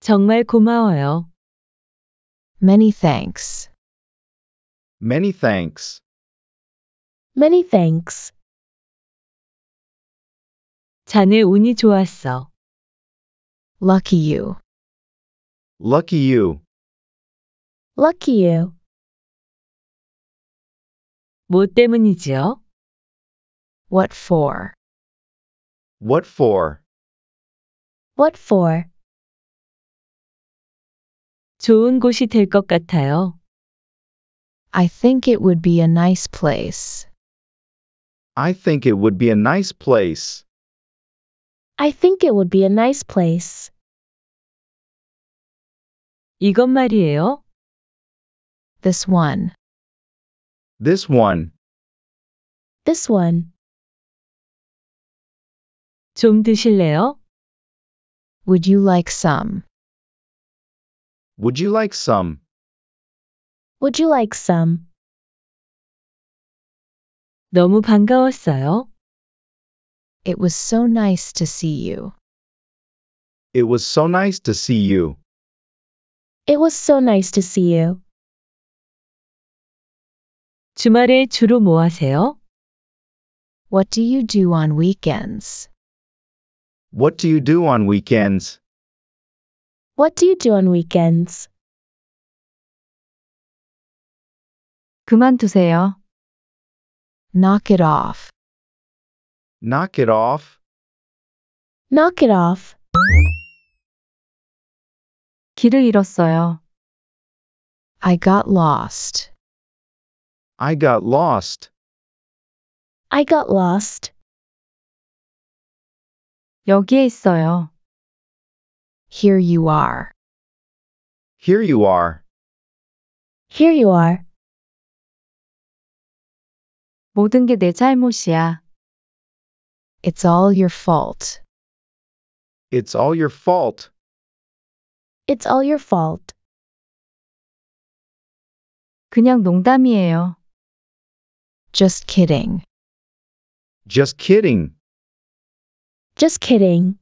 정말 고마워요. Many thanks. Many thanks. Many thanks. 자네 운이 좋았어. Lucky you. Lucky you. Lucky you. 뭐 때문이지요? What for? What for? What for? 좋은 곳이 될 것 같아요. I think it would be a nice place. I think it would be a nice place. I think it would be a nice place. 이것 말이에요. This one. This one. This one. 좀 드실래요? Would you like some? Would you like some? Would you like some? 너무 반가웠어요. It was so nice to see you. It was so nice to see you. It was so nice to see you. 주말에 주로 뭐 하세요? What do you do on weekends? What do you do on weekends? What do you do on weekends? 그만두세요. Knock it off. Knock it off. Knock it off. 길을 잃었어요. I got lost. I got lost. I got lost. 여기에 있어요. Here you are. Here you are. Here you are. 모든 게 내 잘못이야. It's all your fault. It's all your fault. It's all your fault. 그냥 농담이에요. Just kidding. Just kidding. Just kidding.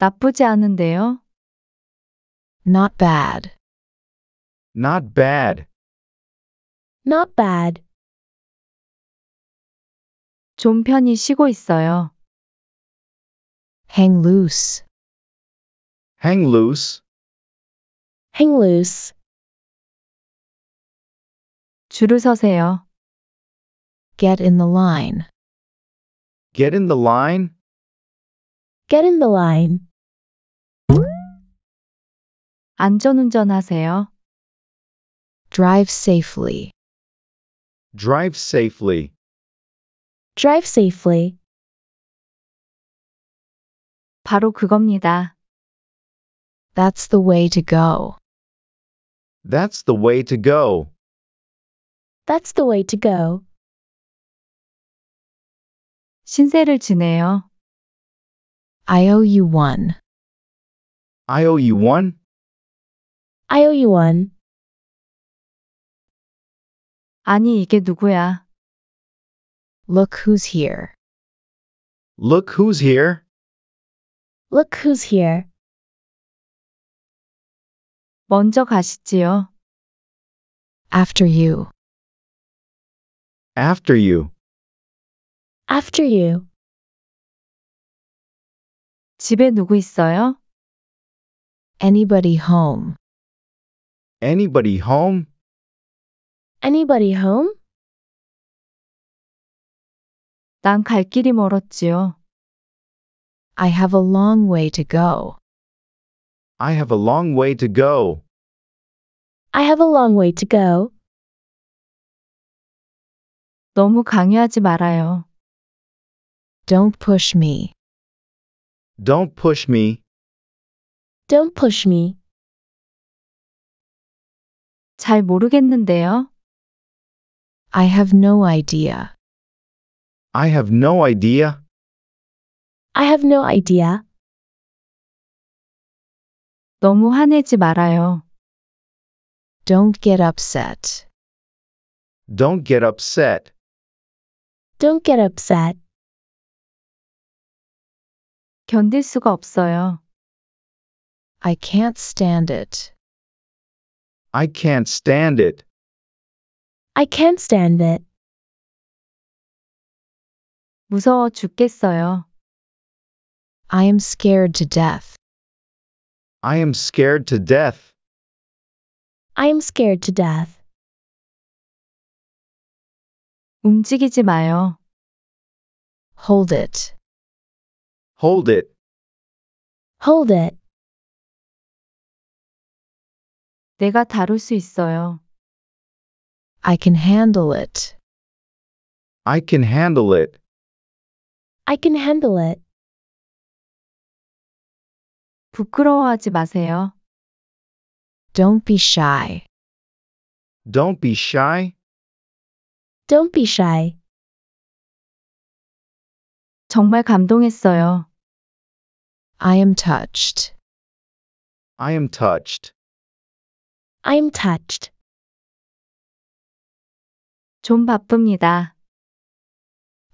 나쁘지 않은데요. Not bad. Not bad. Not bad. 좀 편히 쉬고 있어요. hang loose, hang loose, hang loose. 줄을 서세요. get in the line, get in the line, get in the line. 안전운전 하세요. drive safely, drive safely, Drive safely. 바로 그겁니다. That's the way to go. That's the way to go. That's the way to go. 신세를 지내요. I owe you one. I owe you one. I owe you one. 아니, 이게 누구야? Look who's here. Look who's here. Look who's here. 먼저 가시지요. After you. After you. After you. 집에 누구 있어요? Anybody home? Anybody home? Anybody home? 길이 멀었지요. I have a long way to go. I have a long way to go. I have a long way to go. 너무 강요하지 말아요. Don't push me. Don't push me. Don't push me. 잘 모르겠는데요. I have no idea. I have no idea. I have no idea. 너무 화내지 말아요. Don't get upset. Don't get upset. Don't get upset. 견딜 수가 없어요. I can't stand it. I can't stand it. I can't stand it. 무서워 죽겠어요. I am scared to death. I am scared to death. I am scared to death. 움직이지 마요. Hold it. Hold it. Hold it. 내가 다룰 수 있어요. I can handle it. I can handle it. I can handle it. 부끄러워하지 마세요. Don't be shy. Don't be shy. Don't be shy. 정말 감동했어요. I am touched. I am touched. I am touched. 좀 바쁩니다.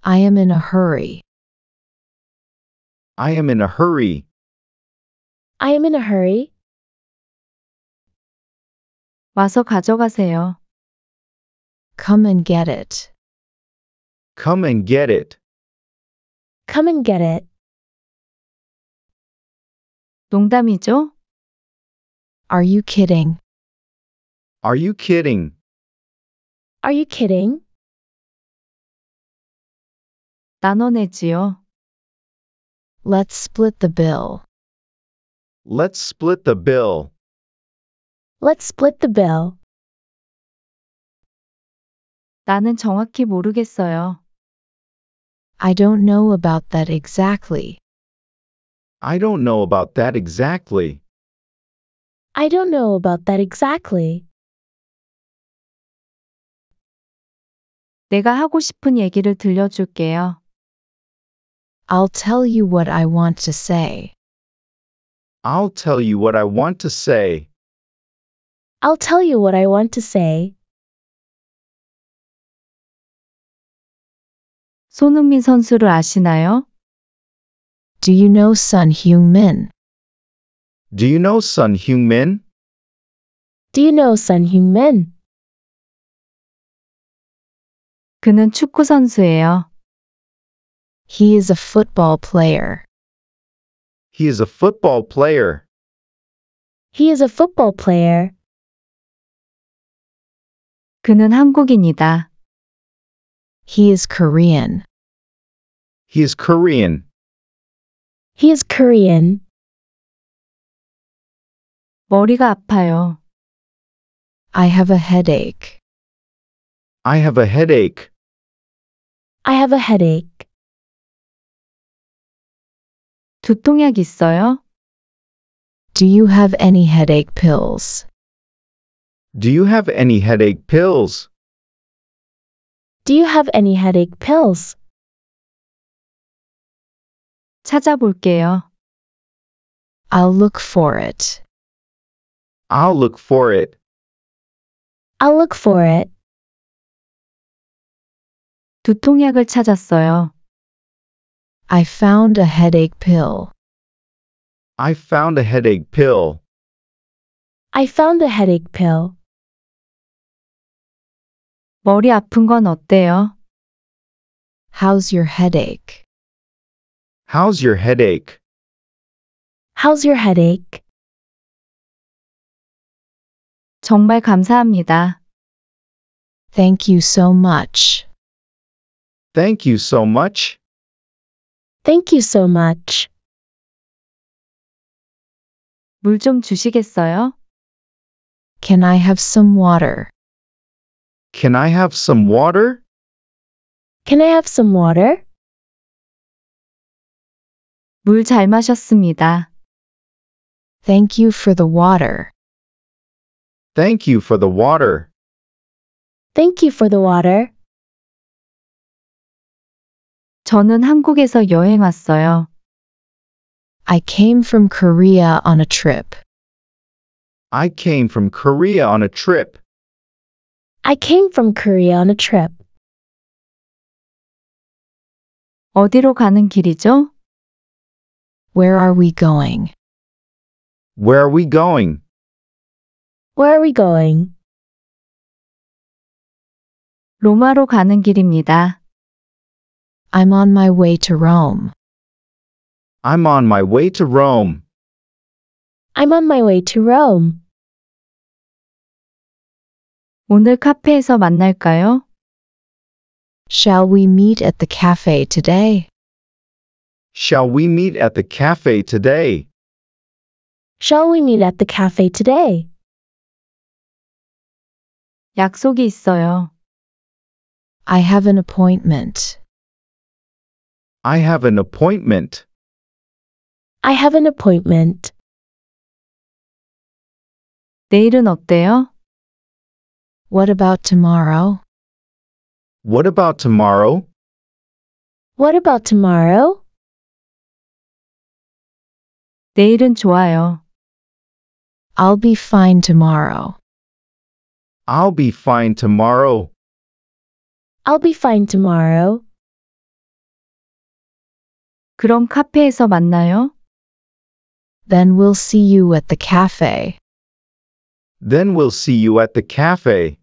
I am in a hurry. I am in a hurry. I am in a hurry. 와서 가져가세요. Come and get it. Come and get it. Come and get it. 농담이죠? Are you kidding? Are you kidding? Are you kidding? 나눠내지요. Let's split the bill. Let's split the bill. Let's split the bill. 나는 정확히 모르겠어요. I don't know about that exactly. I don't know about that exactly. I don't know about that exactly. 내가 하고 싶은 얘기를 들려줄게요. I'll tell you what I want to say. I'll tell you what I want to say. I'll tell you what I want to say. 손흥민 선수를 아시나요? Do you know Sun Heung-min? Do you know Sun Heung-min? Do you know Sun Heung-min? 그는 축구 선수예요. He is a football player. He is a football player. He is a football player. 그는 한국인이다. He is Korean. He is Korean. He is Korean. 머리가 아파요. I have a headache. I have a headache. I have a headache. 두통약 있어요? Do you have any headache pills? Do you have any headache pills? Do you have any headache pills? 찾아볼게요. I'll look for it. I'll look for it. I'll look for it. 두통약을 찾았어요. I found a headache pill. I found a headache pill. I found a headache pill. 머리 아픈 건 어때요? How's your headache? How's your headache? How's your headache? 정말 감사합니다. Thank you so much. Thank you so much. Thank you so much. 주시겠어요? Can I have some water? Can I have some water? Can I have some water? 물 잘 마셨습니다. Thank you for the water. Thank you for the water. Thank you for the water. 저는 한국에서 여행 왔어요. I came from Korea on a trip. I came from Korea on a trip. I came from Korea on a trip. 어디로 가는 길이죠? Where are we going? Where are we going? Where are we going? 로마로 가는 길입니다. I'm on my way to Rome. I'm on my way to Rome. I'm on my way to Rome. 오늘 카페에서 만날까요? Shall we meet at the cafe today? Shall we meet at the cafe today? Shall we meet at the cafe today? 약속이 있어요. I have an appointment. I have an appointment. I have an appointment. 내일은 어때요? What about tomorrow? What about tomorrow? What about tomorrow? 내일은 좋아요. I'll be fine tomorrow. I'll be fine tomorrow. I'll be fine tomorrow. 그럼 카페에서 만나요. Then we'll see you at the cafe. Then we'll see you at the cafe.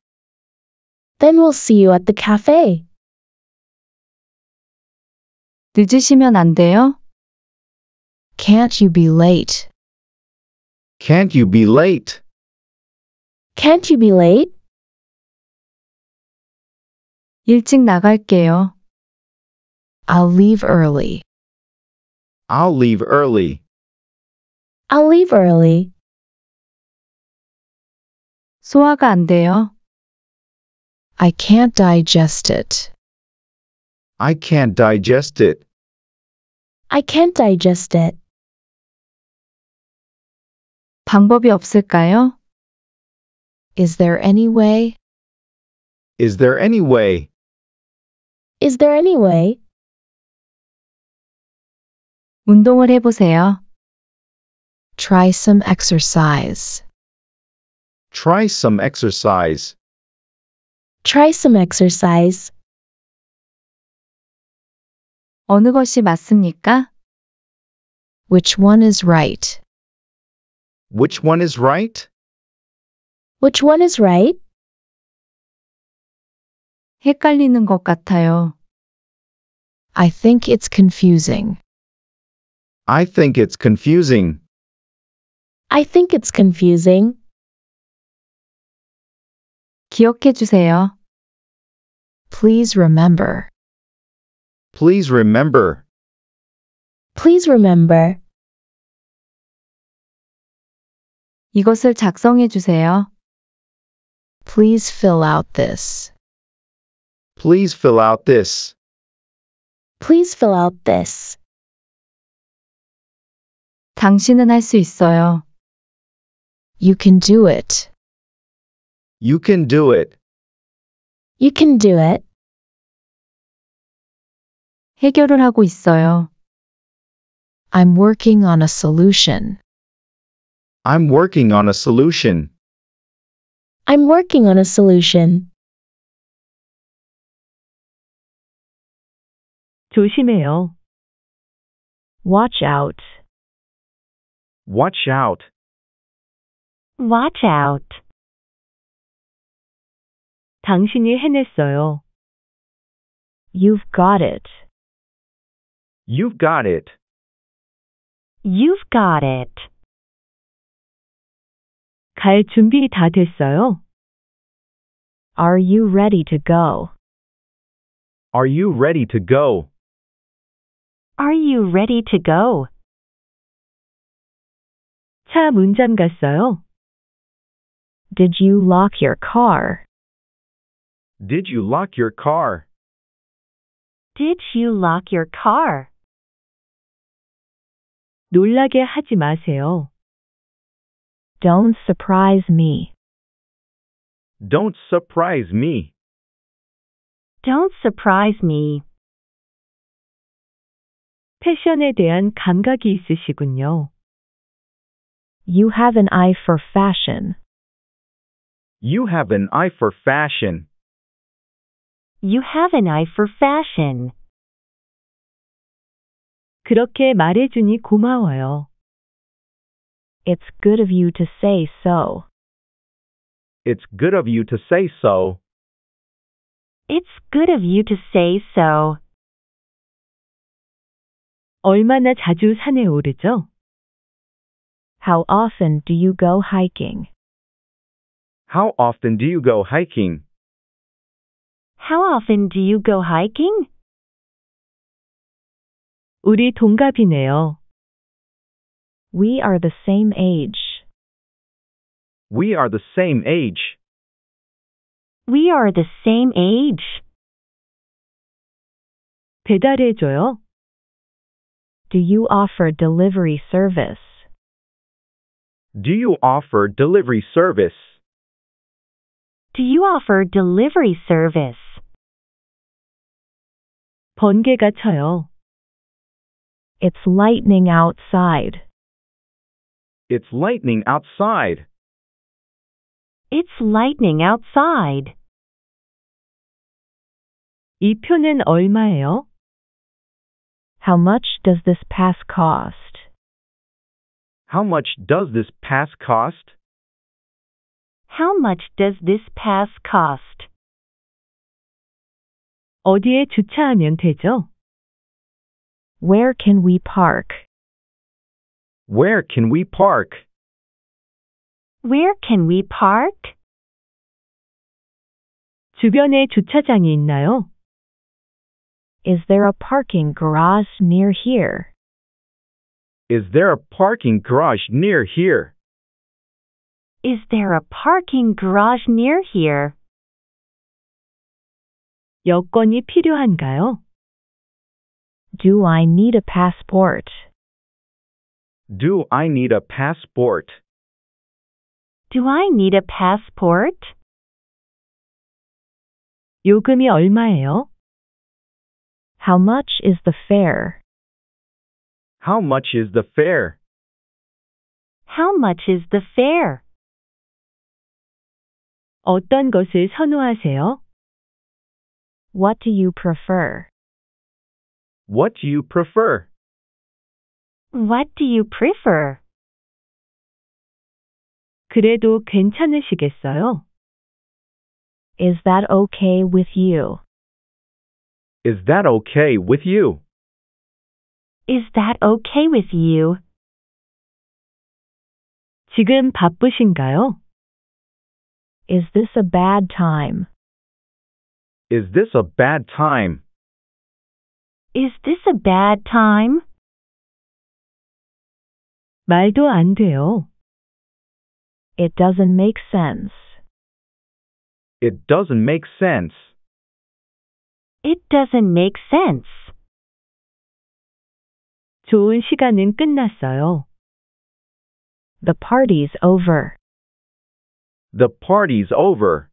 Then we'll see you at the cafe. 늦으시면 안 돼요? Can't you be late? Can't you be late? Can't you be late? 일찍 나갈게요. I'll leave early. I'll leave early. I'll leave early. 소화가 안 돼요. I can't digest it. I can't digest it. I can't digest it. 방법이 없을까요? Is there any way? Is there any way? Is there any way? 운동을 해보세요. Try some exercise. Try some exercise. Try some exercise. 어느 것이 맞습니까? Which one is right? Which one is right? Which one is right? 헷갈리는 것 같아요. I think it's confusing. I think it's confusing. I think it's confusing. 기억해 주세요. Please remember. Please remember. Please remember. 이것을 작성해 주세요. Please fill out this. Please fill out this. Please fill out this. 당신은 있어요. You can do it. You can do it. You can do it. 해결을 하고 있어요. I'm working on a solution. I'm working on a solution. I'm working on a solution. 조심해요. Watch out. Watch out. Watch out. 당신이 해냈어요. You've got it. You've got it. You've got it. 갈 준비 다 됐어요? Are you ready to go? Are you ready to go? Are you ready to go? Did you lock your car? Did you lock your car? Did you lock your car? 놀라게 하지 마세요. Don't surprise me. Don't surprise me. Don't surprise me. 패션에 대한 감각이 있으시군요. You have an eye for fashion. You have an eye for fashion. You have an eye for fashion. 그렇게 말해주니 고마워요. It's good of you to say so. It's good of you to say so. It's good of you to say so. 얼마나 자주 산에 오르죠? How often do you go hiking? How often do you go hiking? How often do you go hiking? 우리 동갑이네요. We are the same age. We are the same age. We are the same age. Do you offer delivery service? Do you offer delivery service? Do you offer delivery service? 번개가 쳐요. It's lightning outside. It's lightning outside. It's lightning outside. 이 표는 얼마예요? How much does this pass cost? How much does this pass cost? How much does this pass cost? 어디에 주차하면 되죠? Where can we park? Where can we park? Where can we park? 주변에 주차장이 있나요? Is there a parking garage near here? Is there a parking garage near here? Is there a parking garage near here? 여권이 필요한가요? Do I need a passport? Do I need a passport? Do I need a passport? 요금이 얼마예요? How much is the fare? How much is the fare? How much is the fare? 어떤 것을 선호하세요? What do you prefer? What do you prefer? What do you prefer? 그래도 괜찮으시겠어요? Is that okay with you? Is that okay with you? Is that okay with you? 지금 바쁘신가요? Is this a bad time? Is this a bad time? Is this a bad time? 말도 안 돼요. It doesn't make sense. It doesn't make sense. It doesn't make sense. 좋은 시간은 끝났어요. The party's over. The party's over.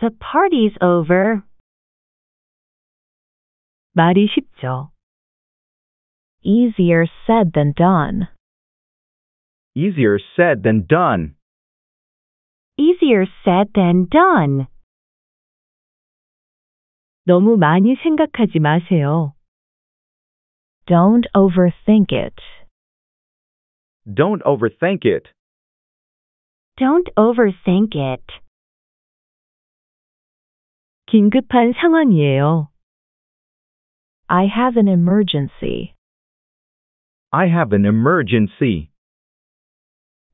The party's over. 말이 쉽죠. Easier said than done. Easier said than done. Easier said than done. 너무 많이 생각하지 마세요. Don't overthink it. Don't overthink it. Don't overthink it. 긴급한 상황이에요. I have an emergency. I have an emergency.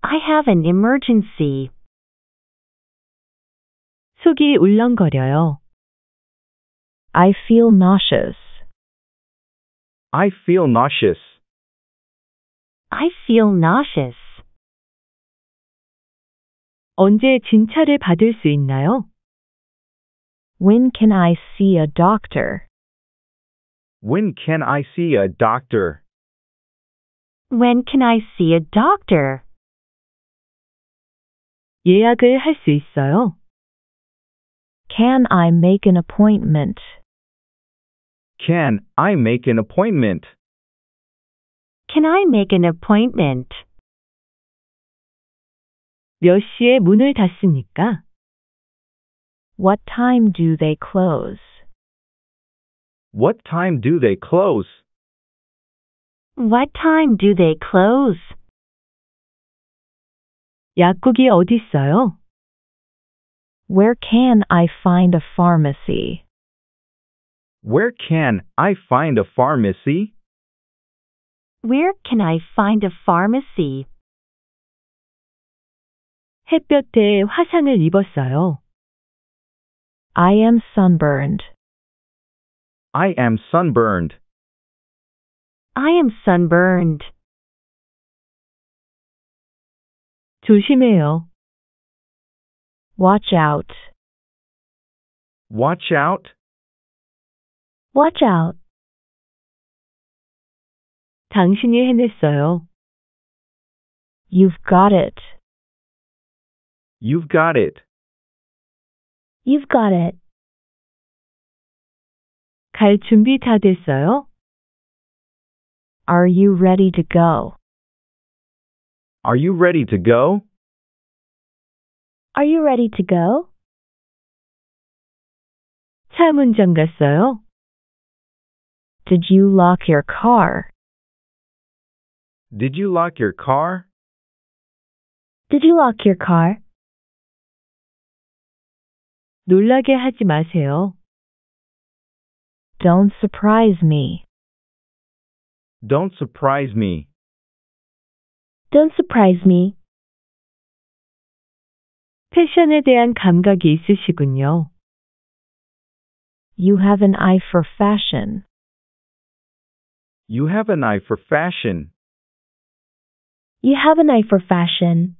I have an emergency. 속이 울렁거려요. I feel nauseous. I feel nauseous. I feel nauseous. 언제 진찰을 받을 수 있나요? When can I see a doctor? When can I see a doctor? When can I see a doctor? 예약을 있어요? Can I make an appointment? Can I make an appointment? Can I make an appointment? 몇 시에 문을 닫습니까? What time do they close? What time do they close? What time do they close? 약국이 어디 있어요? Where can I find a pharmacy? Where can I find a pharmacy? Where can I find a pharmacy? 햇볕에 화상을 입었어요. I am sunburned. I am sunburned. I am sunburned. 조심해요. Watch out. Watch out. Watch out. 당신이 해냈어요. You've got it. You've got it. You've got it. 갈 준비 다 됐어요? Are you ready to go? Are you ready to go? Are you ready to go? 차 문점 갔어요? Did you lock your car? Did you lock your car? Did you lock your car? 놀라게 하지 마세요. Don't surprise me. Don't surprise me. Don't surprise me. 패션에 대한 감각이 있으시군요. You have an eye for fashion. You have an eye for fashion. You have an eye for fashion.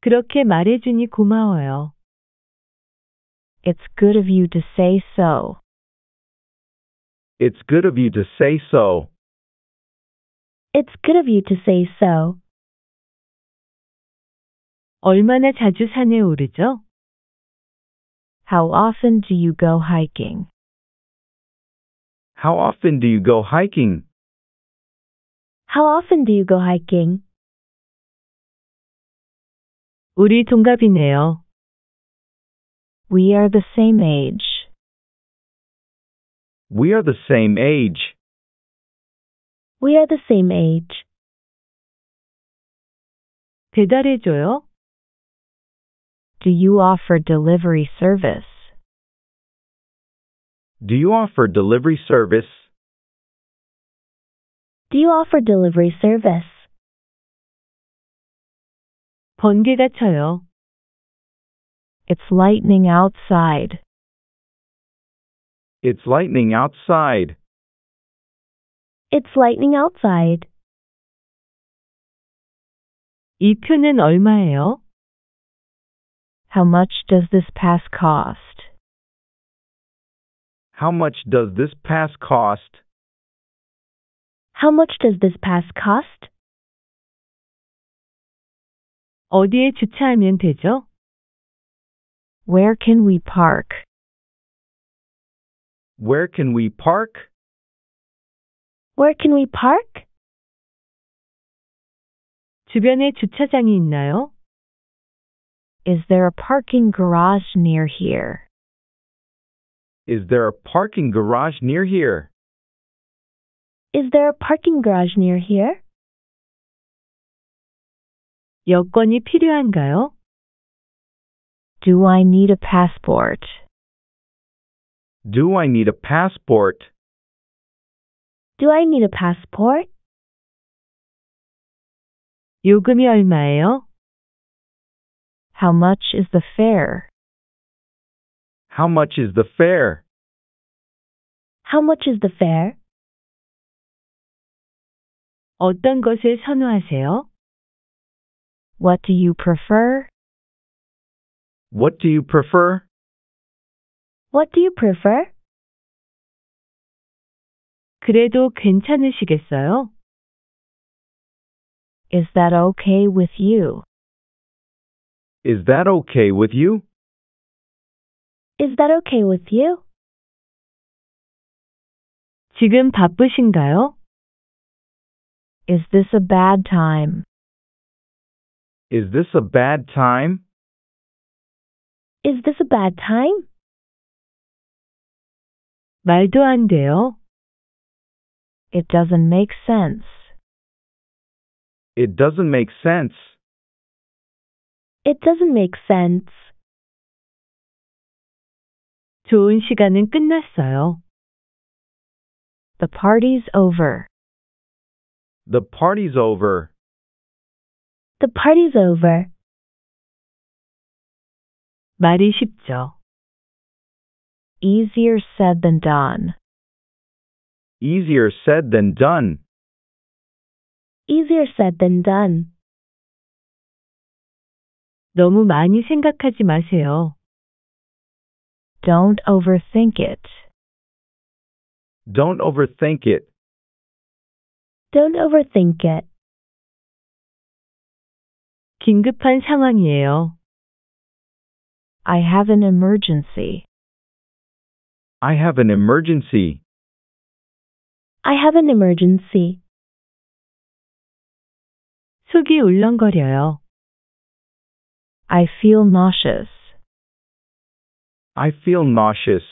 그렇게 말해주니 고마워요. It's good of you to say so. It's good of you to say so. It's good of you to say so. 얼마나 자주 산에 오르죠? How often do you go hiking? How often do you go hiking? How often do you go hiking? 우리 동갑이네요. We are the same age. We are the same age. We are the same age. 배달해줘요? Do you offer delivery service? Do you offer delivery service? Do you offer delivery service? 번개가 쳐요. It's lightning outside. It's lightning outside. It's lightning outside. 이 표는 얼마예요? How much does this pass cost? How much does this pass cost? How much does this pass cost? 어디에 주차하면 되죠? Where can we park? Where can we park? Where can we park? 주변에 주차장이 있나요? Is there a parking garage near here? Is there a parking garage near here? Is there a parking garage near here? 여권이 필요한가요? Do I need a passport? Do I need a passport? Do I need a passport? 요금이 얼마예요? How much is the fare? How much is the fare? How much is the fare? 어떤 것을 선호하세요? What do you prefer? What do you prefer? What do you prefer? 그래도 괜찮으시겠어요? Is that okay with you? Is that okay with you? Is that okay with you? 지금 바쁘신가요? Is this a bad time? Is this a bad time? Is this a bad time? 말도 안 돼요. It doesn't make sense. It doesn't make sense. It doesn't make sense. 좋은 시간은 끝났어요. The party's over. The party's over. The party's over. 말이 쉽죠. Easier said than done. Easier said than done. Easier said than done. 너무 많이 생각하지 마세요. Don't overthink it. Don't overthink it. Don't overthink it. 긴급한 상황이에요. I have an emergency. I have an emergency. I have an emergency. 속이 울렁거려요. I feel nauseous. I feel nauseous.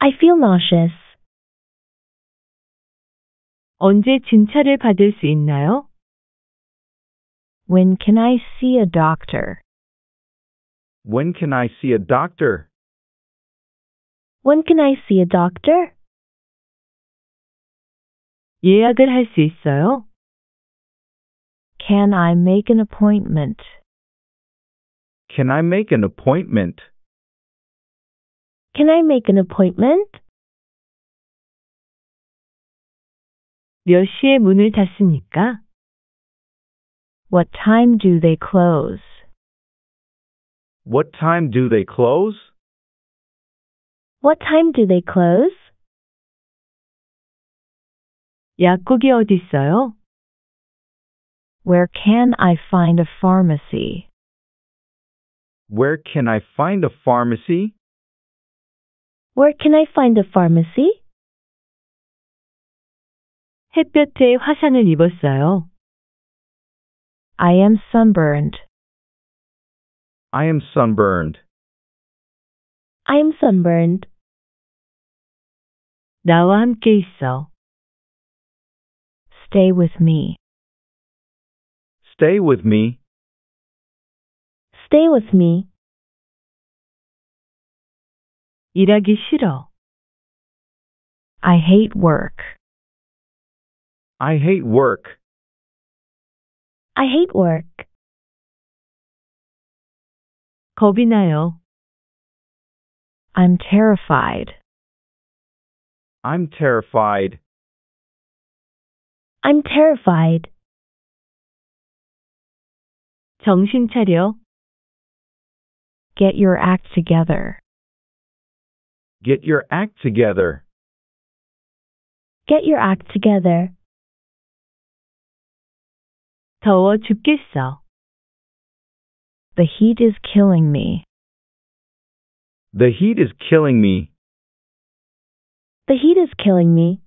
I feel nauseous. 언제 진찰을 받을 수 있나요? When can I see a doctor? When can I see a doctor? When can I see a doctor? 예약을 있어요? Can I make an appointment? Can I make an appointment? Can I make an appointment? 몇 시에 문을 닫습니까? What time do they close? What time do they close? What time do they close? 약국이 어디 있어요? Where can I find a pharmacy? Where can I find a pharmacy? Where can I find a pharmacy? 햇볕에 입었어요. I am sunburned. I am sunburned. I am sunburned. 나와 함께 있어. Stay with me. Stay with me. Stay with me. 일하기 싫어. I hate work. I hate work. I hate work. 겁이 나요. I'm terrified. I'm terrified. I'm terrified. 정신 차려. Get your act together. Get your act together. Get your act together. 더워 죽겠어. The heat is killing me. The heat is killing me. The heat is killing me.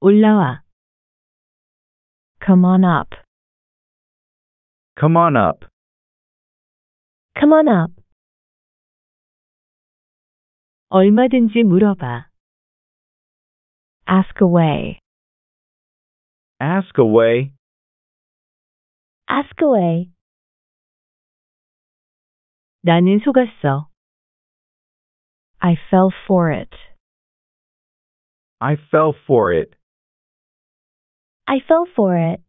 올라와. Come on up. Come on up. Come on up. 얼마든지 물어봐. Ask away. Ask away. Ask away. 나는 속았어. I fell for it. I fell for it. I fell for it.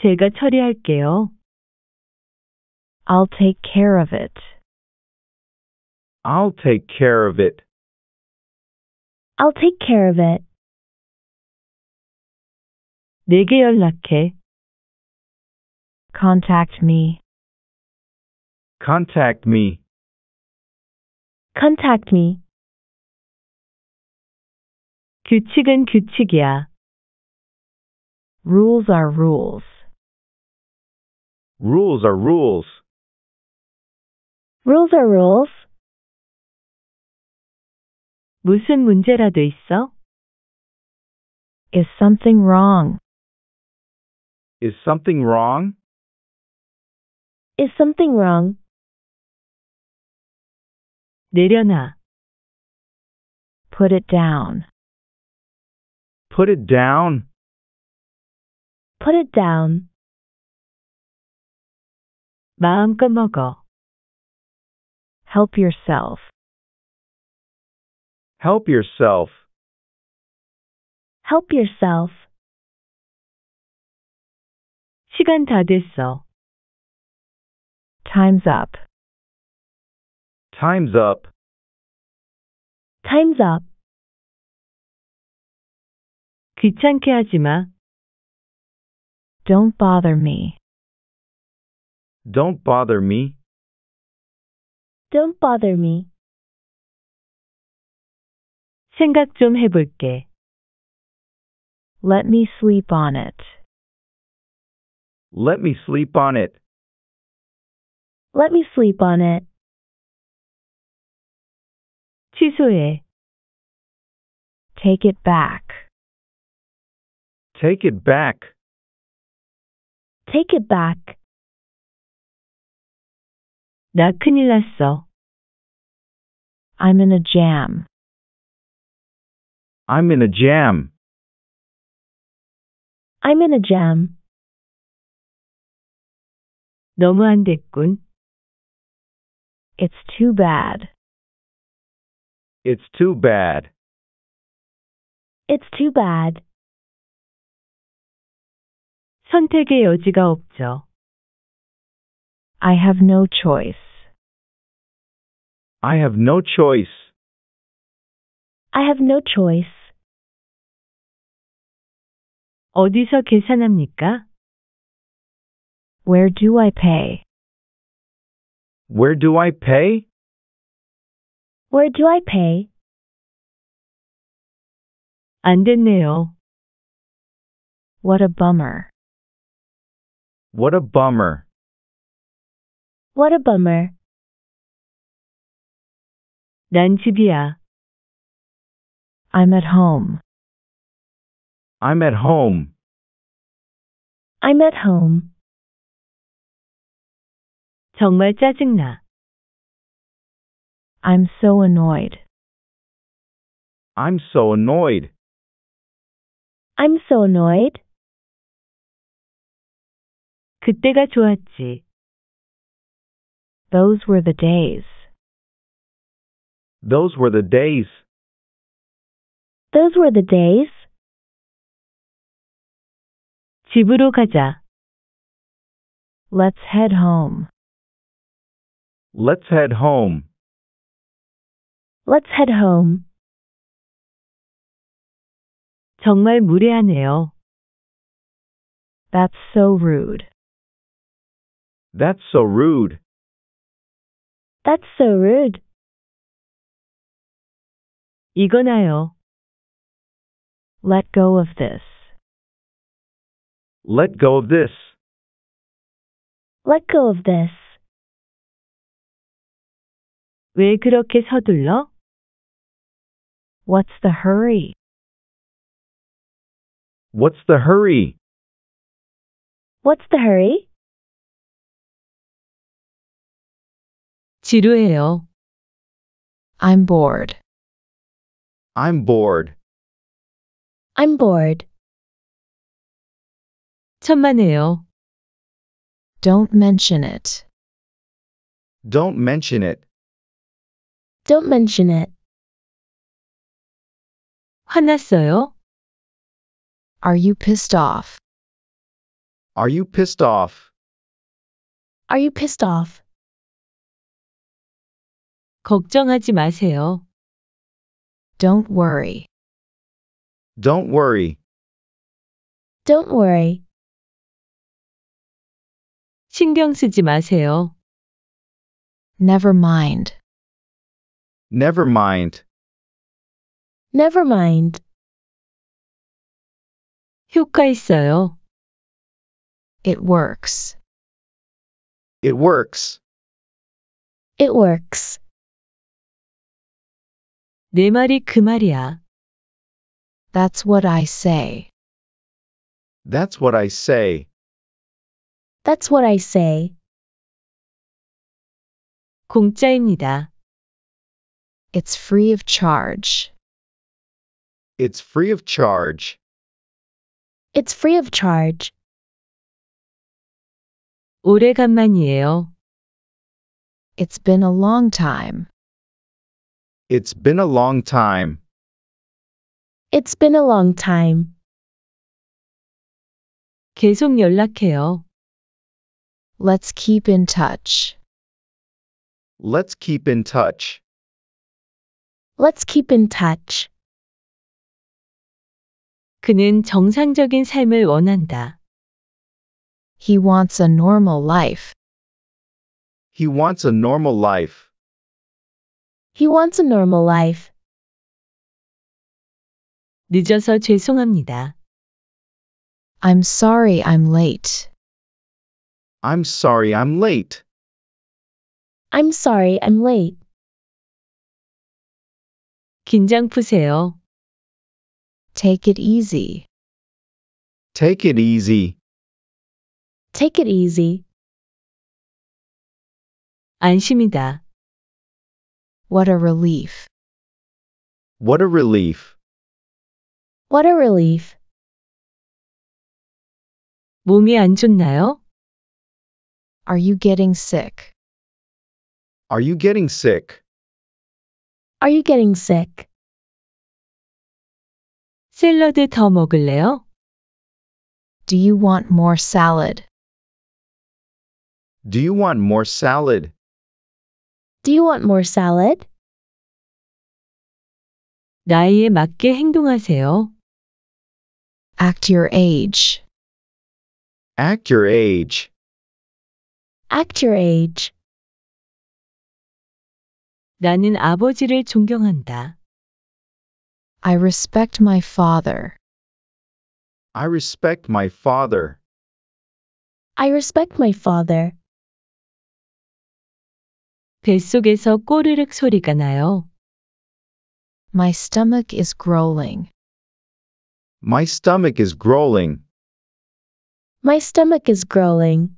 제가 처리할게요. I'll take care of it. I'll take care of it. I'll take care of it. 내게 연락해. Contact me. Contact me. Contact me. 규칙은 규칙이야. Rules are rules. Rules are rules. Rules are rules. 무슨 문제라도 있어? Is something wrong? Is something wrong? Is something wrong? 내려놔. Put it down. Put it down. Put it down. 마음껏 먹어. Help yourself. Help yourself. Help yourself. 시간 다 됐어. Time's up. Time's up. Time's up. 귀찮게 하지 마. Don't bother me. Don't bother me. Don't bother me. 생각 좀 해볼게. Let me sleep on it. Let me sleep on it. Let me sleep on it. 취소해. Take it back. Take it back. Take it back. 나 큰일 났어. I'm in a jam. I'm in a jam. I'm in a jam. 너무 안 됐군. It's too bad. It's too bad. It's too bad. 선택의 여지가 없죠. I have no choice. I have no choice. I have no choice. 어디서 계산합니까? Where do I pay? Where do I pay? Where do I pay? 안 됐네요. What a bummer. What a bummer. What a bummer. 난 집이야. I'm at home. I'm at home. I'm at home. 정말 짜증나. I'm so annoyed. I'm so annoyed. I'm so annoyed. 그때가 좋았지. Those were the days. Those were the days. Those were the days. 집으로 가자. Let's head home. Let's head home. Let's head home. 정말 무례하네요. That's so rude. That's so rude. That's so rude. 이거나요. Let go of this. Let go of this. Let go of this. 왜 그렇게 서둘러? What's the hurry? What's the hurry? What's the hurry? 지루해요. I'm bored. I'm bored. I'm bored. 천만에요. Don't mention it. Don't mention it. Don't mention it. 화났어요? Are you pissed off? Are you pissed off? Are you pissed off? 걱정하지 마세요. Don't worry. Don't worry. Don't worry. 신경 쓰지 마세요. Never mind. Never mind. Never mind. 효과 있어요. It works. It works. It works. 내 말이 그 말이야. That's what I say. That's what I say. That's what I say. 공짜입니다. It's free of charge. It's free of charge. It's free of charge. 오래간만이에요. It's been a long time. It's been a long time. It's been a long time. 계속 연락해요. Let's keep in touch. Let's keep in touch. Let's keep in touch. 그는 정상적인 삶을 원한다. He wants a normal life. He wants a normal life. He wants a normal life. 늦어서 죄송합니다. I'm sorry I'm late. I'm sorry I'm late. I'm sorry I'm late. 긴장 푸세요. Take it easy. Take it easy. Take it easy. 안심이다. What a relief. What a relief. What a relief. 몸이 안 좋나요? Are you getting sick? Are you getting sick? Are you getting sick? 샐러드 더 먹을래요? Do you want more salad? Do you want more salad? Do you want more salad? 나이에 맞게 행동하세요. Act your age. Act your age. Act your age. 나는 아버지를 존경한다. I respect my father. I respect my father. I respect my father. 뱃속에서 꼬르륵 소리가 나요. My stomach is growling. My stomach is growling. My stomach is growling.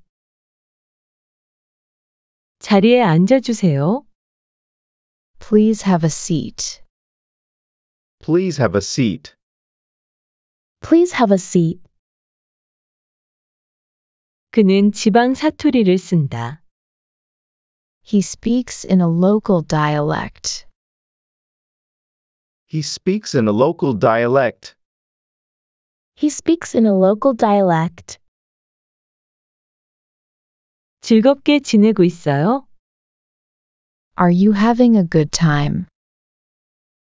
자리에 앉아 주세요. Please have a seat. Please have a seat. Please have a seat. 그는 지방 사투리를 쓴다. He speaks in a local dialect. He speaks in a local dialect. He speaks in a local dialect. 즐겁게 지내고 있어요? Are you having a good time?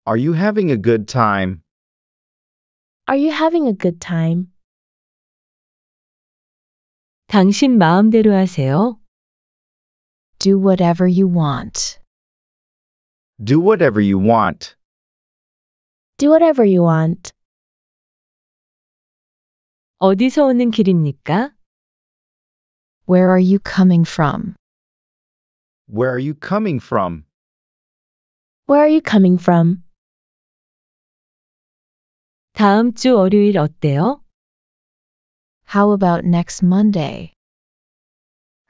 Are you having a good time? Are you having a good time? 당신 마음대로 하세요. Do whatever you want. Do whatever you want. Do whatever you want. 어디서 오는 길입니까? Where are you coming from? Where are you coming from? Where are you coming from? 다음 주 월요일 어때요? How about next Monday?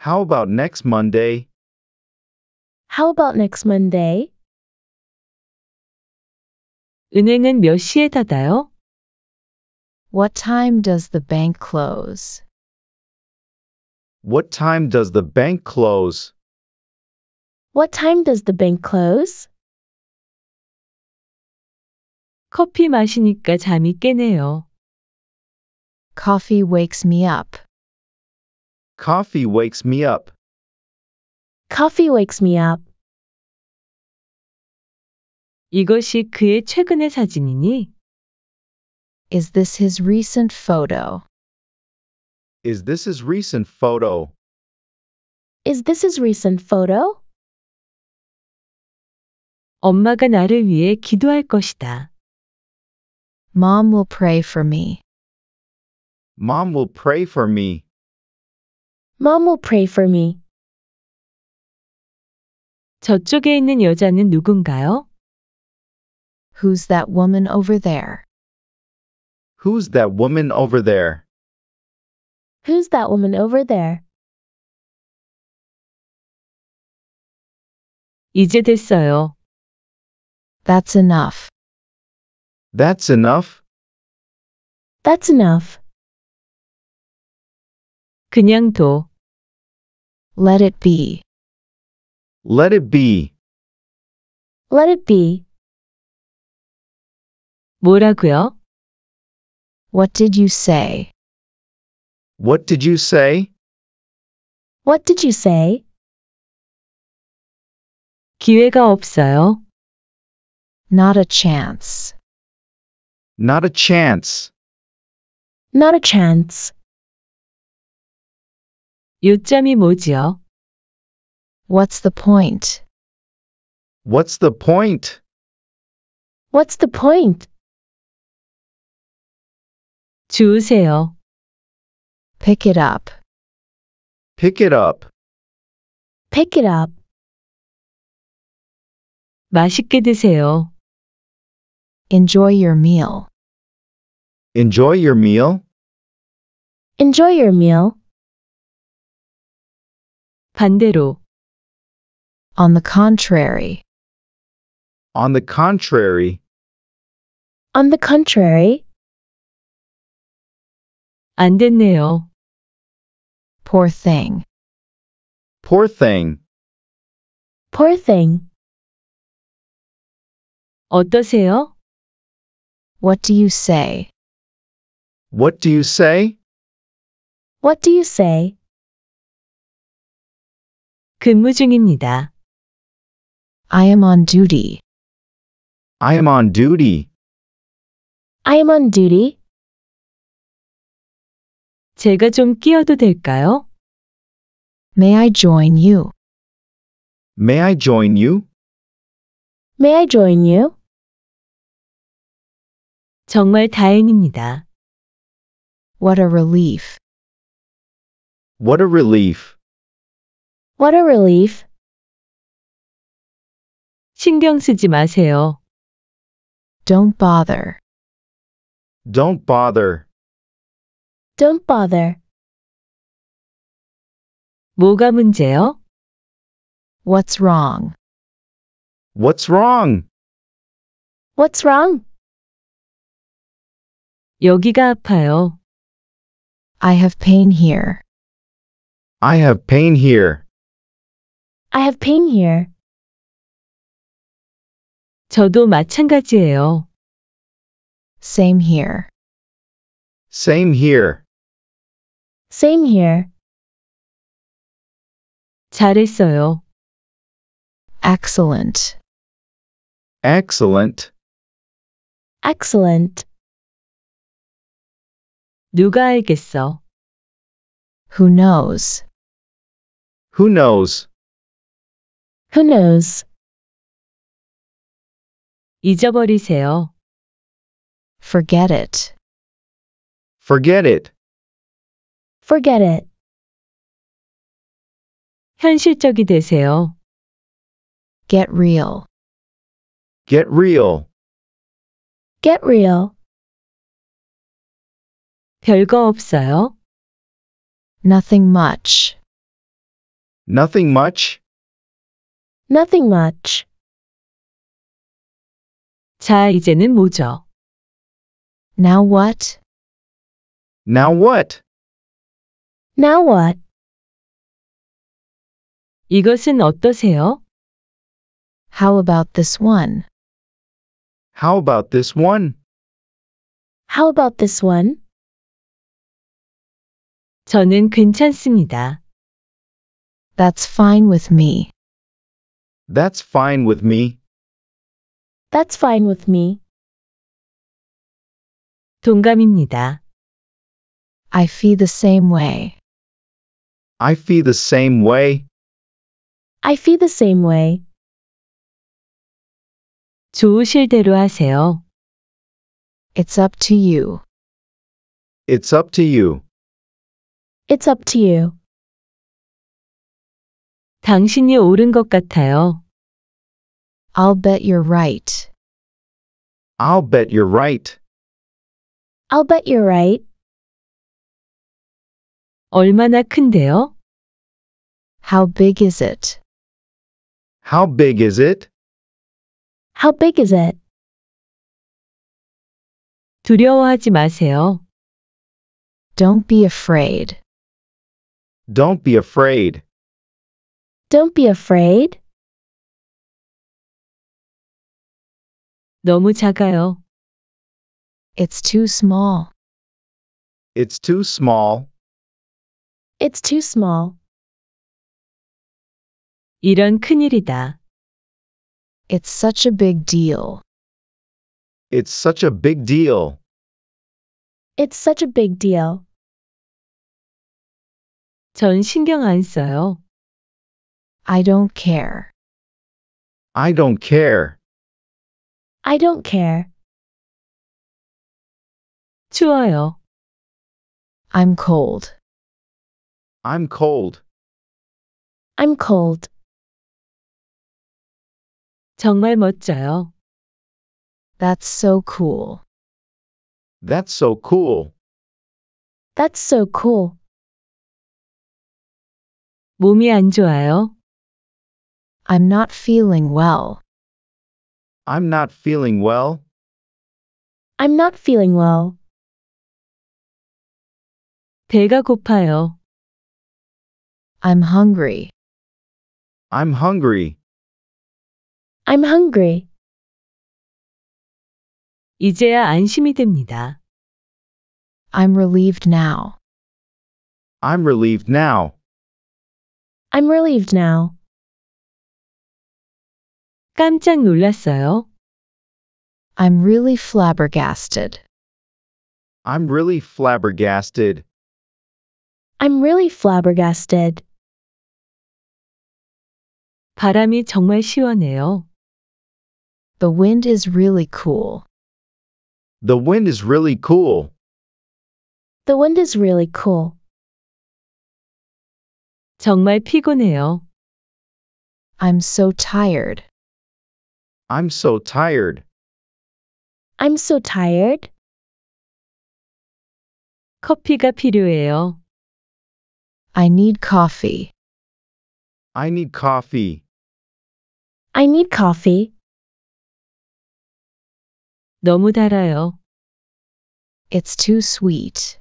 How about next Monday? How about next Monday? 은행은 몇 시에 닫아요? What time does the bank close? What time does the bank close? What time does the bank close? 커피 마시니까 잠이 깨네요. Coffee wakes me up. Coffee wakes me up. Coffee wakes me up. 이것이 그의 최근의 사진이니? Is this his recent photo? Is this his recent photo? Is this his recent photo? 엄마가 나를 위해 기도할 것이다. Mom will pray for me. Mom will pray for me. Mom will pray for me. 저쪽에 있는 여자는 누군가요? Who's that woman over there? Who's that woman over there? Who's that woman over there? 이제 됐어요. That's enough. That's enough. That's enough. 그냥 둬. Let it be. Let it be. Let it be. 뭐라고요? What did you say? What did you say? What did you say? 기회가 없어요. Not a chance. Not a chance. Not a chance. 요점이 뭐지요? What's the point? What's the point? What's the point? 주세요. Pick it up. Pick it up. Pick it up. 맛있게 드세요. Enjoy your meal. Enjoy your meal. Enjoy your meal. 반대로 on the contrary. On the contrary. On the contrary. 안 됐네요. Poor thing. Poor thing. Poor thing. 어떠세요? What do you say? What do you say? What do you say? 근무 중입니다. I am on duty. I am on duty. I am on duty. 제가 좀 끼어도 될까요? May I join you? May I join you? May I join you? 정말 다행입니다. What a relief. What a relief. What a relief. 신경 쓰지 마세요. Don't bother. Don't bother. Don't bother. 뭐가 문제요? What's wrong? What's wrong? What's wrong? 여기가 아파요. I have pain here. I have pain here. I have pain here. 저도 마찬가지예요. Same here. Same here. Same here. 잘했어요. Excellent. Excellent. Excellent. 누가 알겠어? Who knows? Who knows? Who knows? 잊어버리세요. Forget it. Forget it. Forget it. 현실적이 되세요. Get real. Get real. Get real. 별거 없어요. Nothing much. Nothing much. Nothing much. 자, 이제는 뭐죠? Now what? Now what? Now what? 이것은 어떠세요? How about this one? How about this one? How about this one? 저는 괜찮습니다. That's fine with me. That's fine with me. That's fine with me. 동감입니다. I feel the same way. I feel the same way. I feel the same way. 좋으실 대로 하세요. It's up to you. It's up to you. It's up to you. 당신이 옳은 것 같아요. I'll bet you're right. I'll bet you're right. I'll bet you're right. 얼마나 큰데요? How big is it? How big is it? How big is it? 두려워하지 마세요. Don't be afraid. Don't be afraid. Don't be afraid. 너무 작아요. It's too small. It's too small. It's too small. 이런 큰일이다. It's such a big deal. It's such a big deal. It's such a big deal. 전 신경 안 써요. I don't care. I don't care. I don't care. 좋아요. I'm cold. I'm cold. I'm cold. 정말 멋져요. That's so cool. That's so cool. That's so cool. 몸이 안 좋아요. I'm not feeling well. I'm not feeling well. I'm not feeling well. 배가 고파요. I'm hungry. I'm hungry. I'm hungry. 이제야 안심이 됩니다. I'm relieved now. I'm relieved now. I'm relieved now. 깜짝 놀랐어요. I'm really flabbergasted. I'm really flabbergasted. I'm really flabbergasted. 바람이 정말 시원해요. The wind is really cool. The wind is really cool. The wind is really cool. 정말 피곤해요. I'm so tired. I'm so tired. I'm so tired. 커피가 필요해요. I need coffee. I need coffee. I need coffee. 너무 달아요. It's too sweet.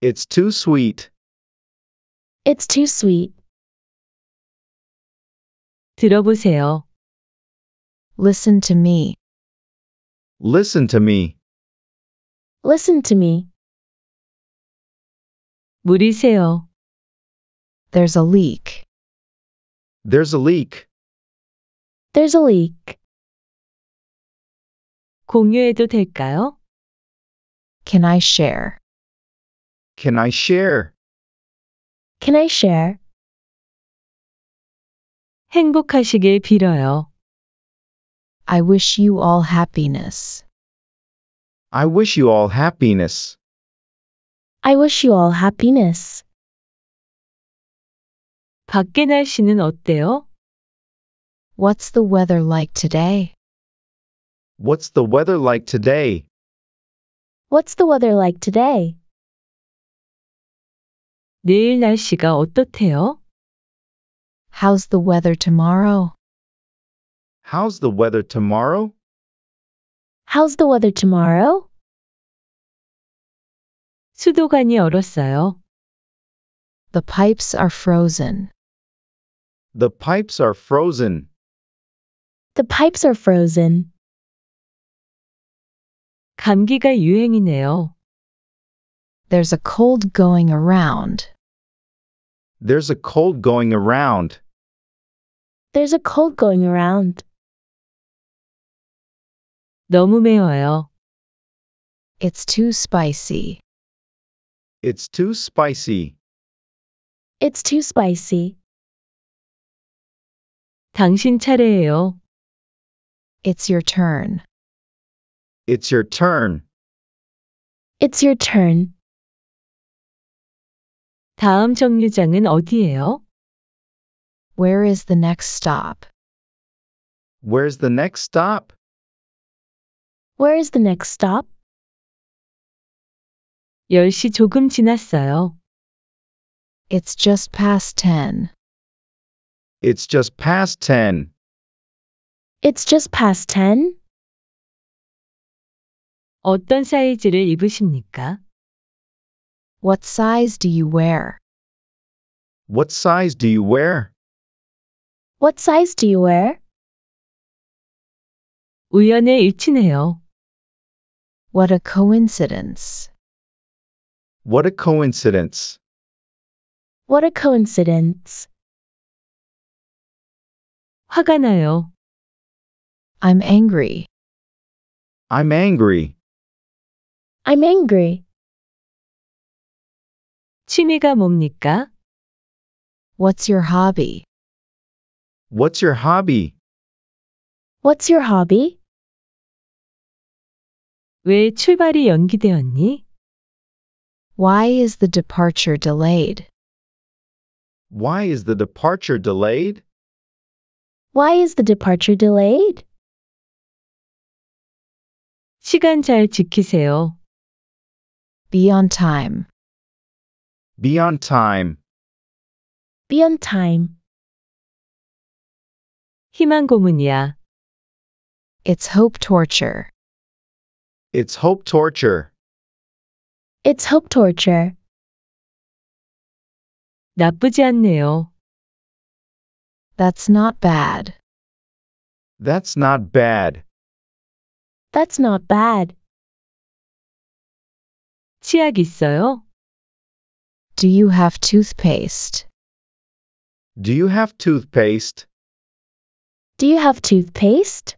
It's too sweet. It's too sweet. 들어보세요. Listen to me. Listen to me. Listen to me. 물이 새요. There's a leak. There's a leak. There's a leak. 공유해도 될까요? Can I share? Can I share? Can I share? 행복하시길 빌어요. I wish you all happiness. I wish you all happiness. I wish you all happiness. 밖에 날씨는 어때요? What's the weather like today? What's the weather like today? What's the weather like today? 내일 날씨가 어떻대요? How's the weather tomorrow? How's the weather tomorrow? How's the weather tomorrow? 수도관이 얼었어요. The pipes are frozen. The pipes are frozen. The pipes are frozen. 감기가 유행이네요. There's a cold going around. There's a cold going around. There's a cold going around. 너무 매워요. It's too spicy. It's too spicy. It's too spicy. 당신 차례예요. It's your turn. It's your turn. It's your turn. 다음 정류장은 어디예요? Where is the next stop? Where's the next stop? Where is the next stop? 10시 조금 지났어요. It's just past 10. It's just past 10. It's just past 10. 어떤 사이즈를 입으십니까? What size do you wear? What size do you wear? What size do you wear? 우연에 일치네요. What a coincidence. What a coincidence. What a coincidence. 화가 나요. I'm angry. I'm angry. I'm angry. 취미가 뭡니까? What's your hobby? What's your hobby? What's your hobby? 왜 출발이 연기되었니? Why is the departure delayed? Why is the departure delayed? Why is the departure delayed? 시간 잘 지키세요. Be on time. Be on time. Be on time. 희망 고문이야. It's hope torture. It's hope torture. It's hope torture. 나쁘지 않네요. That's not bad. That's not bad. That's not bad. 치약 있어요? Do you have toothpaste? Do you have toothpaste? Do you have toothpaste?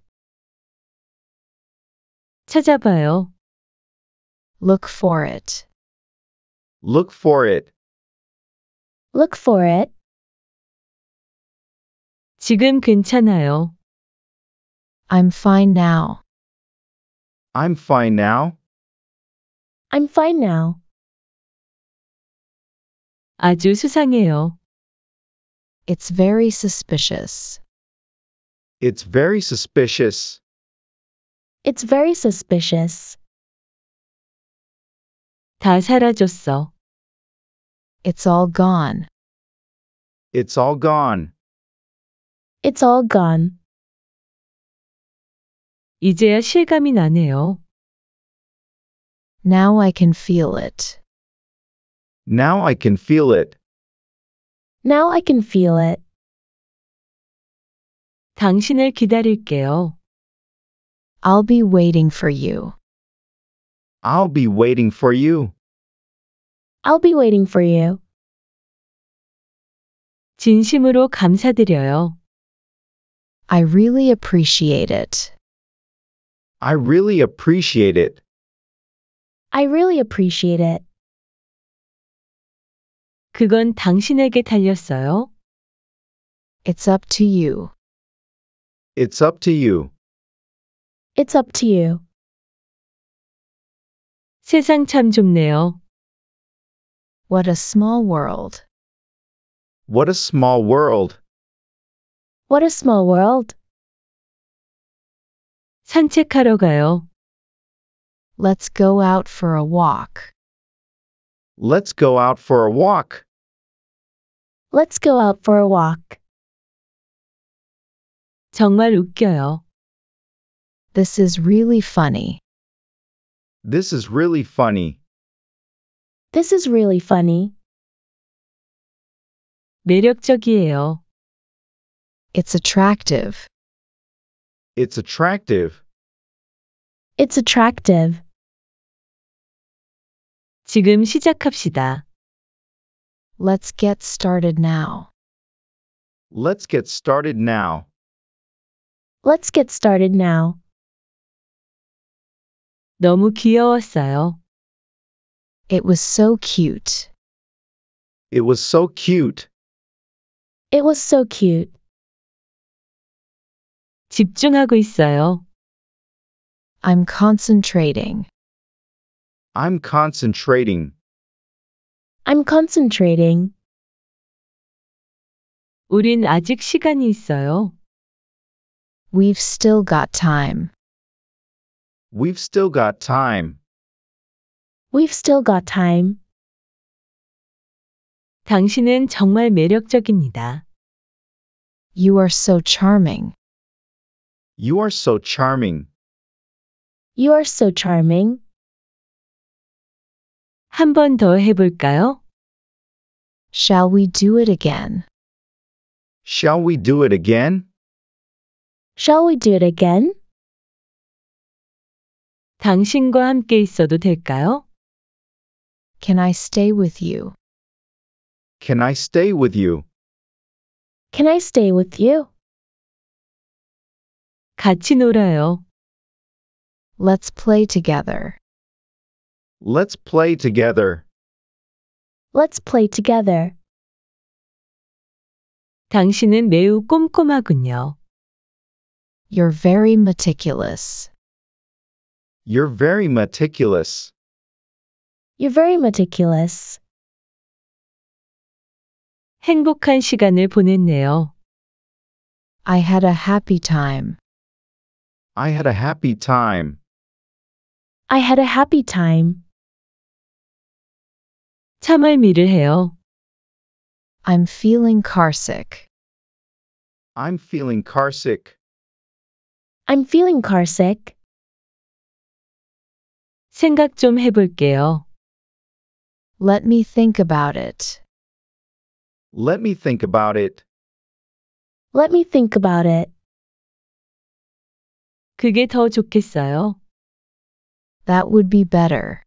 찾아봐요. Look for it. Look for it. Look for it. 지금 괜찮아요. I'm fine now. I'm fine now. I'm fine now. 아주 수상해요. It's very suspicious. It's very suspicious. It's very suspicious. 다 사라졌어. It's all gone. It's all gone. It's all gone. 이제야 실감이 나네요. Now I can feel it. Now I can feel it. Now I can feel it. 당신을 기다릴게요. I'll be waiting for you. I'll be waiting for you. I'll be waiting for you. 진심으로 감사드려요. I really appreciate it. I really appreciate it. I really appreciate it. 그건 당신에게 달렸어요. It's up to you. It's up to you. It's up to you. 세상 참 좁네요. What a small world. What a small world. What a small world. 산책하러 가요. Let's go out for a walk. Let's go out for a walk. Let's go out for a walk. 정말 웃겨요. This is really funny. This is really funny. This is really funny. 매력적이에요. It's attractive. It's attractive. It's attractive. 지금 시작합시다. Let's get started now. Let's get started now. Let's get started now. 너무 귀여웠어요. It was so cute. It was so cute. It was so cute. 집중하고 있어요. I'm concentrating. I'm concentrating. I'm concentrating. 우린 아직 시간이 있어요. We've still got time. We've still got time. We've still got time. 당신은 정말 매력적입니다. You are so charming. You are so charming. You are so charming. 한 번 더 해볼까요? Shall we do it again? Shall we do it again? Shall we do it again? 당신과 함께 있어도 될까요? Can I stay with you? Can I stay with you? Can I stay with you? 같이 놀아요. Let's play together. Let's play together. Let's play together. 당신은 매우 꼼꼼하군요. You're very meticulous. You're very meticulous. You're very meticulous. 행복한 시간을 보냈네요. I had a happy time. I had a happy time. I had a happy time. 참을미를 해요. I'm feeling carsick. I'm feeling carsick. I'm feeling carsick. 생각 좀 해볼게요. Let me think about it. Let me think about it. Let me think about it. 그게 더 좋겠어요. That would be better.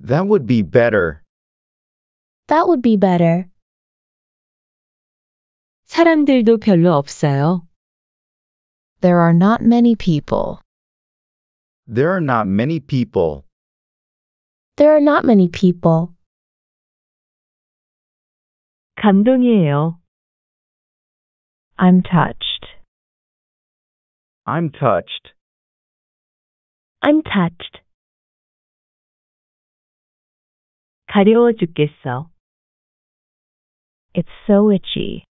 That would be better. That would be better. 사람들도 별로 없어요. There are not many people. There are not many people. There are not many people. 감동이에요. I'm touched. I'm touched. I'm touched. 가려워 죽겠어. It's so itchy.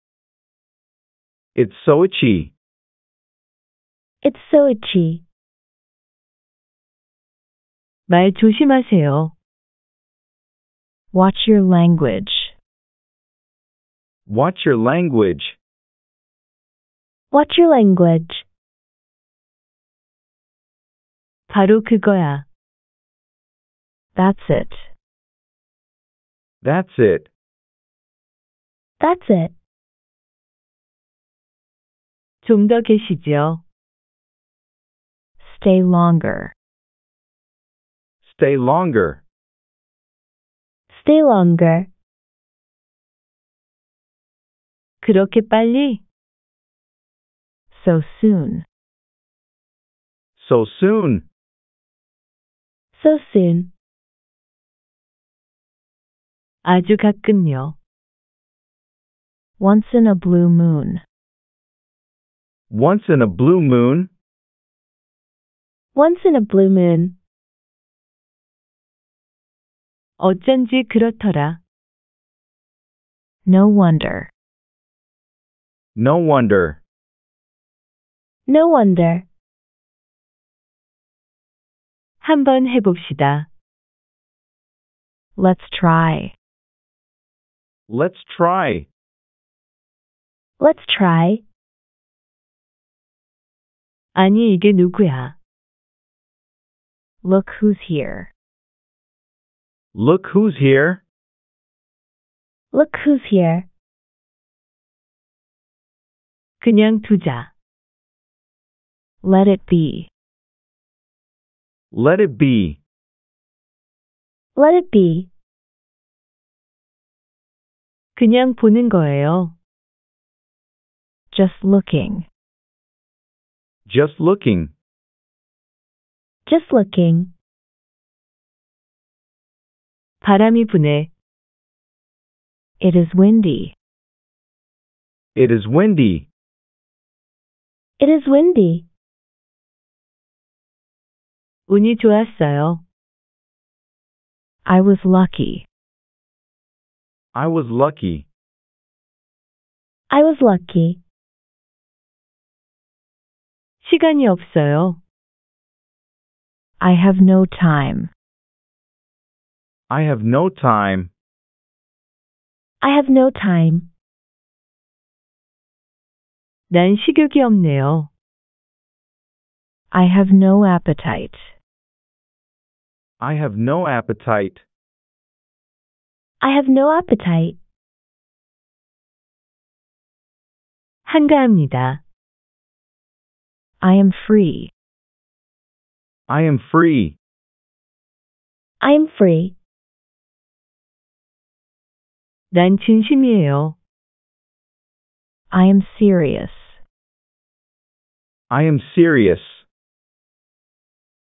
It's so itchy. It's so itchy. 말 조심하세요. Watch your language. Watch your language. Watch your language. 바로 그거야. That's it. That's it. That's it. 좀 더 계시죠. Stay longer. Stay longer. Stay longer. 그렇게 빨리. So soon. So soon. So soon. 아주 가끔요. Once in a blue moon. Once in a blue moon. Once in a blue moon. 어쩐지 그렇더라. No wonder. No wonder. No wonder. 한번 해봅시다. Let's try. Let's try. Let's try. 아니 이게 누구야? Look who's here. Look who's here. Look who's here. 그냥 두자. Let it be. Let it be. Let it be. 그냥 보는 거예요. Just looking. Just looking. Just looking. 바람이 부네. It is windy. It is windy. It is windy. 운이 좋았어요. I was lucky. I was lucky. I was lucky. 시간이 없어요. I have no time. I have no time. I have no time. 난 식욕이 없네요. I have no appetite. I have no appetite. I have no appetite. 한가합니다. I am free. I am free. I am free. 난 진심이에요. I am serious. I am serious.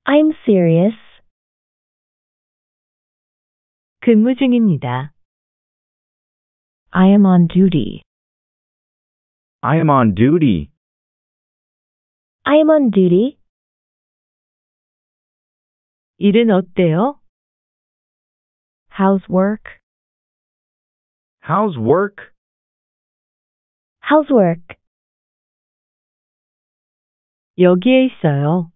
I'm serious. 근무 중입니다. I am on duty. I am on duty. I am on duty. 일은 어때요? How's work? How's work? How's work? 여기에 있어요.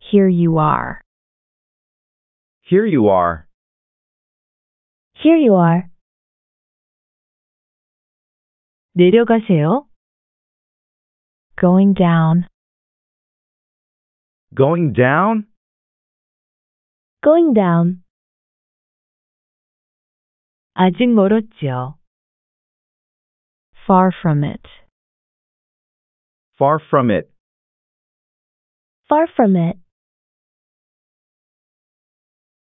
Here you are. Here you are. Here you are. 내려가세요. Going down. Going down? Going down. 아직 멀었지요. Far from it. Far from it. Far from it.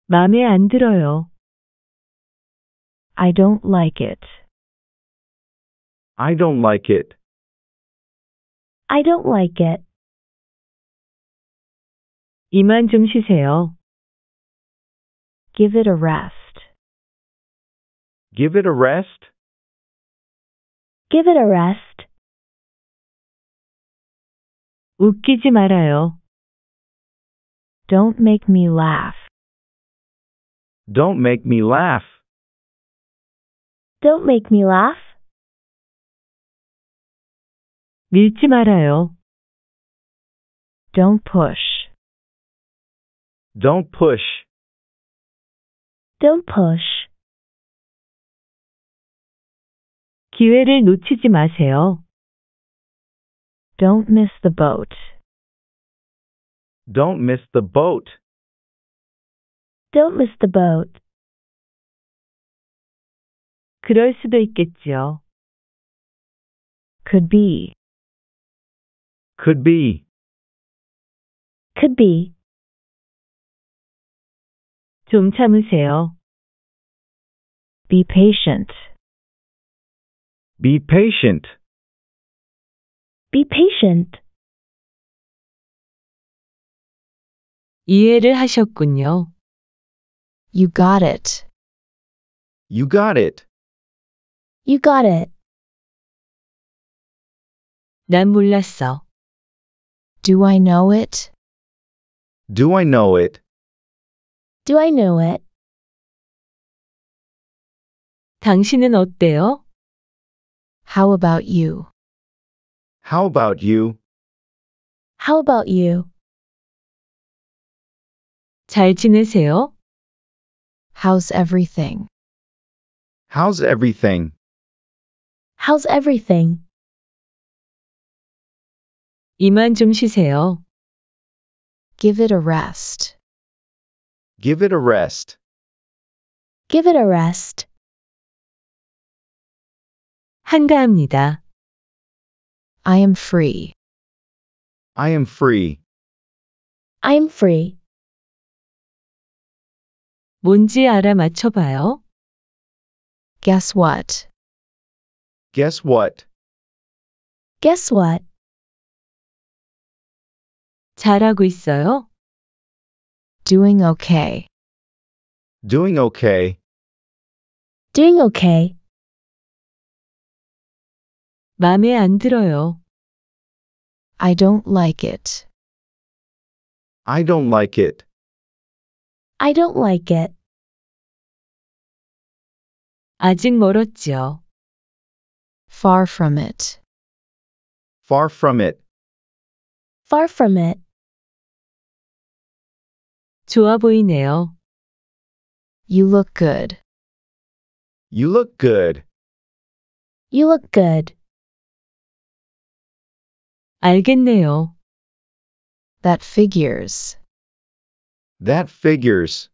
마음에 안 들어요. I don't like it. I don't like it. I don't like it. 이만 좀 쉬세요. Give it a rest. Give it a rest. Give it a rest. 웃기지 말아요. Don't make me laugh. Don't make me laugh. Don't make me laugh. 밀지 말아요. Don't push. Don't push. Don't push. 기회를 놓치지 마세요. Don't miss the boat. Don't miss the boat. Don't miss the boat. 그럴 수도 Could be. Could be. Could be. 좀 참으세요. Be patient. Be patient. Be patient. 이해를 하셨군요. You got it. You got it. You got it. 난 몰랐어. Do I know it? Do I know it? Do I know it? 당신은 어때요? How about you? How about you? How about you? 잘 지내세요? How's everything? How's everything? How's everything? 이만 좀 쉬세요. Give it a rest. Give it a rest. Give it a rest. 한가합니다. I am free. I am free. I am free. 뭔지 알아 맞춰봐요. Guess what? Guess what? Guess what? 잘하고 있어요. Doing okay. Doing okay. Doing okay. 안 들어요. I don't like it. I don't like it. I don't like it. 아직 멀었죠. Far from it. Far from it. Far from it. 좋아 보이네요. You look good. You look good. You look good. 알겠네요. That figures. That figures.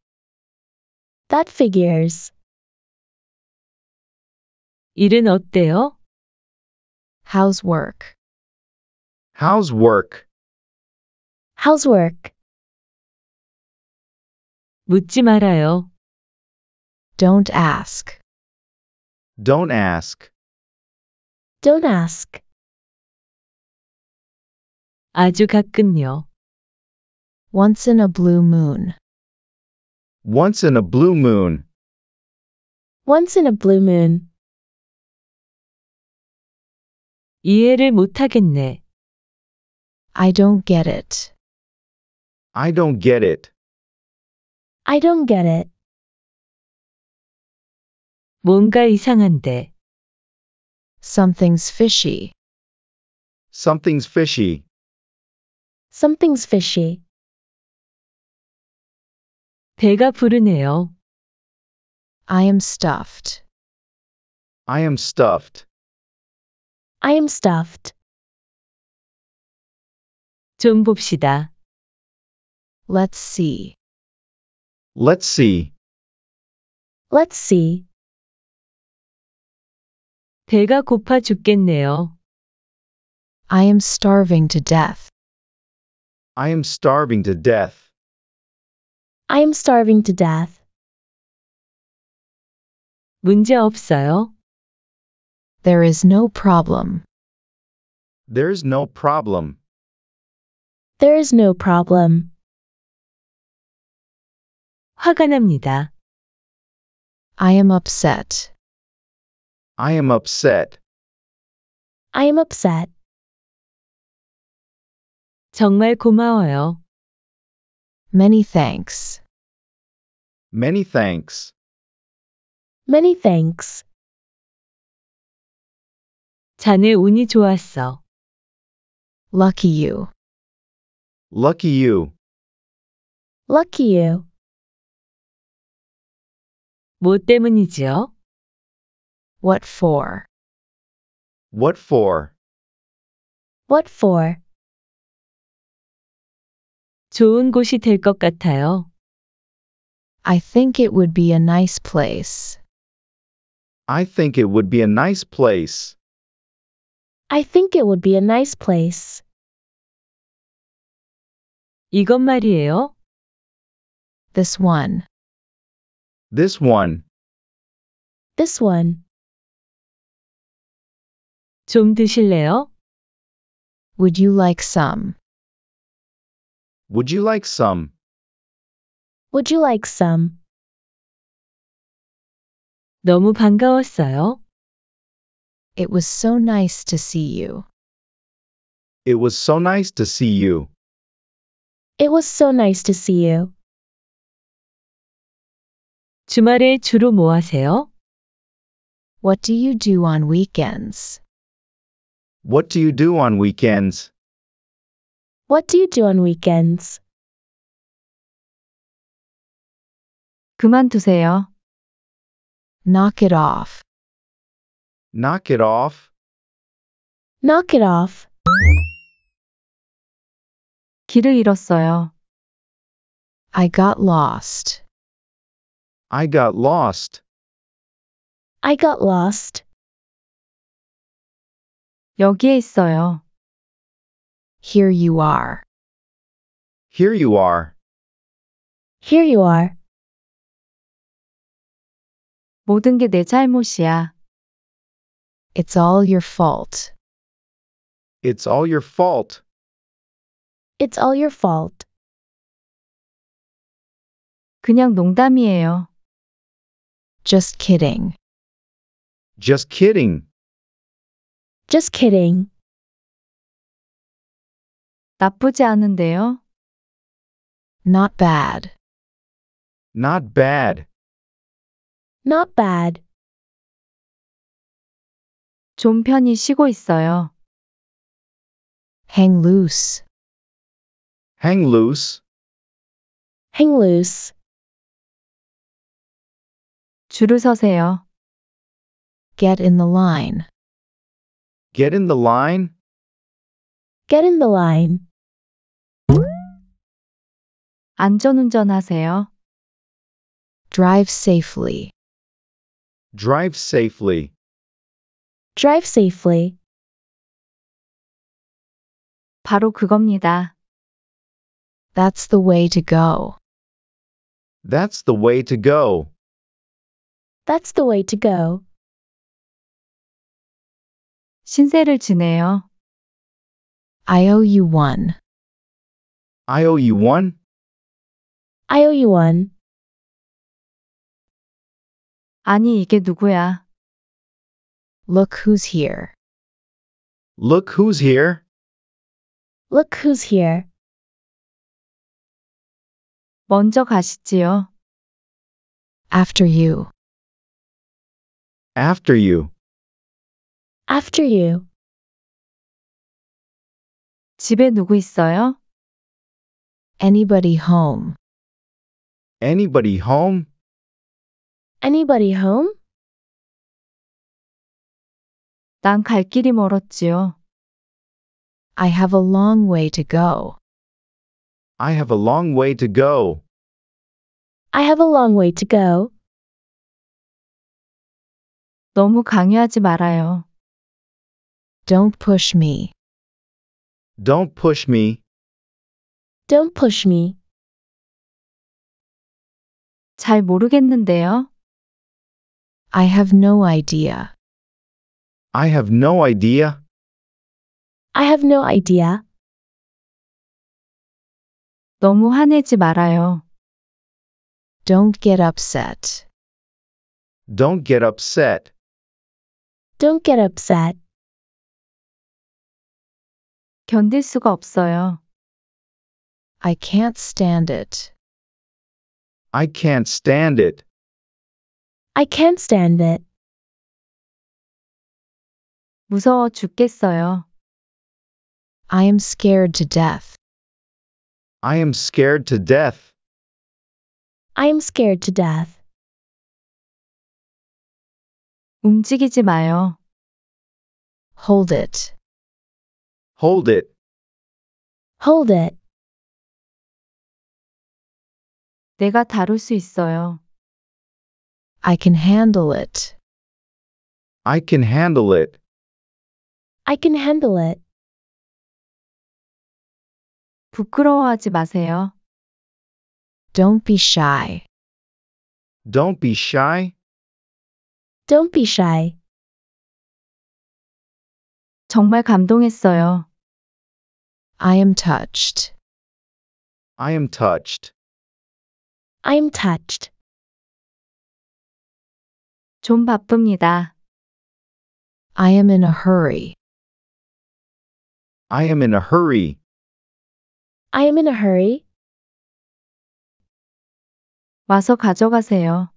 That figures. 일은 어때요? How's work? How's work? How's work? 묻지 말아요. Don't ask. Don't ask. Don't ask. 아주 가끔요. Once in a blue moon. Once in a blue moon. Once in a blue moon. 이해를 못하겠네. I don't get it. I don't get it. I don't get it. 뭔가 이상한데. Something's fishy. Something's fishy. Something's fishy. 배가 부르네요. I am stuffed. I am stuffed. I am stuffed. 좀 봅시다. Let's see. Let's see. Let's see. 배가 고파 죽겠네요. I am starving to death. I am starving to death. I am starving to death. 문제 없어요. There is no problem. There is no problem. There is no problem. 화가 납니다. I am upset. I am upset. I am upset. 정말 고마워요. Many thanks. Many thanks. Many thanks. 자네 운이 좋았어. Lucky you. Lucky you. Lucky you. 뭐 때문이지요? What for? What for? What for? 좋은 곳이 같아요. I think it would be a nice place. I think it would be a nice place. I think it would be a nice place. 말이에요. This one. This one. This one. 좀 드실래요? Would you like some? Would you like some? Would you like some? 너무 반가웠어요. It was so nice to see you. It was so nice to see you. It was so nice to see you. 주말에 주로 뭐 하세요? What do you do on weekends? What do you do on weekends? What do you do on weekends? 그만두세요. Knock it off. Knock it off. Knock it off. 길을 잃었어요. I got lost. I got lost. I got lost. 여기에 있어요. Here you are. Here you are. Here you are. 모든 잘못이야. It's all your fault. It's all your fault. It's all your fault. 그냥 농담이에요. Just kidding. Just kidding. Just kidding. 나쁘지 않은데요? Not bad. Not bad. Not bad. 좀 편히 쉬고 있어요. Hang loose. Hang loose. Hang loose. 줄을 서세요. Get in the line. Get in the line. Get in the line. Drive safely. Drive safely. Drive safely. 바로 그겁니다. That's the way to go. That's the way to go. That's the way to go. 신세를 지네요. I owe you one. I owe you one. I owe you one. 아니, 이게 누구야? Look who's here. Look who's here. Look who's here. 먼저 가시지요. After you. After you. After you. 집에 누구 있어요? Anybody home? Anybody home? Anybody home? 길이 멀었지요. I have a long way to go. I have a long way to go. I have a long way to go. 너무 강요하지 말아요. Don't push me. Don't push me. Don't push me. 잘 모르겠는데요. I have no idea. I have no idea. I have no idea. 너무 화내지 말아요. Don't get upset. Don't get upset. Don't get upset. 견딜 수가 없어요. I can't stand it. I can't stand it. I can't stand it. 무서워 죽겠어요. I am scared to death. I am scared to death. I am scared to death. 움직이지 마요. Hold it. Hold it. Hold it. 내가 다룰 수 있어요. I can handle it. I can handle it. I can handle it. 부끄러워하지 마세요. Don't be shy. Don't be shy. Don't be shy. 정말 감동했어요. I am touched. I am touched. I'm touched. 좀 바쁩니다. I am in a hurry. I am in a hurry. I am in a hurry. 와서 가져가세요.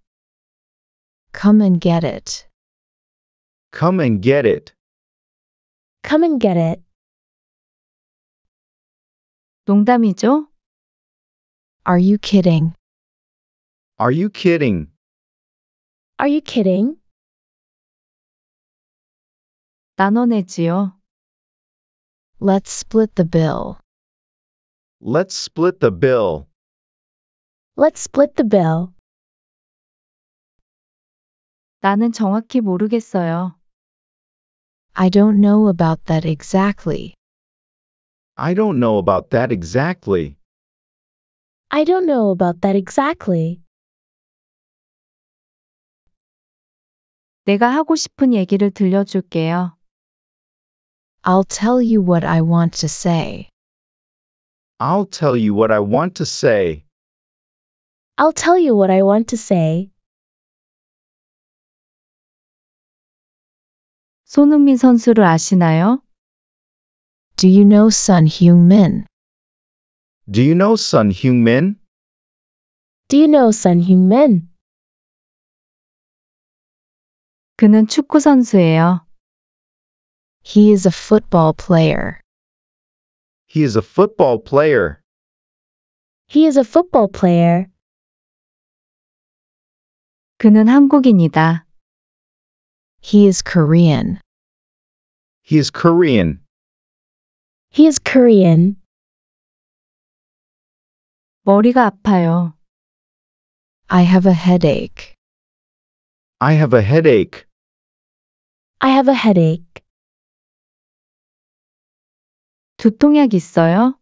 Come and get it. Come and get it. Come and get it. 농담이죠? Are you kidding? Are you kidding? Are you kidding? 나눠내지요. Let's split the bill. Let's split the bill. Let's split the bill. 나는 정확히 모르겠어요. I don't know about that exactly. I don't know about that exactly. I don't know about that exactly. 내가 하고 싶은 얘기를 들려줄게요. I'll tell you what I want to say. I'll tell you what I want to say. I'll tell you what I want to say. 손흥민 선수를 아시나요? Do you know Sun Heung-min? Do you know Sun Heung-min? Do you know Sun Heung-min? 그는 축구 선수예요. He is a football player. He is a football player. He is a football player. 그는 한국인이다. He is Korean. He is Korean. He is Korean. 머리가 아파요. I have a headache. I have a headache. I have a headache. 두통약 있어요?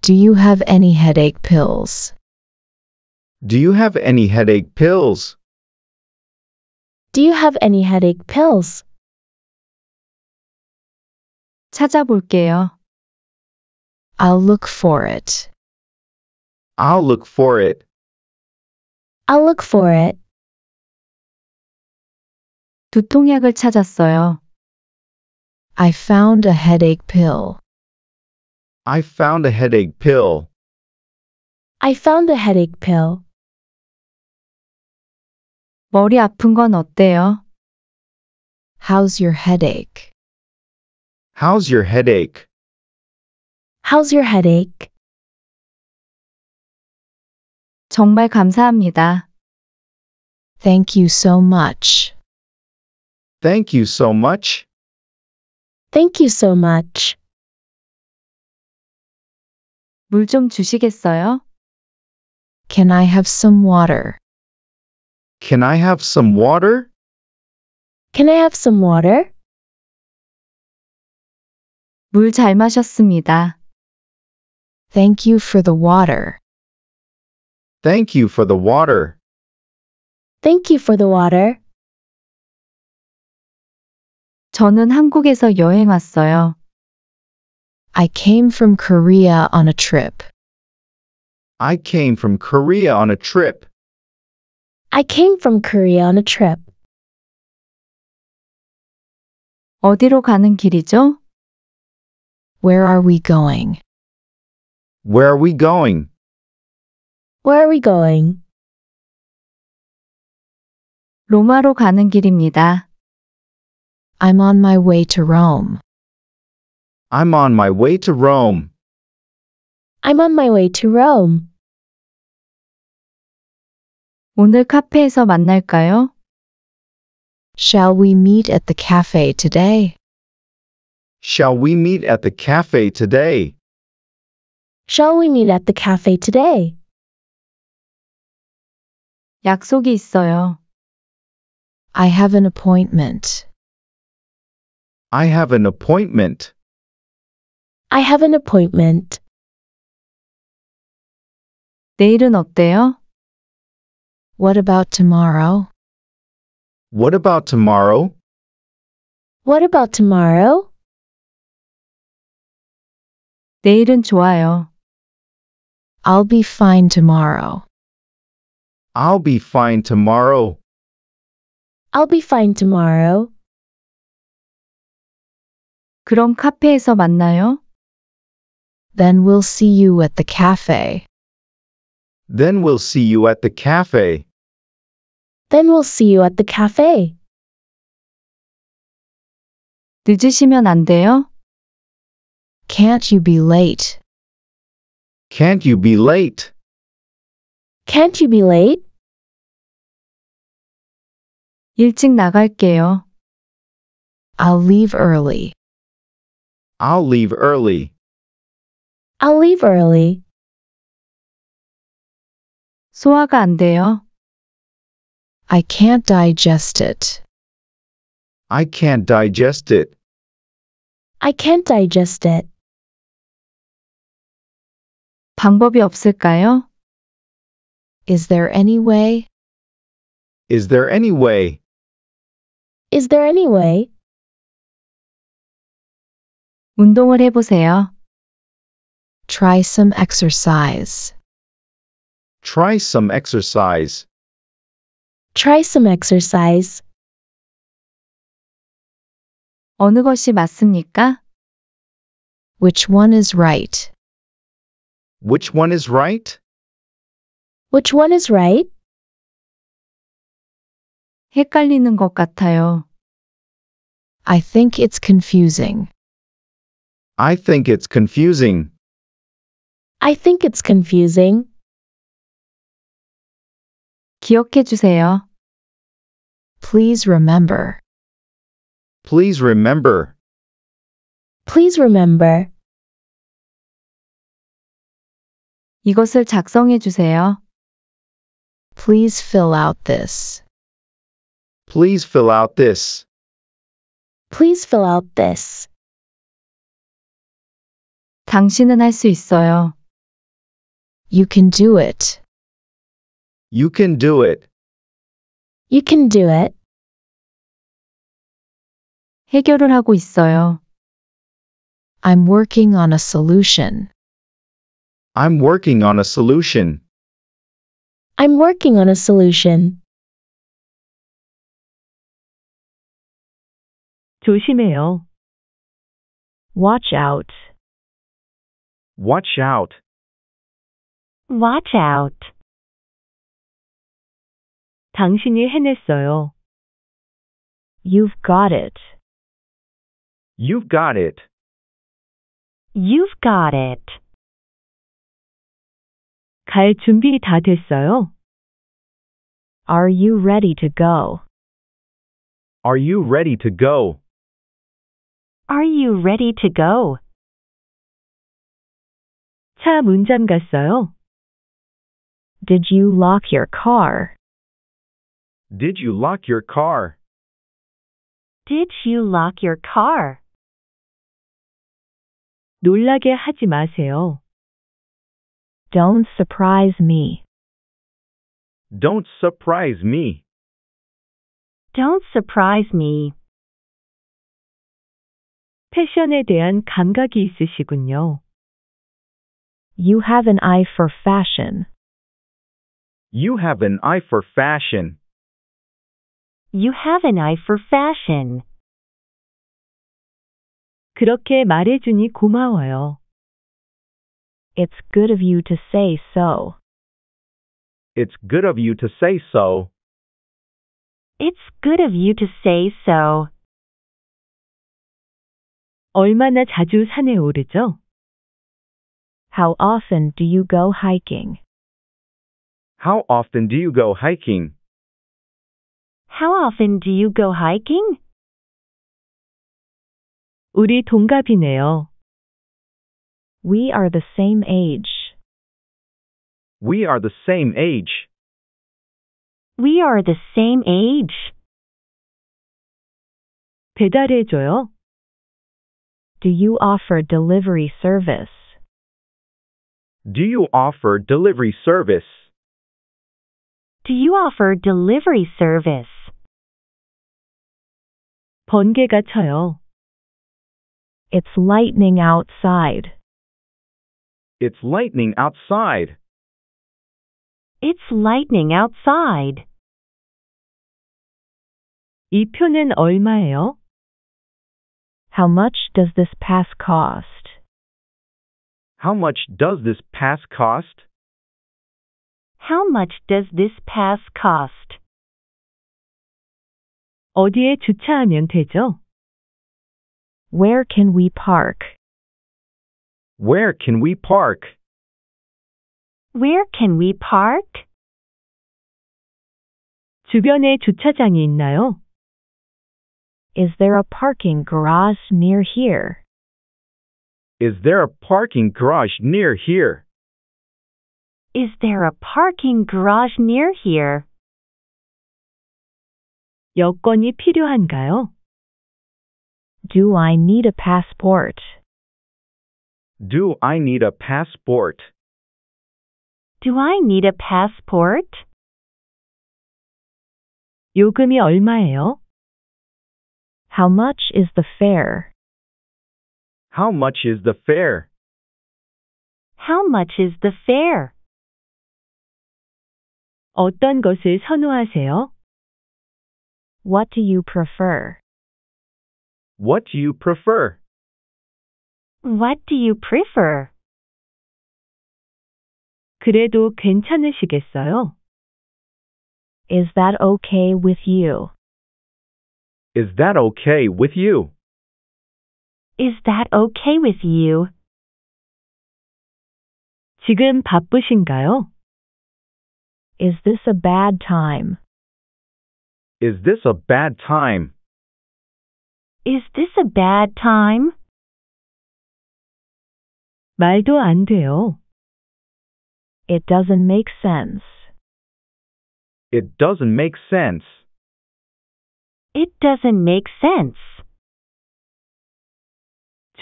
Do you have any headache pills? Do you have any headache pills? Do you have any headache pills? 찾아볼게요. I'll look for it. I'll look for it. I'll look for it. 두통약을 찾았어요. I found a headache pill. I found a headache pill. I found a headache pill. 머리 아픈 건 어때요? How's your headache? How's your headache? How's your headache? 정말 감사합니다. Thank you so much. Thank you so much. Thank you so much. 주시겠어요? Can I have some water? Can I have some water? Can I have some water? Thank you for the water. Thank you for the water. Thank you for the water. 저는 한국에서 여행 왔어요. I came from Korea on a trip. I came from Korea on a trip. I came from Korea on a trip. 어디로 가는 길이죠? Where are we going? Where are we going? Where are we going? 로마로 가는 길입니다. I'm on my way to Rome. I'm on my way to Rome. I'm on my way to Rome. 오늘 카페에서 만날까요? Shall we meet at the cafe today? Shall we meet at the cafe today? Shall we meet at the cafe today? 약속이 있어요. I have an appointment. I have an appointment. I have an appointment. 내일은 어때요? What about tomorrow? What about tomorrow? What about tomorrow? 내일은 좋아요. I'll be fine tomorrow. I'll be fine tomorrow. I'll be fine tomorrow. 그럼 카페에서 만나요. Then we'll see you at the cafe. Then we'll see you at the cafe. Then we'll see you at the cafe. 늦으시면 안 돼요? Can't you be late? Can't you be late? Can't you be late? 일찍 나갈게요. I'll leave early. I'll leave early. I'll leave early. 소화가 안 돼요. I can't digest it. I can't digest it. I can't digest it. 방법이 없을까요? Is there any way? Is there any way? Is there any way? 운동을 해보세요. Try some exercise. Try some exercise. Try some exercise. 어느 것이 맞습니까? Which one is right? Which one is right? Which one is right? 헷갈리는 것 같아요. I think it's confusing. I think it's confusing. I think it's confusing. 기억해 주세요. Please remember. Please remember. Please remember. 이것을 작성해 주세요. Please fill out this. Please fill out this. Please fill out this. 당신은 할 수 있어요. You can do it. You can do it. You can do it. 해결을 하고 있어요. I'm working on a solution. I'm working on a solution. I'm working on a solution. 조심해요. Watch out. Watch out. Watch out. 당신이 해냈어요. You've got it. You've got it. You've got it. 갈 준비 다 됐어요? Are you ready to go? Are you ready to go? Are you ready to go? 차문 잠갔어요? Did you lock your car? Did you lock your car? Did you lock your car? 놀라게 하지 마세요. Don't surprise me. Don't surprise me. Don't surprise me. 패션에 대한 감각이 있으시군요. You have an eye for fashion. You have an eye for fashion. You have an eye for fashion. 그렇게 말해주니 고마워요. It's good of you to say so. It's good of you to say so. It's good of you to say so. 얼마나 자주 산에 오르죠? How often do you go hiking? How often do you go hiking? How often do you go hiking? 우리 동갑이네요. We are the same age. We are the same age. We are the same age. Do you offer delivery service? Do you offer delivery service? Do you offer delivery service? 번개가 쳐요. It's lightning outside. It's lightning outside. It's lightning outside. 이 표는 얼마예요? How much does this pass cost? How much does this pass cost? How much does this pass cost? 어디에 주차하면 되죠? Where can we park? Where can we park? Where can we park? 주변에 주차장이 있나요? Is there a parking garage near here? Is there a parking garage near here? Is there a parking garage near here? 여권이 필요한가요? Do I need a passport? Do I need a passport? Do I need a passport? 요금이 얼마예요? How much is the fare? How much is the fare? How much is the fare? 어떤 것을 선호하세요? What do you prefer? What do you prefer? What do you prefer? 그래도 괜찮으시겠어요? Is that okay with you? Is that okay with you? Is that okay with you? 지금 바쁘신가요? Is this a bad time? Is this a bad time? Is this a bad time? 말도 안 돼요. It doesn't make sense. It doesn't make sense. It doesn't make sense.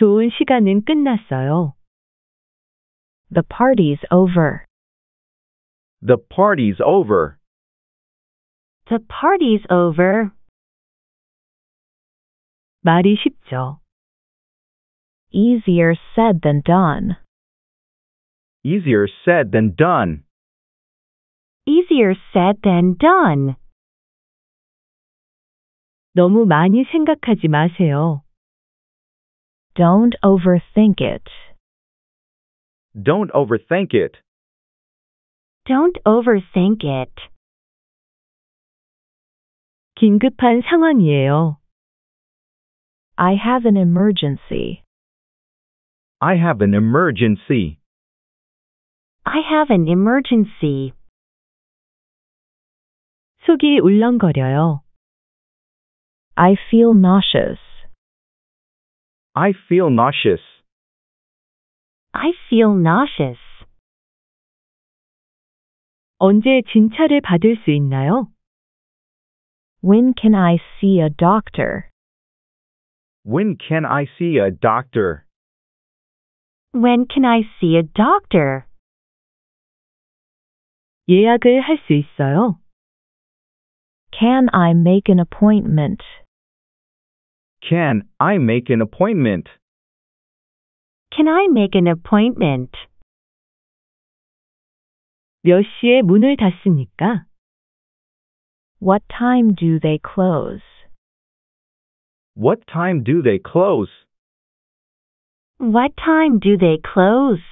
좋은 시간은 끝났어요. The party's over. The party's over. The party's over. 말이 쉽죠. Easier said than done. Easier said than done. Easier said than done. 너무 많이 생각하지 마세요. Don't overthink it. Don't overthink it. Don't overthink it. 긴급한 상황이에요. I have an emergency. I have an emergency. I have an emergency. 속이 울렁거려요. I feel nauseous. I feel nauseous. I feel nauseous. 언제 진찰을 받을 수 있나요? When can I see a doctor? When can I see a doctor? When can I see a doctor? 예약을 있어요? Can I make an appointment? Can I make an appointment? Can I make an appointment? 몇 시에 문을 닫습니까? What time do they close? What time do they close? What time do they close?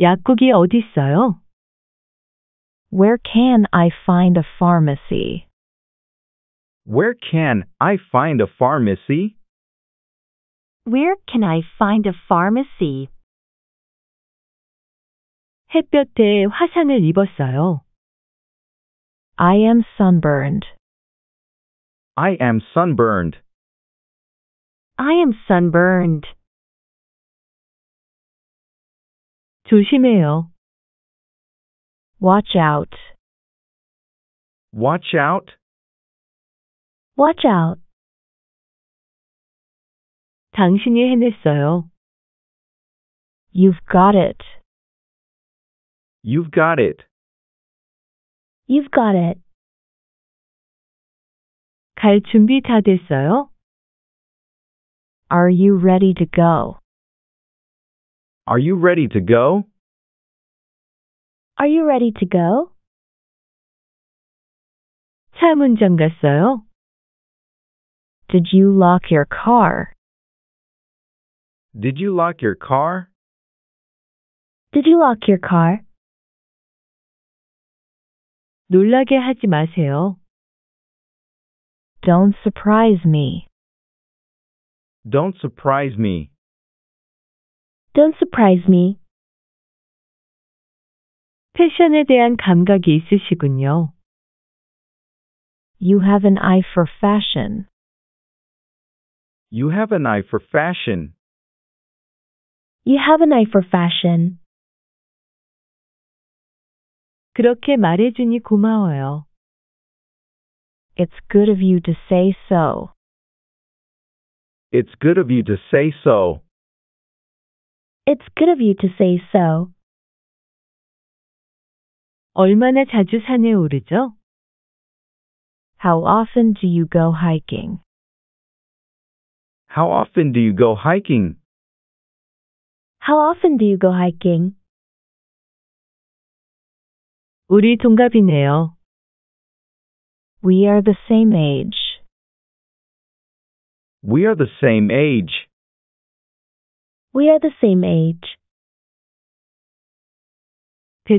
약국이 어디 있어요? Where can I find a pharmacy? Where can I find a pharmacy? Where can I find a pharmacy? 햇볕에 화상을 입었어요. I am sunburned. I am sunburned. I am sunburned. 조심해요. Watch out. Watch out. Watch out. 당신이 해냈어요. You've got it. You've got it. You've got it. 갈 준비 다 됐어요? Are you ready to go? Are you ready to go? Are you ready to go? 차 문점 갔어요? Did you lock your car? Did you lock your car? Did you lock your car? 놀라게 하지 마세요. Don't surprise me. Don't surprise me. Don't surprise me. 패션에 대한 감각이 있으시군요. You have an eye for fashion. You have an eye for fashion. You have an eye for fashion. 그렇게 말해주니 고마워요. It's good of you to say so. It's good of you to say so. It's good of you to say so. 얼마나 자주 산에 오르죠? How often do you go hiking? How often do you go hiking? How often do you go hiking? 우리 동갑이네요. We are the same age. We are the same age. We are the same age. Do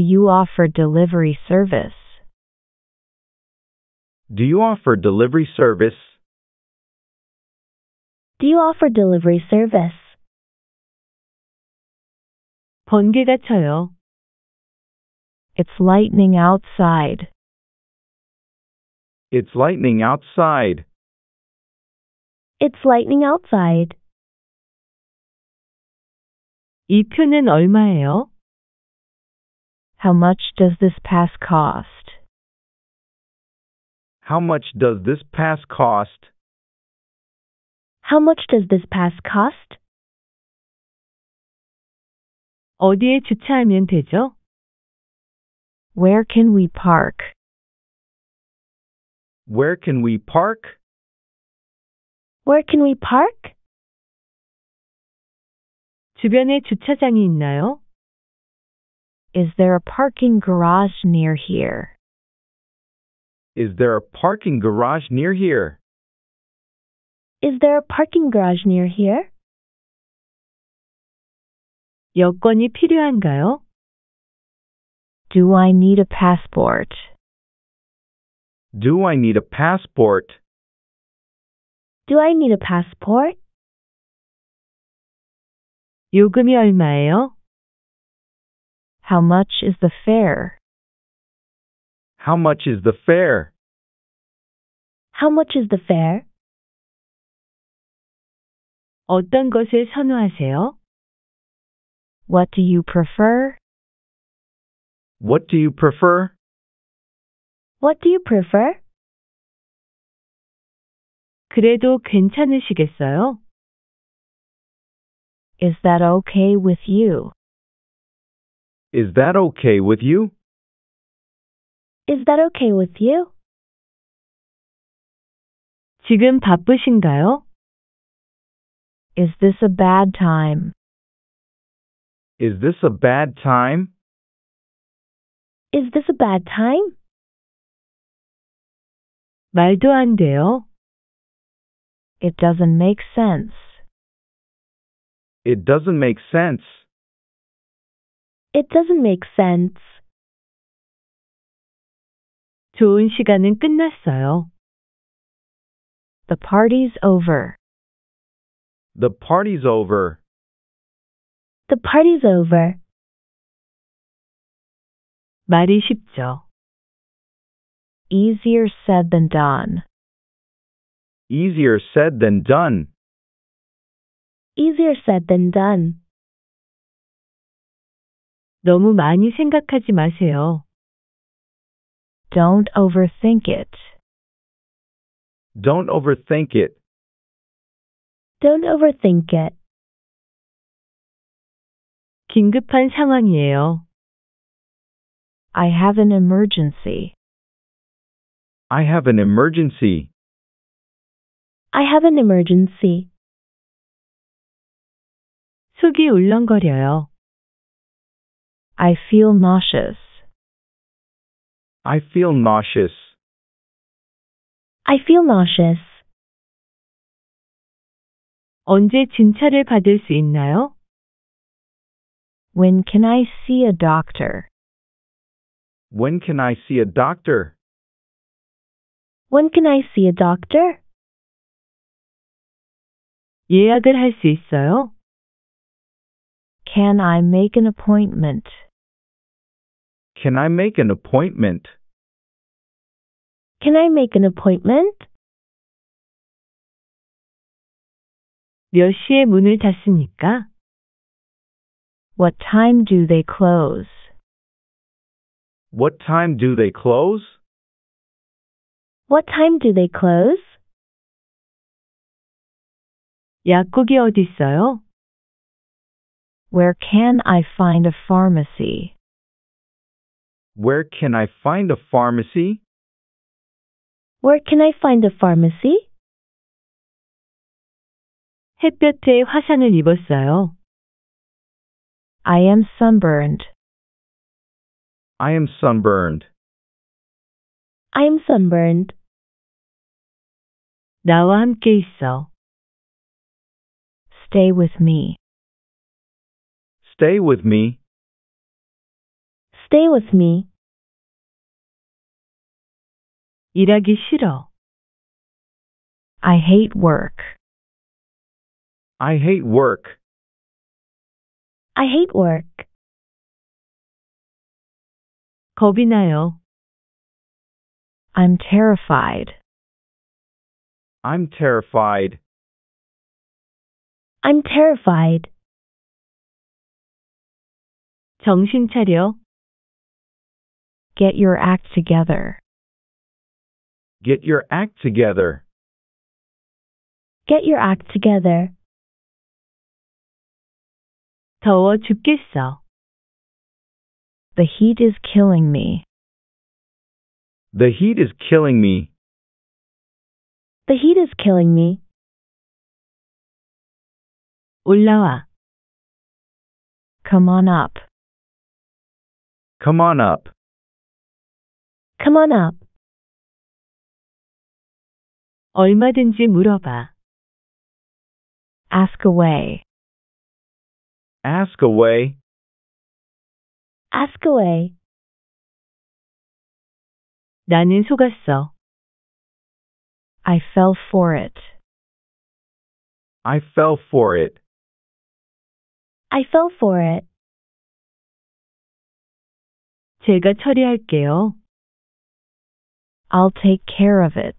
you offer delivery service? Do you offer delivery service? Do you offer delivery service? 번개가 쳐요. It's lightning outside. It's lightning outside. It's lightning outside. 이 표는 얼마예요? How much does this pass cost? How much does this pass cost? How much does this pass cost? 어디에 주차하면 되죠? Where can we park? Where can we park? Where can we park? 주변에 주차장이 있나요? Is there a parking garage near here? Is there a parking garage near here? Is there a parking garage near here? 여권이 필요한가요? Do I need a passport? Do I need a passport? Do I need a passport? 요금이 얼마예요? How much is the fare? How much is the fare? How much is the fare? 어떤 것을 선호하세요? What do you prefer? What do you prefer? What do you prefer? 그래도 괜찮으시겠어요? Is that okay with you? Is that okay with you? Is that okay with you? 지금 바쁘신가요? Is this a bad time? Is this a bad time? Is this a bad time? 말도 안 돼요. It doesn't make sense. It doesn't make sense. It doesn't make sense. 좋은 시간은 끝났어요. The party's over. The party's over. The party's over. 말이 쉽죠. Easier said than done. Easier said than done. Easier said than done. 너무 많이 생각하지 마세요. Don't overthink it. Don't overthink it. Don't overthink it. 긴급한 상황이에요. I have an emergency. I have an emergency. I have an emergency. 속이 울렁거려요. I feel nauseous. I feel nauseous. I feel nauseous. 언제 진찰을 받을 수 있나요? When can I see a doctor? When can I see a doctor? When can I see a doctor? 예약을 할 있어요? Can I make an appointment? Can I make an appointment? Can I make an appointment? 몇 시에 문을 닫습니까? What time do they close? What time do they close? What time do they close? 약국이 어디 있어요? Where can I find a pharmacy? Where can I find a pharmacy? Where can I find a pharmacy? 햇볕에 화상을 입었어요. I am sunburned. I am sunburned. I am sunburned. 나와 함께 있어. Stay with me. Stay with me. Stay with me. 일하기 싫어. I hate work. I hate work. I hate work. 겁이 나요. I'm terrified. I'm terrified. I'm terrified. 정신 차려. Get your act together. Get your act together. Get your act together. 더워 죽겠어. The heat is killing me. The heat is killing me. The heat is killing me. 올라와. Come on up. Come on up. Come on up. 얼마든지 물어봐. Ask away. Ask away. Ask away. 나는 속았어. I fell for it. I fell for it. I fell for it. 제가 처리할게요. I'll take care of it.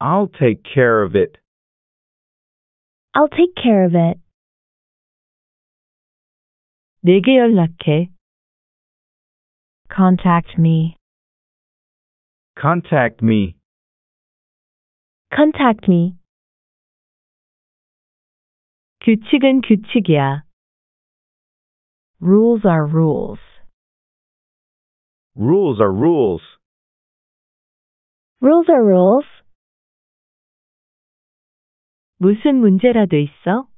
I'll take care of it. I'll take care of it. 내게 연락해. Contact me. Contact me. Contact me. 규칙은 규칙이야. Rules are rules. Rules are rules. Rules are rules. 무슨 문제라도 있어?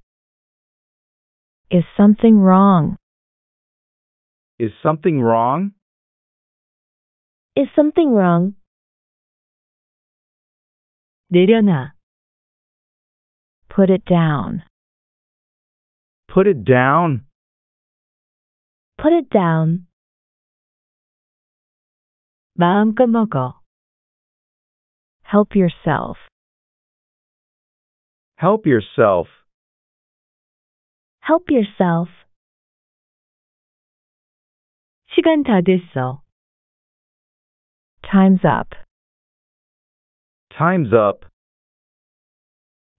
Is something wrong? Is something wrong? Is something wrong? 내려놔. Put it down. Put it down. Put it down. 마음껏 먹어. Help yourself. Help yourself. Help yourself. 시간 다 됐어. Time's up. Time's up.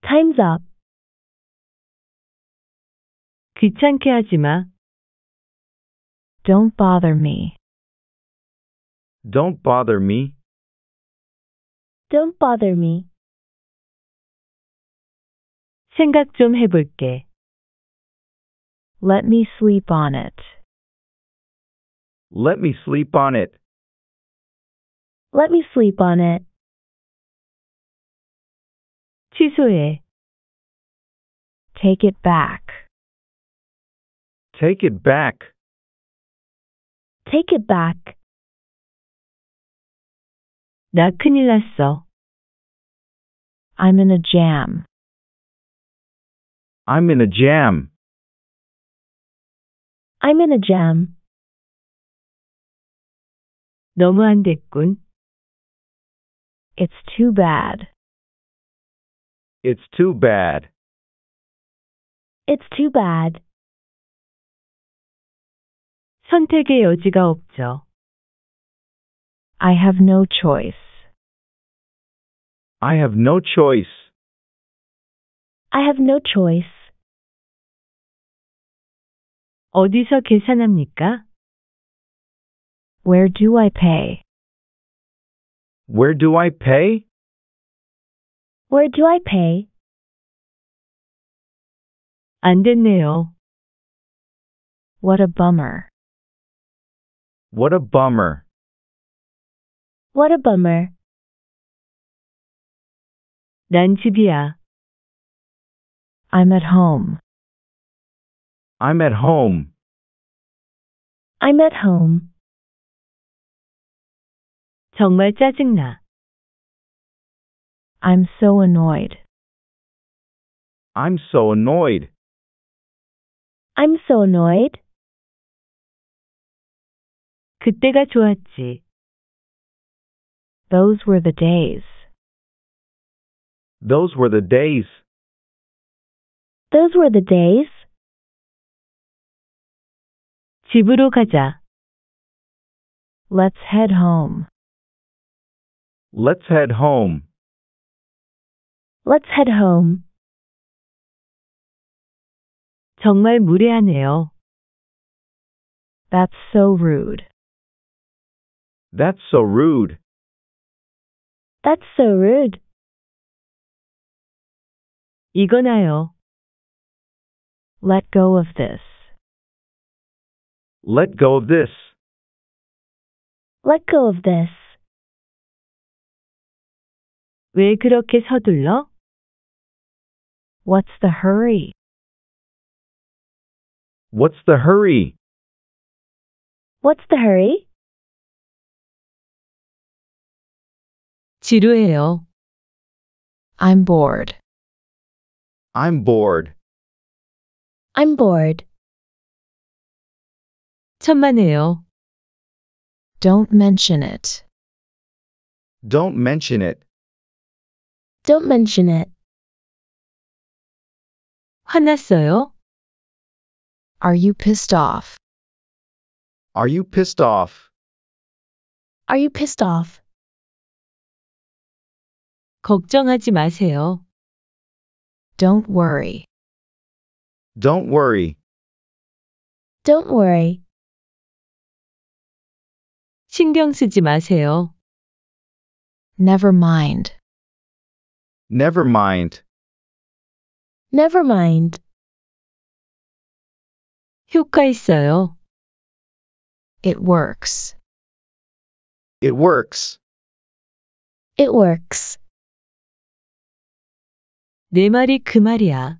Time's up. 귀찮게 하지 마. Don't bother me. Don't bother me. Don't bother me. 생각 좀 해볼게. Let me sleep on it. Let me sleep on it. Let me sleep on it. 취소해. Take it back. Take it back. Take it back. 나 큰일 났어. I'm in a jam. I'm in a jam. I'm in a jam. 너무 안 됐군. It's too bad. It's too bad. It's too bad. 선택의 여지가 없죠. I have no choice. I have no choice. I have no choice. 어디서 계산합니까? Where do I pay? Where do I pay? Where do I pay? 안 됐네요. What a bummer. What a bummer. What a bummer. 난 집이야. I'm at home. I'm at home. I'm at home. 정말 짜증나. I'm so annoyed. I'm so annoyed. I'm so annoyed. 그때가 좋았지. Those were the days. Those were the days. Those were the days. 집으로 가자. Let's head home. Let's head home. Let's head home. 정말 무례하네요. That's so rude. That's so rude. That's so rude. 이거나요. Let go of this. Let go of this. Let go of this. 왜 그렇게 서둘러? What's the hurry? What's the hurry? What's the hurry? 지루해요. I'm bored. I'm bored. I'm bored. 천만에요. Don't mention it. Don't mention it. Don't mention it. 화났어요? Are you pissed off? Are you pissed off? Are you pissed off? 걱정하지 마세요. Don't worry. Don't worry. Don't worry. 신경 쓰지 마세요. Never mind. Never mind. Never mind. 효과 있어요. It works. It works. It works. 내 말이 그 말이야.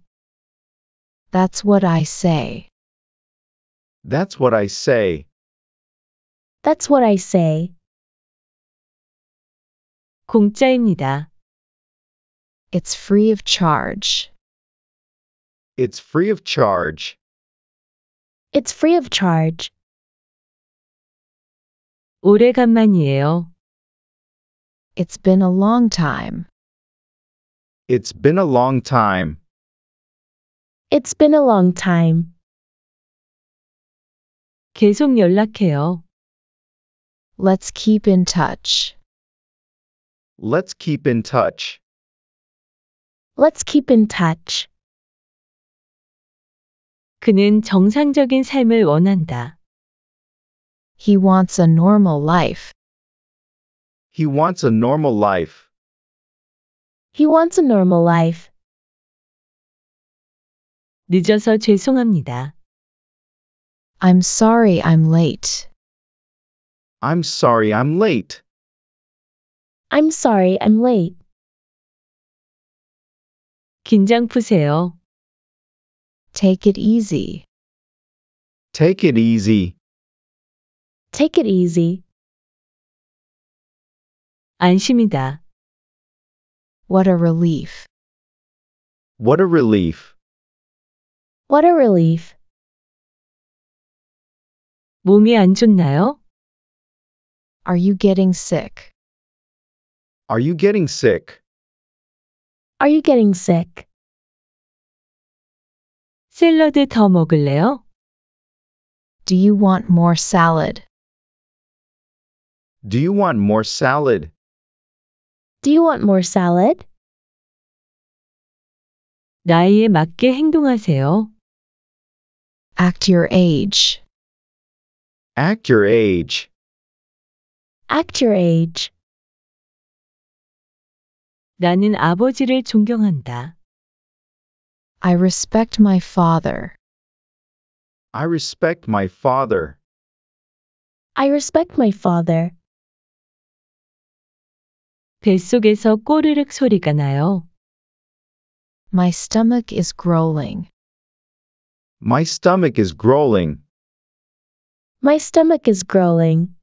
That's what I say. That's what I say. That's what I say. 공짜입니다. It's free of charge. It's free of charge. It's free of charge. 오래간만이에요. It's been a long time. It's been a long time. It's been a long time. 계속 연락해요. Let's keep in touch. Let's keep in touch. Let's keep in touch. 그는 정상적인 삶을 원한다. He wants a normal life. He wants a normal life. He wants a normal life. 늦어서 죄송합니다. I'm sorry I'm late. I'm sorry I'm late. I'm sorry I'm late. 긴장 푸세요. Take it easy. Take it easy. Take it easy. 안심이다. What a relief. What a relief. What a relief. 몸이 안 좋나요? Are you getting sick? Are you getting sick? Are you getting sick? 샐러드 더 먹을래요? Do you want more salad? Do you want more salad? Do you want more salad? 나이에 맞게 행동하세요. Act your age. Act your age. Act your age. 나는 아버지를 존경한다. I respect my father. I respect my father. I respect my father. 뱃속에서 꼬르륵 소리가 나요. My stomach is growling. My stomach is growling. My stomach is growling.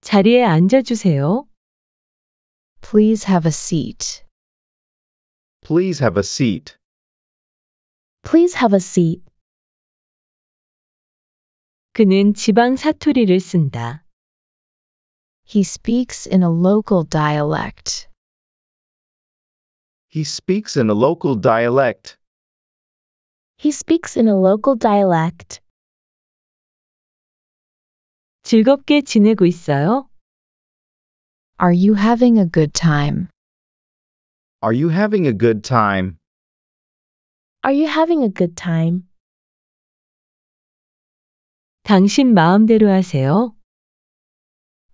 자리에 앉아주세요. Please have a seat. Please have a seat. Please have a seat. 그는 지방 사투리를 쓴다. He speaks in a local dialect. He speaks in a local dialect. He speaks in a local dialect. 즐겁게 지내고 있어요? Are you having a good time? Are you having a good time? Are you having a good time? 당신 마음대로 하세요.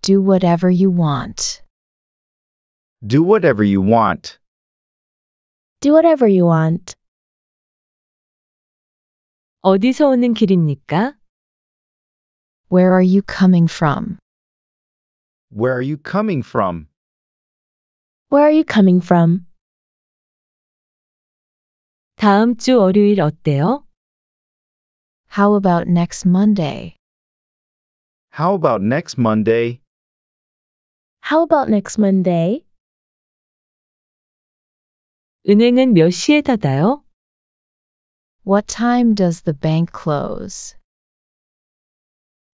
Do whatever you want. Do whatever you want. Do whatever you want. 어디서 오는 길입니까? Where are you coming from? Where are you coming from? Where are you coming from? 다음 주 월요일 어때요? How about next Monday? How about next Monday? How about next Monday? 은행은 몇 시에 닫아요? What time does the bank close?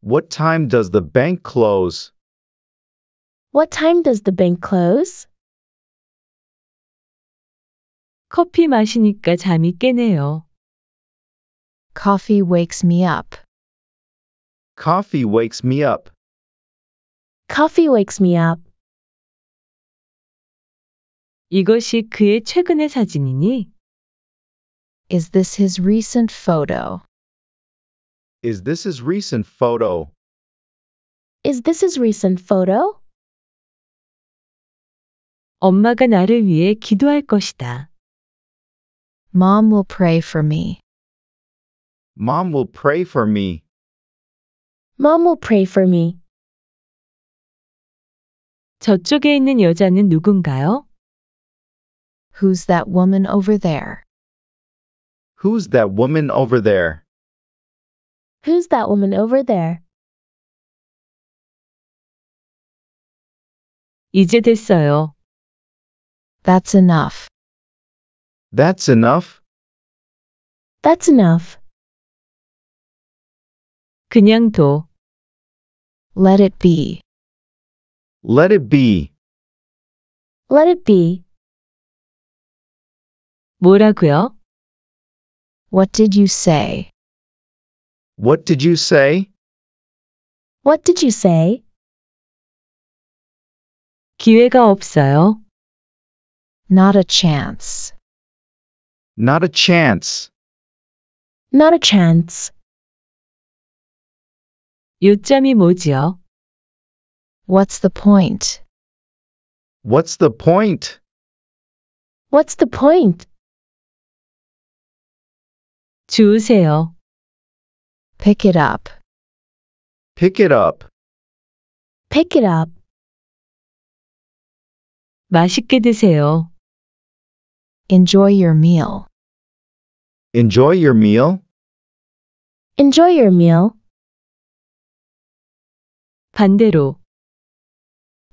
What time does the bank close? What time does the bank close? 커피 마시니까 잠이 깨네요. Coffee wakes me up. Coffee wakes me up. Coffee wakes me up. 이것이 그의 최근의 사진이니? Is this his recent photo? Is this his recent photo? Is this his recent photo? 엄마가 나를 위해 기도할 것이다. Mom will pray for me. Mom will pray for me. Mom will pray for me. 저쪽에 있는 여자는 누군가요? Who's that woman over there? Who's that woman over there? who's that woman over there? 이제 됐어요. That's enough. That's enough. That's enough. 그냥 둬. Let it be. Let it be. Let it be. 뭐라고요? What did you say? What did you say? What did you say? 기회가 없어요. Not a chance. Not a chance. Not a chance. 요점이 뭐지요? What's the point? What's the point? What's the point? 주세요. Pick it up. Pick it up. Pick it up. 맛있게 드세요. Enjoy your meal. Enjoy your meal. Enjoy your meal. 반대로.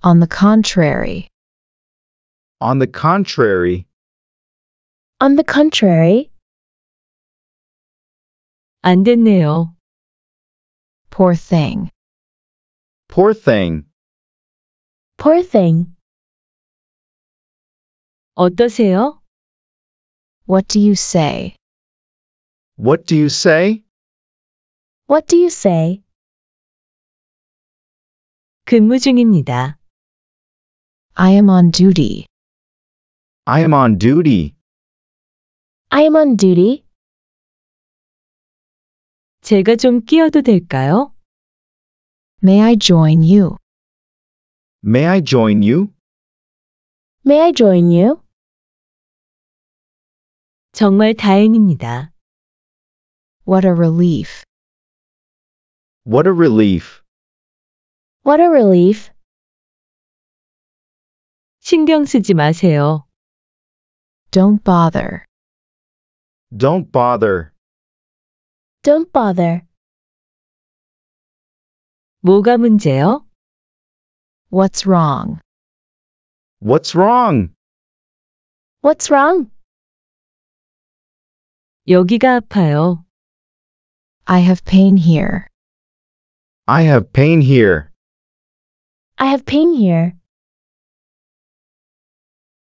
On the contrary. On the contrary. On the contrary. 안 됐네요. Poor thing. Poor thing. Poor thing. 어떠세요? What do you say? What do you say? What do you say? 근무 중입니다. I am on duty. I am on duty. I am on duty. 제가 좀 끼어도 될까요? May I join you? May I join you? May I join you? 정말 다행입니다. What a relief. What a relief. What a relief. 신경 쓰지 마세요. Don't bother. Don't bother. Don't bother. 뭐가 문제요? What's wrong? What's wrong? What's wrong? 여기가 아파요. I have pain here. I have pain here. I have pain here.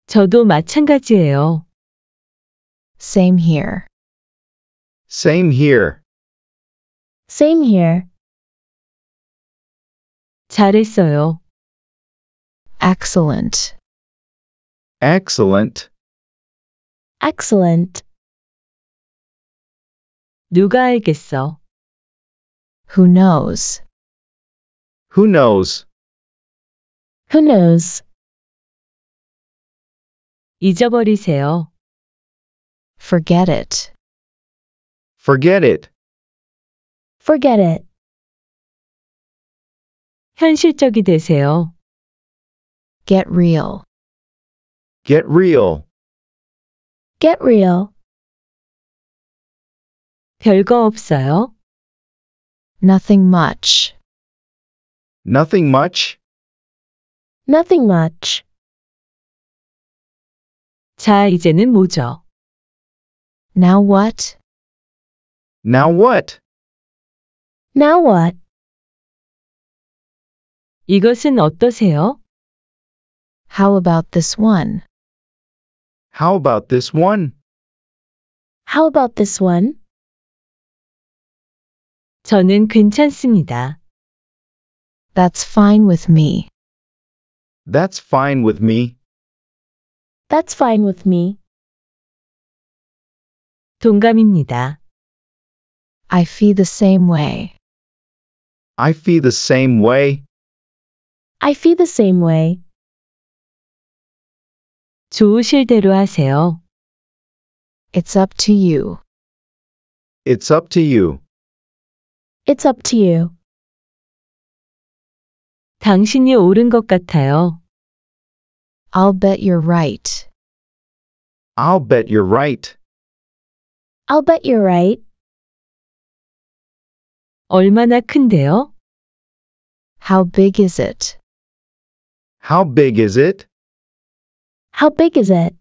저도 마찬가지예요. Same here. Same here. Same here. 잘했어요. Excellent. Excellent. Excellent. 누가 알겠어? Who knows? Who knows? Who knows? 잊어버리세요. Forget it. Forget it. Forget it. 현실적이 되세요. Get real. Get real. Get real. 별거 없어요. Nothing much. Nothing much. Nothing much. 자, 이제는 뭐죠? Now what? Now what? Now what? 이것은 어떠세요? How about this one? How about this one? How about this one? 저는 괜찮습니다. That's fine with me. That's fine with me. That's fine with me. 동감입니다. I feel the same way. I feel the same way. I feel the same way. 좋으실 대로 하세요. It's up to you. It's up to you. It's up to you. 당신이 옳은 것 같아요. I'll bet you're right. I'll bet you're right. I'll bet you're right. 얼마나 큰데요? How big is it? How big is it? How big is it?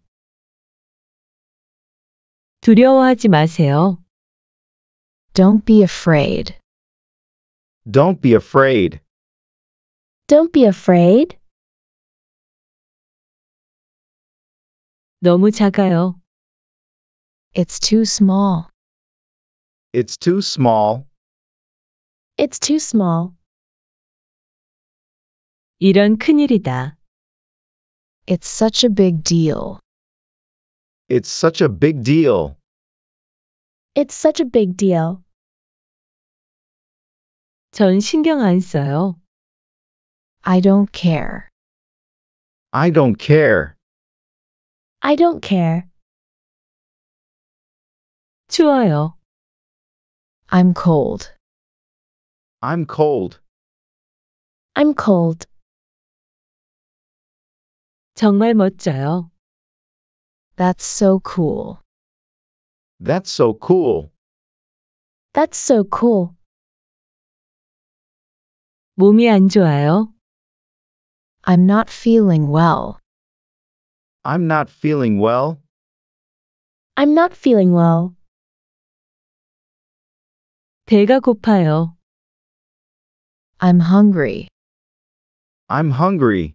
두려워하지 마세요. Don't be afraid. Don't be afraid. Don't be afraid. 너무 작아요. It's too small. It's too small. It's too small. 이런 큰일이다. It's such a big deal. It's such a big deal. It's such a big deal. 전 신경 안 써요. I don't care. I don't care. I don't care. 추워요. I'm cold. I'm cold. I'm cold. 정말 멋져요. That's so cool. That's so cool. That's so cool. 몸이 안 좋아요. I'm not feeling well. I'm not feeling well. I'm not feeling well. 배가 고파요. I'm hungry. I'm hungry.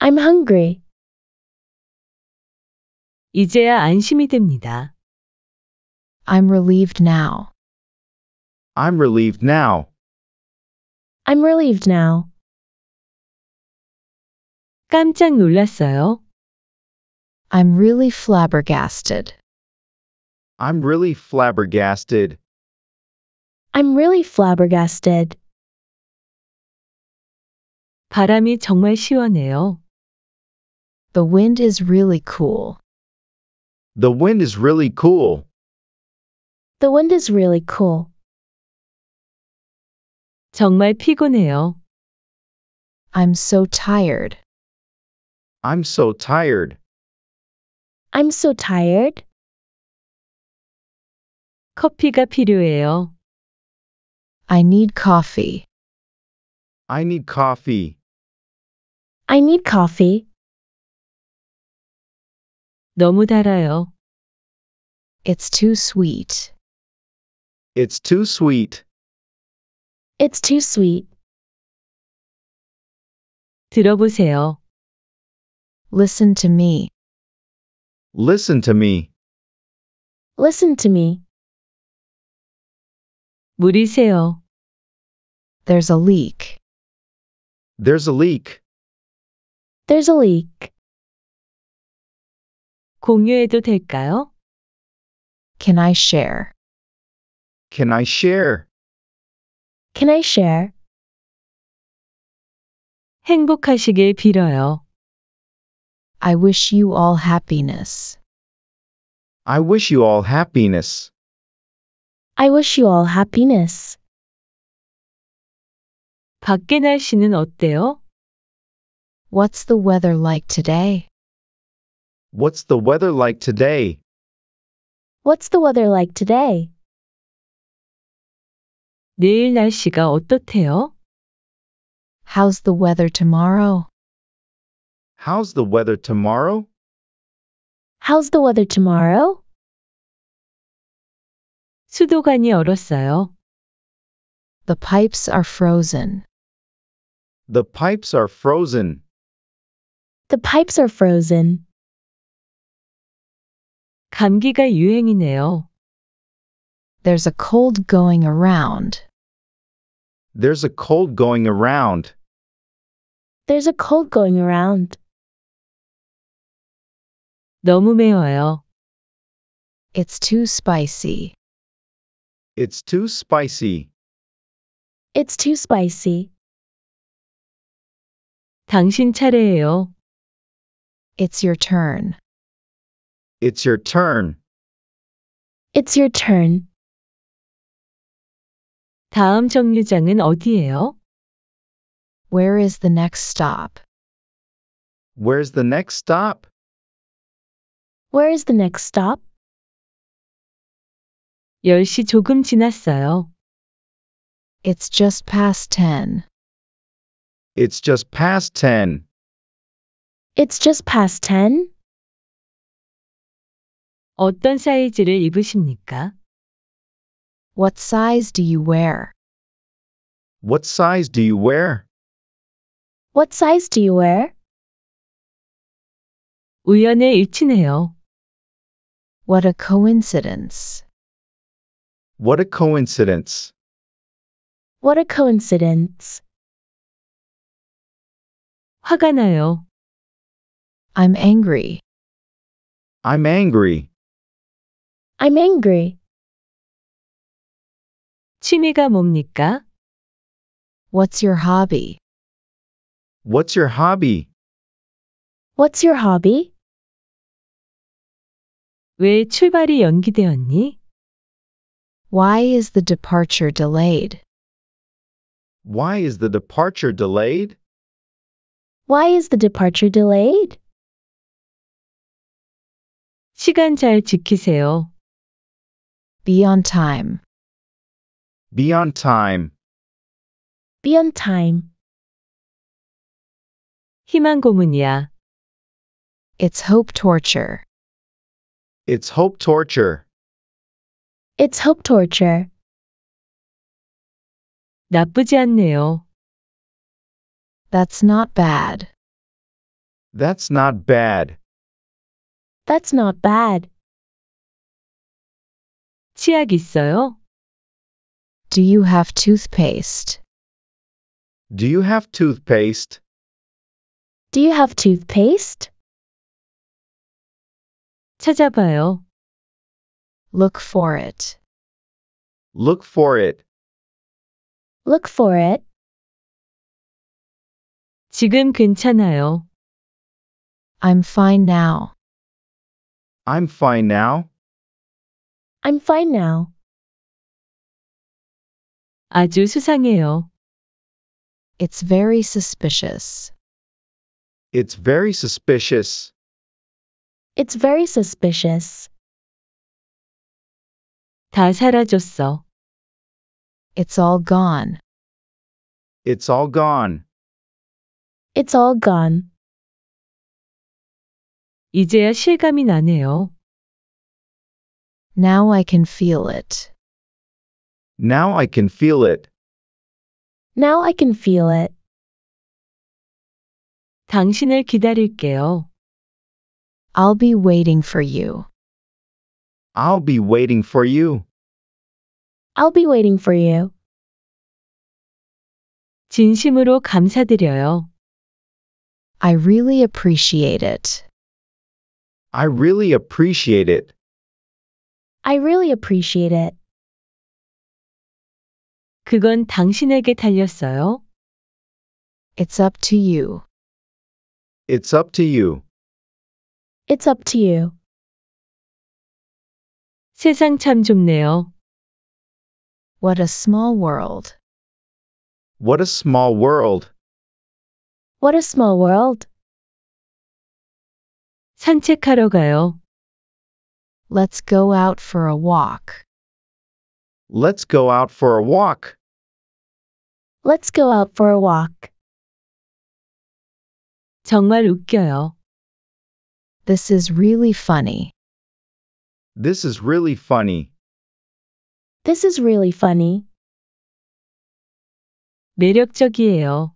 I'm hungry. 이제야 안심이 됩니다. I'm relieved now. I'm relieved now. I'm relieved now. 깜짝 놀랐어요. I'm really flabbergasted. I'm really flabbergasted. I'm really flabbergasted. 바람이 정말 시원해요. The wind is really cool. The wind is really cool. The wind is really cool. 정말 피곤해요. I'm so tired. I'm so tired. I'm so tired. 커피가 필요해요. I need coffee. I need coffee. I need coffee. 너무 달아요. It's too sweet. It's too sweet. It's too sweet. 들어보세요. Listen to me. Listen to me. Listen to me. 물이세요. There's a leak. There's a leak. There's a leak. 공유해도 될까요? Can I share? Can I share? Can I share? 행복하시길 빌어요. I wish you all happiness. I wish you all happiness. I wish you all happiness. 밖에 날씨는 어때요? What's the weather like today? What's the weather like today? What's the weather like today? 내일 날씨가 어떻대요? How's the weather tomorrow? How's the weather tomorrow? How's the weather tomorrow? 수도관이 얼었어요. The pipes are frozen. The pipes are frozen. The pipes are frozen. 감기가 유행이네요. There's a cold going around. There's a cold going around. There's a cold going around. 너무 매워요. It's too spicy. It's too spicy. It's too spicy. 당신 차례예요. It's your turn. It's your turn. It's your turn. 다음 정류장은 어디예요? Where is the next stop? Where's the next stop? Where is the next stop? 10시 조금 지났어요. It's just past 10. It's just past 10. It's just past 10. 어떤 사이즈를 입으십니까? What size do you wear? What size do you wear? What size do you wear? 우연의 일치네요. What a coincidence. What a coincidence. What a coincidence. 화가 나요. I'm angry. I'm angry. I'm angry. 취미가 뭡니까? What's your hobby? What's your hobby? What's your hobby? 왜 출발이 연기되었니? Why is the departure delayed? Why is the departure delayed? Why is the departure delayed? 시간 잘 지키세요. Be on time. Be on time. Be on time. 희망 고문이야. It's hope torture. It's hope torture. It's hope torture. 나쁘지 않네요. That's not bad. That's not bad. That's not bad. 치약 있어요? Do you have toothpaste? Do you have toothpaste? Do you have toothpaste? 찾아봐요. Look for it. Look for it. Look for it. 지금 괜찮아요. I'm fine now. I'm fine now. I'm fine now. 아주 수상해요. It's very suspicious. It's very suspicious. It's very suspicious. 다 사라졌어. It's all gone. It's all gone. It's all gone. 이제야 실감이 나네요. Now I can feel it. Now I can feel it. Now I can feel it. 당신을 기다릴게요. I'll be waiting for you. I'll be waiting for you. I'll be waiting for you. 진심으로 감사드려요. I really appreciate it. I really appreciate it. I really appreciate it. 그건 당신에게 달렸어요. It's up to you. It's up to you. It's up to you. 세상 참 좁네요. What a small world. What a small world. What a small world. 산책하러 가요. Let's go out for a walk. Let's go out for a walk. Let's go out for a walk. 정말 웃겨요. This is really funny. This is really funny. This is really funny. 매력적이에요.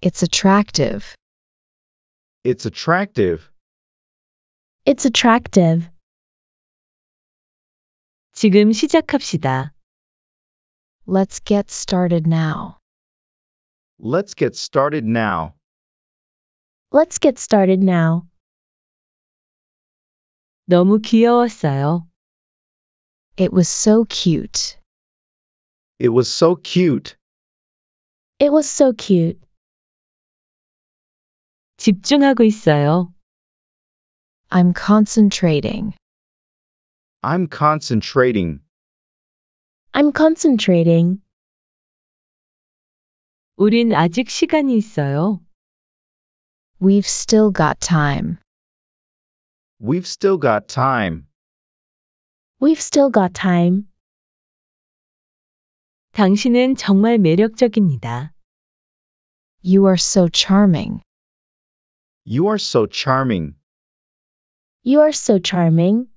It's attractive. It's attractive. It's attractive. 지금 시작합시다. Let's get started now. Let's get started now. Let's get started now. 너무 귀여웠어요. It was so cute. It was so cute. It was so cute. 집중하고 있어요. I'm concentrating. I'm concentrating. I'm concentrating. 우린 아직 시간이 있어요. We've still got time. We've still got time. We've still got time. 당신은 정말 매력적입니다. You are so charming. You are so charming. You are so charming.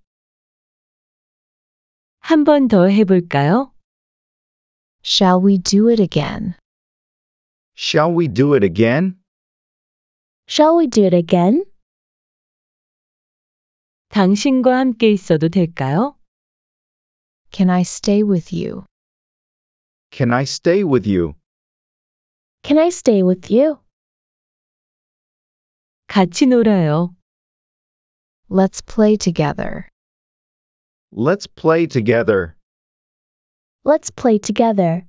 한 해볼까요? Shall we do it again? Shall we do it again? Shall we do it again? 당신과 함께 있어도 될까요? Can I stay with you? Can I stay with you? Can I stay with you? 같이 놀아요. Let's play together. Let's play together. Let's play together.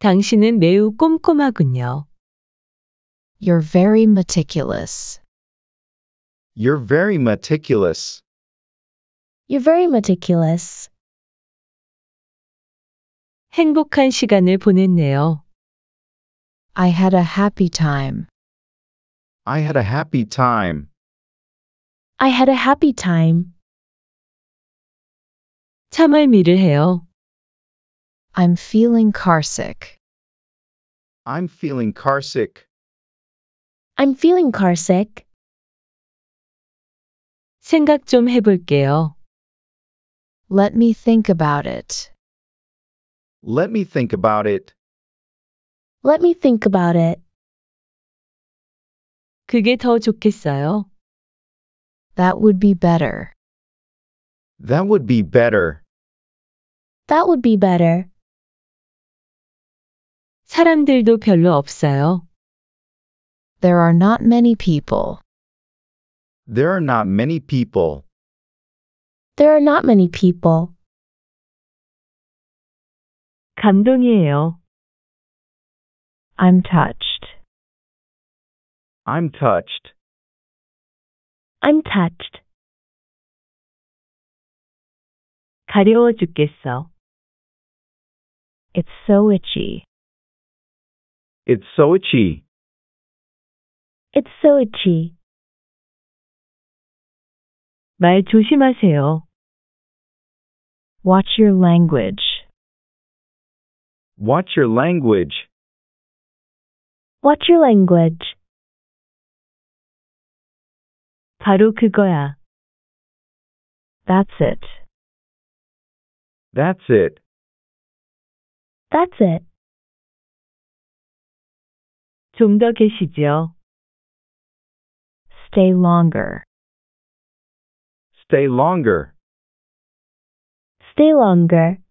당신은 매우 꼼꼼하군요. You're very meticulous. You're very meticulous. You're very meticulous. 행복한 시간을 보냈네요. I had a happy time. I had a happy time. I had a happy time. 참을미를 해요. I'm feeling carsick. I'm feeling carsick. I'm feeling carsick. 생각 좀 해볼게요. Let me think about it. Let me think about it. Let me think about it. 그게 더 좋겠어요. That would be better. That would be better. That would be better. 사람들도 별로 없어요. There are not many people. There are not many people. There are not many people. 감동이에요. I'm touched. I'm touched. I'm touched. 가려워 죽겠어. It's so itchy. It's so itchy. It's so itchy. 말 조심하세요. Watch your language. Watch your language. Watch your language. 바로 그거야. That's it. That's it. That's it. 좀 더 계시죠. Stay longer. Stay longer. Stay longer.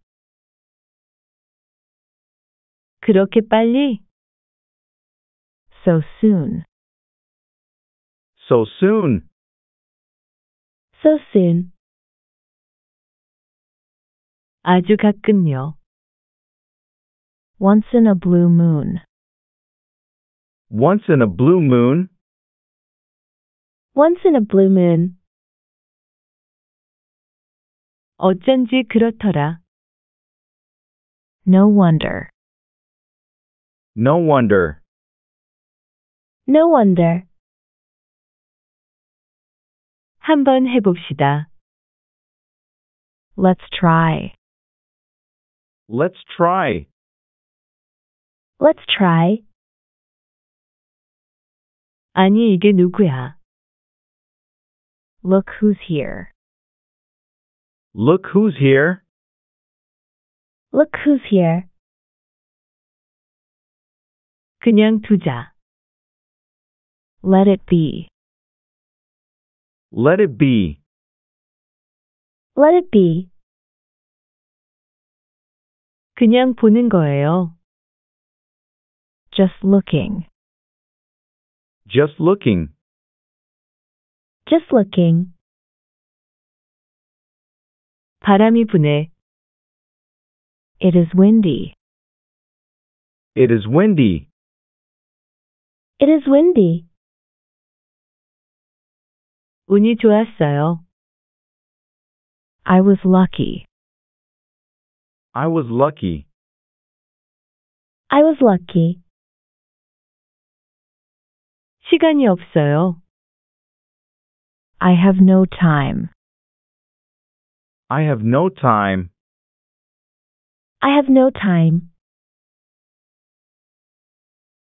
그렇게 빨리? So soon. So soon so soon. 아주 가끔요. Once in a blue moon. Once in a blue moon. Once in a blue moon. 어쩐지 그렇더라. No wonder. No wonder. No wonder. 한번 해봅시다. Let's try. Let's try. Let's try. 아니 이게 누구야? Look who's here. Look who's here. Look who's here. 그냥 두자. Let it be. Let it be. Let it be. 그냥 보는 거예요. Just looking. Just looking. Just looking. 바람이 부네. It is windy. It is windy. It is windy. 운이 좋았어요. I was lucky. I was lucky. I was lucky. 시간이 없어요. I have no time. I have no time. I have no time.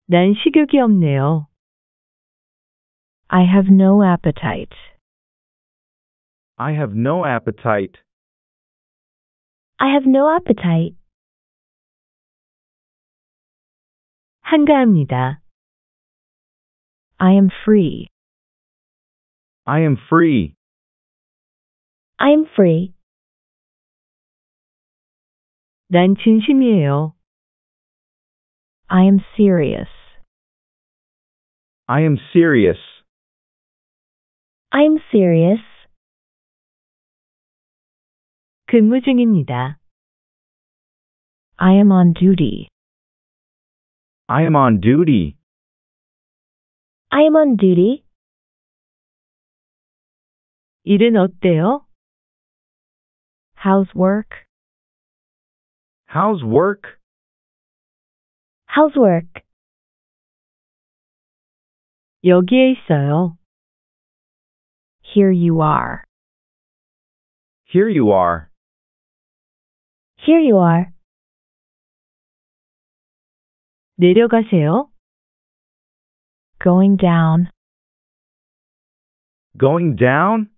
난 식욕이 없네요. I have no appetite. I have no appetite. I have no appetite. 한가합니다. I am free. I am free. I am free. 난 진심이에요. I am serious. I am serious. I am serious. 근무 중입니다. I am on duty. I am on duty. I am on duty. 일은 어때요? How's work? How's work? How's work? 여기에 있어요. Here you are. Here you are. Here you are. 내려가세요. Going down. Going down?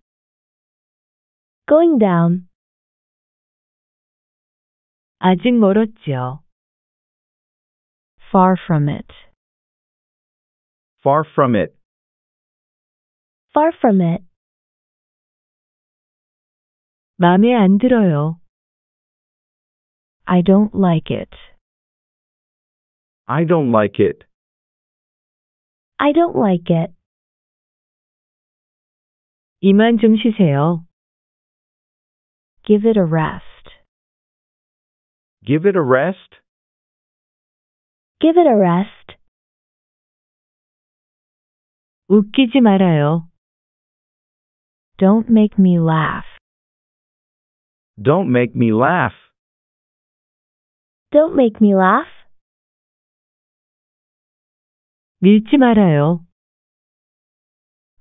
Going down. 아직 멀었지요. Far from it. Far from it. Far from it. 마음에 안 들어요. I don't like it. I don't like it. I don't like it. 이만 좀 쉬세요. Give it a rest. Give it a rest. Give it a rest. 웃기지 말아요. Don't make me laugh. Don't make me laugh. Don't make me laugh. 밀지 말아요.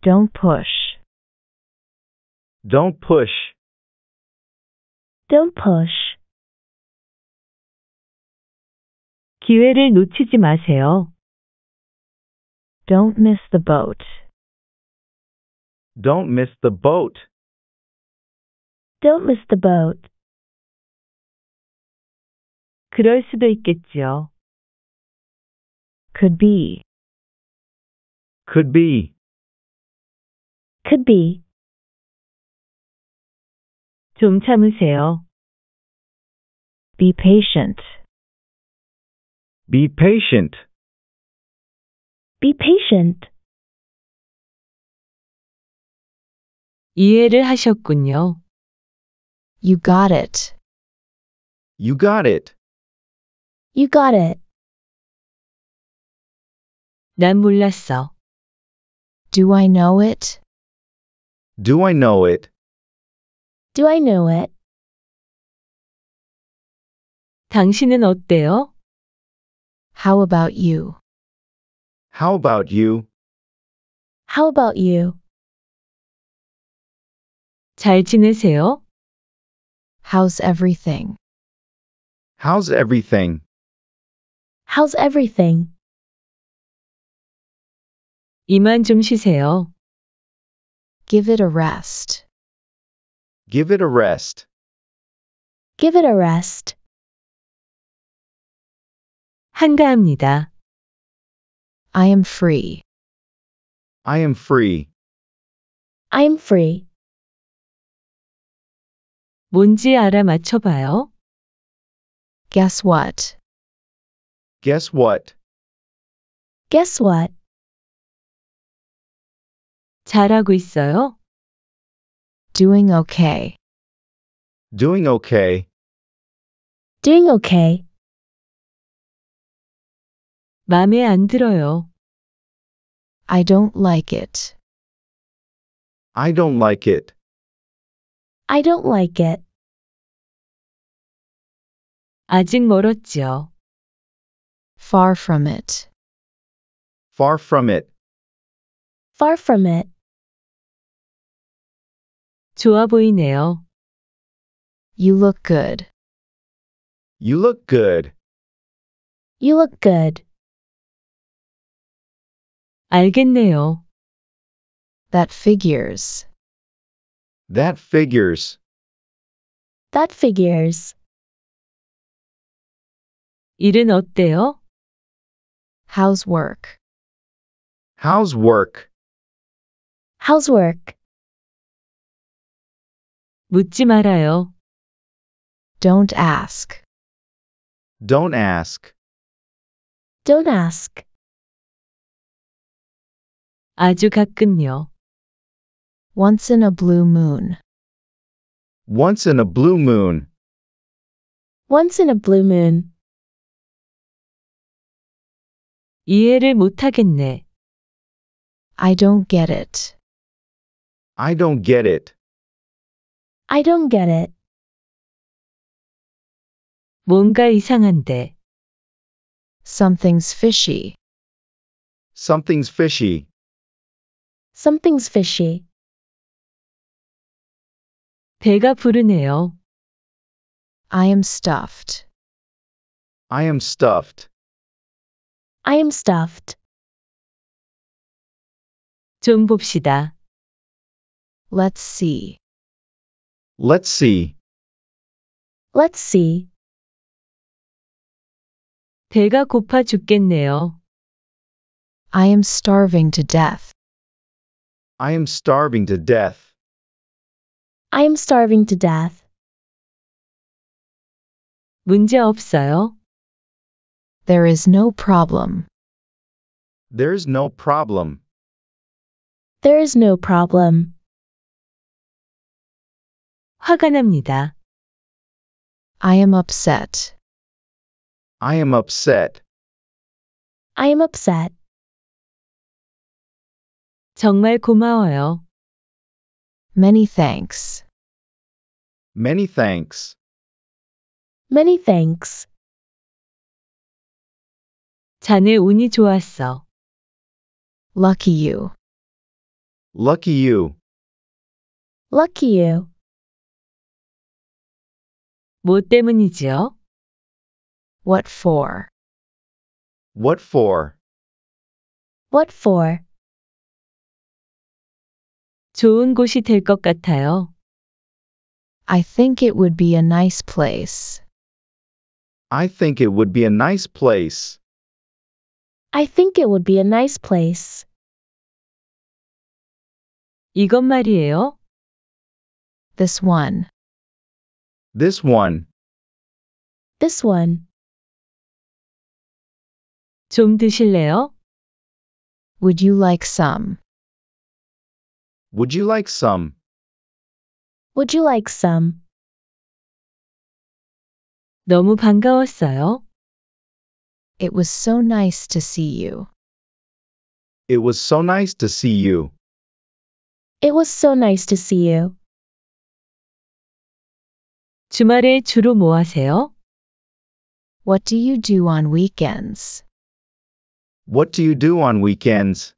Don't push. Don't push. Don't push. 기회를 놓치지 마세요. Don't miss the boat. Don't miss the boat. Don't miss the boat. 그럴 수도 있겠지요. could be, could be, could be. 좀 참으세요. be patient, be patient, be patient. 이해를 하셨군요. You got it. you got it. You got it. 난 몰랐어. Do I know it? Do I know it? Do I know it? 당신은 어때요? How about you? How about you? How about you? 잘 지내세요? How's everything? How's everything? How's everything? 이만 좀 쉬세요. Give it a rest. Give it a rest. Give it a rest. 한가합니다. I am free. I am free. I am free. 뭔지 알아맞혀봐요. Guess what? Guess what? Guess what? 잘하고 있어요? Doing okay. Doing okay. Doing okay. 마음에 안 들어요. I don't like it. I don't like it. I don't like it. 아직 멀었죠. Far from it. Far from it. Far from it. 좋아 보이네요. You look good. You look good. You look good. 알겠네요. That figures. That figures. That figures. 일은 어때요? How's work? How's work? How's work? 묻지 말아요. Don't ask. Don't ask. Don't ask. 아주 가끔요. Once in a blue moon. Once in a blue moon. Once in a blue moon. 이해를 못하겠네. I don't get it. I don't get it. I don't get it. 뭔가 이상한데. Something's fishy. Something's fishy. Something's fishy. 배가 부르네요. I am stuffed. I am stuffed. I am stuffed. 좀 봅시다. Let's see. Let's see. Let's see. 배가 고파 죽겠네요. I am starving to death. I am starving to death. I am starving to death. 문제 없어요. There is no problem. There is no problem. There is no problem. 화가 납니다. I am upset. I am upset. I am upset. 정말 고마워요. Many thanks. Many thanks. Many thanks. 자네 운이 좋았어. Lucky you. Lucky you. Lucky you. 뭐 때문이지요? What for? What for? What for? 좋은 곳이 될 같아요. I think it would be a nice place. I think it would be a nice place. I think it would be a nice place. 이것 말이에요. This one. This one. This one. 좀 드실래요? Would you like some? Would you like some? Would you like some? 너무 반가웠어요. It was so nice to see you. It was so nice to see you. It was so nice to see you. 주말에 주로 뭐 하세요? What do you do on weekends? What do you do on weekends?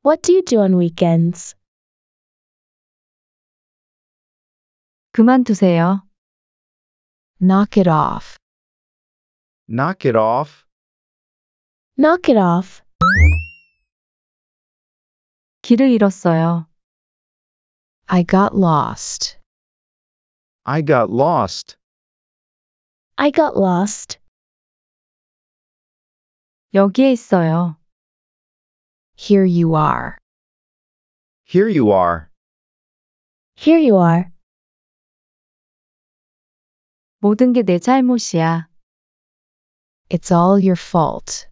What do you do on weekends? 그만두세요. Knock it off. Knock it off. Knock it off. 길을 잃었어요. I got lost. I got lost. I got lost. 여기에 있어요. Here you are. Here you are. Here you are. 모든 게 내 잘못이야. It's all your fault.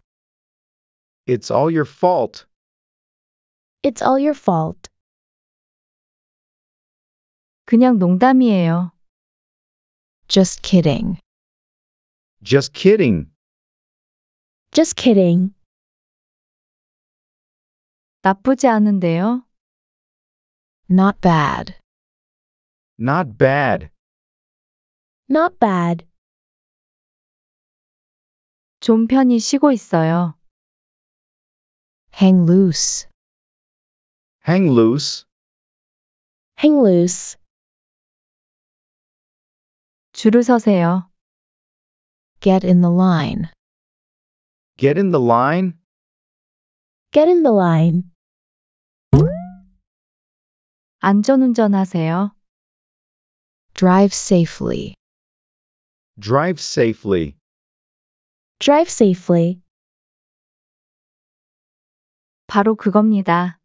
It's all your fault. It's all your fault. 그냥 농담이에요. Just kidding. Just kidding. Just kidding. 나쁘지 않은데요. Not bad. Not bad. Not bad. 좀 편히 쉬고 있어요. Hang loose. Hang loose. Hang loose. 줄을 서세요. Get in the line. Get in the line. Get in the line. 안전운전하세요. Drive safely. Drive safely. Drive safely. 바로 그겁니다.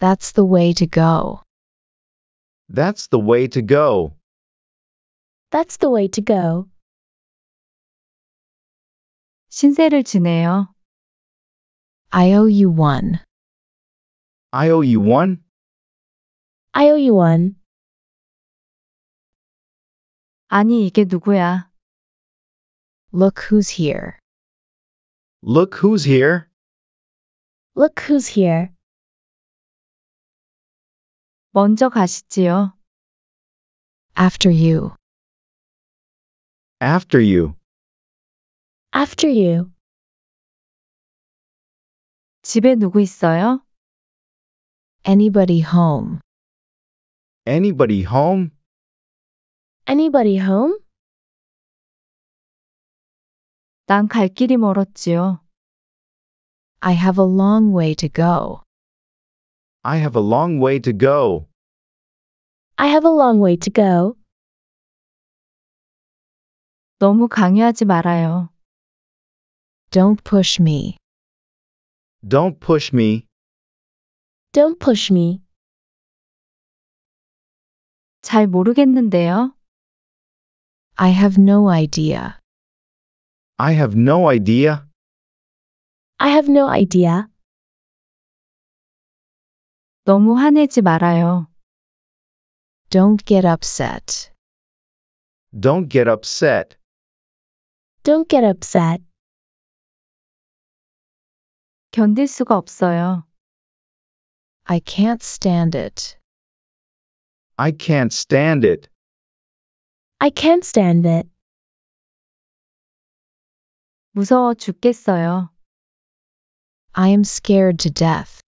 That's the way to go. That's the way to go. That's the way to go. 신세를 지내요. I owe you one. I owe you one. I owe you one. 아니, 이게 누구야? Look who's here. Look who's here. Look who's here. 먼저 가시지요. After you. After you. After you. 집에 누구 있어요? Anybody home? Anybody home? Anybody home? 길이 멀었지요. I have a long way to go. I have a long way to go. I have a long way to go. 너무 강요하지 말아요. Don't push me. Don't push me. Don't push me. 잘 모르겠는데요. I have no idea. I have no idea. I have no idea. 너무 화내지 말아요. Don't get upset. Don't get upset. Don't get upset. 견딜 수가 없어요. I can't stand it. I can't stand it. I can't stand it. 무서워 죽겠어요. I am scared to death.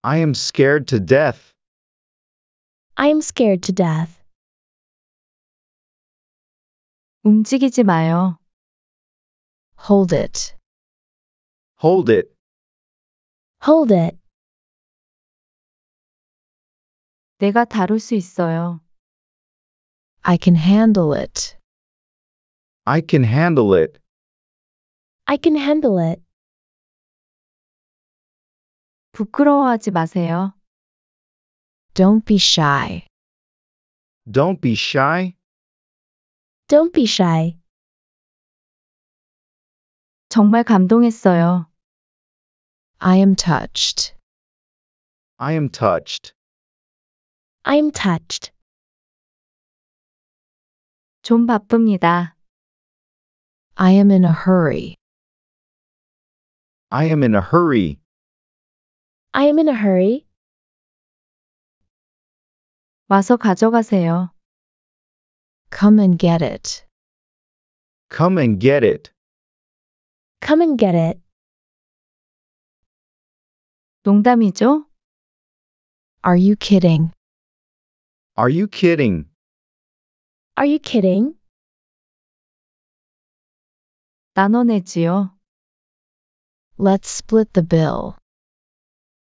I am scared to death. I am scared to death. 움직이지 마요. Hold it. Hold it. Hold it. 내가 다룰 수 있어요. I can handle it. I can handle it. I can handle it. 부끄러워하지 마세요. Don't be shy. Don't be shy. Don't be shy. 정말 감동했어요. I am touched. I am touched. I am touched. 좀 바쁩니다. I am in a hurry. I am in a hurry. I am in a hurry. 와서 가져가세요. Come and get it. Come and get it. Come and get it. 농담이죠? Are you kidding? Are you kidding? Are you kidding? 나눠내지요. Let's split the bill.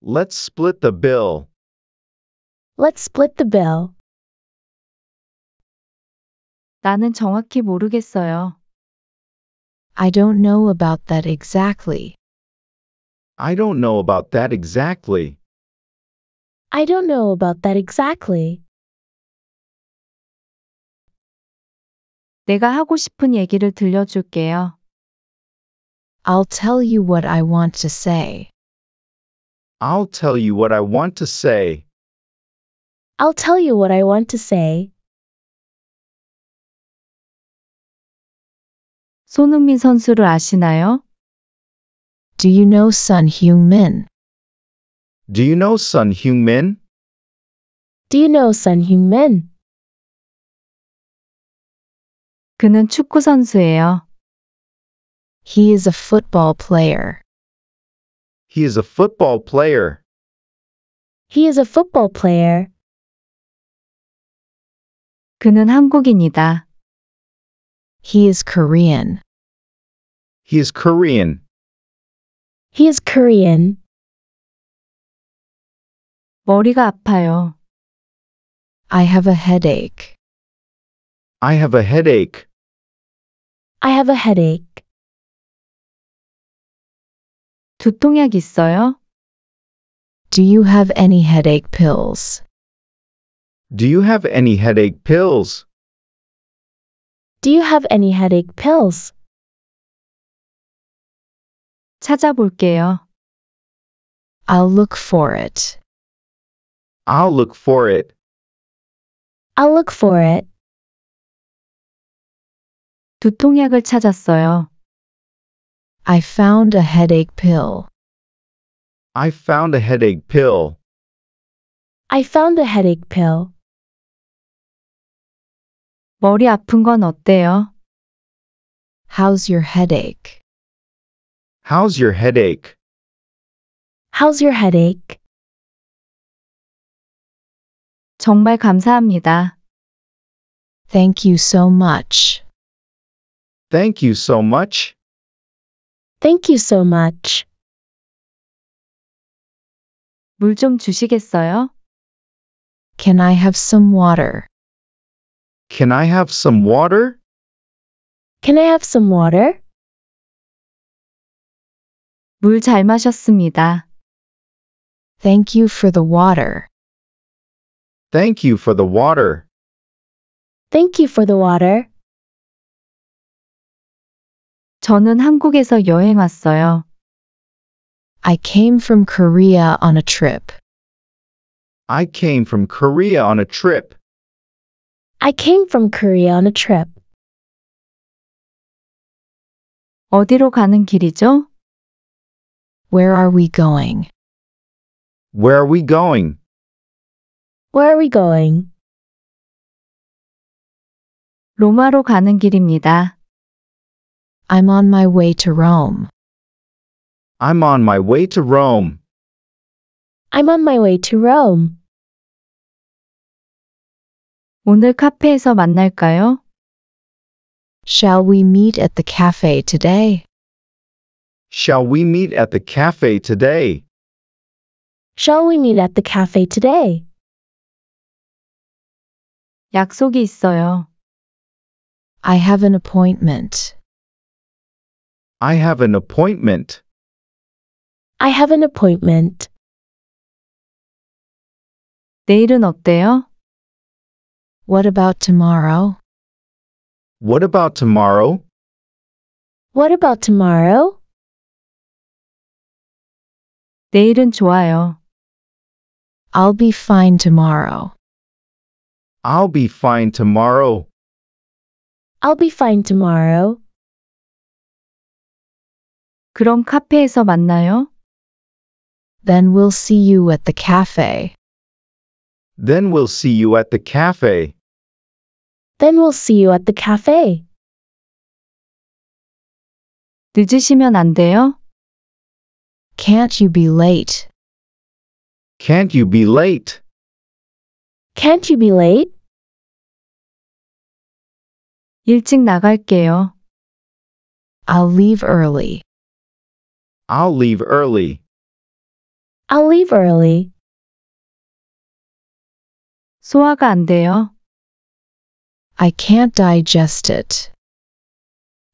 Let's split the bill. Let's split the bill. 나는 정확히 모르겠어요. I don't know about that exactly. I don't know about that exactly. I don't know about that exactly. 내가 하고 싶은 얘기를 들려줄게요. I'll tell you what I want to say. I'll tell you what I want to say. I'll tell you what I want to say. 손흥민 선수를 아시나요? Do you know Sun Heung-min? Do you know Sun Heung-min? Do you know Sun Heung-min? 그는 축구 선수예요. He is a football player. He is a football player. He is a football player. 그는 한국인이다. He is Korean. He is Korean. He is Korean. 머리가 아파요. I have a headache. I have a headache. I have a headache. 두통약 있어요? Do you have any headache pills? Do you have any headache pills? Do you have any headache pills? 찾아볼게요. I'll look for it. I'll look for it. I'll look for it. 두통약을 찾았어요. I found a headache pill. I found a headache pill. I found a headache pill. 머리 아픈 건 어때요? How's your headache? How's your headache? How's your headache? 정말 감사합니다. Thank you so much. Thank you so much. Thank you so much. 주시겠어요? Can I have some water? Can I have some water? Can I have some water? 물 잘 마셨습니다. Thank you for the water. Thank you for the water. Thank you for the water. 저는 한국에서 여행 왔어요. I came from Korea on a trip. I came from Korea on a trip. I came from Korea on a trip. 어디로 가는 길이죠? Where are we going? Where are we going? Where are we going? 로마로 가는 길입니다. I'm on my way to Rome. I'm on my way to Rome. I'm on my way to Rome. 오늘 카페에서 만날까요? Shall we meet at the cafe today? Shall we meet at the cafe today? Shall we meet at the cafe today? 약속이 있어요. I have an appointment. I have an appointment. I have an appointment. 내일은 어때요? What about tomorrow? What about tomorrow? What about tomorrow? 내일은 좋아요. I'll be fine tomorrow. I'll be fine tomorrow. I'll be fine tomorrow. 그럼 카페에서 만나요. Then we'll see you at the cafe. Then we'll see you at the cafe. Then we'll see you at the cafe. 늦으시면 안 돼요? Can't you be late? Can't you be late? Can't you be late? 일찍 나갈게요. I'll leave early. I'll leave early. I'll leave early. 소화가 안 돼요. I can't digest it.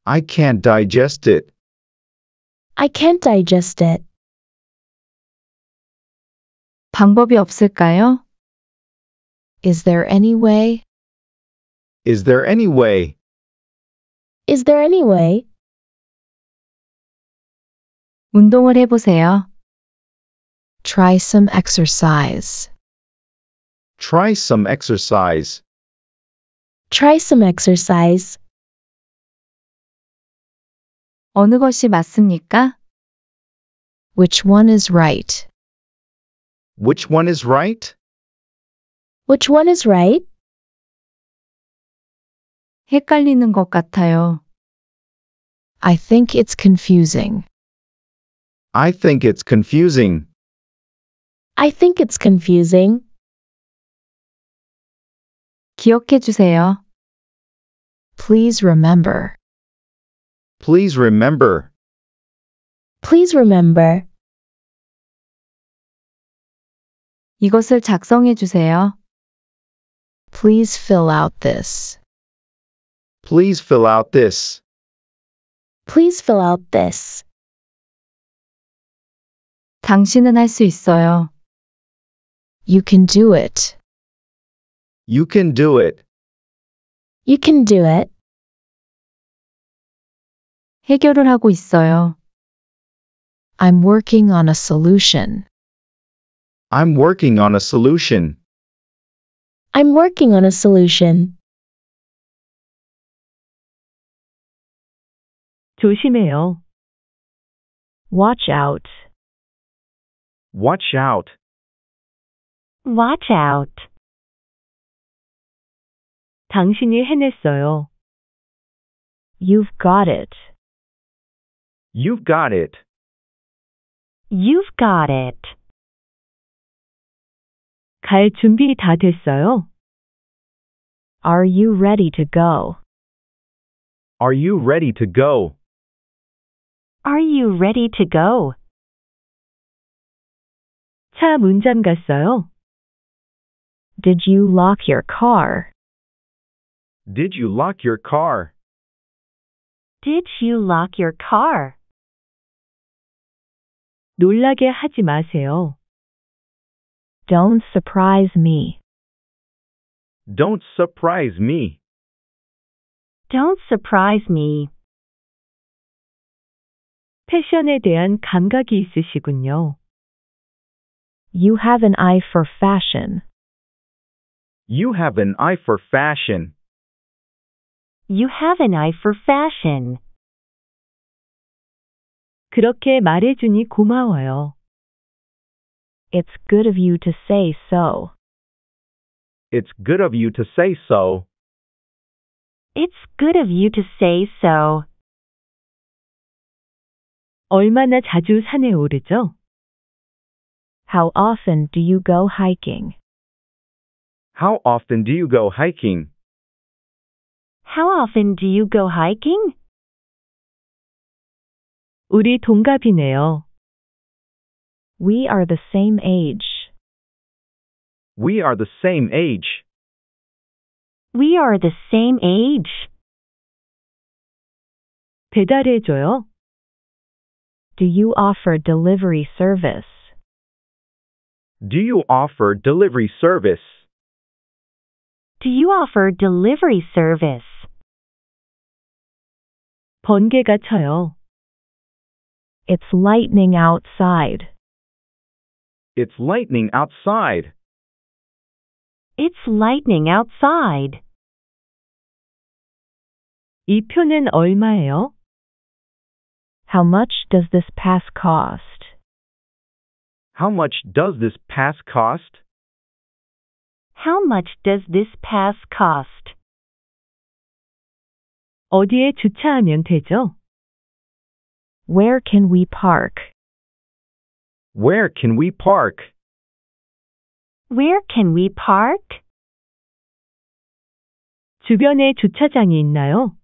I can't digest it. I can't digest it. 방법이 없을까요? Is there any way? Is there any way? Is there any way? 운동을 해보세요. Try some exercise. Try some exercise. Try some exercise. 어느 것이 맞습니까? Which one is right? Which one is right? Which one is right? 헷갈리는 것 같아요. I think it's confusing. I think it's confusing. I think it's confusing. 기억해 주세요. Please remember. Please remember. Please remember. 이것을 작성해 주세요. Please fill out this. Please fill out this. Please fill out this. 당신은 있어요. You can do it. You can do it. You can do it. 해결을 하고 있어요. I'm working on a solution. I'm working on a solution. I'm working on a solution. 조심해요. Watch out. Watch out. Watch out. 당신이 해냈어요. You've got it. You've got it. You've got it. 갈 준비 다 됐어요? Are you ready to go? Are you ready to go? Are you ready to go? 차 문잠 갔어요? Did you lock your car? Did you lock your car? Did you lock your car? 놀라게 하지 마세요. Don't surprise me. Don't surprise me. Don't surprise me. 패션에 대한 감각이 있으시군요. You have an eye for fashion. You have an eye for fashion. You have an eye for fashion. 그렇게 말해주니 고마워요. It's good of you to say so. It's good of you to say so. It's good of you to say so. 얼마나 자주 산에 오르죠? How often do you go hiking? How often do you go hiking? How often do you go hiking? 우리 동갑이네요. We are the same age. We are the same age. We are the same age. Do you offer delivery service? Do you offer delivery service? Do you offer delivery service? 번개가 쳐요. It's lightning outside. It's lightning outside. It's lightning outside. 이 표는 얼마예요? How much does this pass cost? How much does this pass cost? How much does this pass cost? 어디에 주차하면 되죠? Where can we park? Where can we park? Where can we park? 주변에 주차장이 있나요?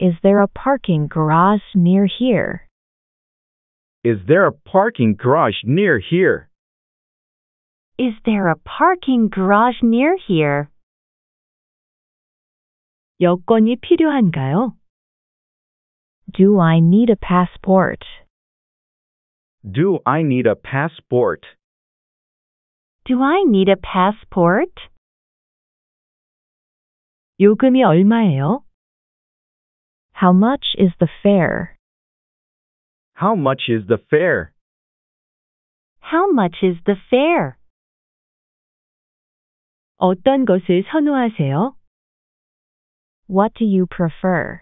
Is there a parking garage near here? Is there a parking garage near here? Is there a parking garage near here? 여권이 필요한가요? Do I need a passport? Do I need a passport? Do I need a passport? 요금이 얼마예요? How much is the fare? How much is the fare? How much is the fare? 어떤 것을 선호하세요? What do you prefer?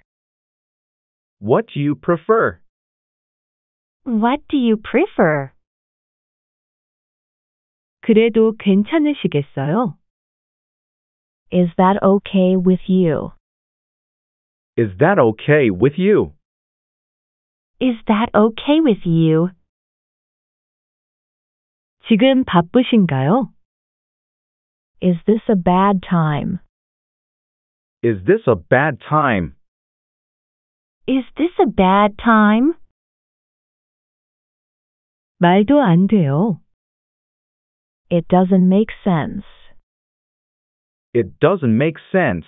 What do you prefer? What do you prefer? 그래도 괜찮으시겠어요? Is that okay with you? Is that okay with you? Is that okay with you? 지금 바쁘신가요? Is this a bad time? Is this a bad time? Is this a bad time? 말도 안 돼요. It doesn't make sense. It doesn't make sense.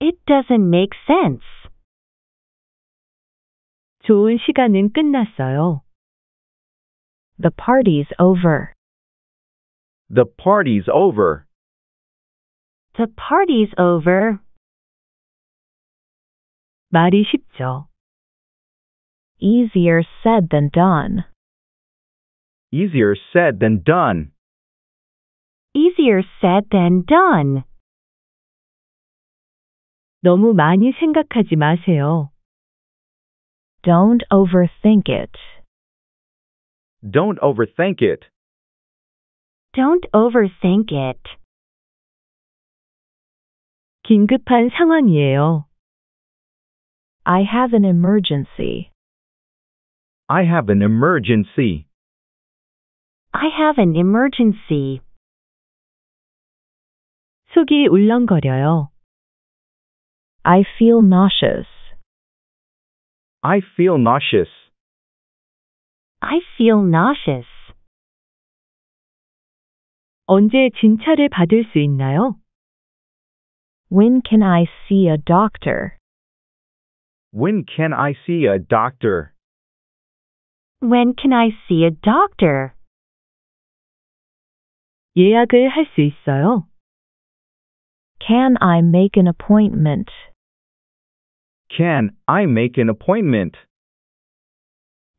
It doesn't make sense. 좋은 시간은 끝났어요. The party's over. The party's over. The party's over. 말이 쉽죠. Easier said than done. Easier said than done. Easier said than done. 너무 많이 생각하지 마세요. Don't overthink it. Don't overthink it. Don't overthink it. 긴급한 상황이에요. I have an emergency. I have an emergency. I have an emergency. 속이 울렁거려요. I feel nauseous. I feel nauseous. I feel nauseous. 언제 진찰을 받을 수 있나요? When can I see a doctor? When can I see a doctor? When can I see a doctor? 예약을 있어요? Can I make an appointment? Can I make an appointment?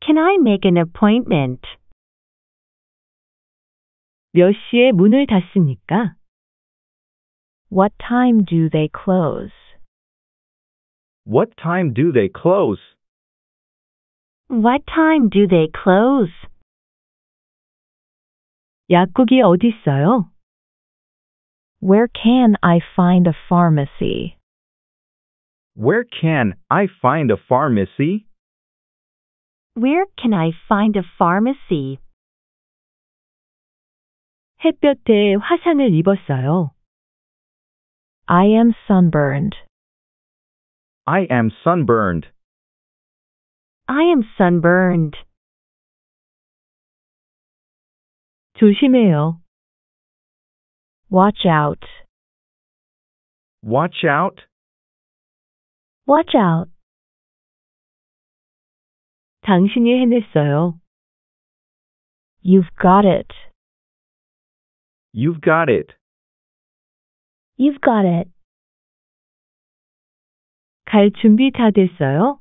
Can I make an appointment? 몇 시에 문을 닫습니까? What time do they close? What time do they close? What time do they close? 약국이 어디 있어요? Where can I find a pharmacy? Where can I find a pharmacy? Where can I find a pharmacy? 햇볕에 화상을 입었어요. I am sunburned. I am sunburned. I am sunburned. 조심해요. Watch out. Watch out. Watch out. 당신이 해냈어요. You've got it. You've got it. You've got it. 갈 준비 다 됐어요?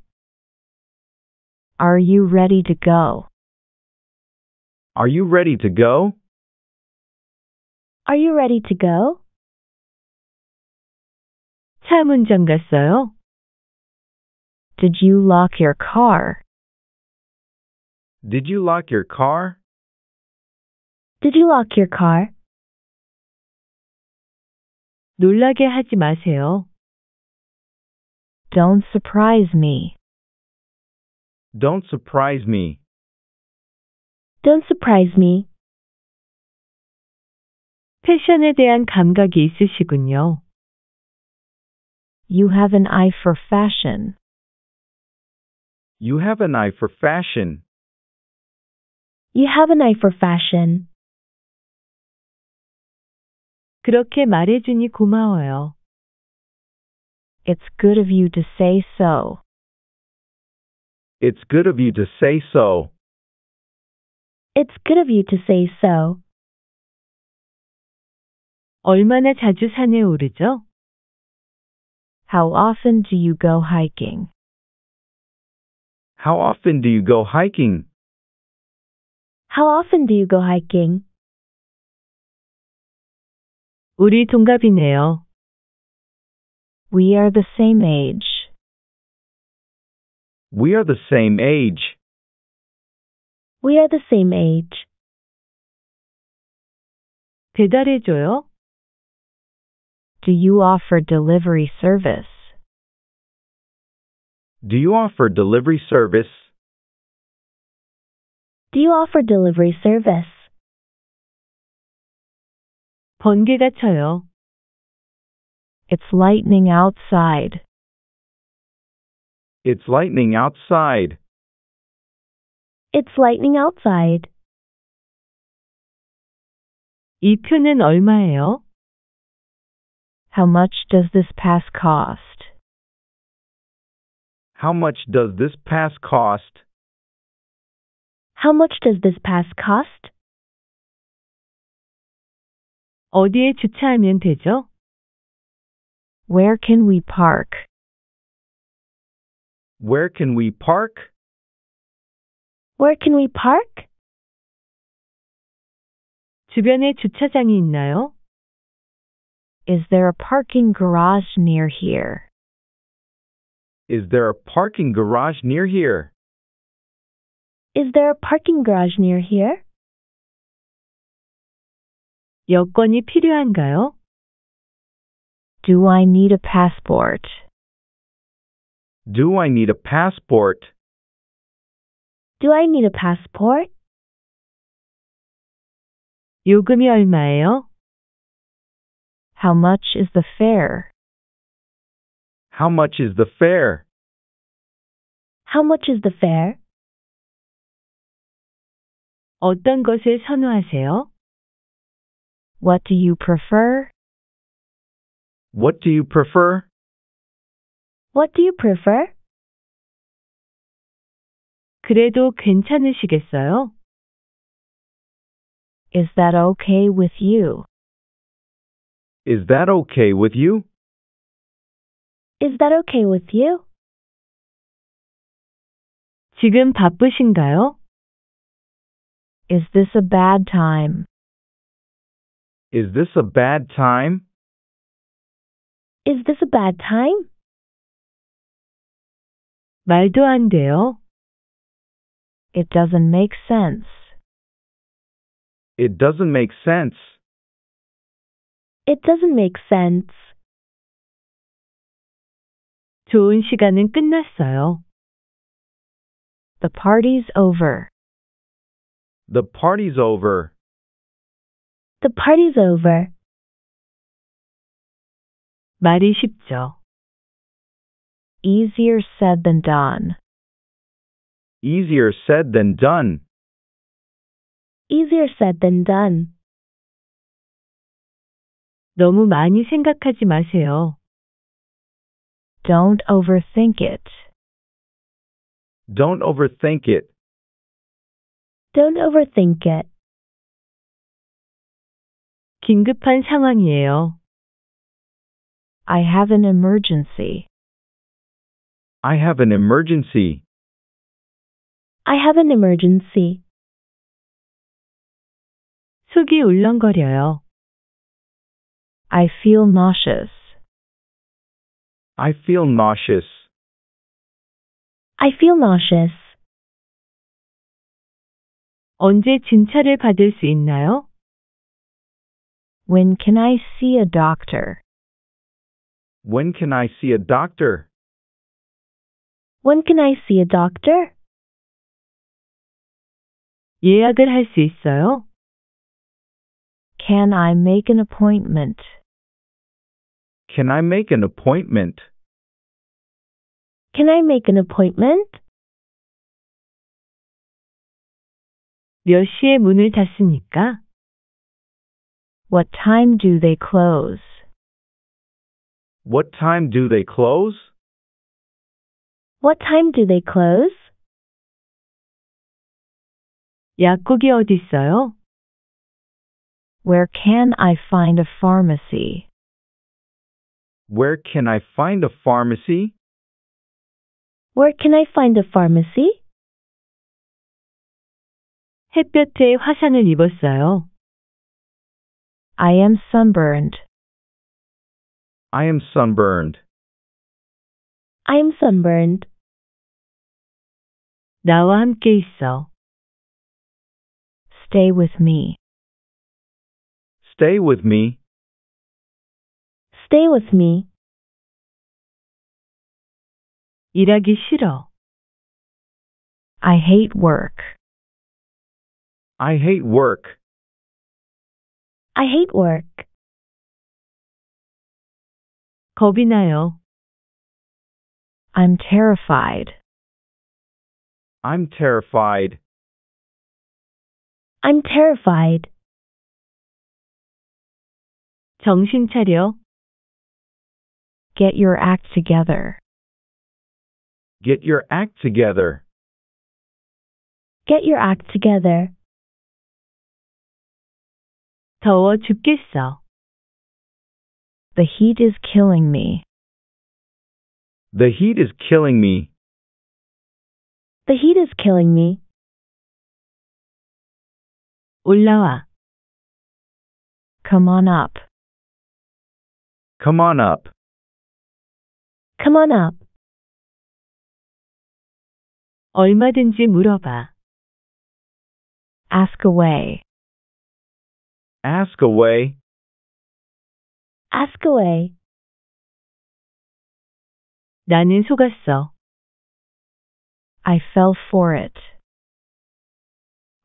Are you ready to go? Are you ready to go? Are you ready to go? 차 문점 갔어요? Did you lock your car? Did you lock your car? Did you lock your car? 놀라게 하지 마세요. Don't surprise me. Don't surprise me. Don't surprise me. 패션에 대한 감각이 있으시군요. You have an eye for fashion. You have an eye for fashion. You have an eye for fashion. 그렇게 말해주니 고마워요. It's good of you to say so. It's good of you to say so. It's good of you to say so. 얼마나 자주 산에 오르죠? How often do you go hiking? How often do you go hiking? How often do you go hiking? 우리 동갑이네요. We are the same age. We are the same age. We are the same age. Do you offer delivery service? Do you offer delivery service? Do you offer delivery service? 번개가 쳐요. It's lightning outside. It's lightning outside. It's lightning outside. 이 표는 얼마예요? How much does this pass cost? How much does this pass cost? How much does this pass cost? 어디에 주차하면 되죠? Where can we park? Where can we park? Where can we park? 주변에 주차장이 있나요? Is there a parking garage near here? Is there a parking garage near here? Is there a parking garage near here? 여권이 필요한가요? Do I need a passport? Do I need a passport? Do I need a passport? 요금이 얼마예요? How much is the fare? How much is the fare? How much is the fare? 어떤 것을 선호하세요? What do you prefer? What do you prefer? What do you prefer? 그래도 괜찮으시겠어요? Is that okay with you? Is that okay with you? Is that okay with you? 지금 바쁘신가요? Is this a bad time? Is this a bad time? Is this a bad time? 말도 안 돼요. It doesn't make sense. It doesn't make sense. It doesn't make sense. 좋은 시간은 끝났어요. The party's over. The party's over. The party's over. 말이 쉽죠. Easier said than done. Easier said than done. Easier said than done. 너무 많이 생각하지 마세요. Don't overthink it. Don't overthink it. Don't overthink it. 긴급한 상황이에요. I have an emergency. I have an emergency. I have an emergency. 속이 울렁거려요. I feel nauseous. I feel nauseous. I feel nauseous. 언제 진찰을 받을 수 있나요? When can I see a doctor? When can I see a doctor? When can I see a doctor? 예약을 할 있어요? Can I make an appointment? Can I make an appointment? Can I make an appointment? 몇 시에 문을 닫습니까? What time do they close? What time do they close? What time do they close? 약국이 어디 있어요? Where can I find a pharmacy? Where can I find a pharmacy? Where can I find a pharmacy? 햇볕에 화상을 입었어요. I am sunburned. I am sunburned. I am sunburned. 나와 함께 있어. Stay with me. Stay with me. Stay with me. 일하기 싫어. I hate work. I hate work. I hate work. 겁이 나요. I'm terrified. I'm terrified. I'm terrified. 정신 차려. Get your act together. Get your act together. Get your act together. 더워 죽겠어. The heat is killing me. The heat is killing me. The heat is killing me. 올라와. Come on up. Come on up. Come on up. 얼마든지 물어봐. Ask away. Ask away. Ask away. 나는 속았어. I fell for it.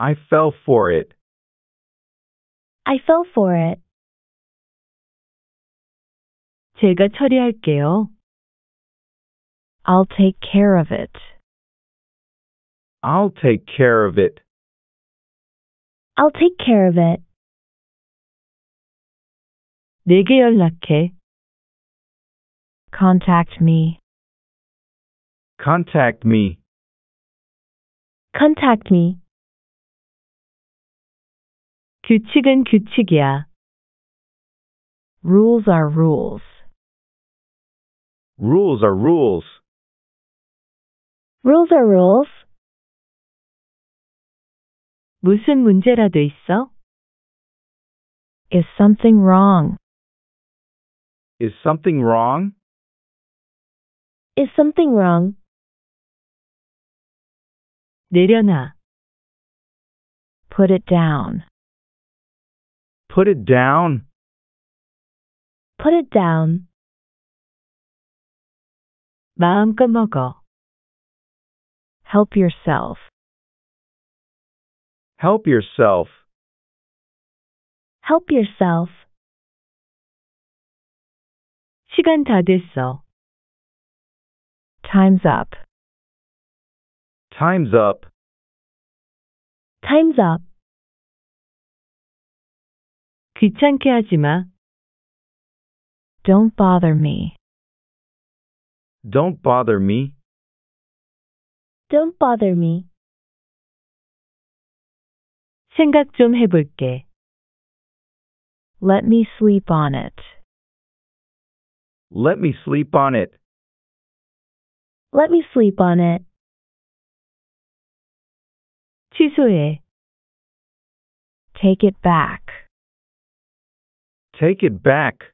I fell for it. I fell for it. 제가 처리할게요. I'll take care of it. I'll take care of it. I'll take care of it. 내게 연락해. Contact me. Contact me. Contact me. 규칙은 규칙이야. Rules are rules. Rules are rules. Rules are rules. 무슨 문제라도 있어? Is something wrong? Is something wrong? Is something wrong? 내려놔. Put it down. Put it down. Put it down. 마음껏 먹어. Help yourself. Help yourself. Help yourself. 시간 다 됐어. Time's up. Time's up. Time's up. 귀찮게 하지 마. Don't bother me. Don't bother me. Don't bother me. 생각 좀 해볼게. Let me sleep on it. Let me sleep on it. Let me sleep on it. 취소해. Take it back. Take it back.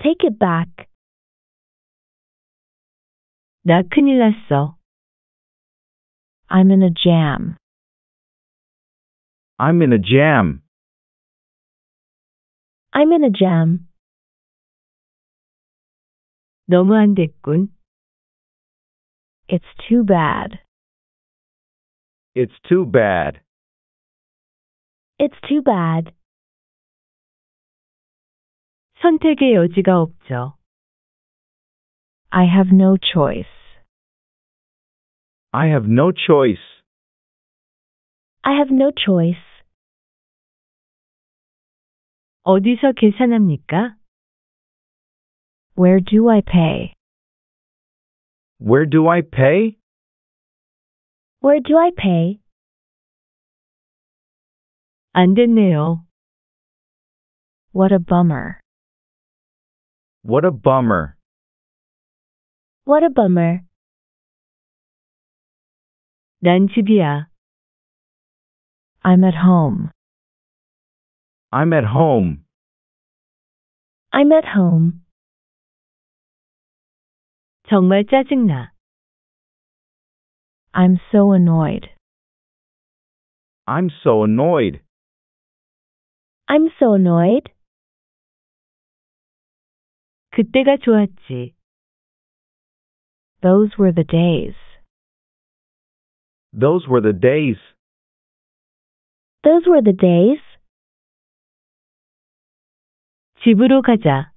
Take it back. 나 큰일 났어. I'm in a jam. I'm in a jam. I'm in a jam. 너무 안 됐군. It's too bad. It's too bad. It's too bad. 선택의 여지가 없죠. I have no choice. I have no choice. I have no choice. 어디서 계산합니까? Where do I pay? Where do I pay? Where do I pay? 안 됐네요. What a bummer. What a bummer. What a bummer. 난 집이야. I'm at home. I'm at home. I'm at home. 정말 짜증나. I'm so annoyed. I'm so annoyed. I'm so annoyed. 그때가 좋았지. Those were the days. Those were the days. Those were the days. 집으로 가자.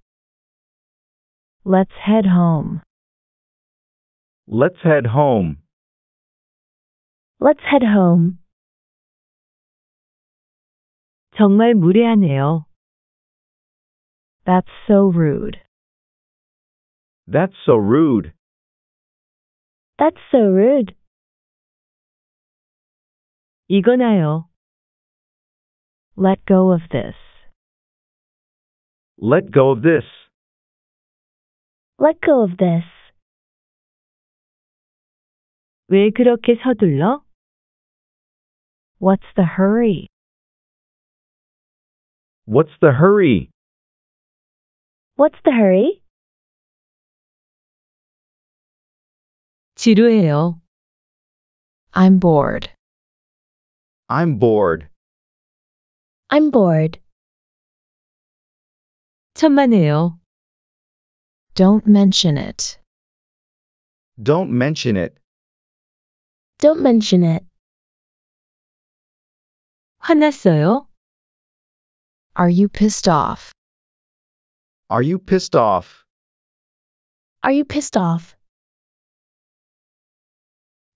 Let's head home. Let's head home. Let's head home. 정말 무례하네요. That's so rude. That's so rude. That's so rude. 이거나요. Let go of this. Let go of this. Let go of this. 왜 그렇게 서둘러? What's the hurry? What's the hurry? What's the hurry? 지루해요. I'm bored. I'm bored. I'm bored. 천만에요. Don't mention it. Don't mention it. Don't mention it. 화났어요? Are you pissed off? Are you pissed off? Are you pissed off?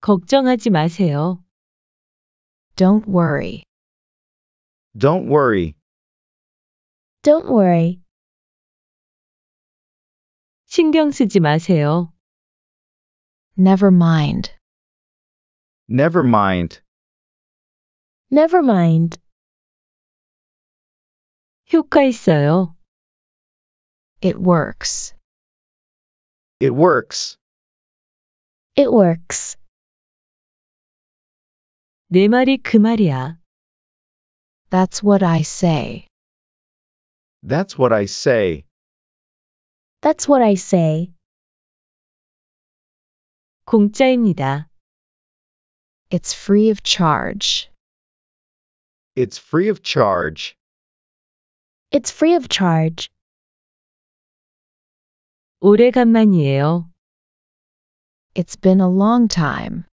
걱정하지 마세요. Don't worry. Don't worry. Don't worry. 신경 쓰지 마세요. Never mind. Never mind. Never mind. 효과 있어요. It works. It works. It works. 내 말이 그 말이야. That's what I say. That's what I say. That's what I say. 공짜입니다. It's free of charge. It's free of charge. It's free of charge. 오래간만이에요. It's been a long time.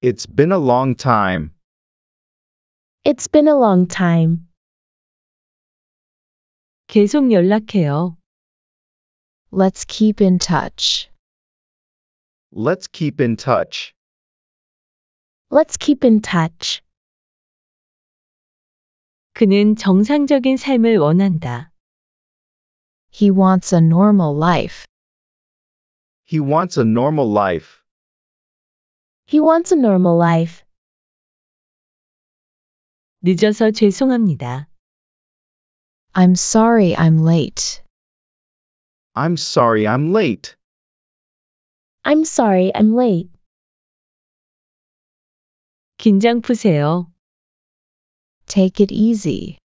It's been a long time. It's been a long time. 계속 연락해요. Let's keep in touch. Let's keep in touch. Let's keep in touch. 그는 정상적인 삶을 원한다. He wants a normal life. He wants a normal life. He wants a normal life. 늦어서 죄송합니다. I'm sorry I'm late. I'm sorry I'm late. I'm sorry I'm late. 긴장 푸세요. Take it easy.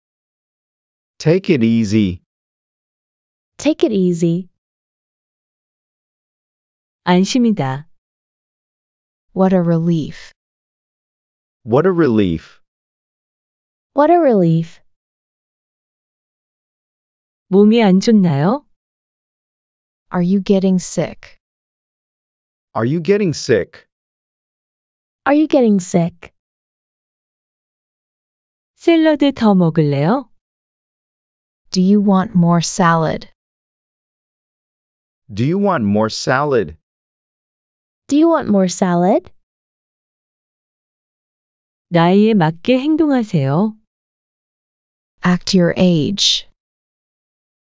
Take it easy. Take it easy. 안심이다. What a relief. What a relief. What a relief. 몸이 안 좋나요? Are you getting sick? Are you getting sick? Are you getting sick? 샐러드 더 먹을래요? Do you want more salad? Do you want more salad? Do you want more salad? 나이에 맞게 행동하세요. Act your age.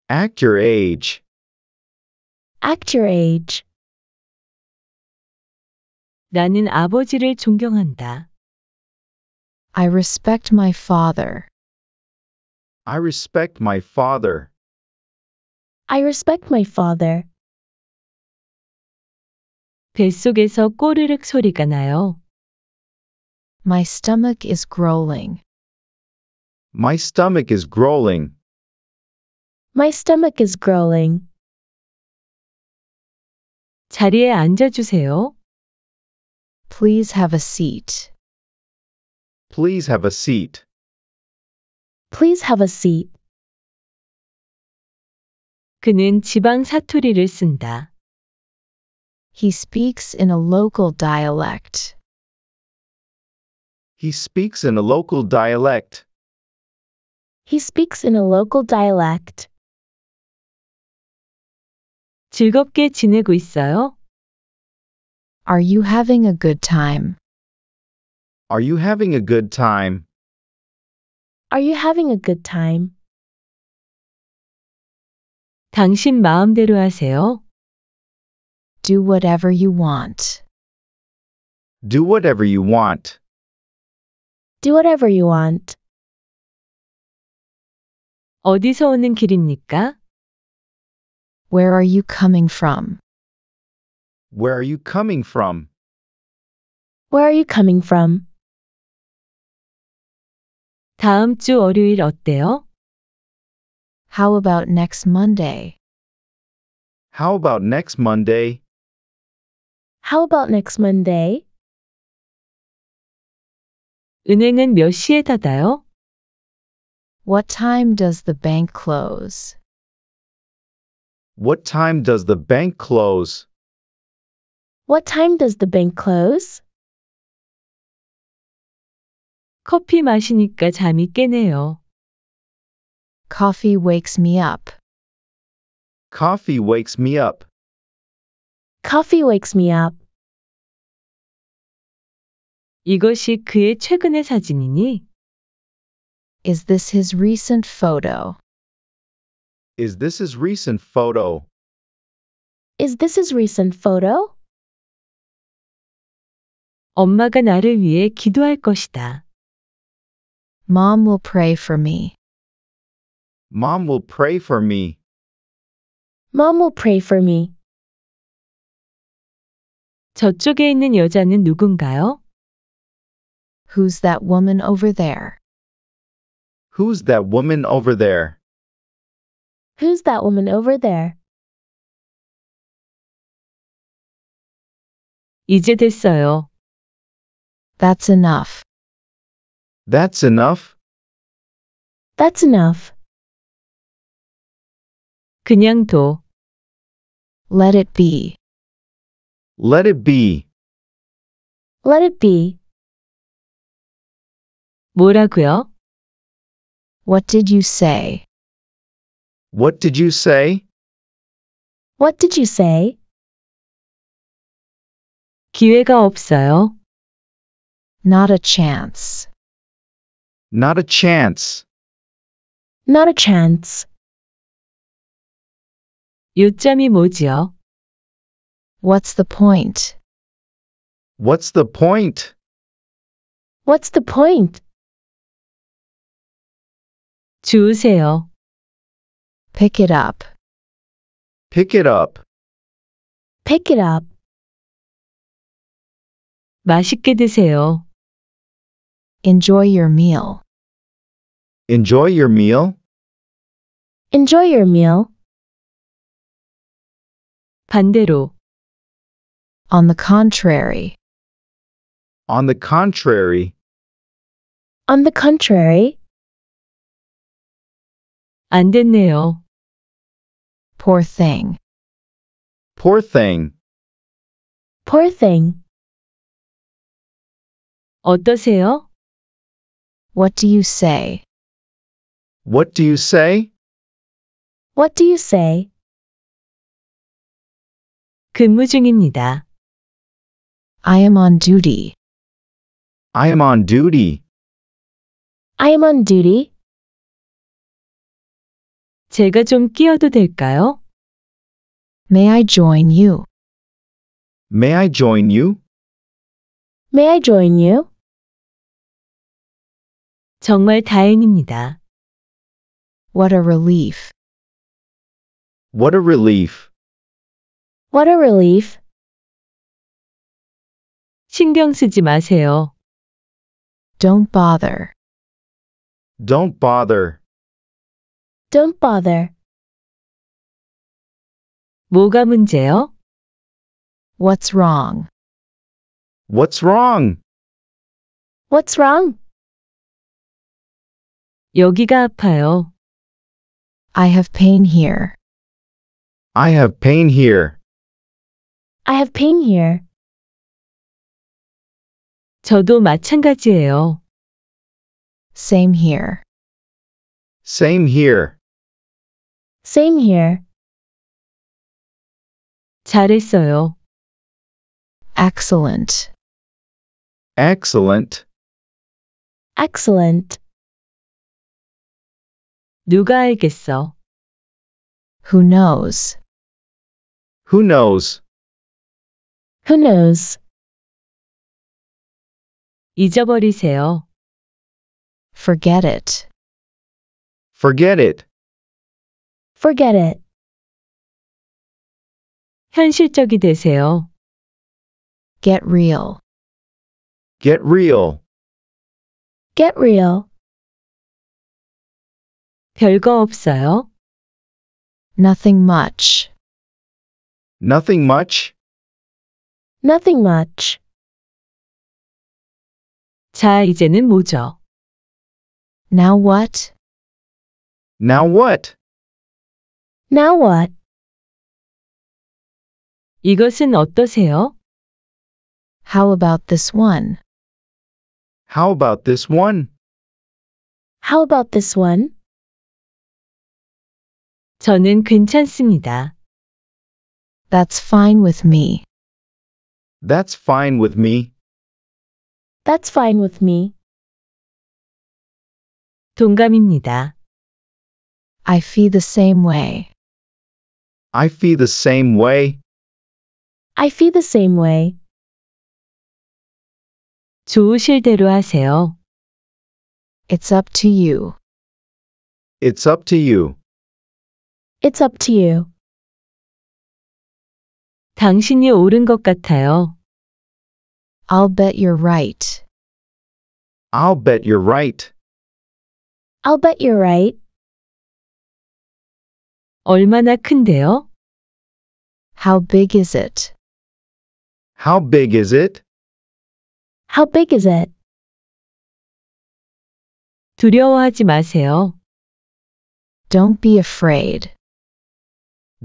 Act your age. Act your age. 나는 아버지를 존경한다. I respect my father. I respect my father. I respect my father. 뱃속에서 꼬르륵 소리가 나요. My stomach is growling. My stomach is growling. My stomach is growling. 자리에 Please have a seat. Please have a seat. Please have a seat. 그는 지방 사투리를 쓴다. He speaks in a local dialect. He speaks in a local dialect. He speaks in a local dialect. 즐겁게 지내고 있어요? Are you having a good time? Are you having a good time? Are you having a good time? 당신 마음대로 하세요. Do whatever you want. Do whatever you want. Do whatever you want. 어디서 오는 길입니까? Where are you coming from? Where are you coming from? Where are you coming from? 다음 주 월요일 어때요? How about next Monday? How about next Monday? How about next Monday? 은행은 몇 시에 닫아요? What time does the bank close? What time does the bank close? What time does the bank close? 커피 마시니까 잠이 깨네요. Coffee wakes me up. Coffee wakes me up. Coffee wakes me up. 이것이 그의 최근의 사진이니? Is this his recent photo? Is this his recent photo? Is this his recent photo? 엄마가 나를 위해 기도할 것이다. Mom will pray for me. Mom will pray for me. Mom will pray for me. 저쪽에 있는 여자는 누군가요? Who's that woman over there? Who's that woman over there? Who's that woman over there? 이제 됐어요. That's enough. That's enough. That's enough. 그냥 둬. Let it be. Let it be. Let it be. 뭐라고요? What did you say? What did you say? What did you say? 기회가 없어요. Not a chance. Not a chance. Not a chance. 요점이 뭐지요? What's the point? What's the point? What's the point? 주우세요. Pick it up. Pick it up. Pick it up. 맛있게 드세요. Enjoy your meal. Enjoy your meal. Enjoy your meal. 반대로 on the contrary. On the contrary. On the contrary. 안 됐네요. Poor thing. Poor thing. Poor thing. 어떠세요? What do you say? What do you say? What do you say? 근무 중입니다. I am on duty. I am on duty. I am on duty. 제가 좀 끼어도 될까요? May I join you? May I join you? May I join you? 정말 다행입니다. What a relief. What a relief. What a relief. 신경 쓰지 마세요. Don't bother. Don't bother. Don't bother. 뭐가 문제요? What's wrong? What's wrong? What's wrong? 여기가 아파요. I have pain here. I have pain here. I have pain here. 저도 마찬가지예요. Same here. Same here. Same here. 잘했어요. Excellent. Excellent. Excellent. 누가 알겠어? Who knows? Who knows? Who knows? 잊어버리세요. Forget it. Forget it. Forget it. 현실적이 되세요. Get real. Get real. Get real. 별거 없어요. Nothing much. Nothing much. Nothing much. 자, 이제는 뭐죠? Now what? Now what? Now what? 이것은 어떠세요? How about this one? How about this one? How about this one? 저는 괜찮습니다. That's fine with me. That's fine with me. That's fine with me. 동감입니다. I feel the same way. I feel the same way. I feel the same way. 좋으실 대로 하세요. It's up to you. It's up to you. It's up to you. 당신이 옳은 것 같아요. I'll bet you're right. I'll bet you're right. I'll bet you're right. 얼마나 큰데요? How big is it? How big is it? How big is it? 두려워하지 마세요. Don't be afraid.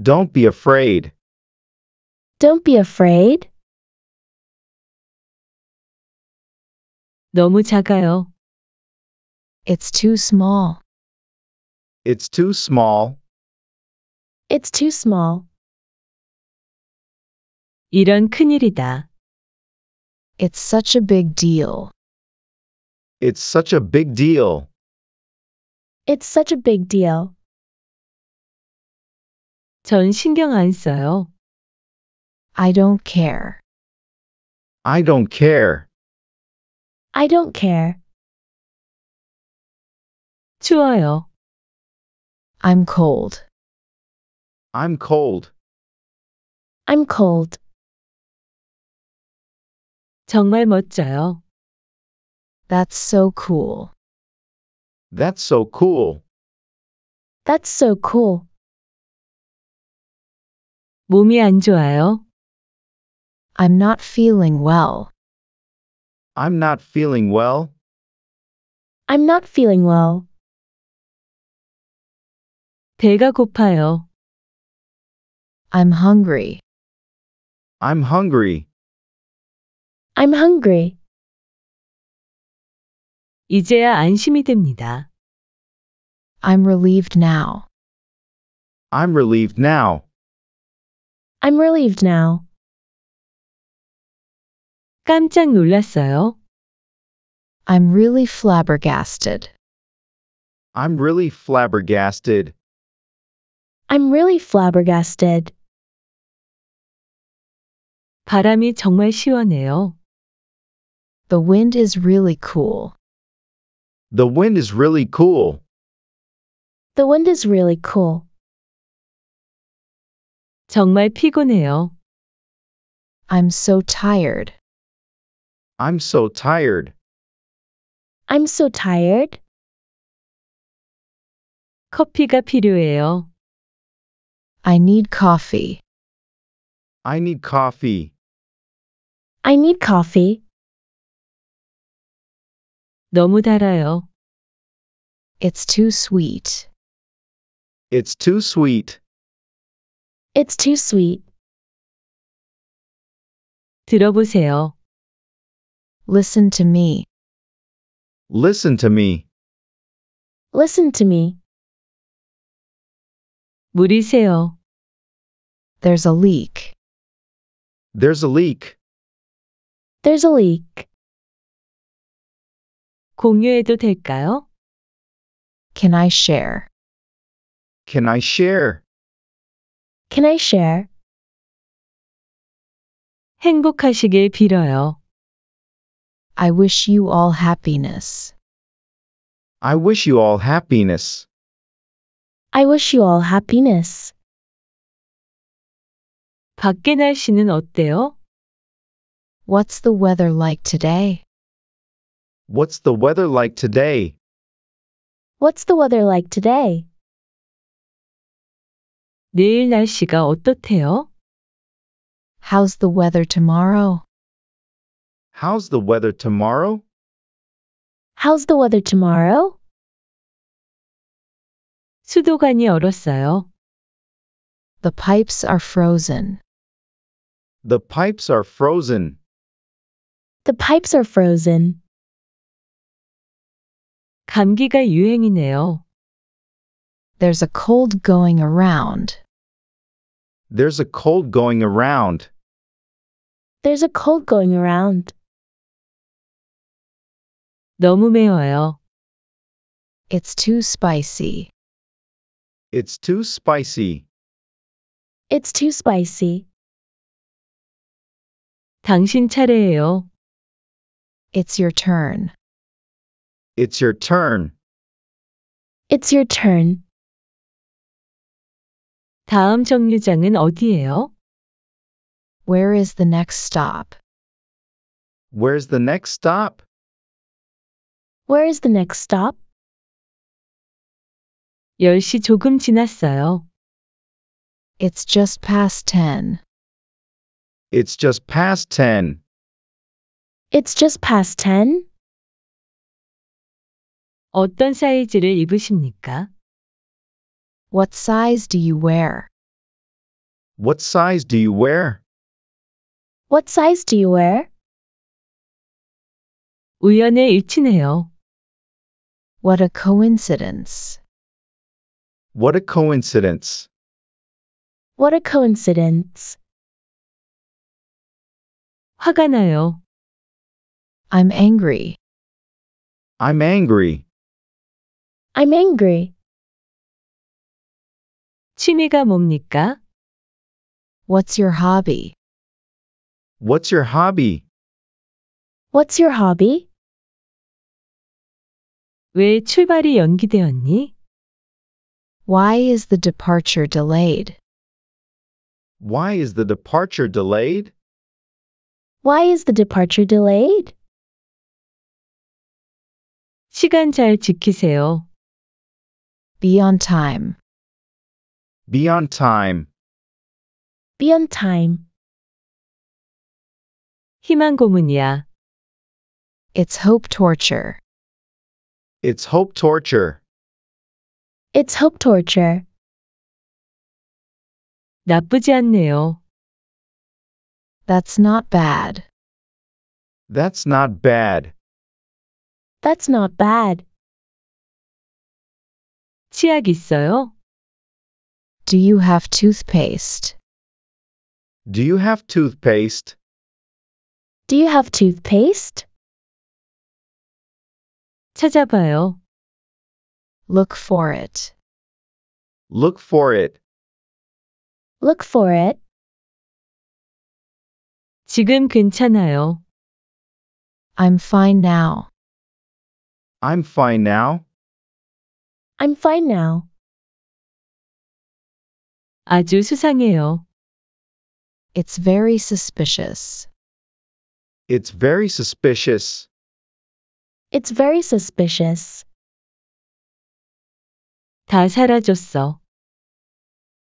Don't be afraid. Don't be afraid. 너무 작아요. It's too small. It's too small. It's too small. 이런 큰일이다. It's such a big deal. It's such a big deal. It's such a big deal. 전 신경 안 써요. I don't care. I don't care. I don't care. 좋아요. I'm cold. I'm cold. I'm cold. 정말 멋져요. That's so cool. That's so cool. That's so cool. 몸이 안 좋아요. I'm not feeling well. I'm not feeling well. I'm not feeling well. 배가 고파요. I'm hungry. I'm hungry. I'm hungry. 이제야 안심이 됩니다. I'm relieved now. I'm relieved now. I'm relieved now. 깜짝 놀랐어요. I'm really flabbergasted. I'm really flabbergasted. I'm really flabbergasted. 바람이 정말 시원해요. The wind is really cool. The wind is really cool. The wind is really cool. 정말 피곤해요. I'm so tired. I'm so tired. I'm so tired. 커피가 필요해요. I need coffee. I need coffee. I need coffee. 너무 달아요. It's too sweet. It's too sweet. It's too sweet. 들어보세요. Listen to me. Listen to me. Listen to me. 물이 새요. There's a leak. There's a leak. There's a leak. 공유해도 될까요? Can I share? Can I share? Can I share? 행복하시길 빌어요. I wish you all happiness. I wish you all happiness. I wish you all happiness. 밖에 날씨는 어때요? What's the weather like today? What's the weather like today? What's the weather like today? 내일 날씨가 어떻대요? How's the weather tomorrow? How's the weather tomorrow? How's the weather tomorrow? 수도관이 얼었어요. The pipes are frozen. The pipes are frozen. The pipes are frozen. 감기가 유행이네요. There's a cold going around. There's a cold going around. There's a cold going around. 너무 매워요. It's too spicy. It's too spicy. It's too spicy. 당신 차례예요. It's your turn. It's your turn. It's your turn. 다음 정류장은 어디예요? Where is the next stop? Where's the next stop? Where is the next stop? 10시 조금 지났어요. It's just past 10. It's just past 10. It's just past 10. 어떤 사이즈를 입으십니까? What size do you wear? What size do you wear? What size do you wear? 우연의 일치네요. What a coincidence. What a coincidence. What a coincidence. 화가 나요. I'm angry. I'm angry. I'm angry. 취미가 뭡니까? What's your hobby? What's your hobby? What's your hobby? 왜 출발이 연기되었니? Why is the departure delayed? Why is the departure delayed? Why is the departure delayed? 시간 잘 지키세요. Be on time. Be on time. Be on time. 희망 고문이야. It's hope torture. It's hope torture. It's hope torture. 나쁘지 않네요. That's not bad. That's not bad. That's not bad. 치약 있어요? Do you have toothpaste? Do you have toothpaste? Do you have toothpaste? 찾아봐요. Look for it. Look for it. Look for it. 지금 괜찮아요. I'm fine now. I'm fine now. I'm fine now. 아주 수상해요. It's very suspicious. It's very suspicious. It's very suspicious. 다 사라졌어.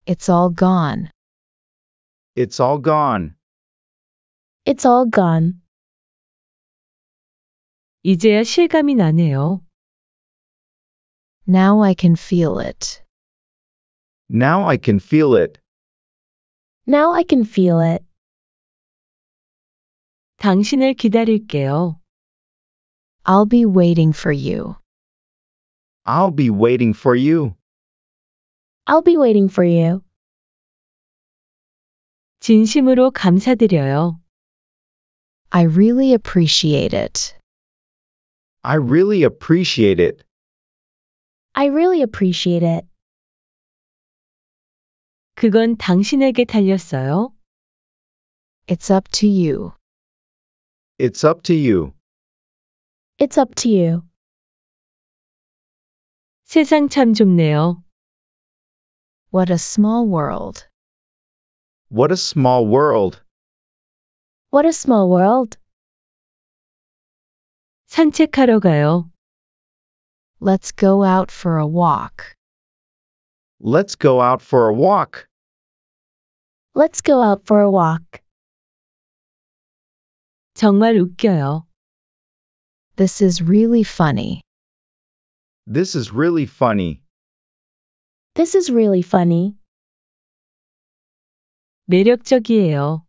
It's all gone. It's all gone. It's all gone. 이제야 실감이 나네요. Now I can feel it. Now I can feel it. Now I can feel it. 당신을 기다릴게요. I'll be waiting for you. I'll be waiting for you. I'll be waiting for you. 진심으로 감사드려요. I really appreciate it. I really appreciate it. I really appreciate it. 그건 당신에게 달렸어요. It's up to you. It's up to you. It's up to you. 세상 참 좁네요. What a small world. What a small world. What a small world. 산책하러 가요. Let's go out for a walk. Let's go out for a walk. Let's go out for a walk. 정말 웃겨요. This is really funny. This is really funny. This is really funny. 매력적이에요.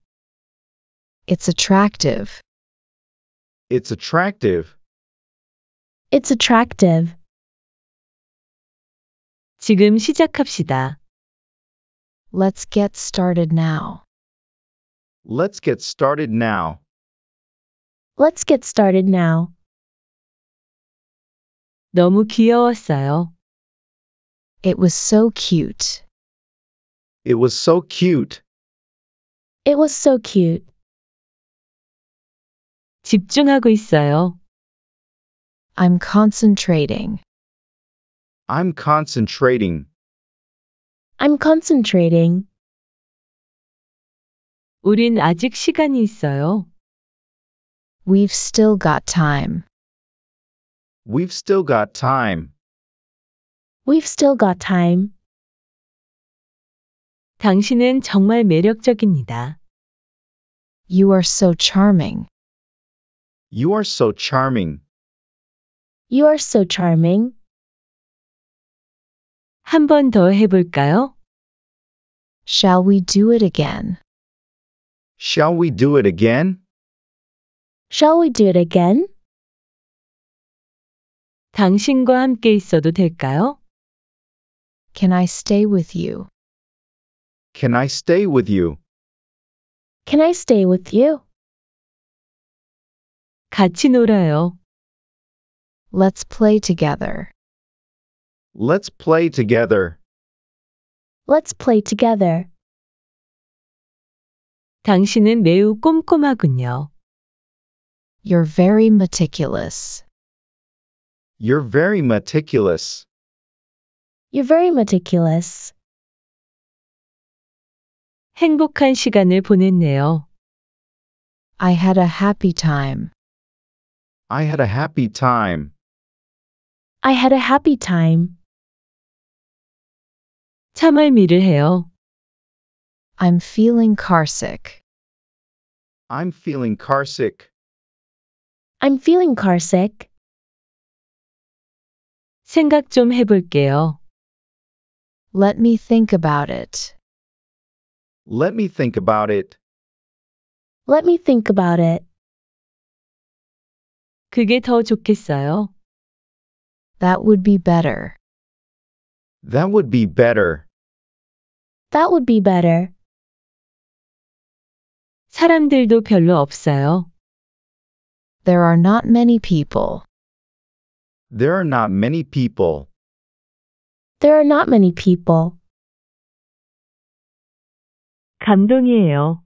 It's attractive. It's attractive. It's attractive. 지금 시작합시다. Let's get started now. Let's get started now. Let's get started now. 너무 귀여웠어요. It was so cute. It was so cute. It was so cute. 집중하고 있어요. I'm concentrating. I'm concentrating. I'm concentrating. 우린 아직 시간이 있어요. We've still got time. We've still got time. We've still got time. 당신은 정말 매력적입니다. You are so charming. You are so charming. You are so charming. 한 번 더 해볼까요? Shall we do it again? Shall we do it again? Shall we do it again? 당신과 함께 있어도 될까요? Can I stay with you? Can I stay with you? Can I stay with you? 같이 놀아요. Let's play together. Let's play together. Let's play together. 당신은 매우 꼼꼼하군요. You're very meticulous. You're very meticulous. You're very meticulous. 행복한 시간을 보냈네요. I had a happy time. I had a happy time. I had a happy time. 참을미를 해요. I'm feeling carsick. I'm feeling carsick. I'm feeling carsick. 생각 좀 해볼게요. Let me think about it. Let me think about it. Let me think about it. 그게 더 좋겠어요. That would be better. That would be better. That would be better. 사람들도 별로 없어요. There are not many people. There are not many people. There are not many people. 감동이에요.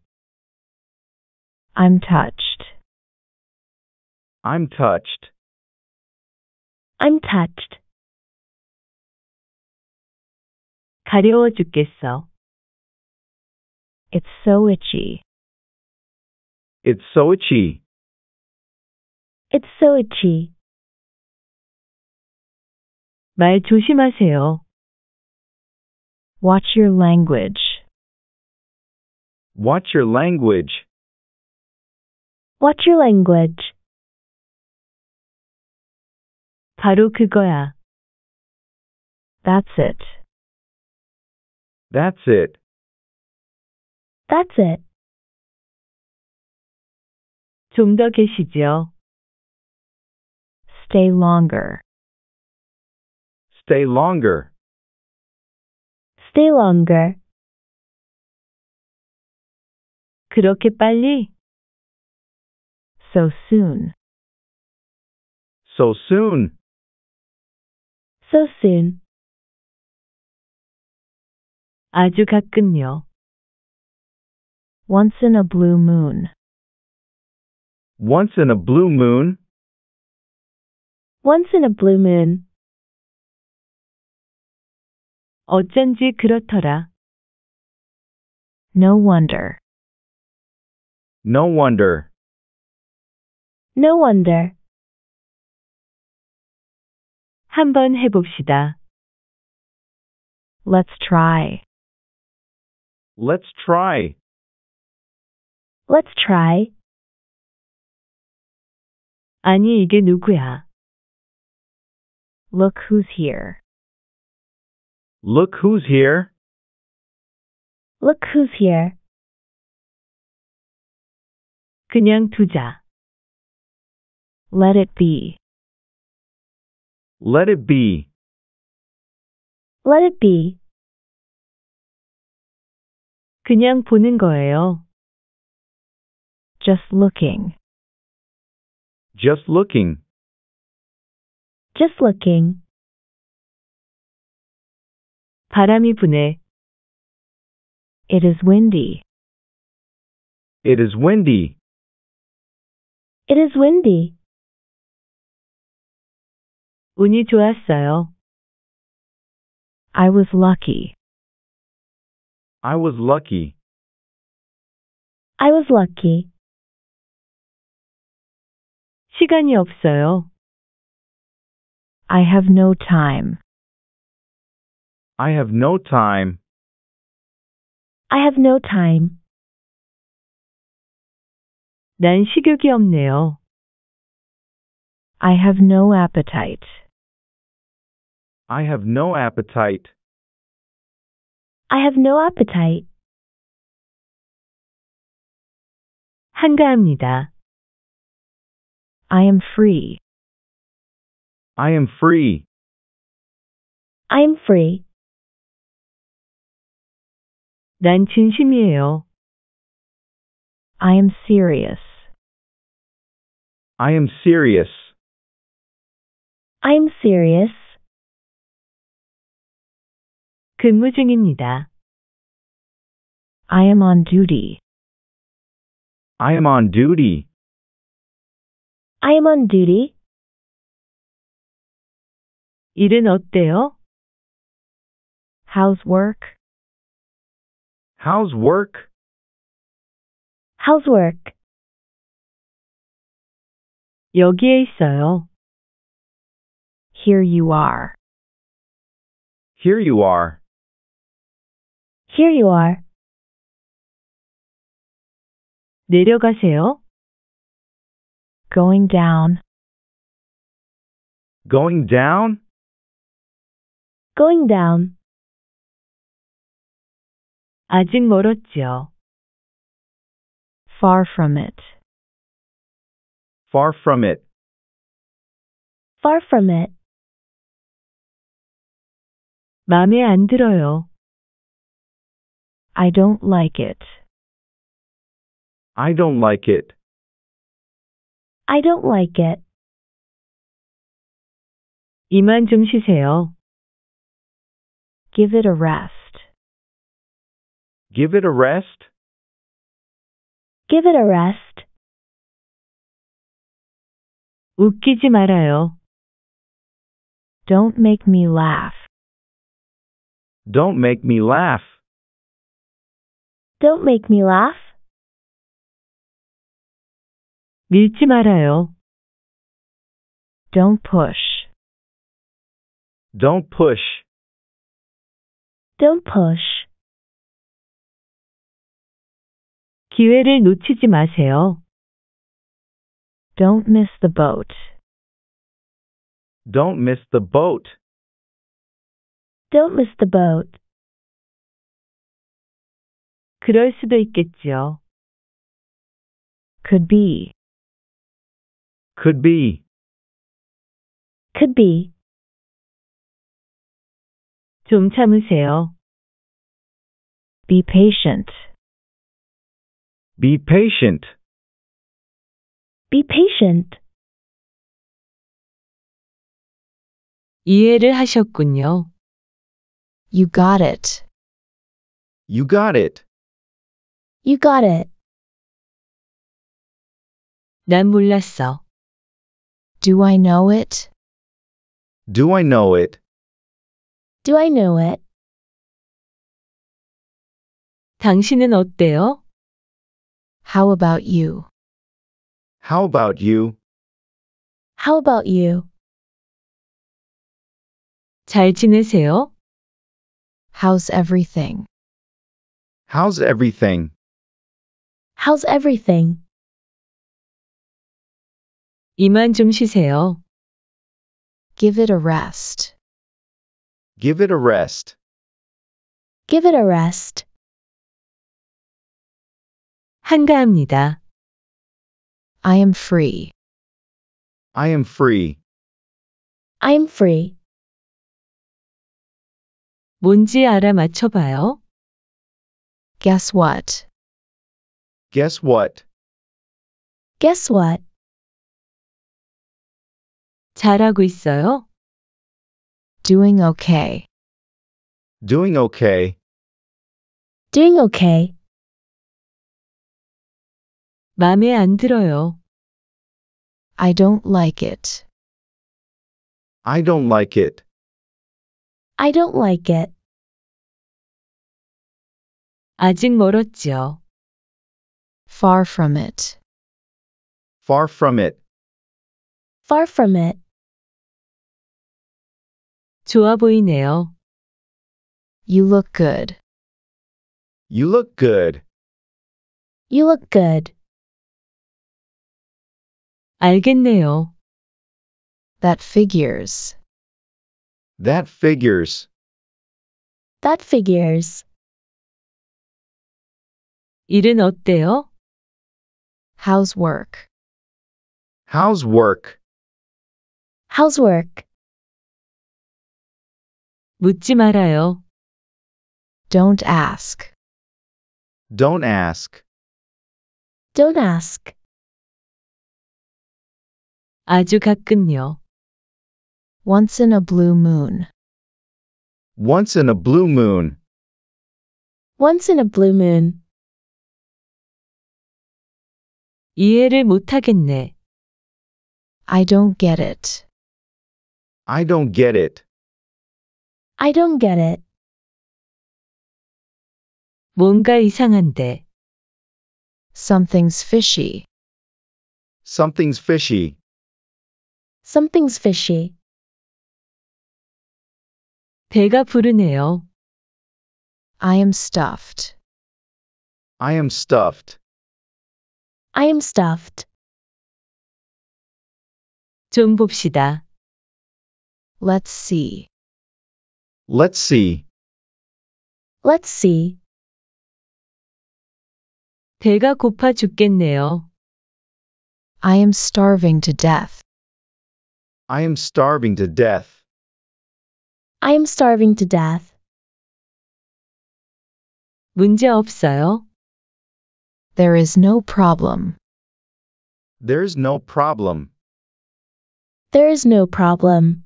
I'm touched. I'm touched. I'm touched. 가려워 죽겠어. It's so itchy. It's so itchy. It's so itchy. 말 조심하세요. Watch your language. Watch your language. Watch your language. 바로 그거야. That's it. That's it. That's it. 좀 더 계시죠. Stay longer. Stay longer. Stay longer. 그렇게 빨리. So soon. So soon. So soon. 아주 가끔요. Once in a blue moon. Once in a blue moon. Once in a blue moon. 어쩐지 그렇더라. No wonder. No wonder. No wonder. 한번 해봅시다. Let's try. Let's try. Let's try. 아니 이게 누구야? Look who's here. Look who's here. Look who's here. 그냥 두자. Let it be. Let it be. Let it be. 그냥 보는 거예요. Just looking. Just looking. Just looking. 바람이 부네. It is windy. It is windy. It is windy. 운이 좋았어요. I was lucky. I was lucky. I was lucky. 시간이 없어요. I have no time. I have no time. I have no time. 난 식욕이 없네요. I have no appetite. I have no appetite. I have no appetite. 한가합니다. I am free. I am free. I am free. 난 진심이에요. I am serious. I am serious. I'm serious. 근무 중입니다. I am on duty. I am on duty. I am on duty. 일은 어때요? How's work? How's work? How's work? 여기에 있어요. Here you are. Here you are. Here you are. 내려가세요. Going down. Going down? Going down. 아직 멀었지요. Far from it. Far from it. Far from it. 마음에 안 들어요. I don't like it. I don't like it. I don't like it. 이만 좀 쉬세요. Give it a rest. Give it a rest. Give it a rest. 웃기지 말아요. Don't make me laugh. Don't make me laugh. Don't make me laugh. 밀지 말아요. Don't push. Don't push. Don't push. 기회를 놓치지 마세요. Don't miss the boat. Don't miss the boat. Don't miss the boat. 그럴 수도 Could be. Could be. Could be. 좀 참으세요. Be patient. Be patient. Be patient. 이해를 하셨군요. You got it. You got it. You got it. 난 몰랐어. Do I know it? Do I know it? Do I know it? 당신은 어때요? How about you? How about you? How about you? 잘 지내세요? How's everything? How's everything? How's everything? 이만 좀 쉬세요. Give it a rest. Give it a rest. Give it a rest. 한가합니다. I am free. I am free. I am free. 뭔지 알아 맞춰봐요. Guess what? Guess what? Guess what? 잘하고 있어요. Doing okay. Doing okay. Doing okay. 안 들어요. I don't like it. I don't like it. I don't like it. 아직 멀었죠. Far from it. Far from it. Far from it. 좋아 보이네요. You look good. You look good. You look good. 알겠네요. That figures. That figures. That figures. 일은 어때요? How's work? How's work? How's work? 묻지 말아요. Don't ask. Don't ask. Don't ask. 아주 가끔요. Once in a blue moon. Once in a blue moon. Once in a blue moon. 이해를 I don't get it. I don't get it. I don't get it. 뭔가 이상한데. Something's fishy. Something's fishy. Something's fishy. 배가 부르네요. I am stuffed. I am stuffed. I am stuffed. 좀 봅시다. Let's see. Let's see. Let's see. 배가 고파 죽겠네요. I am starving to death. I am starving to death. I am starving to death. 문제 없어요. There is no problem. There is no problem. There is no problem.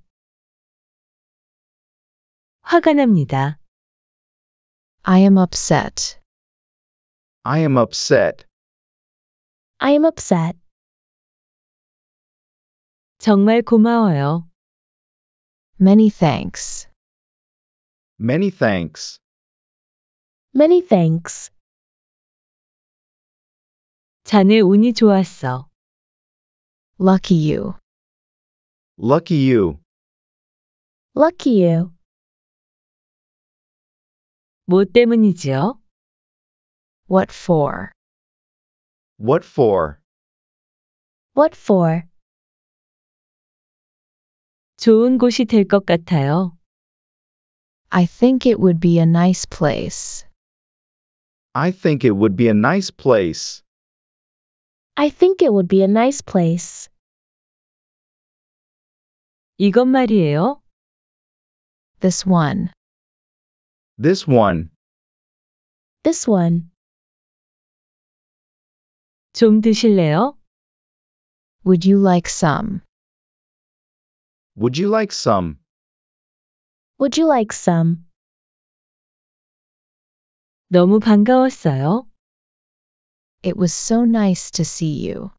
화가 납니다. I am upset. I am upset. I am upset. 정말 고마워요. Many thanks. Many thanks. Many thanks. 자네 운이 좋았어. Lucky you. Lucky you. Lucky you. 뭐 때문이지요? What for? What for? What for? 좋은 곳이 같아요. I think it would be a nice place. I think it would be a nice place. I think it would be a nice place. 이것 말이에요. This one. This one. This one. 좀 드실래요? Would you like some? Would you like some? Would you like some? 너무 반가웠어요. It was so nice to see you.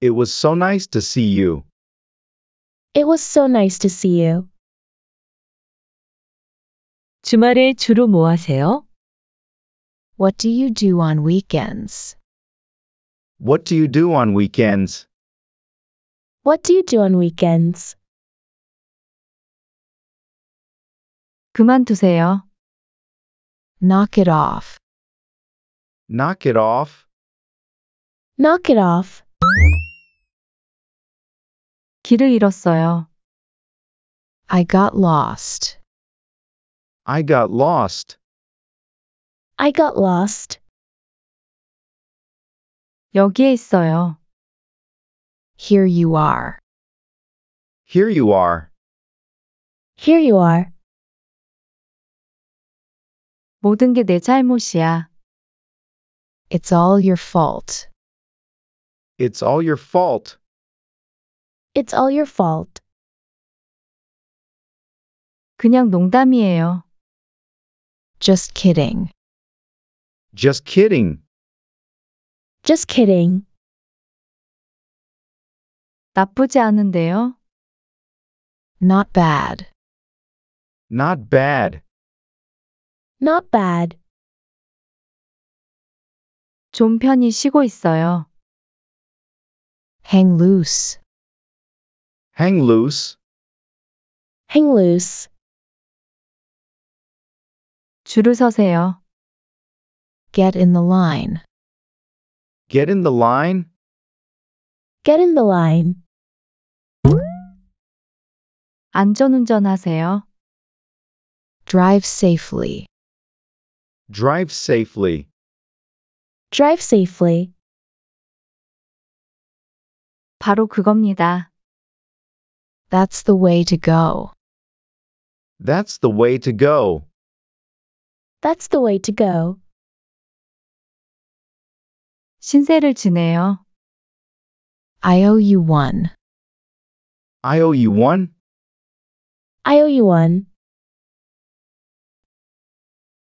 It was so nice to see you. It was so nice to see you. 주말에 주로 뭐 하세요? What do you do on weekends? What do you do on weekends? What do you do on weekends? 그만두세요. Knock it off. Knock it off. Knock it off. 길을 잃었어요. I got lost. I got lost. I got lost. 여기에 있어요. Here you are. Here you are. Here you are. 모든 잘못이야. It's all your fault. It's all your fault. It's all your fault. 그냥 농담이에요. Just kidding. Just kidding. Just kidding. 나쁘지 않은데요? Not bad. Not bad. Not bad. 좀 편히 쉬고 있어요. Hang loose. Hang loose. Hang loose. 줄을 서세요. Get in the line. Get in the line. Get in the line. 안전운전하세요. Drive safely. Drive safely. Drive safely. 바로 그겁니다. That's the way to go. That's the way to go. That's the way to go. 신세를 지네요. I owe you one. I owe you one. I owe you one.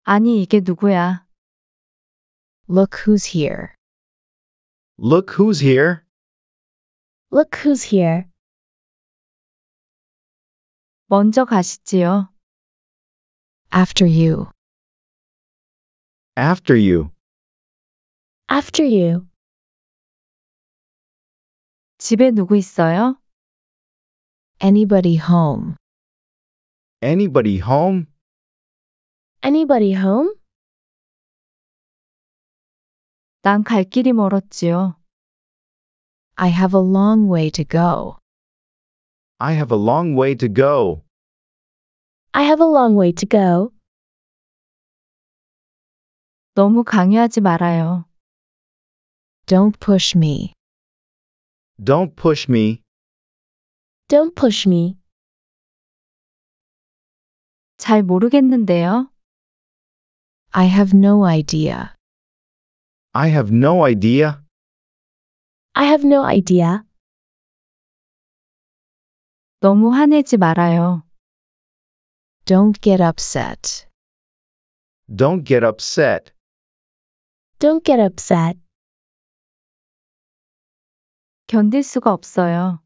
아니, 이게 누구야? Look who's here. Look who's here. Look who's here. 먼저 가시지요. After you. After you. After you. 집에 누구 있어요? Anybody home? Anybody home? Anybody home? 길이 멀었지요. I have a long way to go. I have a long way to go. I have a long way to go. 너무 강요하지 말아요. Don't push me. Don't push me. Don't push me. 잘 모르겠는데요. I have no idea. I have no idea. I have no idea. 너무 화내지 말아요. Don't get upset. Don't get upset. Don't get upset. 견딜 수가 없어요.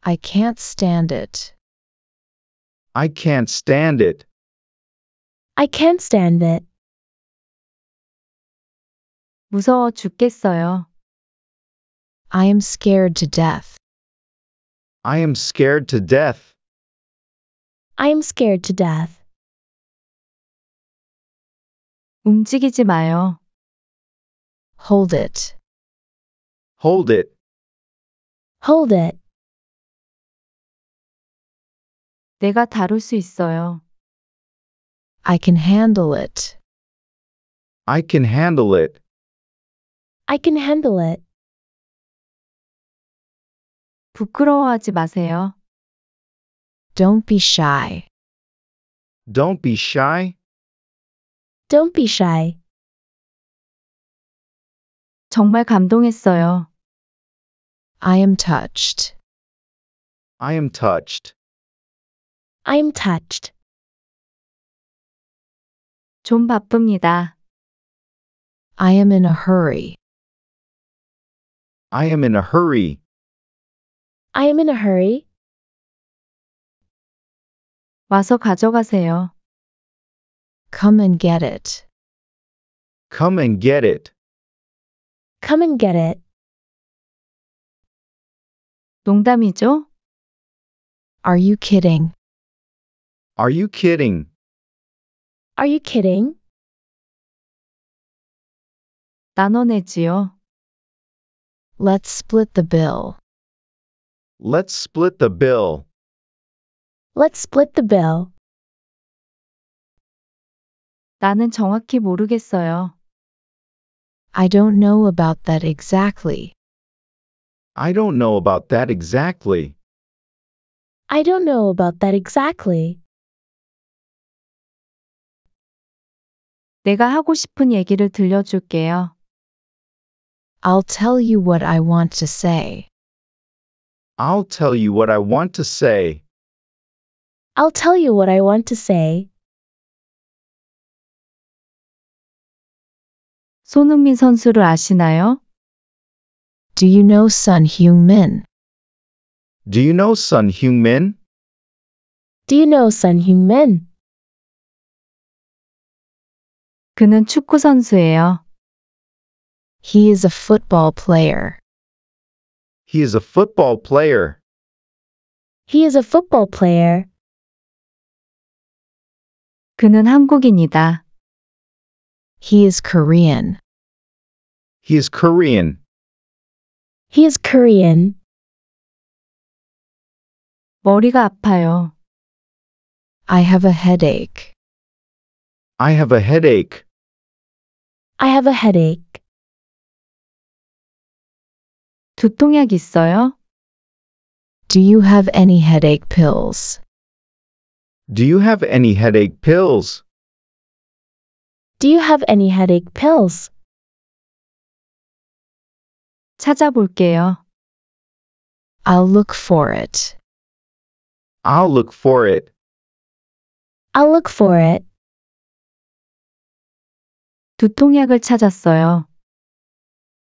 I can't stand it. I can't stand it. I can't stand it. 무서워 죽겠어요. I am scared to death. I am scared to death. I am scared to death. 움직이지 마요. Hold it. Hold it. Hold it. 내가 다룰 수 있어요. I can handle it. I can handle it. I can handle it. 부끄러워하지 마세요. Don't be shy. Don't be shy. Don't be shy. 정말 감동했어요. I am touched. I am touched. I'm touched. 좀 바쁩니다. I am in a hurry. I am in a hurry. I am in a hurry. 와서 가져가세요. Come and get it. Come and get it. Come and get it. 농담이죠? Are you kidding? Are you kidding? Are you kidding? 나눠내지요. Let's split the bill. Let's split the bill. Let's split the bill. 나는 정확히 모르겠어요. I don't know about that exactly. I don't know about that exactly. I don't know about that exactly. 내가 하고 싶은 얘기를 들려줄게요. I'll tell you what I want to say. I'll tell you what I want to say. I'll tell you what I want to say. 손흥민 선수를 아시나요? Do you know Sun Heung-min? Do you know Sun Heung-min? Do you know Sun Heung-min? 그는 축구 선수예요. He is a football player. He is a football player. He is a football player. 그는 한국인이다. He is Korean. He is Korean. He is Korean. 머리가 아파요. I have a headache. I have a headache. I have a headache. 두통약 있어요? Do you have any headache pills? Do you have any headache pills? Do you have any headache pills? 찾아볼게요. I'll look for it. I'll look for it. I'll look for it. 두통약을 찾았어요.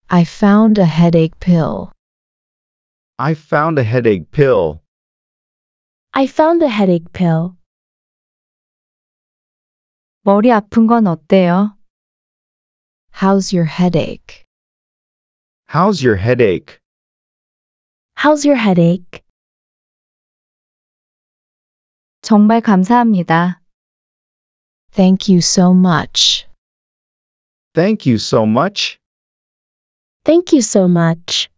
I found a headache pill. I found a headache pill. I found a headache pill. 머리 아픈 건 어때요? How's your headache? How's your headache? How's your headache? 정말 감사합니다. Thank you so much. Thank you so much. Thank you so much.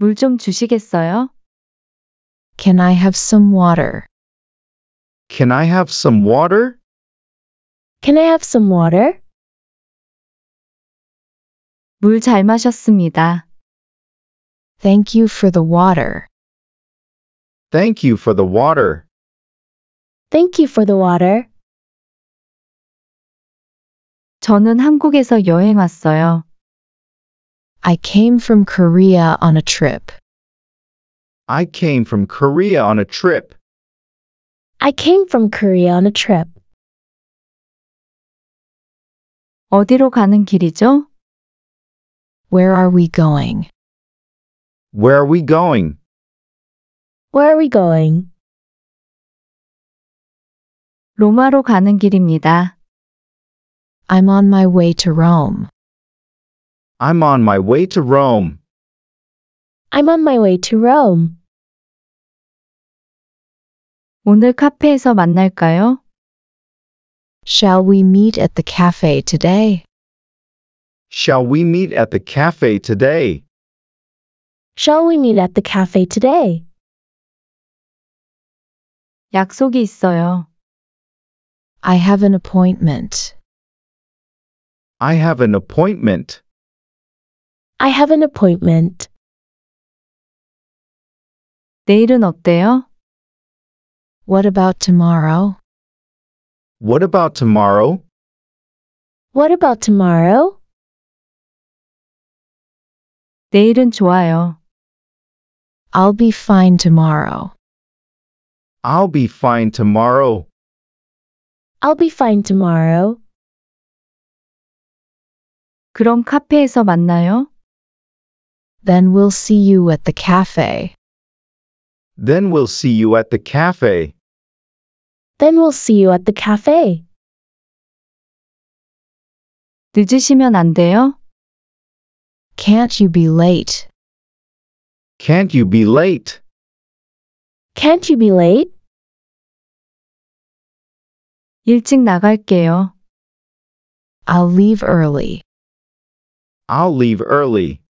주시겠어요? Can I have some water? Can I have some water? Can I have some water? Thank you for the water. Thank you for the water. Thank you for the water. 저는 한국에서 여행 왔어요. I came from Korea on a trip. I came from Korea on a trip. I came from Korea on a trip. 어디로 가는 길이죠? Where are we going? Where are we going? Where are we going? 로마로 가는 길입니다. I'm on my way to Rome. I'm on my way to Rome. I'm on my way to Rome. 오늘 카페에서 만날까요? Shall we meet at the cafe today? Shall we meet at the cafe today? Shall we meet at the cafe today? 약속이 있어요. I have an appointment. I have an appointment. I have an appointment. 내일은 어때요? What about tomorrow? What about tomorrow? What about tomorrow? 내일은 좋아요. I'll be fine tomorrow. I'll be fine tomorrow. I'll be fine tomorrow. 그럼 카페에서 만나요. Then we'll see you at the cafe. Then we'll see you at the cafe. Then we'll see you at the cafe. 늦으시면 안 돼요? Can't you be late? Can't you be late? Can't you be late? 일찍 나갈게요. I'll leave early. I'll leave early.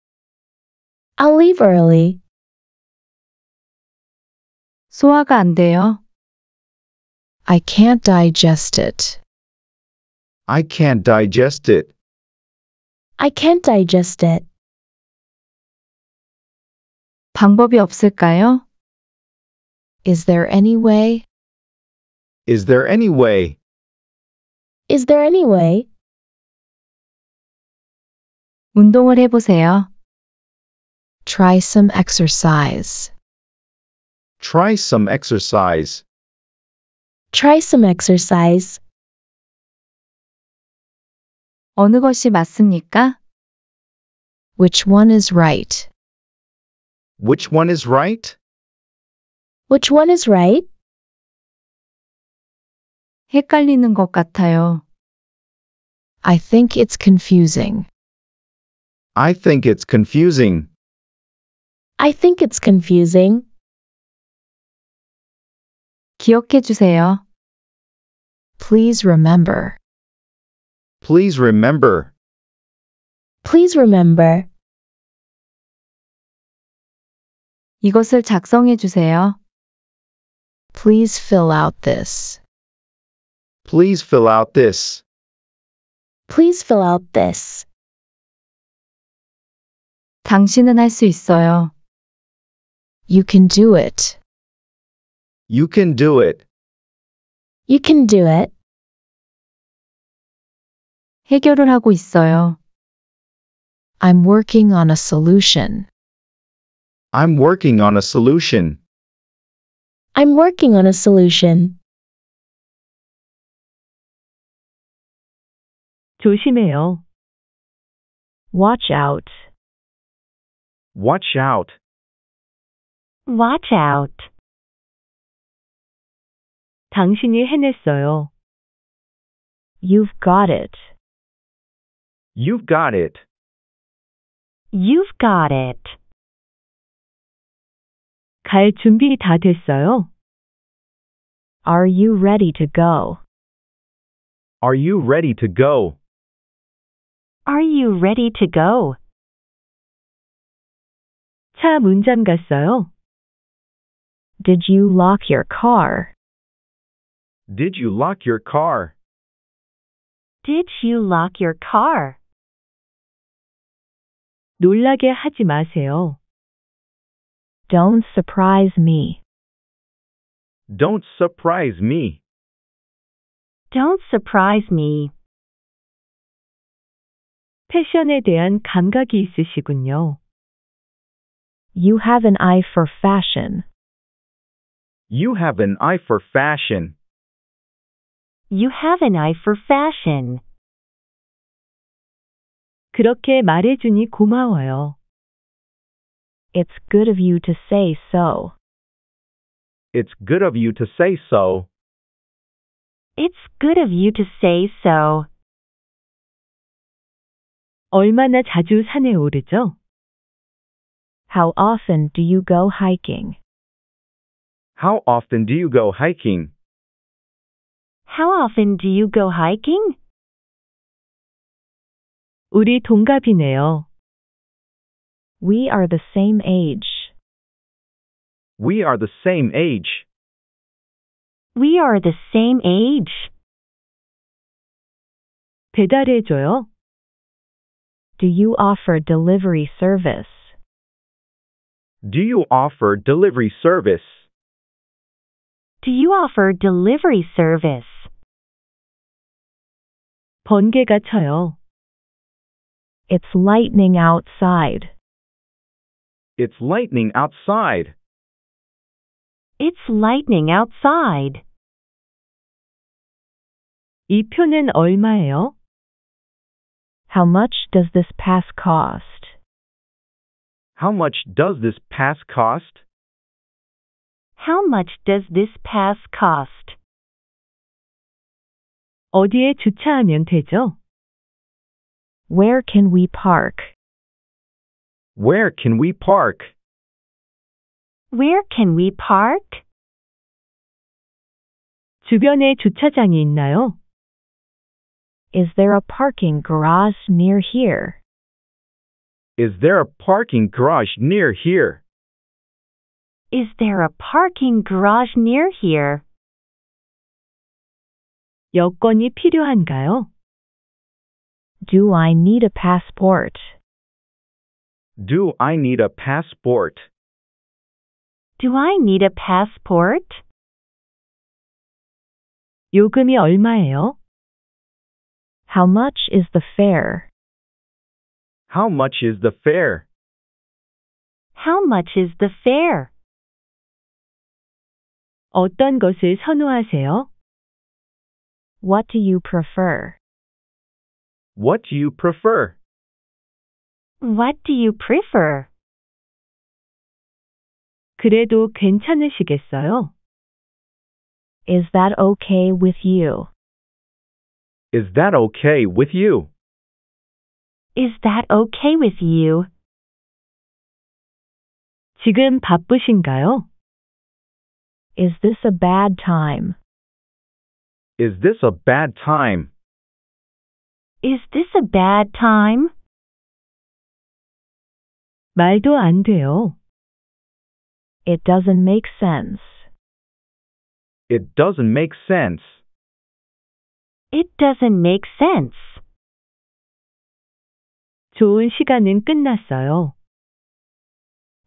I'll leave early. 소화가 안 돼요. I can't digest it. I can't digest it. I can't digest it. 방법이 없을까요? Is there any way? Is there any way? Is there any way? 운동을 해보세요. Try some exercise. Try some exercise. Try some exercise. 어느 것이 맞습니까? Which one is right? Which one is right? Which one is right? 헷갈리는 것 같아요. I think it's confusing. I think it's confusing. I think it's confusing. 기억해 주세요. Please remember. Please remember. Please remember. 이것을 작성해 주세요. Please fill out this. Please fill out this. Please fill out this. 당신은 할 있어요. You can do it. You can do it. You can do it. 해결을 하고 있어요. I'm working on a solution. I'm working on a solution. I'm working on a solution. 조심해요. Watch out. Watch out. Watch out. 당신이 해냈어요. You've got it. You've got it. You've got it. 갈 준비 다 됐어요? Are you ready to go? Are you ready to go? Are you ready to go? 차 문잠 갔어요? Did you lock your car? Did you lock your car? Did you lock your car? 놀라게 하지 마세요. Don't surprise me. Don't surprise me. Don't surprise me. 패션에 대한 감각이 있으시군요. You have an eye for fashion. You have an eye for fashion. You have an eye for fashion. 그렇게 말해주니 고마워요. It's good of you to say so. It's good of you to say so. It's good of you to say so. 얼마나 자주 산에 오르죠? How often do you go hiking? How often do you go hiking? How often do you go hiking? 우리 동갑이네요. We are the same age. We are the same age. We are the same age. Do you offer delivery service? Do you offer delivery service? Do you offer delivery service? 번개가 쳐요. It's lightning outside. It's lightning outside. It's lightning outside. 이 표는 얼마예요? How much does this pass cost? How much does this pass cost? How much does this pass cost? 어디에 주차하면 되죠? Where can we park? Where can we park? Where can we park? 주변에 주차장이 있나요? Is there a parking garage near here? Is there a parking garage near here? Is there a parking garage near here? 여권이 필요한가요? Do I need a passport? Do I need a passport? Do I need a passport? 요금이 얼마예요? How much is the fare? How much is the fare? How much is the fare? 어떤 것을 선호하세요? What do you prefer? What do you prefer? What do you prefer? 그래도 괜찮으시겠어요? Is that okay with you? Is that okay with you? Is that okay with you? 지금 바쁘신가요? Is this a bad time? Is this a bad time? Is this a bad time? 말도 안 돼요. It doesn't make sense. It doesn't make sense. It doesn't make sense. 좋은 시간은 끝났어요.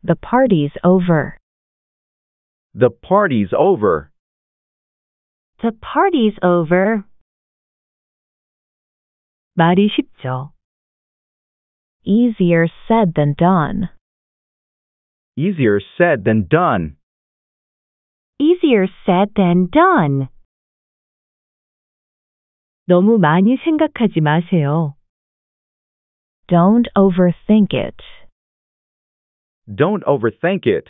The party's over. The party's over. The party's over. 말이 쉽죠. Easier said than done. Easier said than done. Easier said than done. 너무 많이 생각하지 마세요. Don't overthink it. Don't overthink it.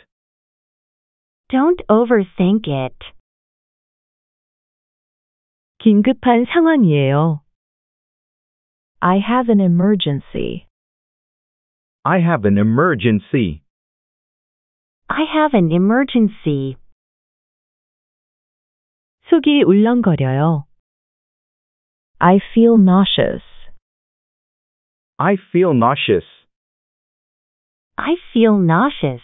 Don't overthink it. 긴급한 상황이에요. I have an emergency. I have an emergency. I have an emergency. 속이 울렁거려요. I feel nauseous. I feel nauseous. I feel nauseous.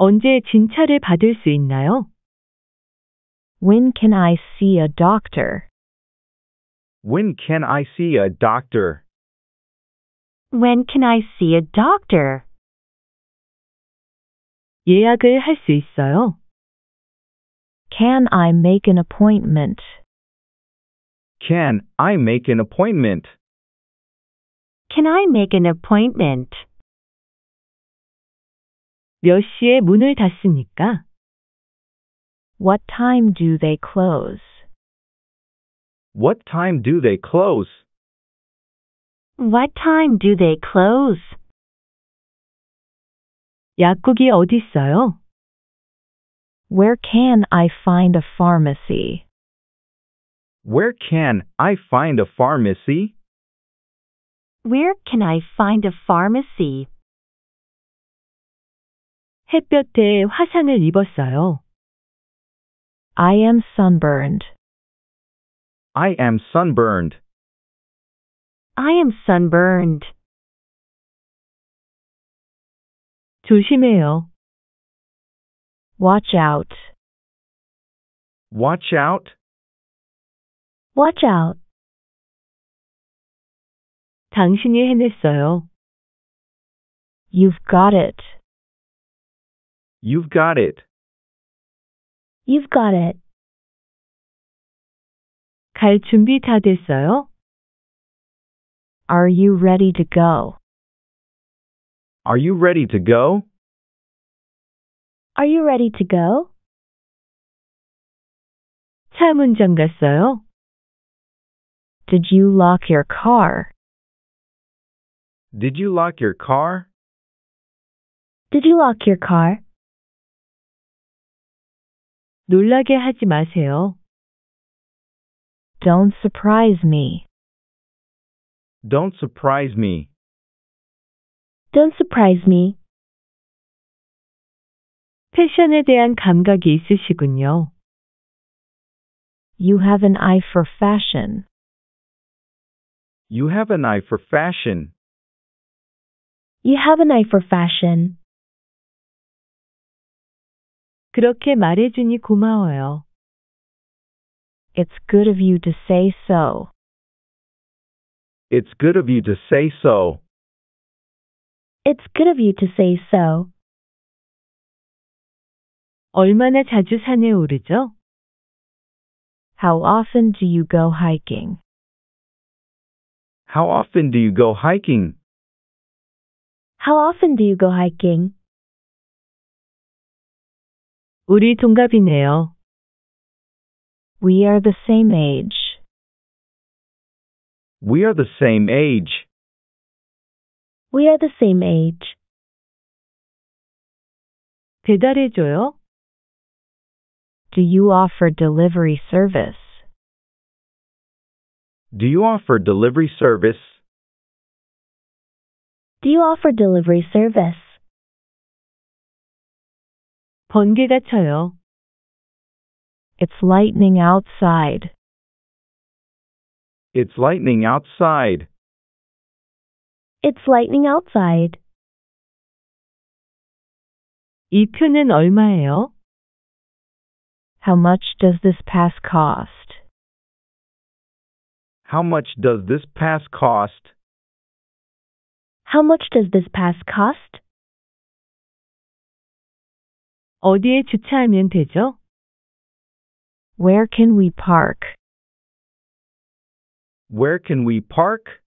언제 진찰을 받을 수 있나요? When can I see a doctor? When can I see a doctor? When can I see a doctor? 예약을 Can I make an appointment? Can I make an appointment? Can I make an appointment? 몇 시에 문을 닫습니까? What time do they close? What time do they close? What time do they close? 약국이 어디 있어요? Where can I find a pharmacy? Where can I find a pharmacy? Where can I find a pharmacy? 햇볕에 화상을 입었어요. I am sunburned. I am sunburned. I am sunburned. 조심해요. Watch out. Watch out. Watch out. 당신이 해냈어요. You've got it. You've got it. You've got it. 갈 준비 다 됐어요? Are you ready to go? Are you ready to go? Are you ready to go? 차 문장 갔어요? Did you lock your car? Did you lock your car? Did you lock your car? 놀라게 하지 마세요. Don't surprise me. Don't surprise me. Don't surprise me. 패션에 대한 감각이 있으시군요. You have an eye for fashion. You have an eye for fashion. You have an eye for fashion. 그렇게 말해주니 고마워요. It's good of you to say so. It's good of you to say so. It's good of you to say so. 얼마나 자주 산에 오르죠? How often do you go hiking? How often do you go hiking? How often do you go hiking? 우리 동갑이네요. We are the same age. We are the same age. We are the same age. Do you offer delivery service? Do you offer delivery service? Do you offer delivery service? 번개가 쳐요. It's lightning outside. It's lightning outside. It's lightning outside. 이 표는 얼마예요? How much does this pass cost? How much does this pass cost? How much does this pass cost? 어디에 주차하면 되죠? Where can we park? Where can we park?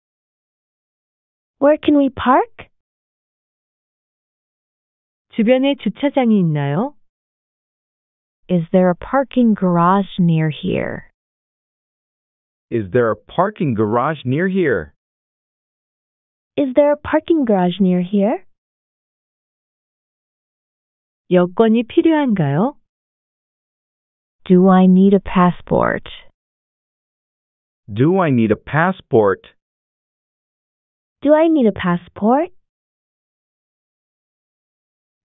Where can we park? 주변에 주차장이 있나요? Is there a parking garage near here? Is there a parking garage near here? Is there a parking garage near here? 여권이 필요한가요? Do I need a passport? Do I need a passport? Do I need a passport?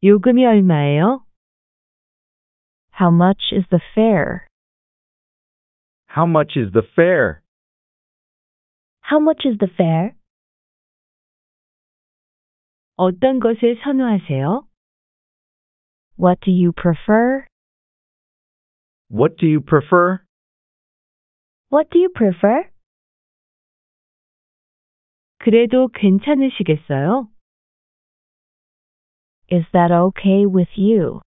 요금이 얼마예요? How much is the fare? How much is the fare? How much is the fare? 어떤 것을 선호하세요? What do you prefer? What do you prefer? What do you prefer? 그래도 괜찮으시겠어요? Is that okay with you?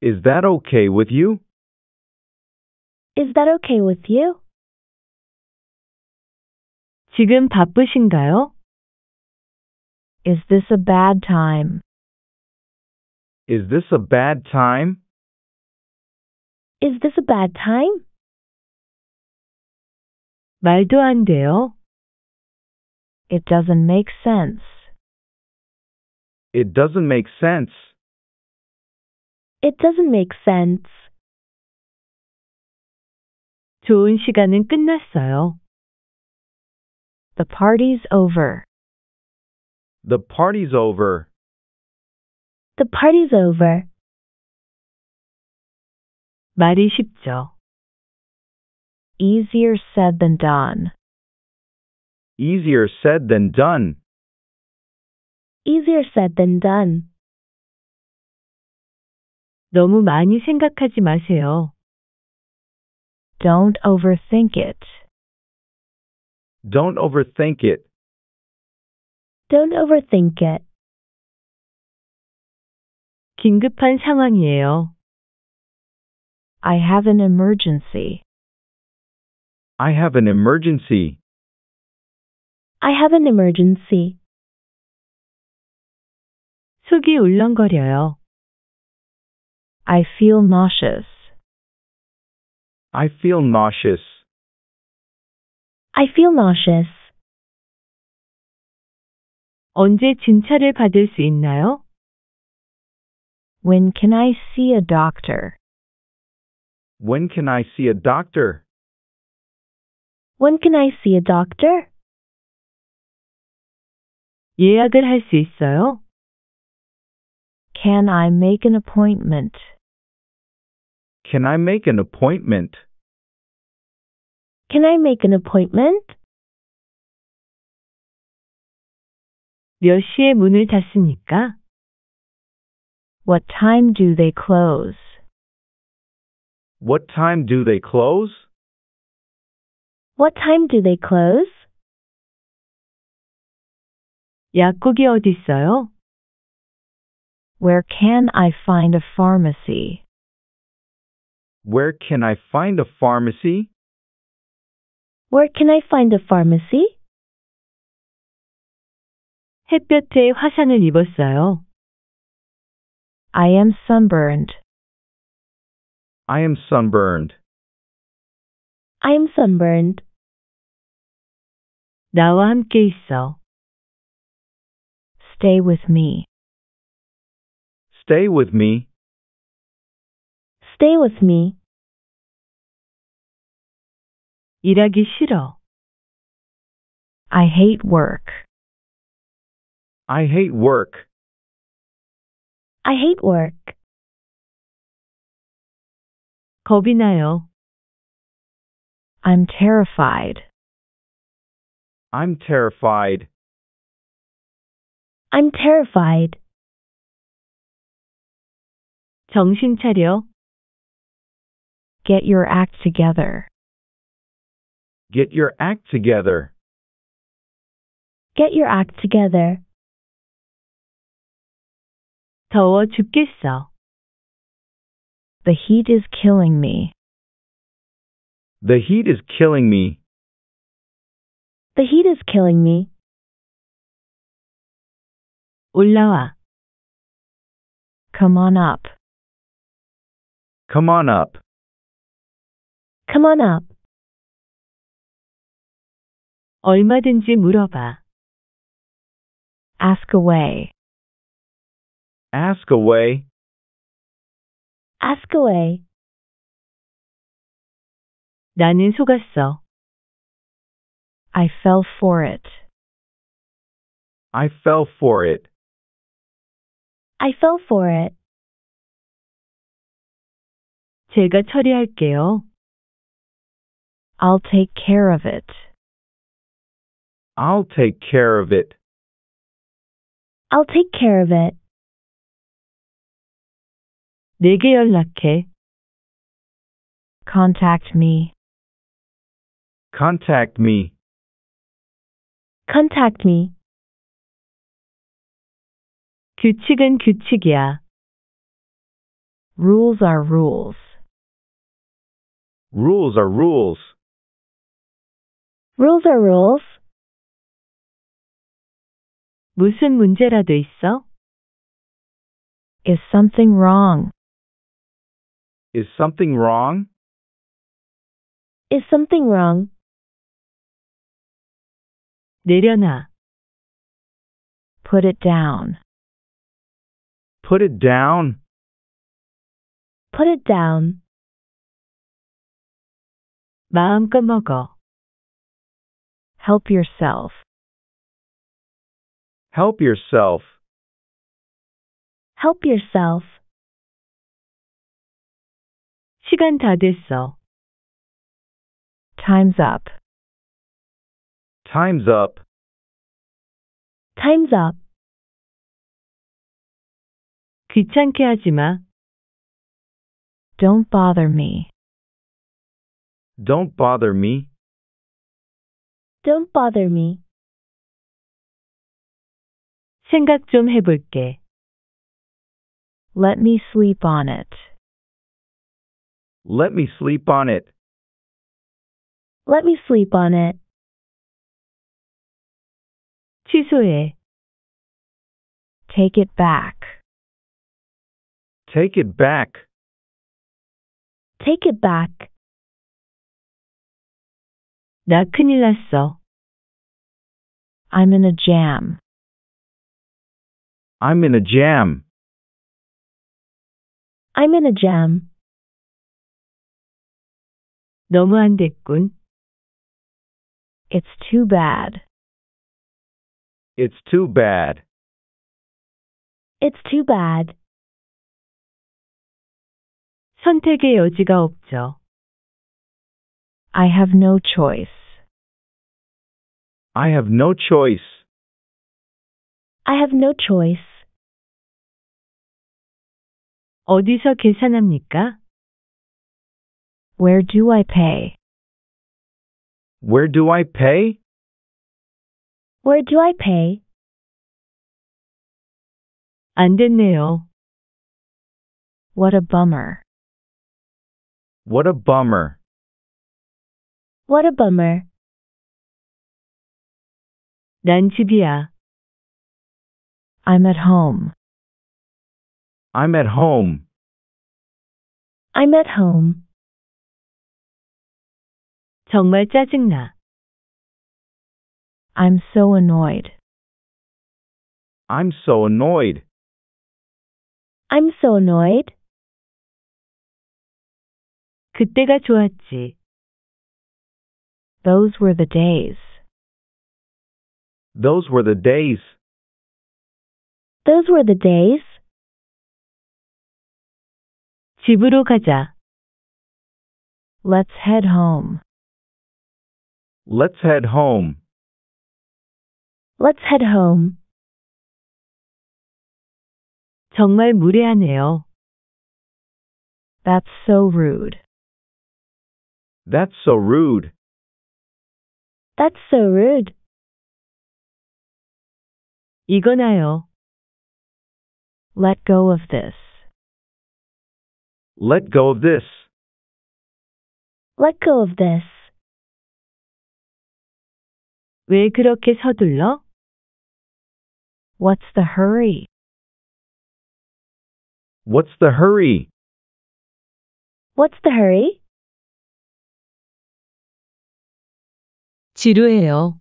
Is that okay with you? Is that okay with you? 지금 바쁘신가요? Is this a bad time? Is this a bad time? Is this a bad time? 말도 안 돼요. It doesn't make sense. It doesn't make sense. It doesn't make sense. 좋은 시간은 끝났어요. The party's over. The party's over. The party's over. 말이 쉽죠. Easier said than done. Easier said than done. Easier said than done. 너무 많이 생각하지 마세요. Don't overthink it. Don't overthink it. Don't overthink it. 긴급한 상황이에요. I have an emergency. I have an emergency. I have an emergency. 속이 울렁거려요. I feel nauseous. I feel nauseous. I feel nauseous. 언제 진찰을 받을 수 있나요? When can I see a doctor? When can I see a doctor? When can I see a doctor? 예약을 할 있어요? Can I make an appointment? Can I make an appointment? Can I make an appointment? 몇 시에 문을 닫습니까? What time do they close? What time do they close? What time do they close? 약국이 어디 있어요? Where can I find a pharmacy? Where can I find a pharmacy? Where can I find a pharmacy? 햇볕에 화상을 입었어요. I am sunburned. I am sunburned. I am sunburned. 나와 함께 있어. Stay with me. Stay with me. Stay with me. 일하기 싫어. I hate work. I hate work. I hate work. 겁이 나요. I'm terrified. I'm terrified. I'm terrified. 정신 차려. Get your act together. Get your act together. Get your act together. 더워 죽겠어. The heat is killing me. The heat is killing me. The heat is killing me. 올라와. Come on up. Come on up. Come on up. 얼마든지 물어봐. Ask away. Ask away. Ask away. 나는 속았어. I fell for it. I fell for it. I fell for it. 제가 처리할게요. I'll take care of it. I'll take care of it. I'll take care of it. 내게 연락해. Contact me. Contact me. Contact me. 규칙은 규칙이야. Rules are rules. Rules are rules. Rules are rules. 무슨 문제라도 있어? Is something wrong? Is something wrong? Is something wrong? 내려놔. Put it down. Put it down. Put it down. 마음껏 먹어. Help yourself. Help yourself. Help yourself. 시간 다 됐어. Time's up. Time's up. Time's up. 귀찮게 하지 마. Don't bother me. Don't bother me. Don't bother me. 생각 좀 해볼게. Let me sleep on it. Let me sleep on it. Let me sleep on it. 취소해. Take it back. Take it back. Take it back. 나 큰일 났어. I'm in a jam. I'm in a jam. I'm in a jam. 너무 안 됐군. It's too bad. It's too bad. It's too bad. 선택의 여지가 없죠. I have no choice. I have no choice. I have no choice. 어디서 계산합니까? Where do I pay? Where do I pay? Where do I pay? 안 됐네요. What a bummer. What a bummer. What a bummer. 난 집이야. I'm at home. I'm at home. I'm at home. 정말 짜증나. I'm so annoyed. I'm so annoyed. I'm so annoyed. 그때가 좋았지. Those were the days. Those were the days. Those were the days. 집으로 가자. Let's head home. Let's head home. Let's head home. 정말 무례하네요. That's so rude. That's so rude. That's so rude. 이거나요. Let go of this. Let go of this. Let go of this. 왜 그렇게 서둘러? What's the hurry? What's the hurry? What's the hurry? 지루해요.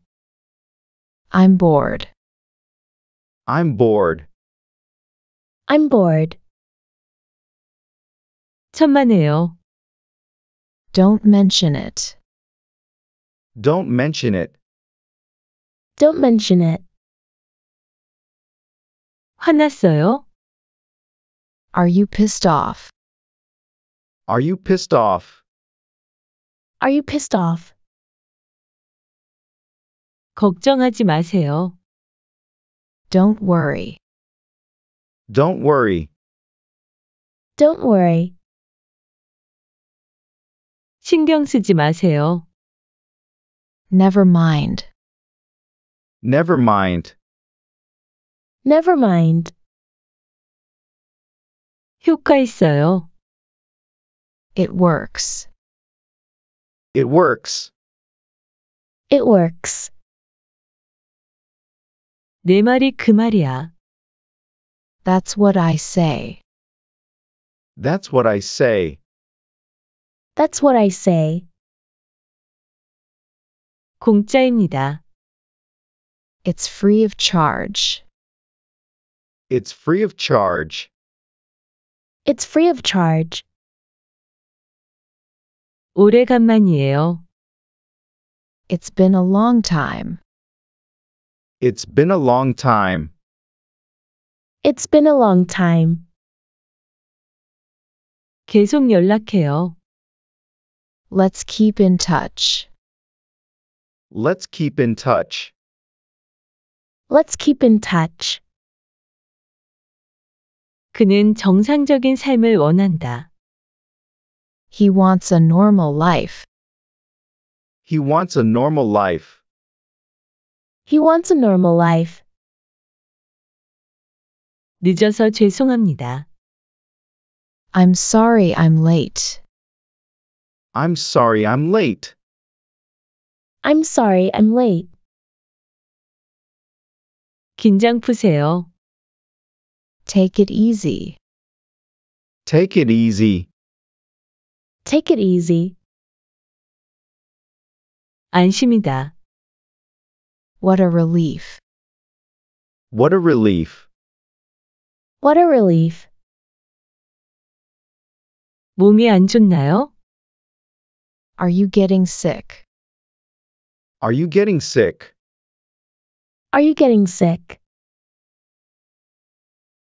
I'm bored. I'm bored. I'm bored. 천만에요. Don't mention it. Don't mention it. Don't mention it. 화났어요? Are you pissed off? Are you pissed off? Are you pissed off? 걱정하지 마세요. Don't worry. Don't worry. Don't worry. 신경 쓰지 마세요. Never mind. Never mind. Never mind. 효과 있어요. It works. It works. It works. 내 말이 그 말이야. That's what I say. That's what I say. That's what I say. 공짜입니다. It's free of charge. It's free of charge. It's free of charge. 오래간만이에요. It's been a long time. It's been a long time. It's been a long time. 계속 연락해요. Let's keep in touch. Let's keep in touch. Let's keep in touch. 그는 정상적인 삶을 원한다. He wants a normal life. He wants a normal life. He wants a normal life. 늦어서 죄송합니다. I'm sorry I'm late. I'm sorry I'm late. I'm sorry I'm late. 긴장 푸세요. Take it easy. Take it easy. Take it easy. 안심이다. What a relief. What a relief. What a relief. 몸이 안 좋나요? Are you getting sick? Are you getting sick? Are you getting sick?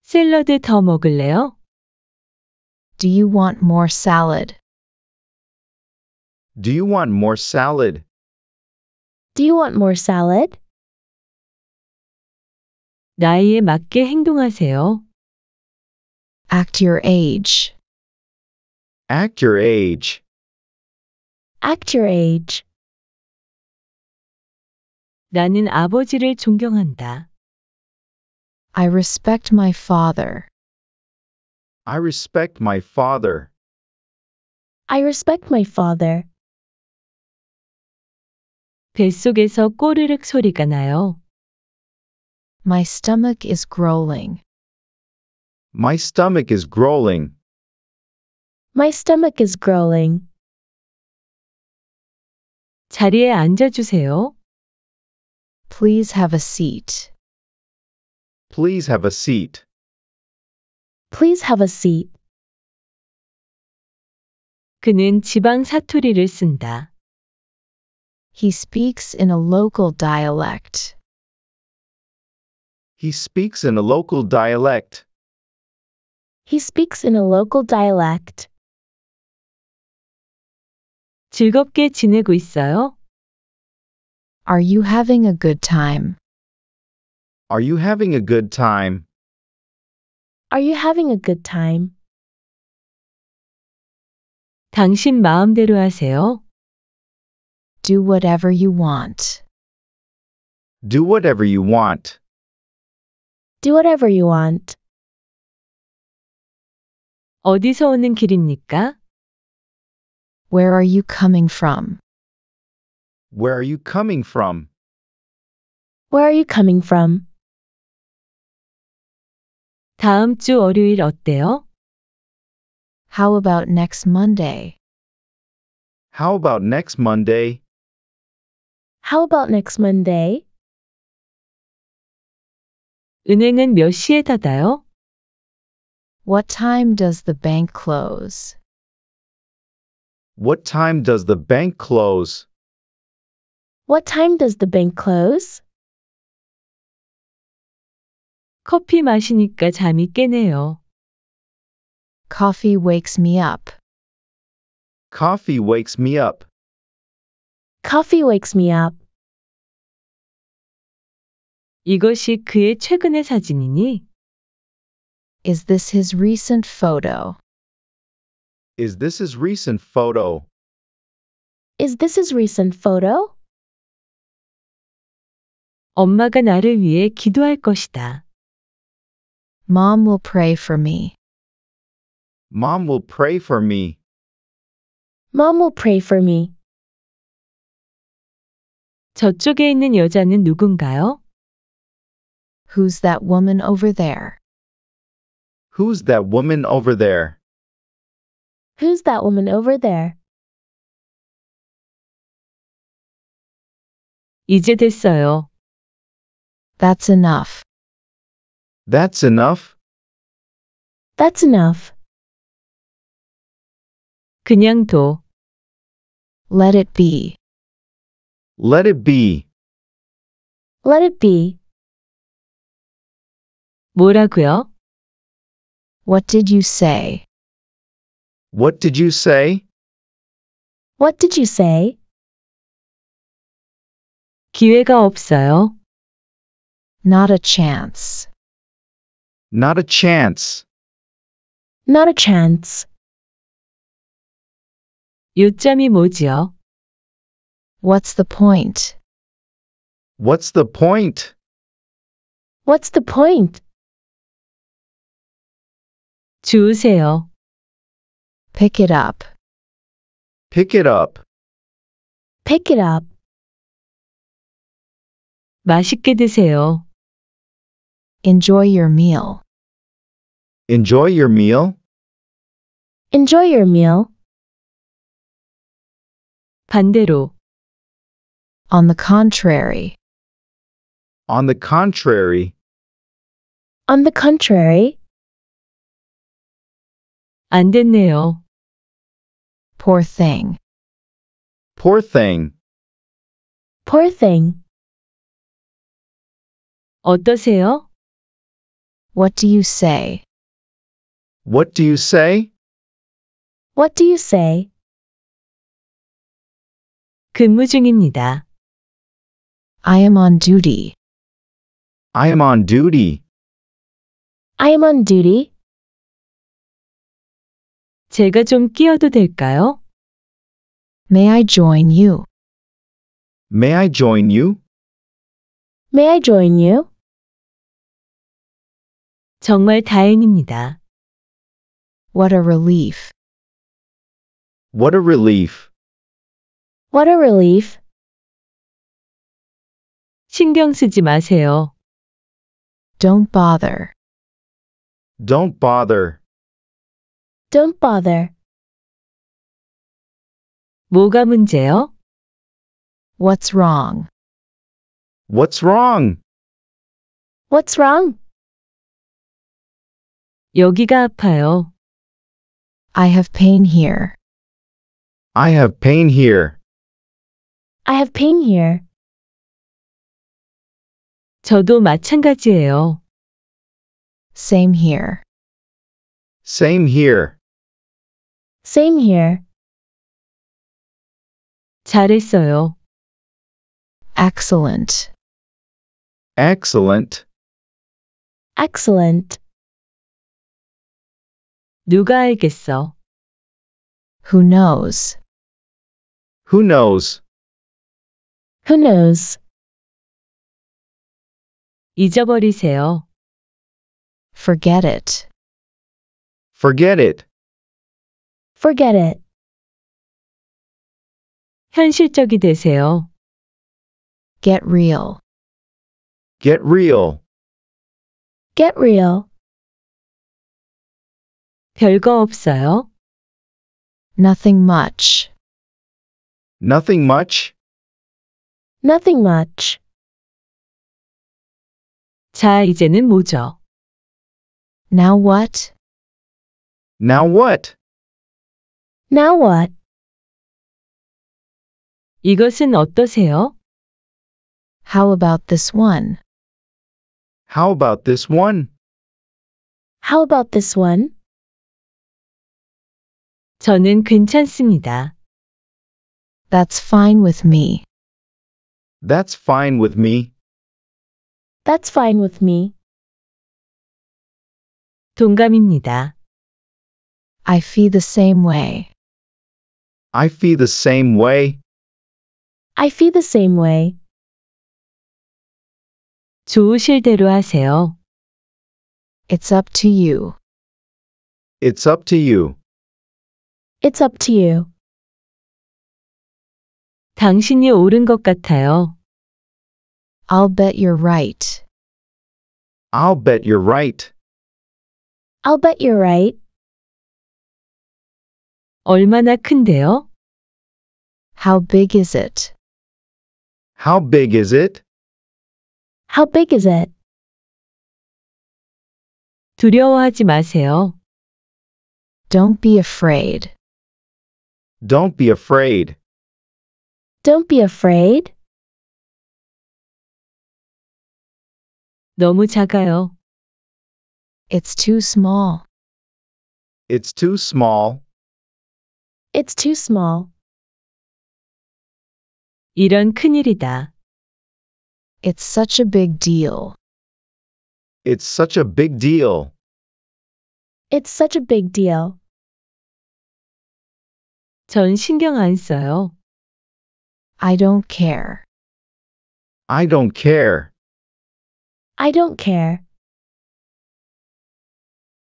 샐러드 더 먹을래요? Do you want more salad? Do you want more salad? Do you want more salad? 나이에 맞게 행동하세요. Act your age. Act your age. Act your age. 나는 아버지를 존경한다. I respect my father. I respect my father. I respect my father. 뱃속에서 꼬르륵 소리가 나요. My stomach is growling. My stomach is growling. My stomach is growling. 자리에 앉아주세요. Please have a seat. Please have a seat. Please have a seat. 그는 지방 사투리를 쓴다. He speaks in a local dialect. He speaks in a local dialect. He speaks in a local dialect. 즐겁게 지내고 있어요? Are you having a good time? Are you having a good time? Are you having a good time? 당신 마음대로 하세요. Do whatever you want. Do whatever you want. Do whatever you want. 어디서 오는 길입니까? Where are you coming from? Where are you coming from? Where are you coming from? 다음 주 월요일 어때요? How about next Monday? How about next Monday? How about next Monday? 은행은 몇 시에 닫아요? What time does the bank close? What time does the bank close? What time does the bank close? 커피 마시니까 잠이 깨네요. Coffee wakes me up. Coffee wakes me up. Coffee wakes me up. 이것이 그의 최근의 사진이니? Is this his recent photo? Is this his recent photo? Is this his recent photo? 엄마가 나를 위해 기도할 것이다. Mom will pray for me. Mom will pray for me. Mom will pray for me. 저쪽에 있는 여자는 누군가요? Who's that woman over there? Who's that woman over there? Who's that woman over there? 이제 됐어요. That's enough. That's enough? That's enough. 그냥 둬. Let it be. Let it be. Let it be. 뭐라고요? What did you say? What did you say? What did you say? 기회가 없어요. Not a chance. Not a chance. Not a chance. 요점이 뭐지요? What's the point? What's the point? What's the point? 주세요. Pick it up. Pick it up. Pick it up. 맛있게 드세요. Enjoy your meal. Enjoy your meal. Enjoy your meal. 반대로 On the contrary. On the contrary. On the contrary. 안 됐네요. Poor thing. Poor thing. Poor thing. 어떠세요? What do you say? What do you say? What do you say? 근무 중입니다. I am on duty. I am on duty. I am on duty. 제가 좀 끼어도 될까요? May I join you? May I join you? May I join you? 정말 다행입니다. What a relief. What a relief. What a relief. 신경 쓰지 마세요. Don't bother. Don't bother. Don't bother. 뭐가 문제요? What's wrong? What's wrong? What's wrong? 여기가 아파요. I have pain here. I have pain here. I have pain here. 저도 마찬가지예요. Same here. Same here. Same here. 잘했어요. Excellent. Excellent. Excellent. 누가 알겠어? Who knows? Who knows? Who knows? 잊어버리세요. Forget it. Forget it. Forget it. 현실적이 되세요. Get real. Get real. Get real. 별거 없어요. Nothing much. Nothing much. Nothing much. 자, 이제는 뭐죠? Now what? Now what? Now what? 이것은 어떠세요? How about this one? How about this one? How about this one? 저는 괜찮습니다. That's fine with me. That's fine with me. That's fine with me. 동감입니다. I feel the same way. I feel the same way. I feel the same way. 좋으실 대로 하세요. It's up to you. It's up to you. It's up to you. 당신이 옳은 것 같아요. I'll bet you're right. I'll bet you're right. I'll bet you're right. 얼마나 큰데요? How big is it? How big is it? How big is it? 두려워하지 마세요. Don't be afraid. Don't be afraid. Don't be afraid. 너무 작아요. It's too small. It's too small. It's too small. 이런 큰일이다. It's such a big deal. It's such a big deal. It's such a big deal. 전 신경 안 써요. I don't care. I don't care. I don't care.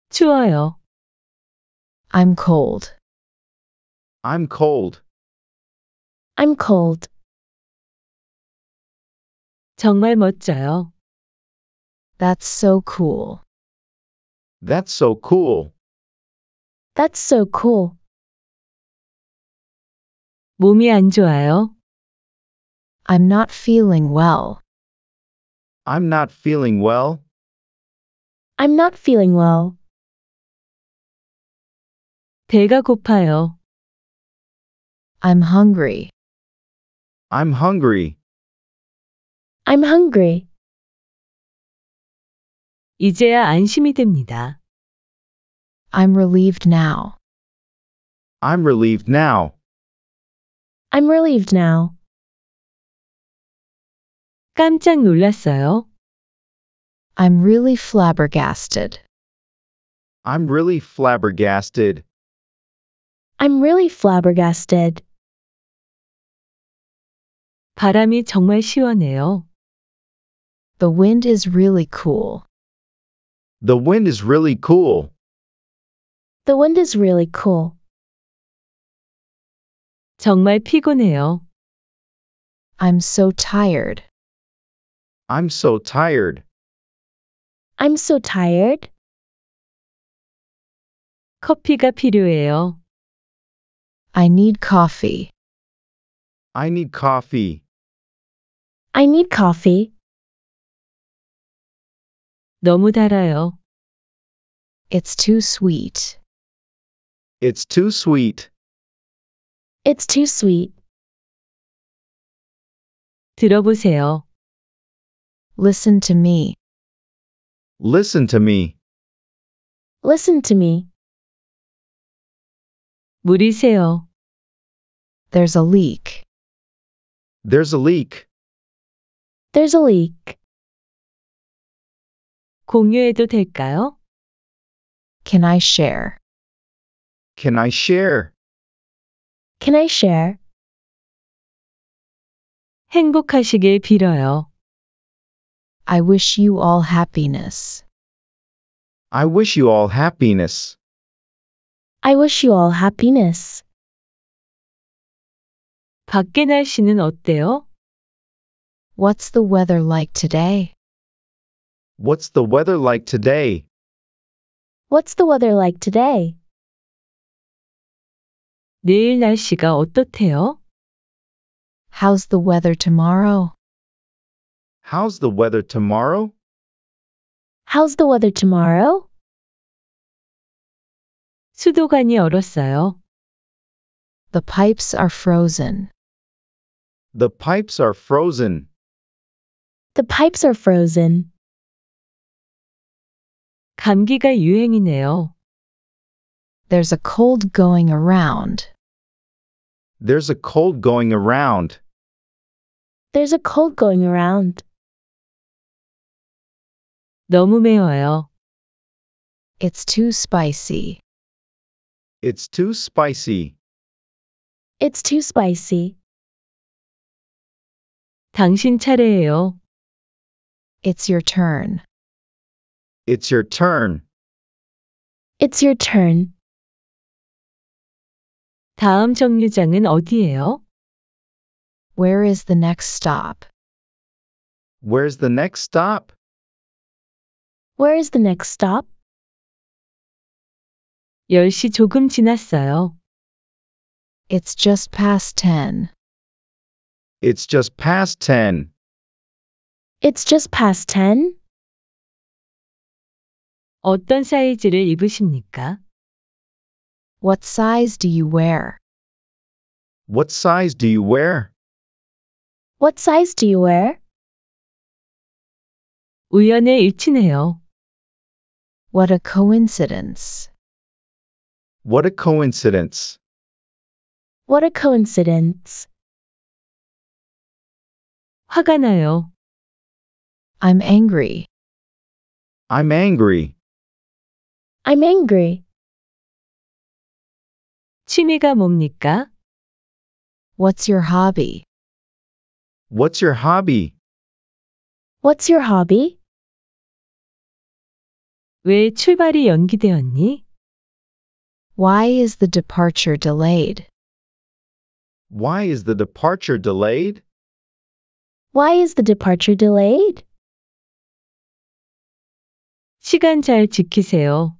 추워요. I'm cold. I'm cold. I'm cold. 정말 멋져요. That's so cool. That's so cool. That's so cool. 몸이 안 좋아요. I'm not feeling well. I'm not feeling well. I'm not feeling well. 배가 고파요. I'm hungry. I'm hungry. I'm hungry. 이제야 안심이 됩니다. I'm relieved now. I'm relieved now. I'm relieved now. 깜짝 놀랐어요. I'm really flabbergasted. I'm really flabbergasted. I'm really flabbergasted. 바람이 정말 시원해요. The wind is really cool. The wind is really cool. The wind is really cool. 정말 피곤해요. I'm so tired. I'm so tired. I'm so tired. 커피가 필요해요. I need coffee. I need coffee. I need coffee. 너무 달아요. It's too sweet. It's too sweet. It's too sweet. 들어보세요. Listen to me. Listen to me. Listen to me. 물이세요. There's a leak. There's a leak. There's a leak. 공유해도 될까요? Can I share? Can I share? Can I share? 행복하시길 빌어요. I wish you all happiness. I wish you all happiness. I wish you all happiness. 밖의 날씨는 어때요? What's the weather like today? What's the weather like today? What's the weather like today? 내일 날씨가 어떻대요? How's the weather tomorrow? How's the weather tomorrow? How's the weather tomorrow? 수도관이 얼었어요. The pipes are frozen. The pipes are frozen. The pipes are frozen. 감기가 유행이네요. There's a cold going around. There's a cold going around. There's a cold going around. 너무 매워요. It's too spicy. It's too spicy. It's too spicy. 당신 차례예요. It's your turn. It's your turn. It's your turn. 다음 정류장은 어디예요? Where is the next stop? Where's the next stop? Where is the next stop? 10시 조금 지났어요. It's just past 10. It's just past 10. It's just past 10. 어떤 사이즈를 입으십니까? What size do you wear? What size do you wear? What size do you wear? 일치네요. What a coincidence. What a coincidence. What a coincidence. 화가 나요. I'm angry. I'm angry. I'm angry. 취미가 뭡니까? What's your hobby? What's your hobby? What's your hobby? 왜 출발이 연기되었니? Why is the departure delayed? Why is the departure delayed? Why is the departure delayed? 시간 잘 지키세요.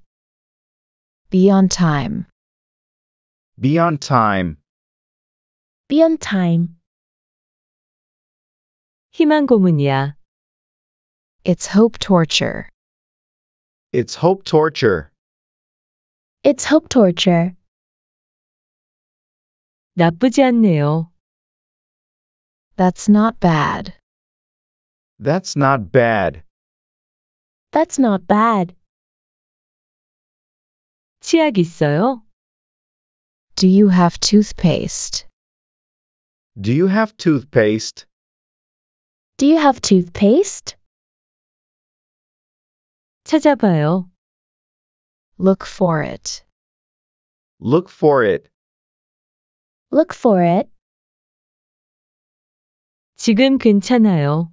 Be on time. Be on time. Be on time. 희망 고문이야. It's hope torture. It's hope torture. It's hope torture. 나쁘지 않네요. That's not bad. That's not bad. That's not bad. 치약 있어요? Do you have toothpaste? Do you have toothpaste? Do you have toothpaste? 찾아봐요. Look for it. Look for it. Look for it. 지금 괜찮아요.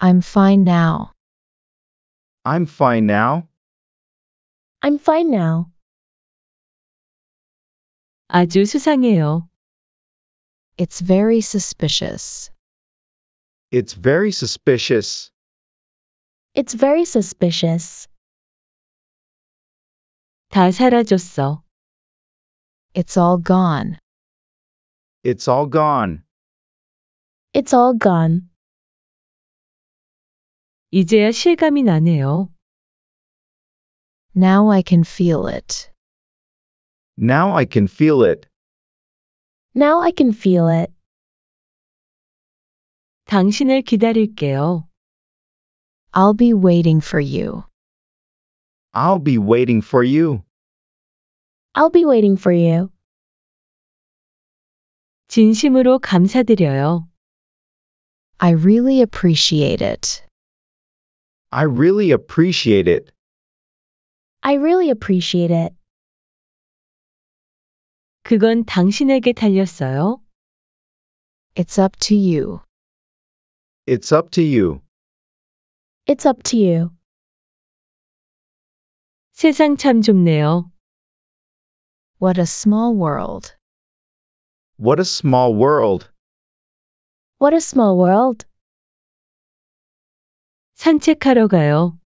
I'm fine now. I'm fine now. I'm fine now. 아주 수상해요. It's very suspicious. It's very suspicious. It's very suspicious. 다 사라졌어. It's all gone. It's all gone. It's all gone. 이제야 실감이 나네요. Now I can feel it. Now I can feel it. Now I can feel it. 당신을 기다릴게요. I'll be waiting for you. I'll be waiting for you. I'll be waiting for you. 진심으로 감사드려요. I really appreciate it. I really appreciate it. I really appreciate it. 그건 당신에게 달렸어요. It's up to you. It's up to you. It's up to you. 세상 참 좁네요. What a small world. What a small world. What a small world. 산책하러 가요.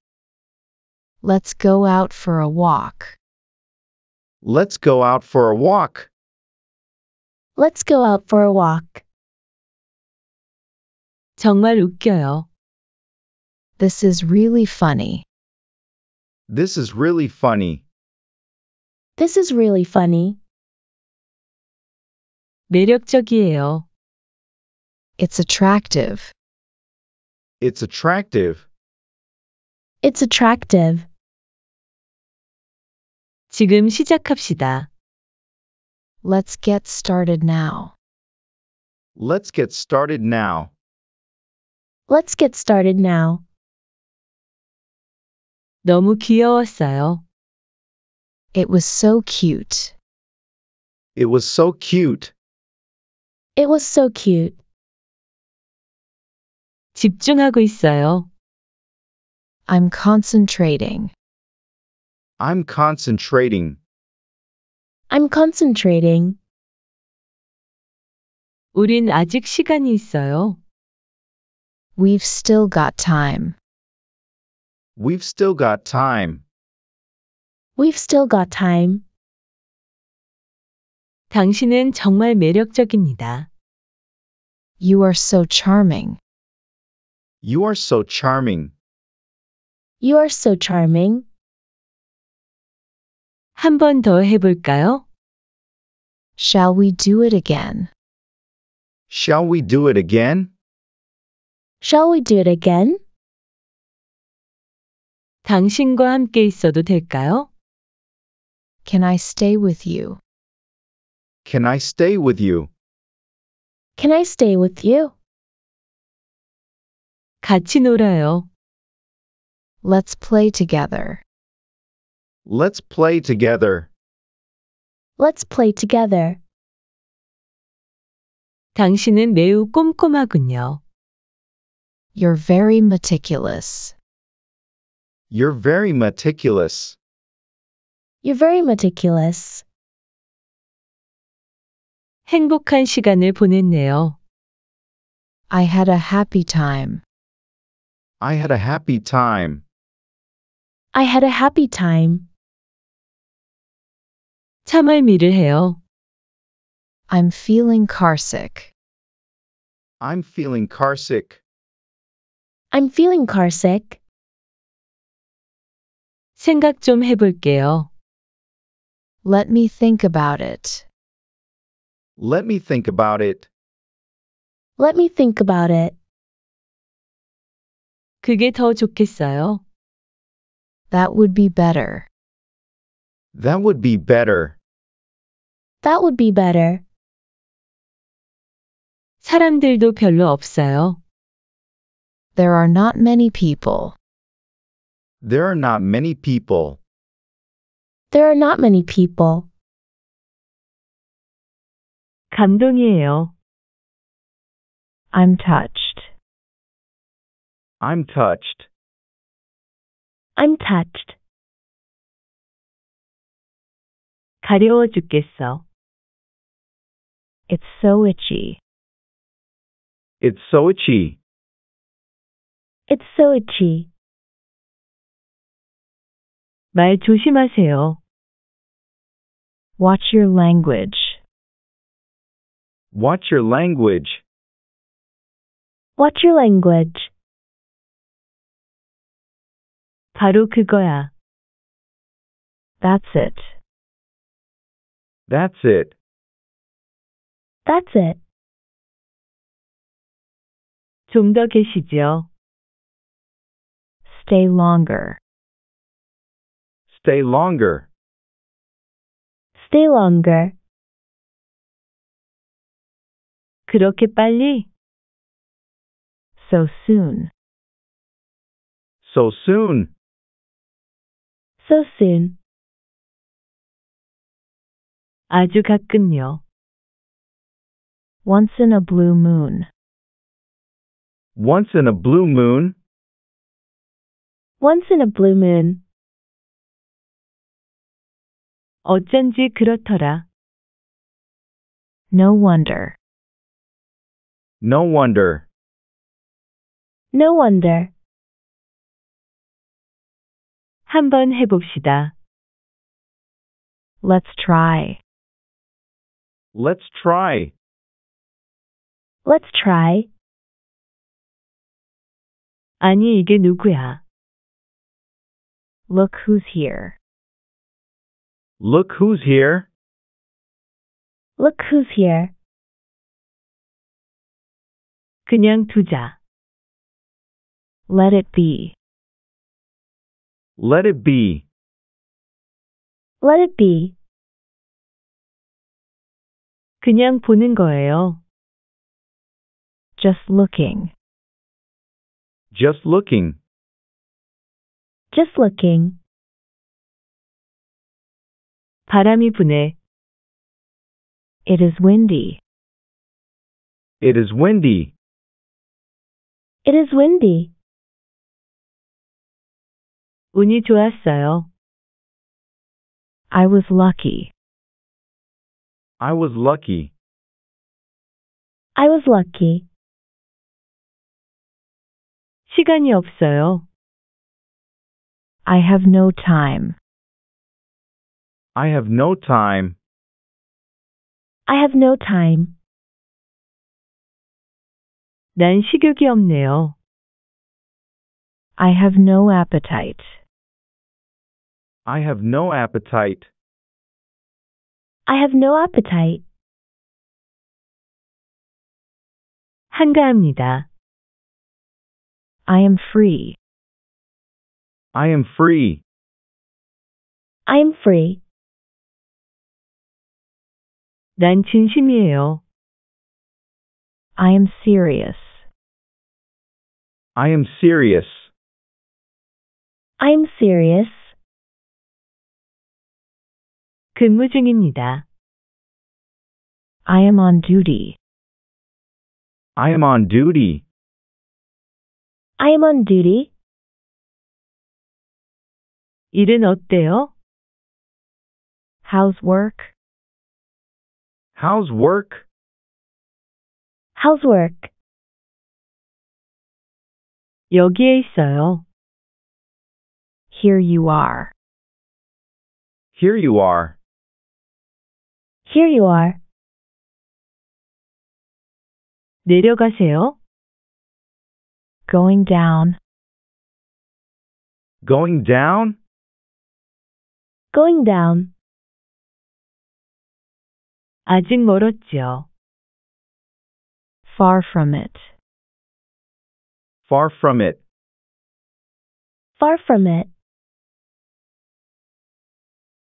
Let's go out for a walk. Let's go out for a walk. Let's go out for a walk. 정말 웃겨요. This is really funny. This is really funny. This is really funny. 매력적이에요. It's attractive. It's attractive. It's attractive. 지금 시작합시다. Let's get started now. Let's get started now. Let's get started now. 너무 귀여웠어요. It was so cute. It was so cute. It was so cute. 집중하고 있어요. I'm concentrating. I'm concentrating. I'm concentrating. 우린 아직 시간이 있어요. We've still got time. We've still got time. We've still got time. 당신은 정말 매력적입니다. You are so charming. You are so charming. You are so charming. 해볼까요? Shall we do it again? Shall we do it again? Shall we do it again? 당신과 함께 있어도 될까요? Can I stay with you? Can I stay with you? Can I stay with you? 같이 놀아요. Let's play together. Let's play together. Let's play together. 당신은 매우 꼼꼼하군요. You're very meticulous. You're very meticulous. You're very meticulous. 행복한 시간을 보냈네요. I had a happy time. I had a happy time. I had a happy time. 참을미를 해요. I'm feeling carsick. I'm feeling carsick. I'm feeling carsick. 생각 좀 해볼게요. Let me think about it. Let me think about it. Let me think about it. 그게 더 좋겠어요. That would be better. That would be better. That would be better. 사람들도 별로 없어요. There are not many people. There are not many people. There are not many people. 감동이에요. I'm touched. I'm touched. I'm touched. 가려워 죽겠어. It's so itchy. It's so itchy. It's so itchy. 말 조심하세요. Watch your language. Watch your language. Watch your language. 바로 그거야. That's it. That's it. That's it. 좀 더 계시죠. Stay longer. Stay longer. Stay longer. 그렇게 빨리? So soon. So soon so soon. 아주 가끔요. Once in a blue moon. Once in a blue moon. Once in a blue moon. 어쩐지 그렇더라. No wonder. No wonder. No wonder. 한번 해봅시다. Let's try. Let's try. Let's try. 아니 이게 누구야? Look who's here. Look who's here. Look who's here. 그냥 두자. Let it be. Let it be. Let it be. 그냥 보는 거예요. Just looking. Just looking. Just looking. 바람이 부네. It is windy. It is windy. It is windy. 운이 좋았어요. I was lucky. I was lucky. I was lucky. 시간이 없어요. I have no time. I have no time. I have no time. 난 식욕이 없네요. I have no appetite. I have no appetite. I have no appetite. 한가합니다. I am free. I am free. I am free. 난 진심이에요. I am serious. I am serious. I am serious. 근무 중입니다. I am on duty. I am on duty. I am on duty. 일은 어때요? How's work? How's work? How's work? 여기에 있어요. Here you are. Here you are. Here you are. 내려가세요. Going down. Going down? Going down. 아직 멀었죠. Far from it. Far from it. Far from it.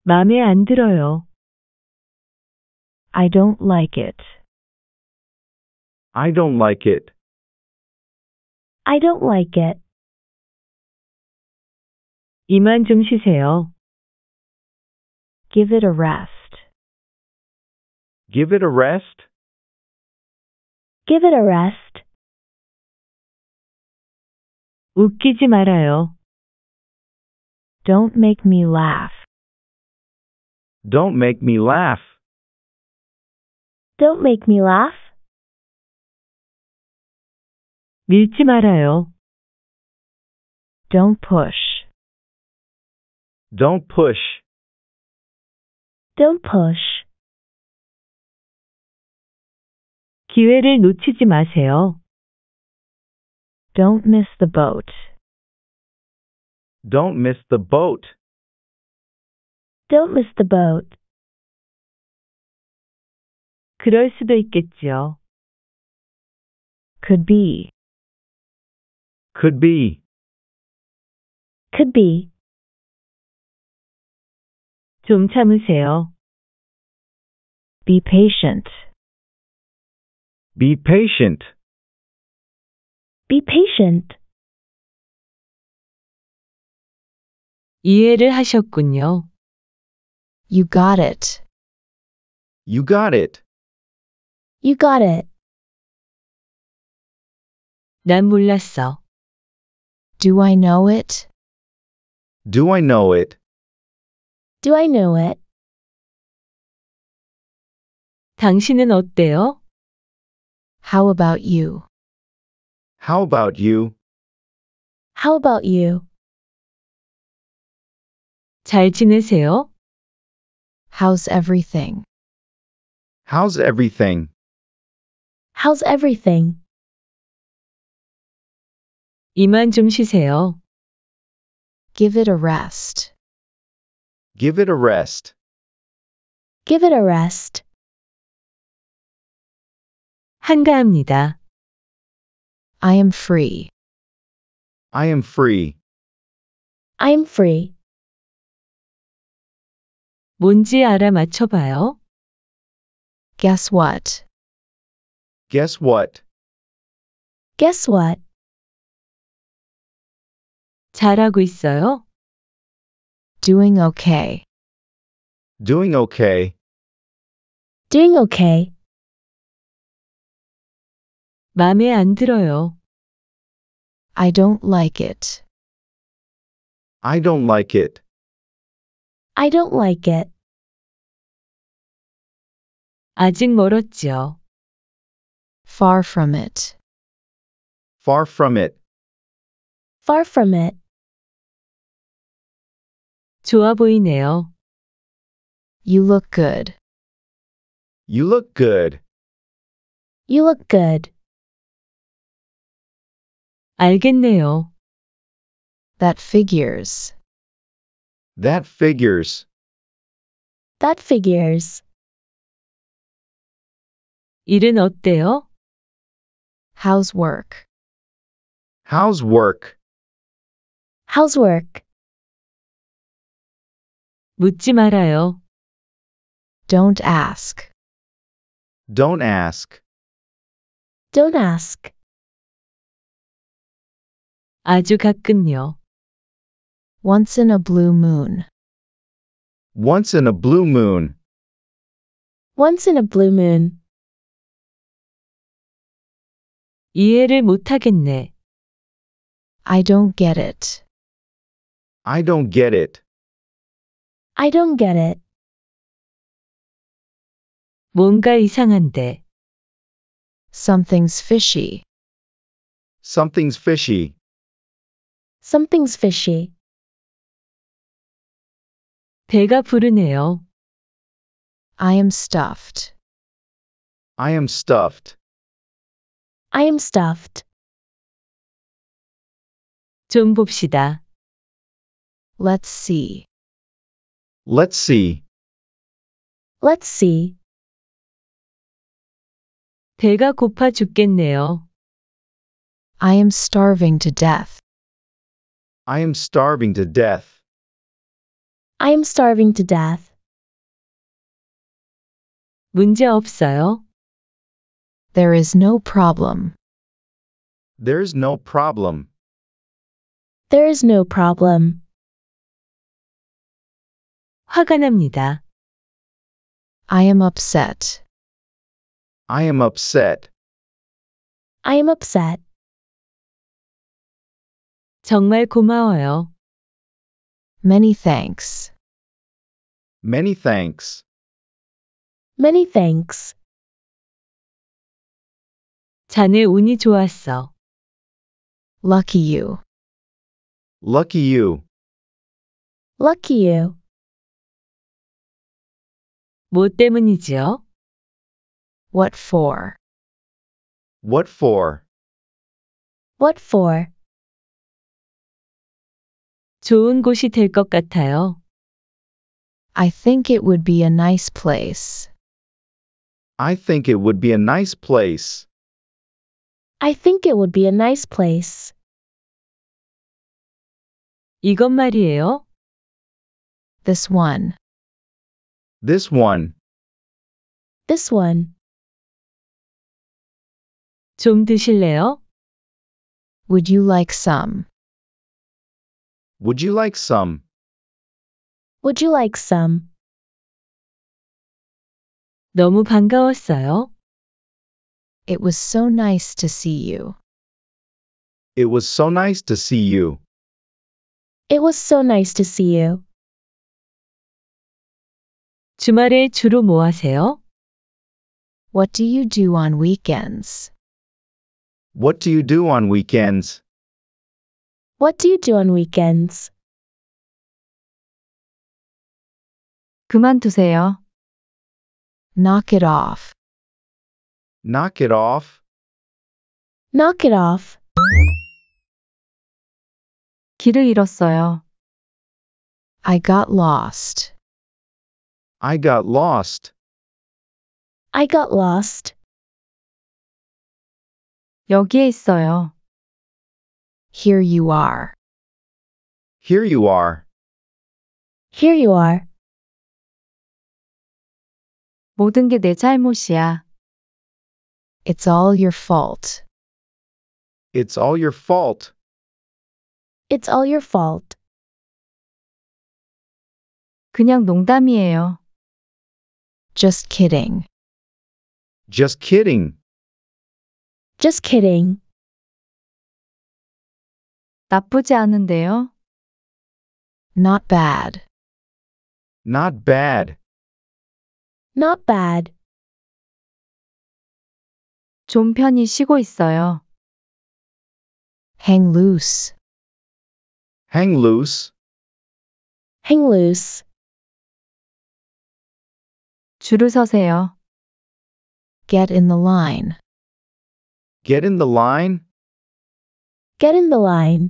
마음에 안 들어요. I don't like it. I don't like it. I don't like it. 이만 좀 쉬세요. Give it a rest. Give it a rest. Give it a rest. 웃기지 말아요. Don't make me laugh. Don't make me laugh. Don't make me laugh. 밀지 말아요. Don't push. Don't push. Don't push. 기회를 놓치지 마세요. Don't miss the boat. Don't miss the boat. Don't miss the boat. 그럴 수도 있겠지요. could be could be could be 좀 참으세요. be patient be patient be patient 이해를 하셨군요. You got it. You got it. You got it. 난 몰랐어. Do I know it? Do I know it? Do I know it? 당신은 어때요? How about you? How about you? How about you? 잘 지내세요? How's everything? How's everything? How's everything? 이만 좀 쉬세요. Give it a rest. Give it a rest. Give it a rest. 한가합니다. I am free. I am free. I am free. 뭔지 Guess what? Guess what? Guess what? 잘하고 있어요? Doing okay. Doing okay. Doing okay. 마음에 안 들어요. I don't like it. I don't like it. I don't like it. 아직 멀었죠. Far from it. Far from it. Far from it. 좋아 보이네요. You look good. You look good. You look good. 알겠네요. That figures. That figures. That figures. 일은 어때요? How's work? How's work? How's work? 묻지 말아요. Don't ask. Don't ask. Don't ask. 아주 가끔요. Once in a blue moon. Once in a blue moon. Once in a blue moon. 이해를 못하겠네. I don't get it. I don't get it. I don't get it. 뭔가 이상한데. Something's fishy. Something's fishy. Something's fishy. 배가 부르네요. I am stuffed. I am stuffed. I am stuffed. 좀 봅시다. Let's see. Let's see. Let's see. 배가 고파 죽겠네요. I am starving to death. I am starving to death. I am starving to death. 문제 없어요. There is no problem. There is no problem. There is no problem. 화가 납니다. I am upset. I am upset. I am upset. 정말 고마워요. Many thanks. Many thanks. Many thanks. 자네 운이 좋았어. Lucky you. Lucky you. Lucky you. 뭐 때문이지요? What for? What for? What for? 좋은 곳이 될 같아요. I think it would be a nice place. I think it would be a nice place. I think it would be a nice place. 이건 말이에요. This one. This one. This one. 좀 드실래요? Would you like some? Would you like some? Would you like some? 너무 반가웠어요. It was so nice to see you. It was so nice to see you. It was so nice to see you. 주말에 주로 뭐 하세요? What do you do on weekends? What do you do on weekends? What do you do on weekends? 그만두세요. Knock it off. Knock it off. Knock it off. 길을 잃었어요. I got lost. I got lost. I got lost. 여기에 있어요. Here you are. Here you are. Here you are. 모든 게 내 잘못이야. It's all your fault. It's all your fault. It's all your fault. 그냥 농담이에요. Just kidding. Just kidding. Just kidding. 나쁘지 않은데요. Not bad. Not bad. Not bad. 좀 편히 쉬고 있어요. hang loose, hang loose, hang loose. 줄을 서세요. get in the line, get in the line, get in the line.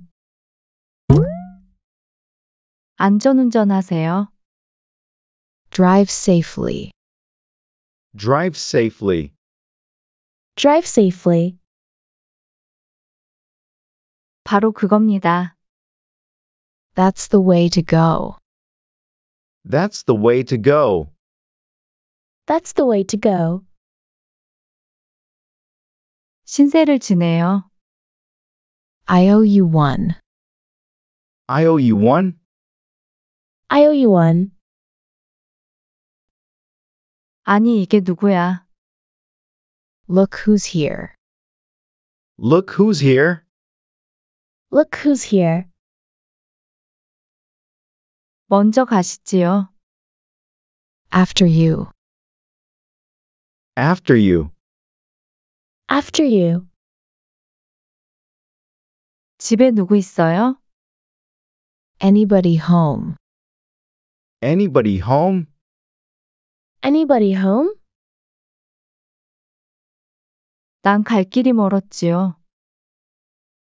안전운전 하세요. drive safely, drive safely, Drive safely. 바로 그겁니다. That's the way to go. That's the way to go. That's the way to go. 신세를 지내요. I owe you one. I owe you one. I owe you one. 아니, 이게 누구야? Look who's here. Look who's here. Look who's here. 먼저 가시지요. After you. After you. After you. 집에 누구 있어요? Anybody home? Anybody home? Anybody home? 난 길이 멀었지요.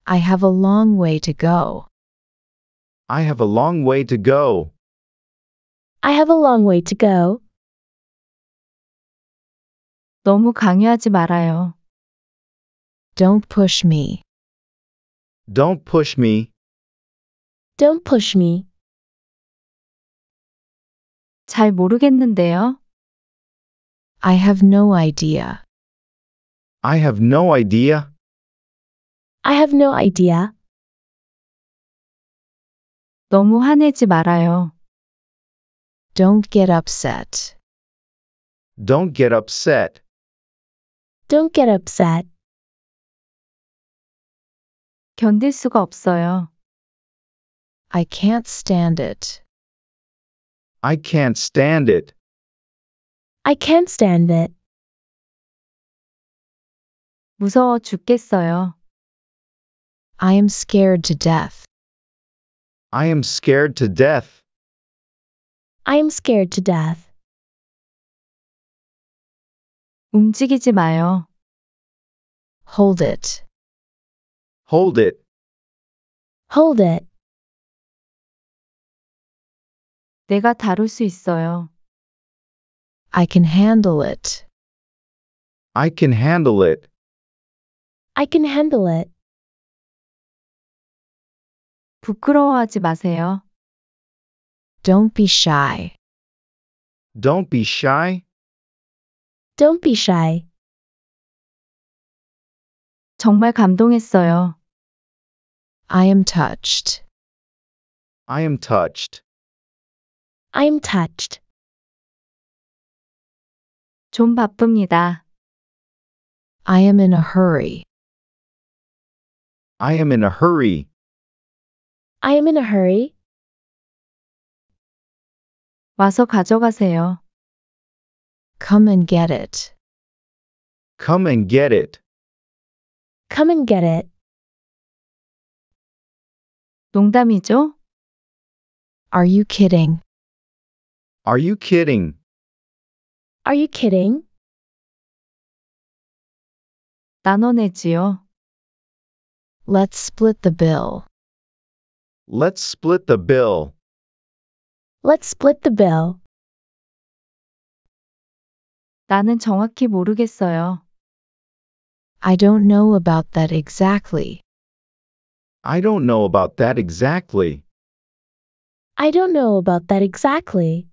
I have a long way to go. I have a long way to go. I have a long way to go. 너무 강요하지 말아요. Don't push me. Don't push me. Don't push me. 잘 모르겠는데요. I have no idea. I have no idea. I have no idea. 너무 화내지 말아요. Don't get upset. Don't get upset. Don't get upset. 견딜 수가 없어요. I can't stand it. I can't stand it. I can't stand it. 무서워 죽겠어요. I am scared to death. I am scared to death. I am scared to death. 움직이지 마요. Hold it. Hold it. Hold it. 내가 다룰 수 있어요. I can handle it. I can handle it. I can handle it. 부끄러워하지 마세요. Don't be shy. Don't be shy. Don't be shy. 정말 감동했어요. I am touched. I am touched. I am touched. 좀 바쁩니다. I am in a hurry. I am in a hurry. I am in a hurry. 와서 가져가세요. Come and get it. Come and get it. Come and get it. 농담이죠? Are you kidding? Are you kidding? Are you kidding? 나눠내지요. Let's split the bill. Let's split the bill. Let's split the bill. 나는 정확히 모르겠어요. I don't know about that exactly. I don't know about that exactly. I don't know about that exactly.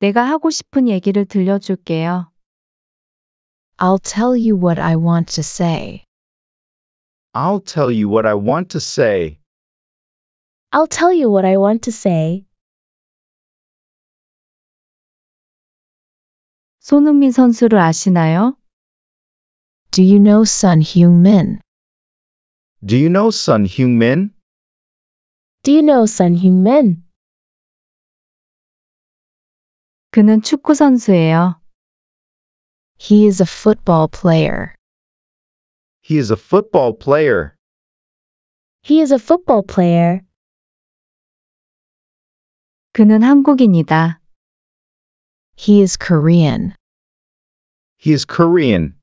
내가 하고 싶은 얘기를 들려줄게요. I'll tell you what I want to say. I'll tell you what I want to say. I'll tell you what I want to say. 손흥민 선수를 아시나요? Do you know Sun Heung-min? Do you know Sun Heung-min? Do you know Sun Heung-min? 그는 축구 선수예요. He is a football player. He is a football player. He is a football player. 그는 한국인이다. He is Korean. He is Korean.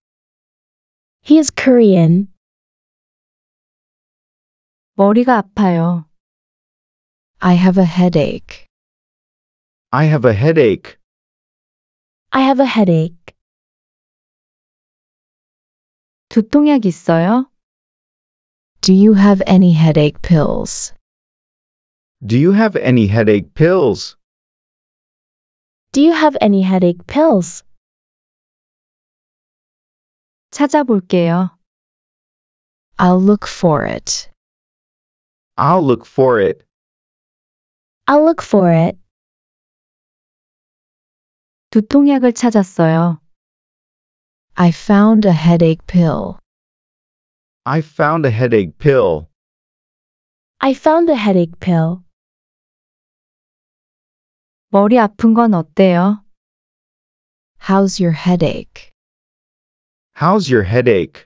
He is Korean. 머리가 아파요. I have a headache. I have a headache. I have a headache. 두통약 있어요? Do you have any headache pills? Do you have any headache pills? Do you have any headache pills? 찾아볼게요. I'll look for it. I'll look for it. I'll look for it. 두통약을 찾았어요. I found a headache pill. I found a headache pill. I found a headache pill. 머리 아픈 건 어때요? How's your headache? How's your headache?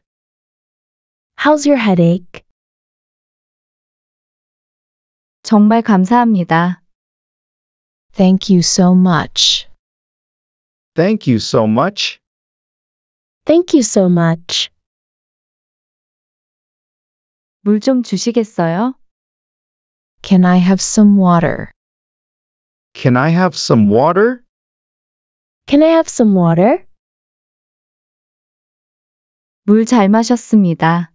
How's your headache? 정말 감사합니다. Thank you so much. Thank you so much. Thank you so much. 주시겠어요? Can I have some water? Can I have some water? Can I have some water? 물 잘 마셨습니다.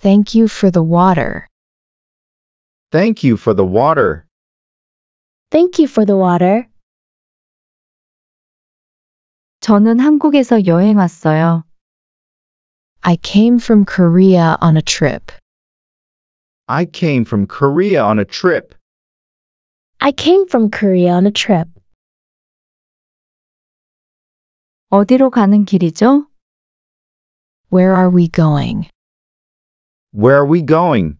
Thank you for the water. Thank you for the water. Thank you for the water. 저는 한국에서 여행 왔어요. I came from Korea on a trip. I came from Korea on a trip. I came from Korea on a trip. 어디로 가는 길이죠? Where are we going? Where are we going?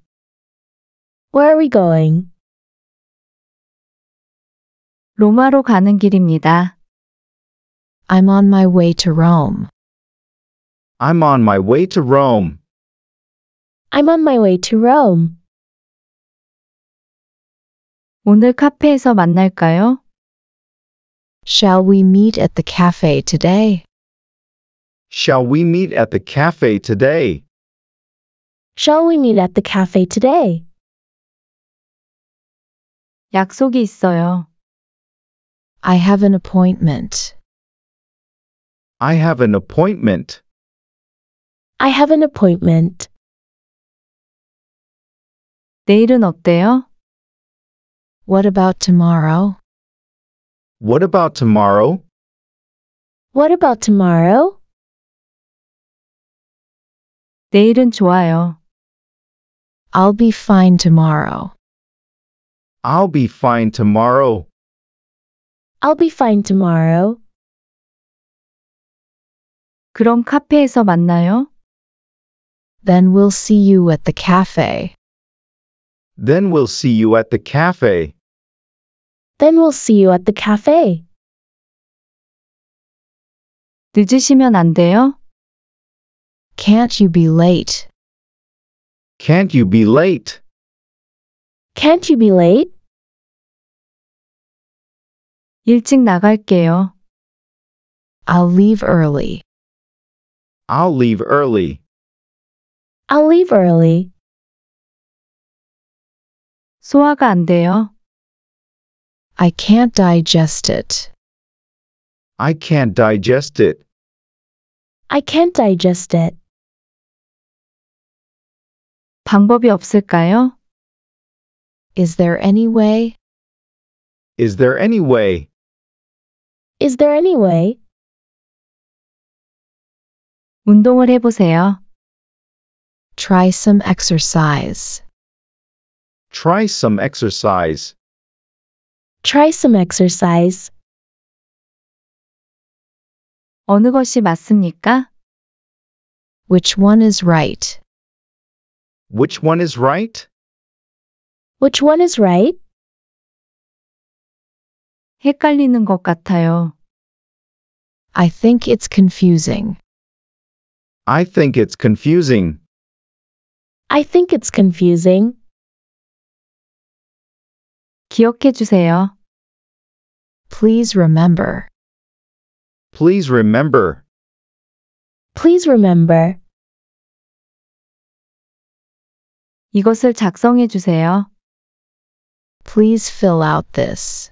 Where are we going? 로마로 가는 길입니다. I'm on my way to Rome. I'm on my way to Rome. I'm on my way to Rome. 오늘 카페에서 만날까요? Shall we meet at the cafe today? Shall we meet at the cafe today? Shall we meet at the cafe today? 약속이 있어요. I have an appointment. I have an appointment. I have an appointment. 내일은 어때요? What about tomorrow? What about tomorrow? What about tomorrow? 내일은 좋아요. I'll be fine tomorrow. I'll be fine tomorrow. I'll be fine tomorrow. 그럼 카페에서 만나요. Then we'll see you at the cafe. Then we'll see you at the cafe. Then we'll see you at the cafe. 늦으시면 안 돼요? Can't you be late? Can't you be late? Can't you be late? 일찍 나갈게요. I'll leave early. I'll leave early. I'll leave early. 소화가 안 돼요. I can't digest it. I can't digest it. I can't digest it. 방법이 없을까요? Is there any way? Is there any way? Is there any way? 운동을 해보세요. Try some exercise. Try some exercise. Try some exercise. 어느 것이 맞습니까? Which one is right? Which one is right? Which one is right? 헷갈리는 것 같아요. I think it's confusing. I think it's confusing. I think it's confusing. 기억해 주세요. Please remember. Please remember. Please remember. 이것을 작성해 주세요. Please fill out this.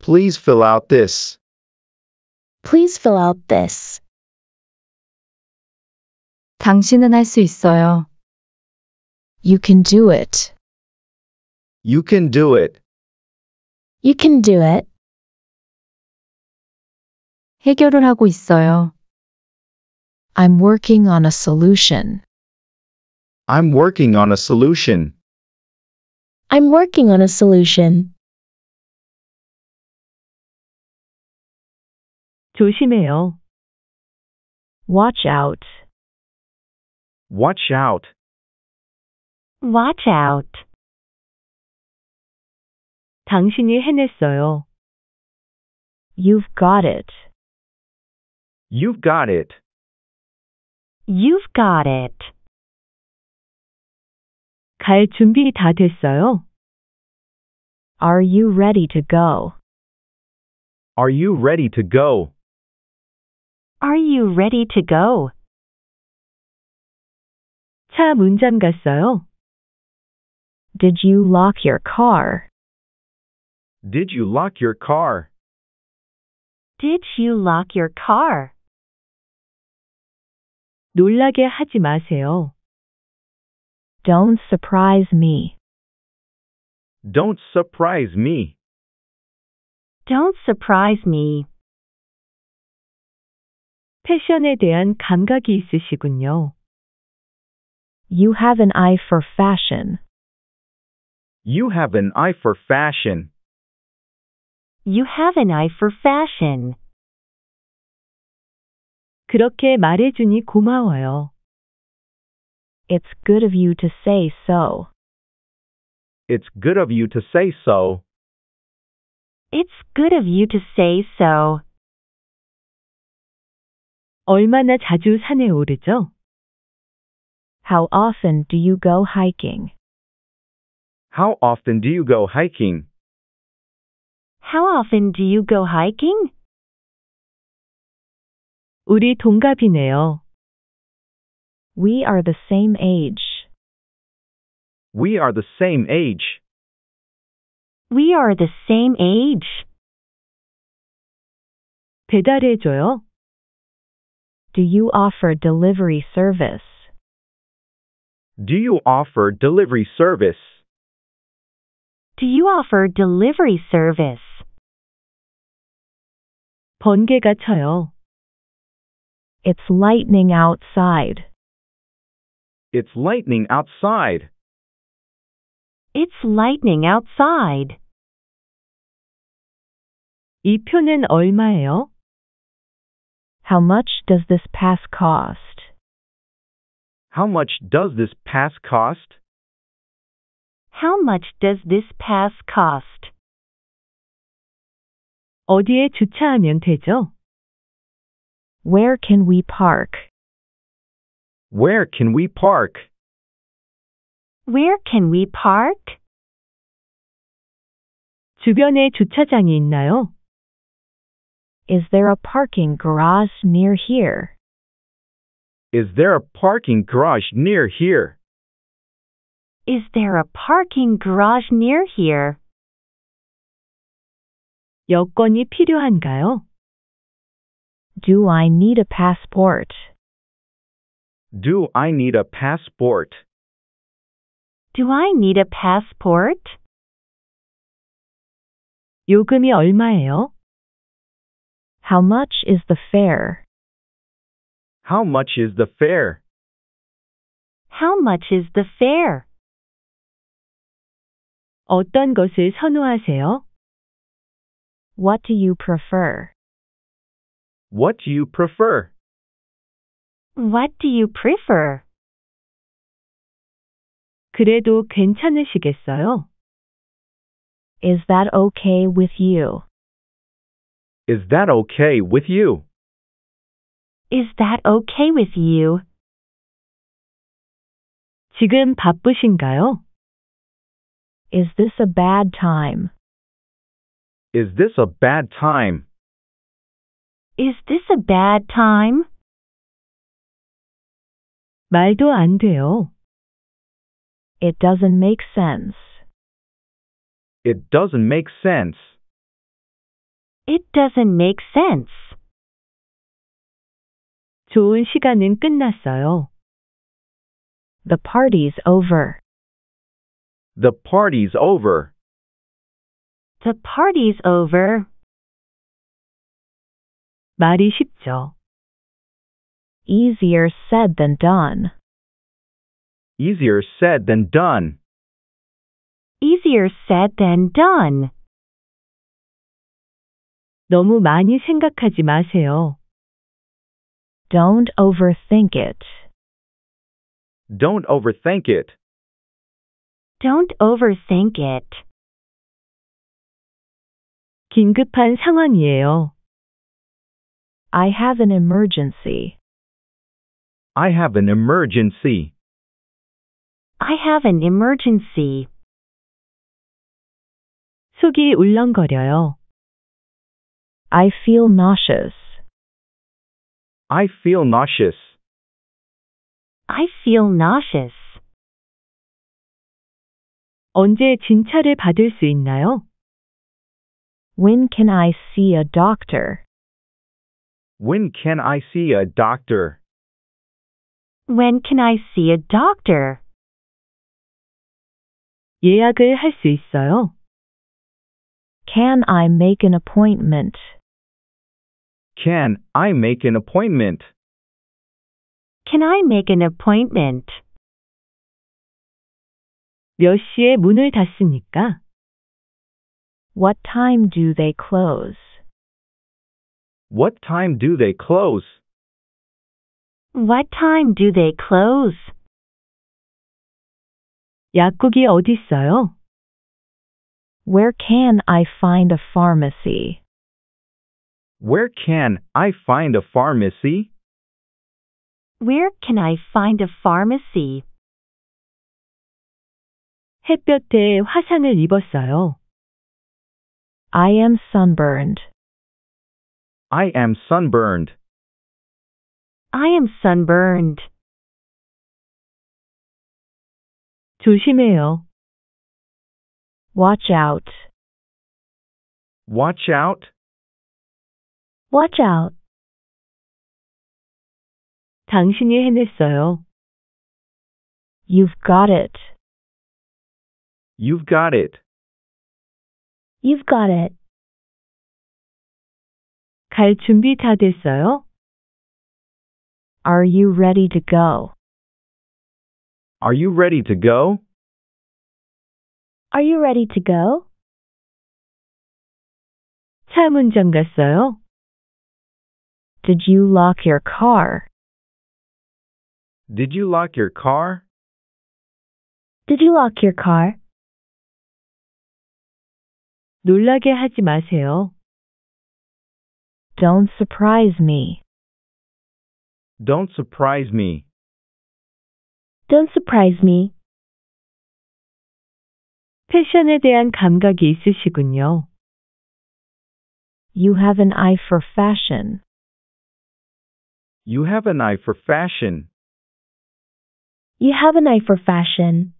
Please fill out this. Please fill out this. 당신은 할 있어요. You can do it. You can do it. You can do it. 해결을 하고 있어요. I'm working on a solution. I'm working on a solution. I'm working on a solution. 조심해요. Watch out. Watch out. Watch out. 당신이 해냈어요. You've got it. You've got it. You've got it. 갈 준비 다 됐어요? Are you ready to go? Are you ready to go? Are you ready to go? 차 문잠 갔어요? Did you lock your car? Did you lock your car? Did you lock your car? 놀라게 하지 마세요. Don't surprise me. Don't surprise me. Don't surprise me. 패션에 대한 감각이 있으시군요. You have an eye for fashion. You have an eye for fashion. You have an eye for fashion. 그렇게 말해주니 고마워요. It's good of you to say so. It's good of you to say so. It's good of you to say so. 얼마나 자주 산에 오르죠? How often do you go hiking? How often do you go hiking? How often do you go hiking? 우리 동갑이네요. We are the same age. We are the same age. We are the same age. Do you offer delivery service? Do you offer delivery service? Do you offer delivery service? 번개가 쳐요. It's lightning outside. It's lightning outside. It's lightning outside. 이 표는 얼마예요? How much does this pass cost? How much does this pass cost? How much does this pass cost? 어디에 주차하면 되죠? Where can we park? Where can we park? Where can we park? 주변에 주차장이 있나요? Is there a parking garage near here? Is there a parking garage near here? Is there a parking garage near here? 여권이 필요한가요? Do I need a passport? Do I need a passport? Do I need a passport? 요금이 얼마예요? How much is the fare? How much is the fare? How much is the fare? 어떤 것을 선호하세요? What do you prefer? What do you prefer? What do you prefer? 그래도 괜찮으시겠어요? Is that okay with you? Is that okay with you? Is that okay with you? 지금 바쁘신가요? Is this a bad time? Is this a bad time? Is this a bad time? 말도 안 돼요. It doesn't make sense. It doesn't make sense. It doesn't make sense. 좋은 시간은 끝났어요. The party's over. The party's over. The party's over. 말이 쉽죠. Easier said than done. Easier said than done. Easier said than done. 너무 많이 생각하지 마세요. Don't overthink it. Don't overthink it. Don't overthink it. 긴급한 상황이에요. I have an emergency. I have an emergency. I have an emergency. 속이 울렁거려요. I feel nauseous. I feel nauseous. I feel nauseous. 언제 진찰을 받을 수 있나요? When can I see a doctor? When can I see a doctor? When can I see a doctor? 예약을 Can I make an appointment? Can I make an appointment? Can I make an appointment? 몇 시에 문을 닫습니까? What time do they close? What time do they close? What time do they close? 약국이 어디 있어요? Where can I find a pharmacy? Where can I find a pharmacy? Where can I find a pharmacy? 햇볕에 화상을 입었어요. I am sunburned. I am sunburned. I am sunburned. 조심해요. Watch out. Watch out. Watch out. 당신이 해냈어요. You've got it. You've got it. You've got it. 갈 준비 다 됐어요? Are you ready to go? Are you ready to go? Are you ready to go? 차 문점 갔어요? Did you lock your car? Did you lock your car? Did you lock your car? 놀라게 하지 마세요. Don't surprise me. Don't surprise me. Don't surprise me. 패션에 대한 감각이 있으시군요. You have an eye for fashion. You have an eye for fashion. You have an eye for fashion.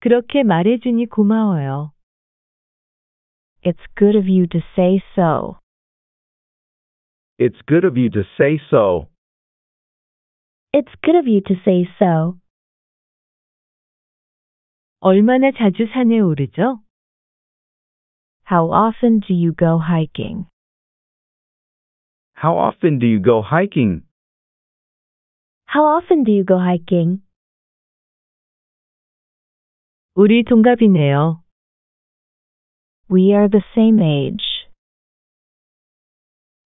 그렇게 말해주니 고마워요. It's good of you to say so. It's good of you to say so. It's good of you to say so. 얼마나 자주 산에 오르죠? How often do you go hiking? How often do you go hiking? How often do you go hiking? 우리 동갑이네요. We are the same age.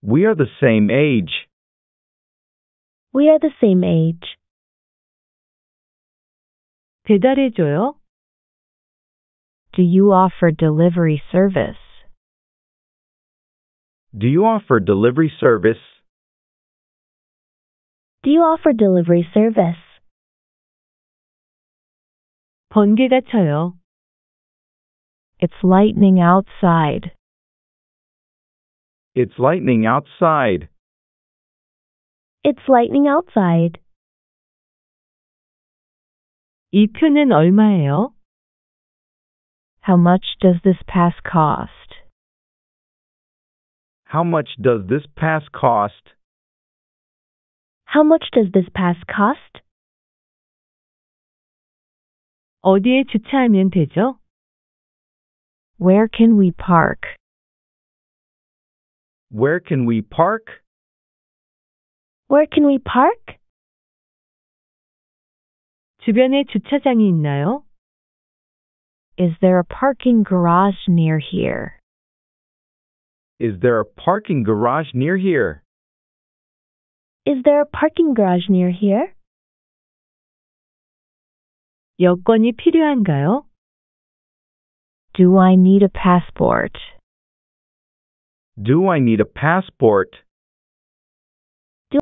We are the same age. We are the same age. 배달해줘요? Do you offer delivery service? Do you offer delivery service? Do you offer delivery service? 번개가 쳐요. It's lightning outside. It's lightning outside. It's lightning outside. 이 표는 얼마예요? How much does this pass cost? How much does this pass cost? How much does this pass cost? 어디에 주차하면 되죠? Where can we park? Where can we park? Where can we park? 주변에 주차장이 있나요? Is there a parking garage near here? Is there a parking garage near here? Is there a parking garage near here? 여권이 필요한가요? Do I need a passport? Do I need a passport?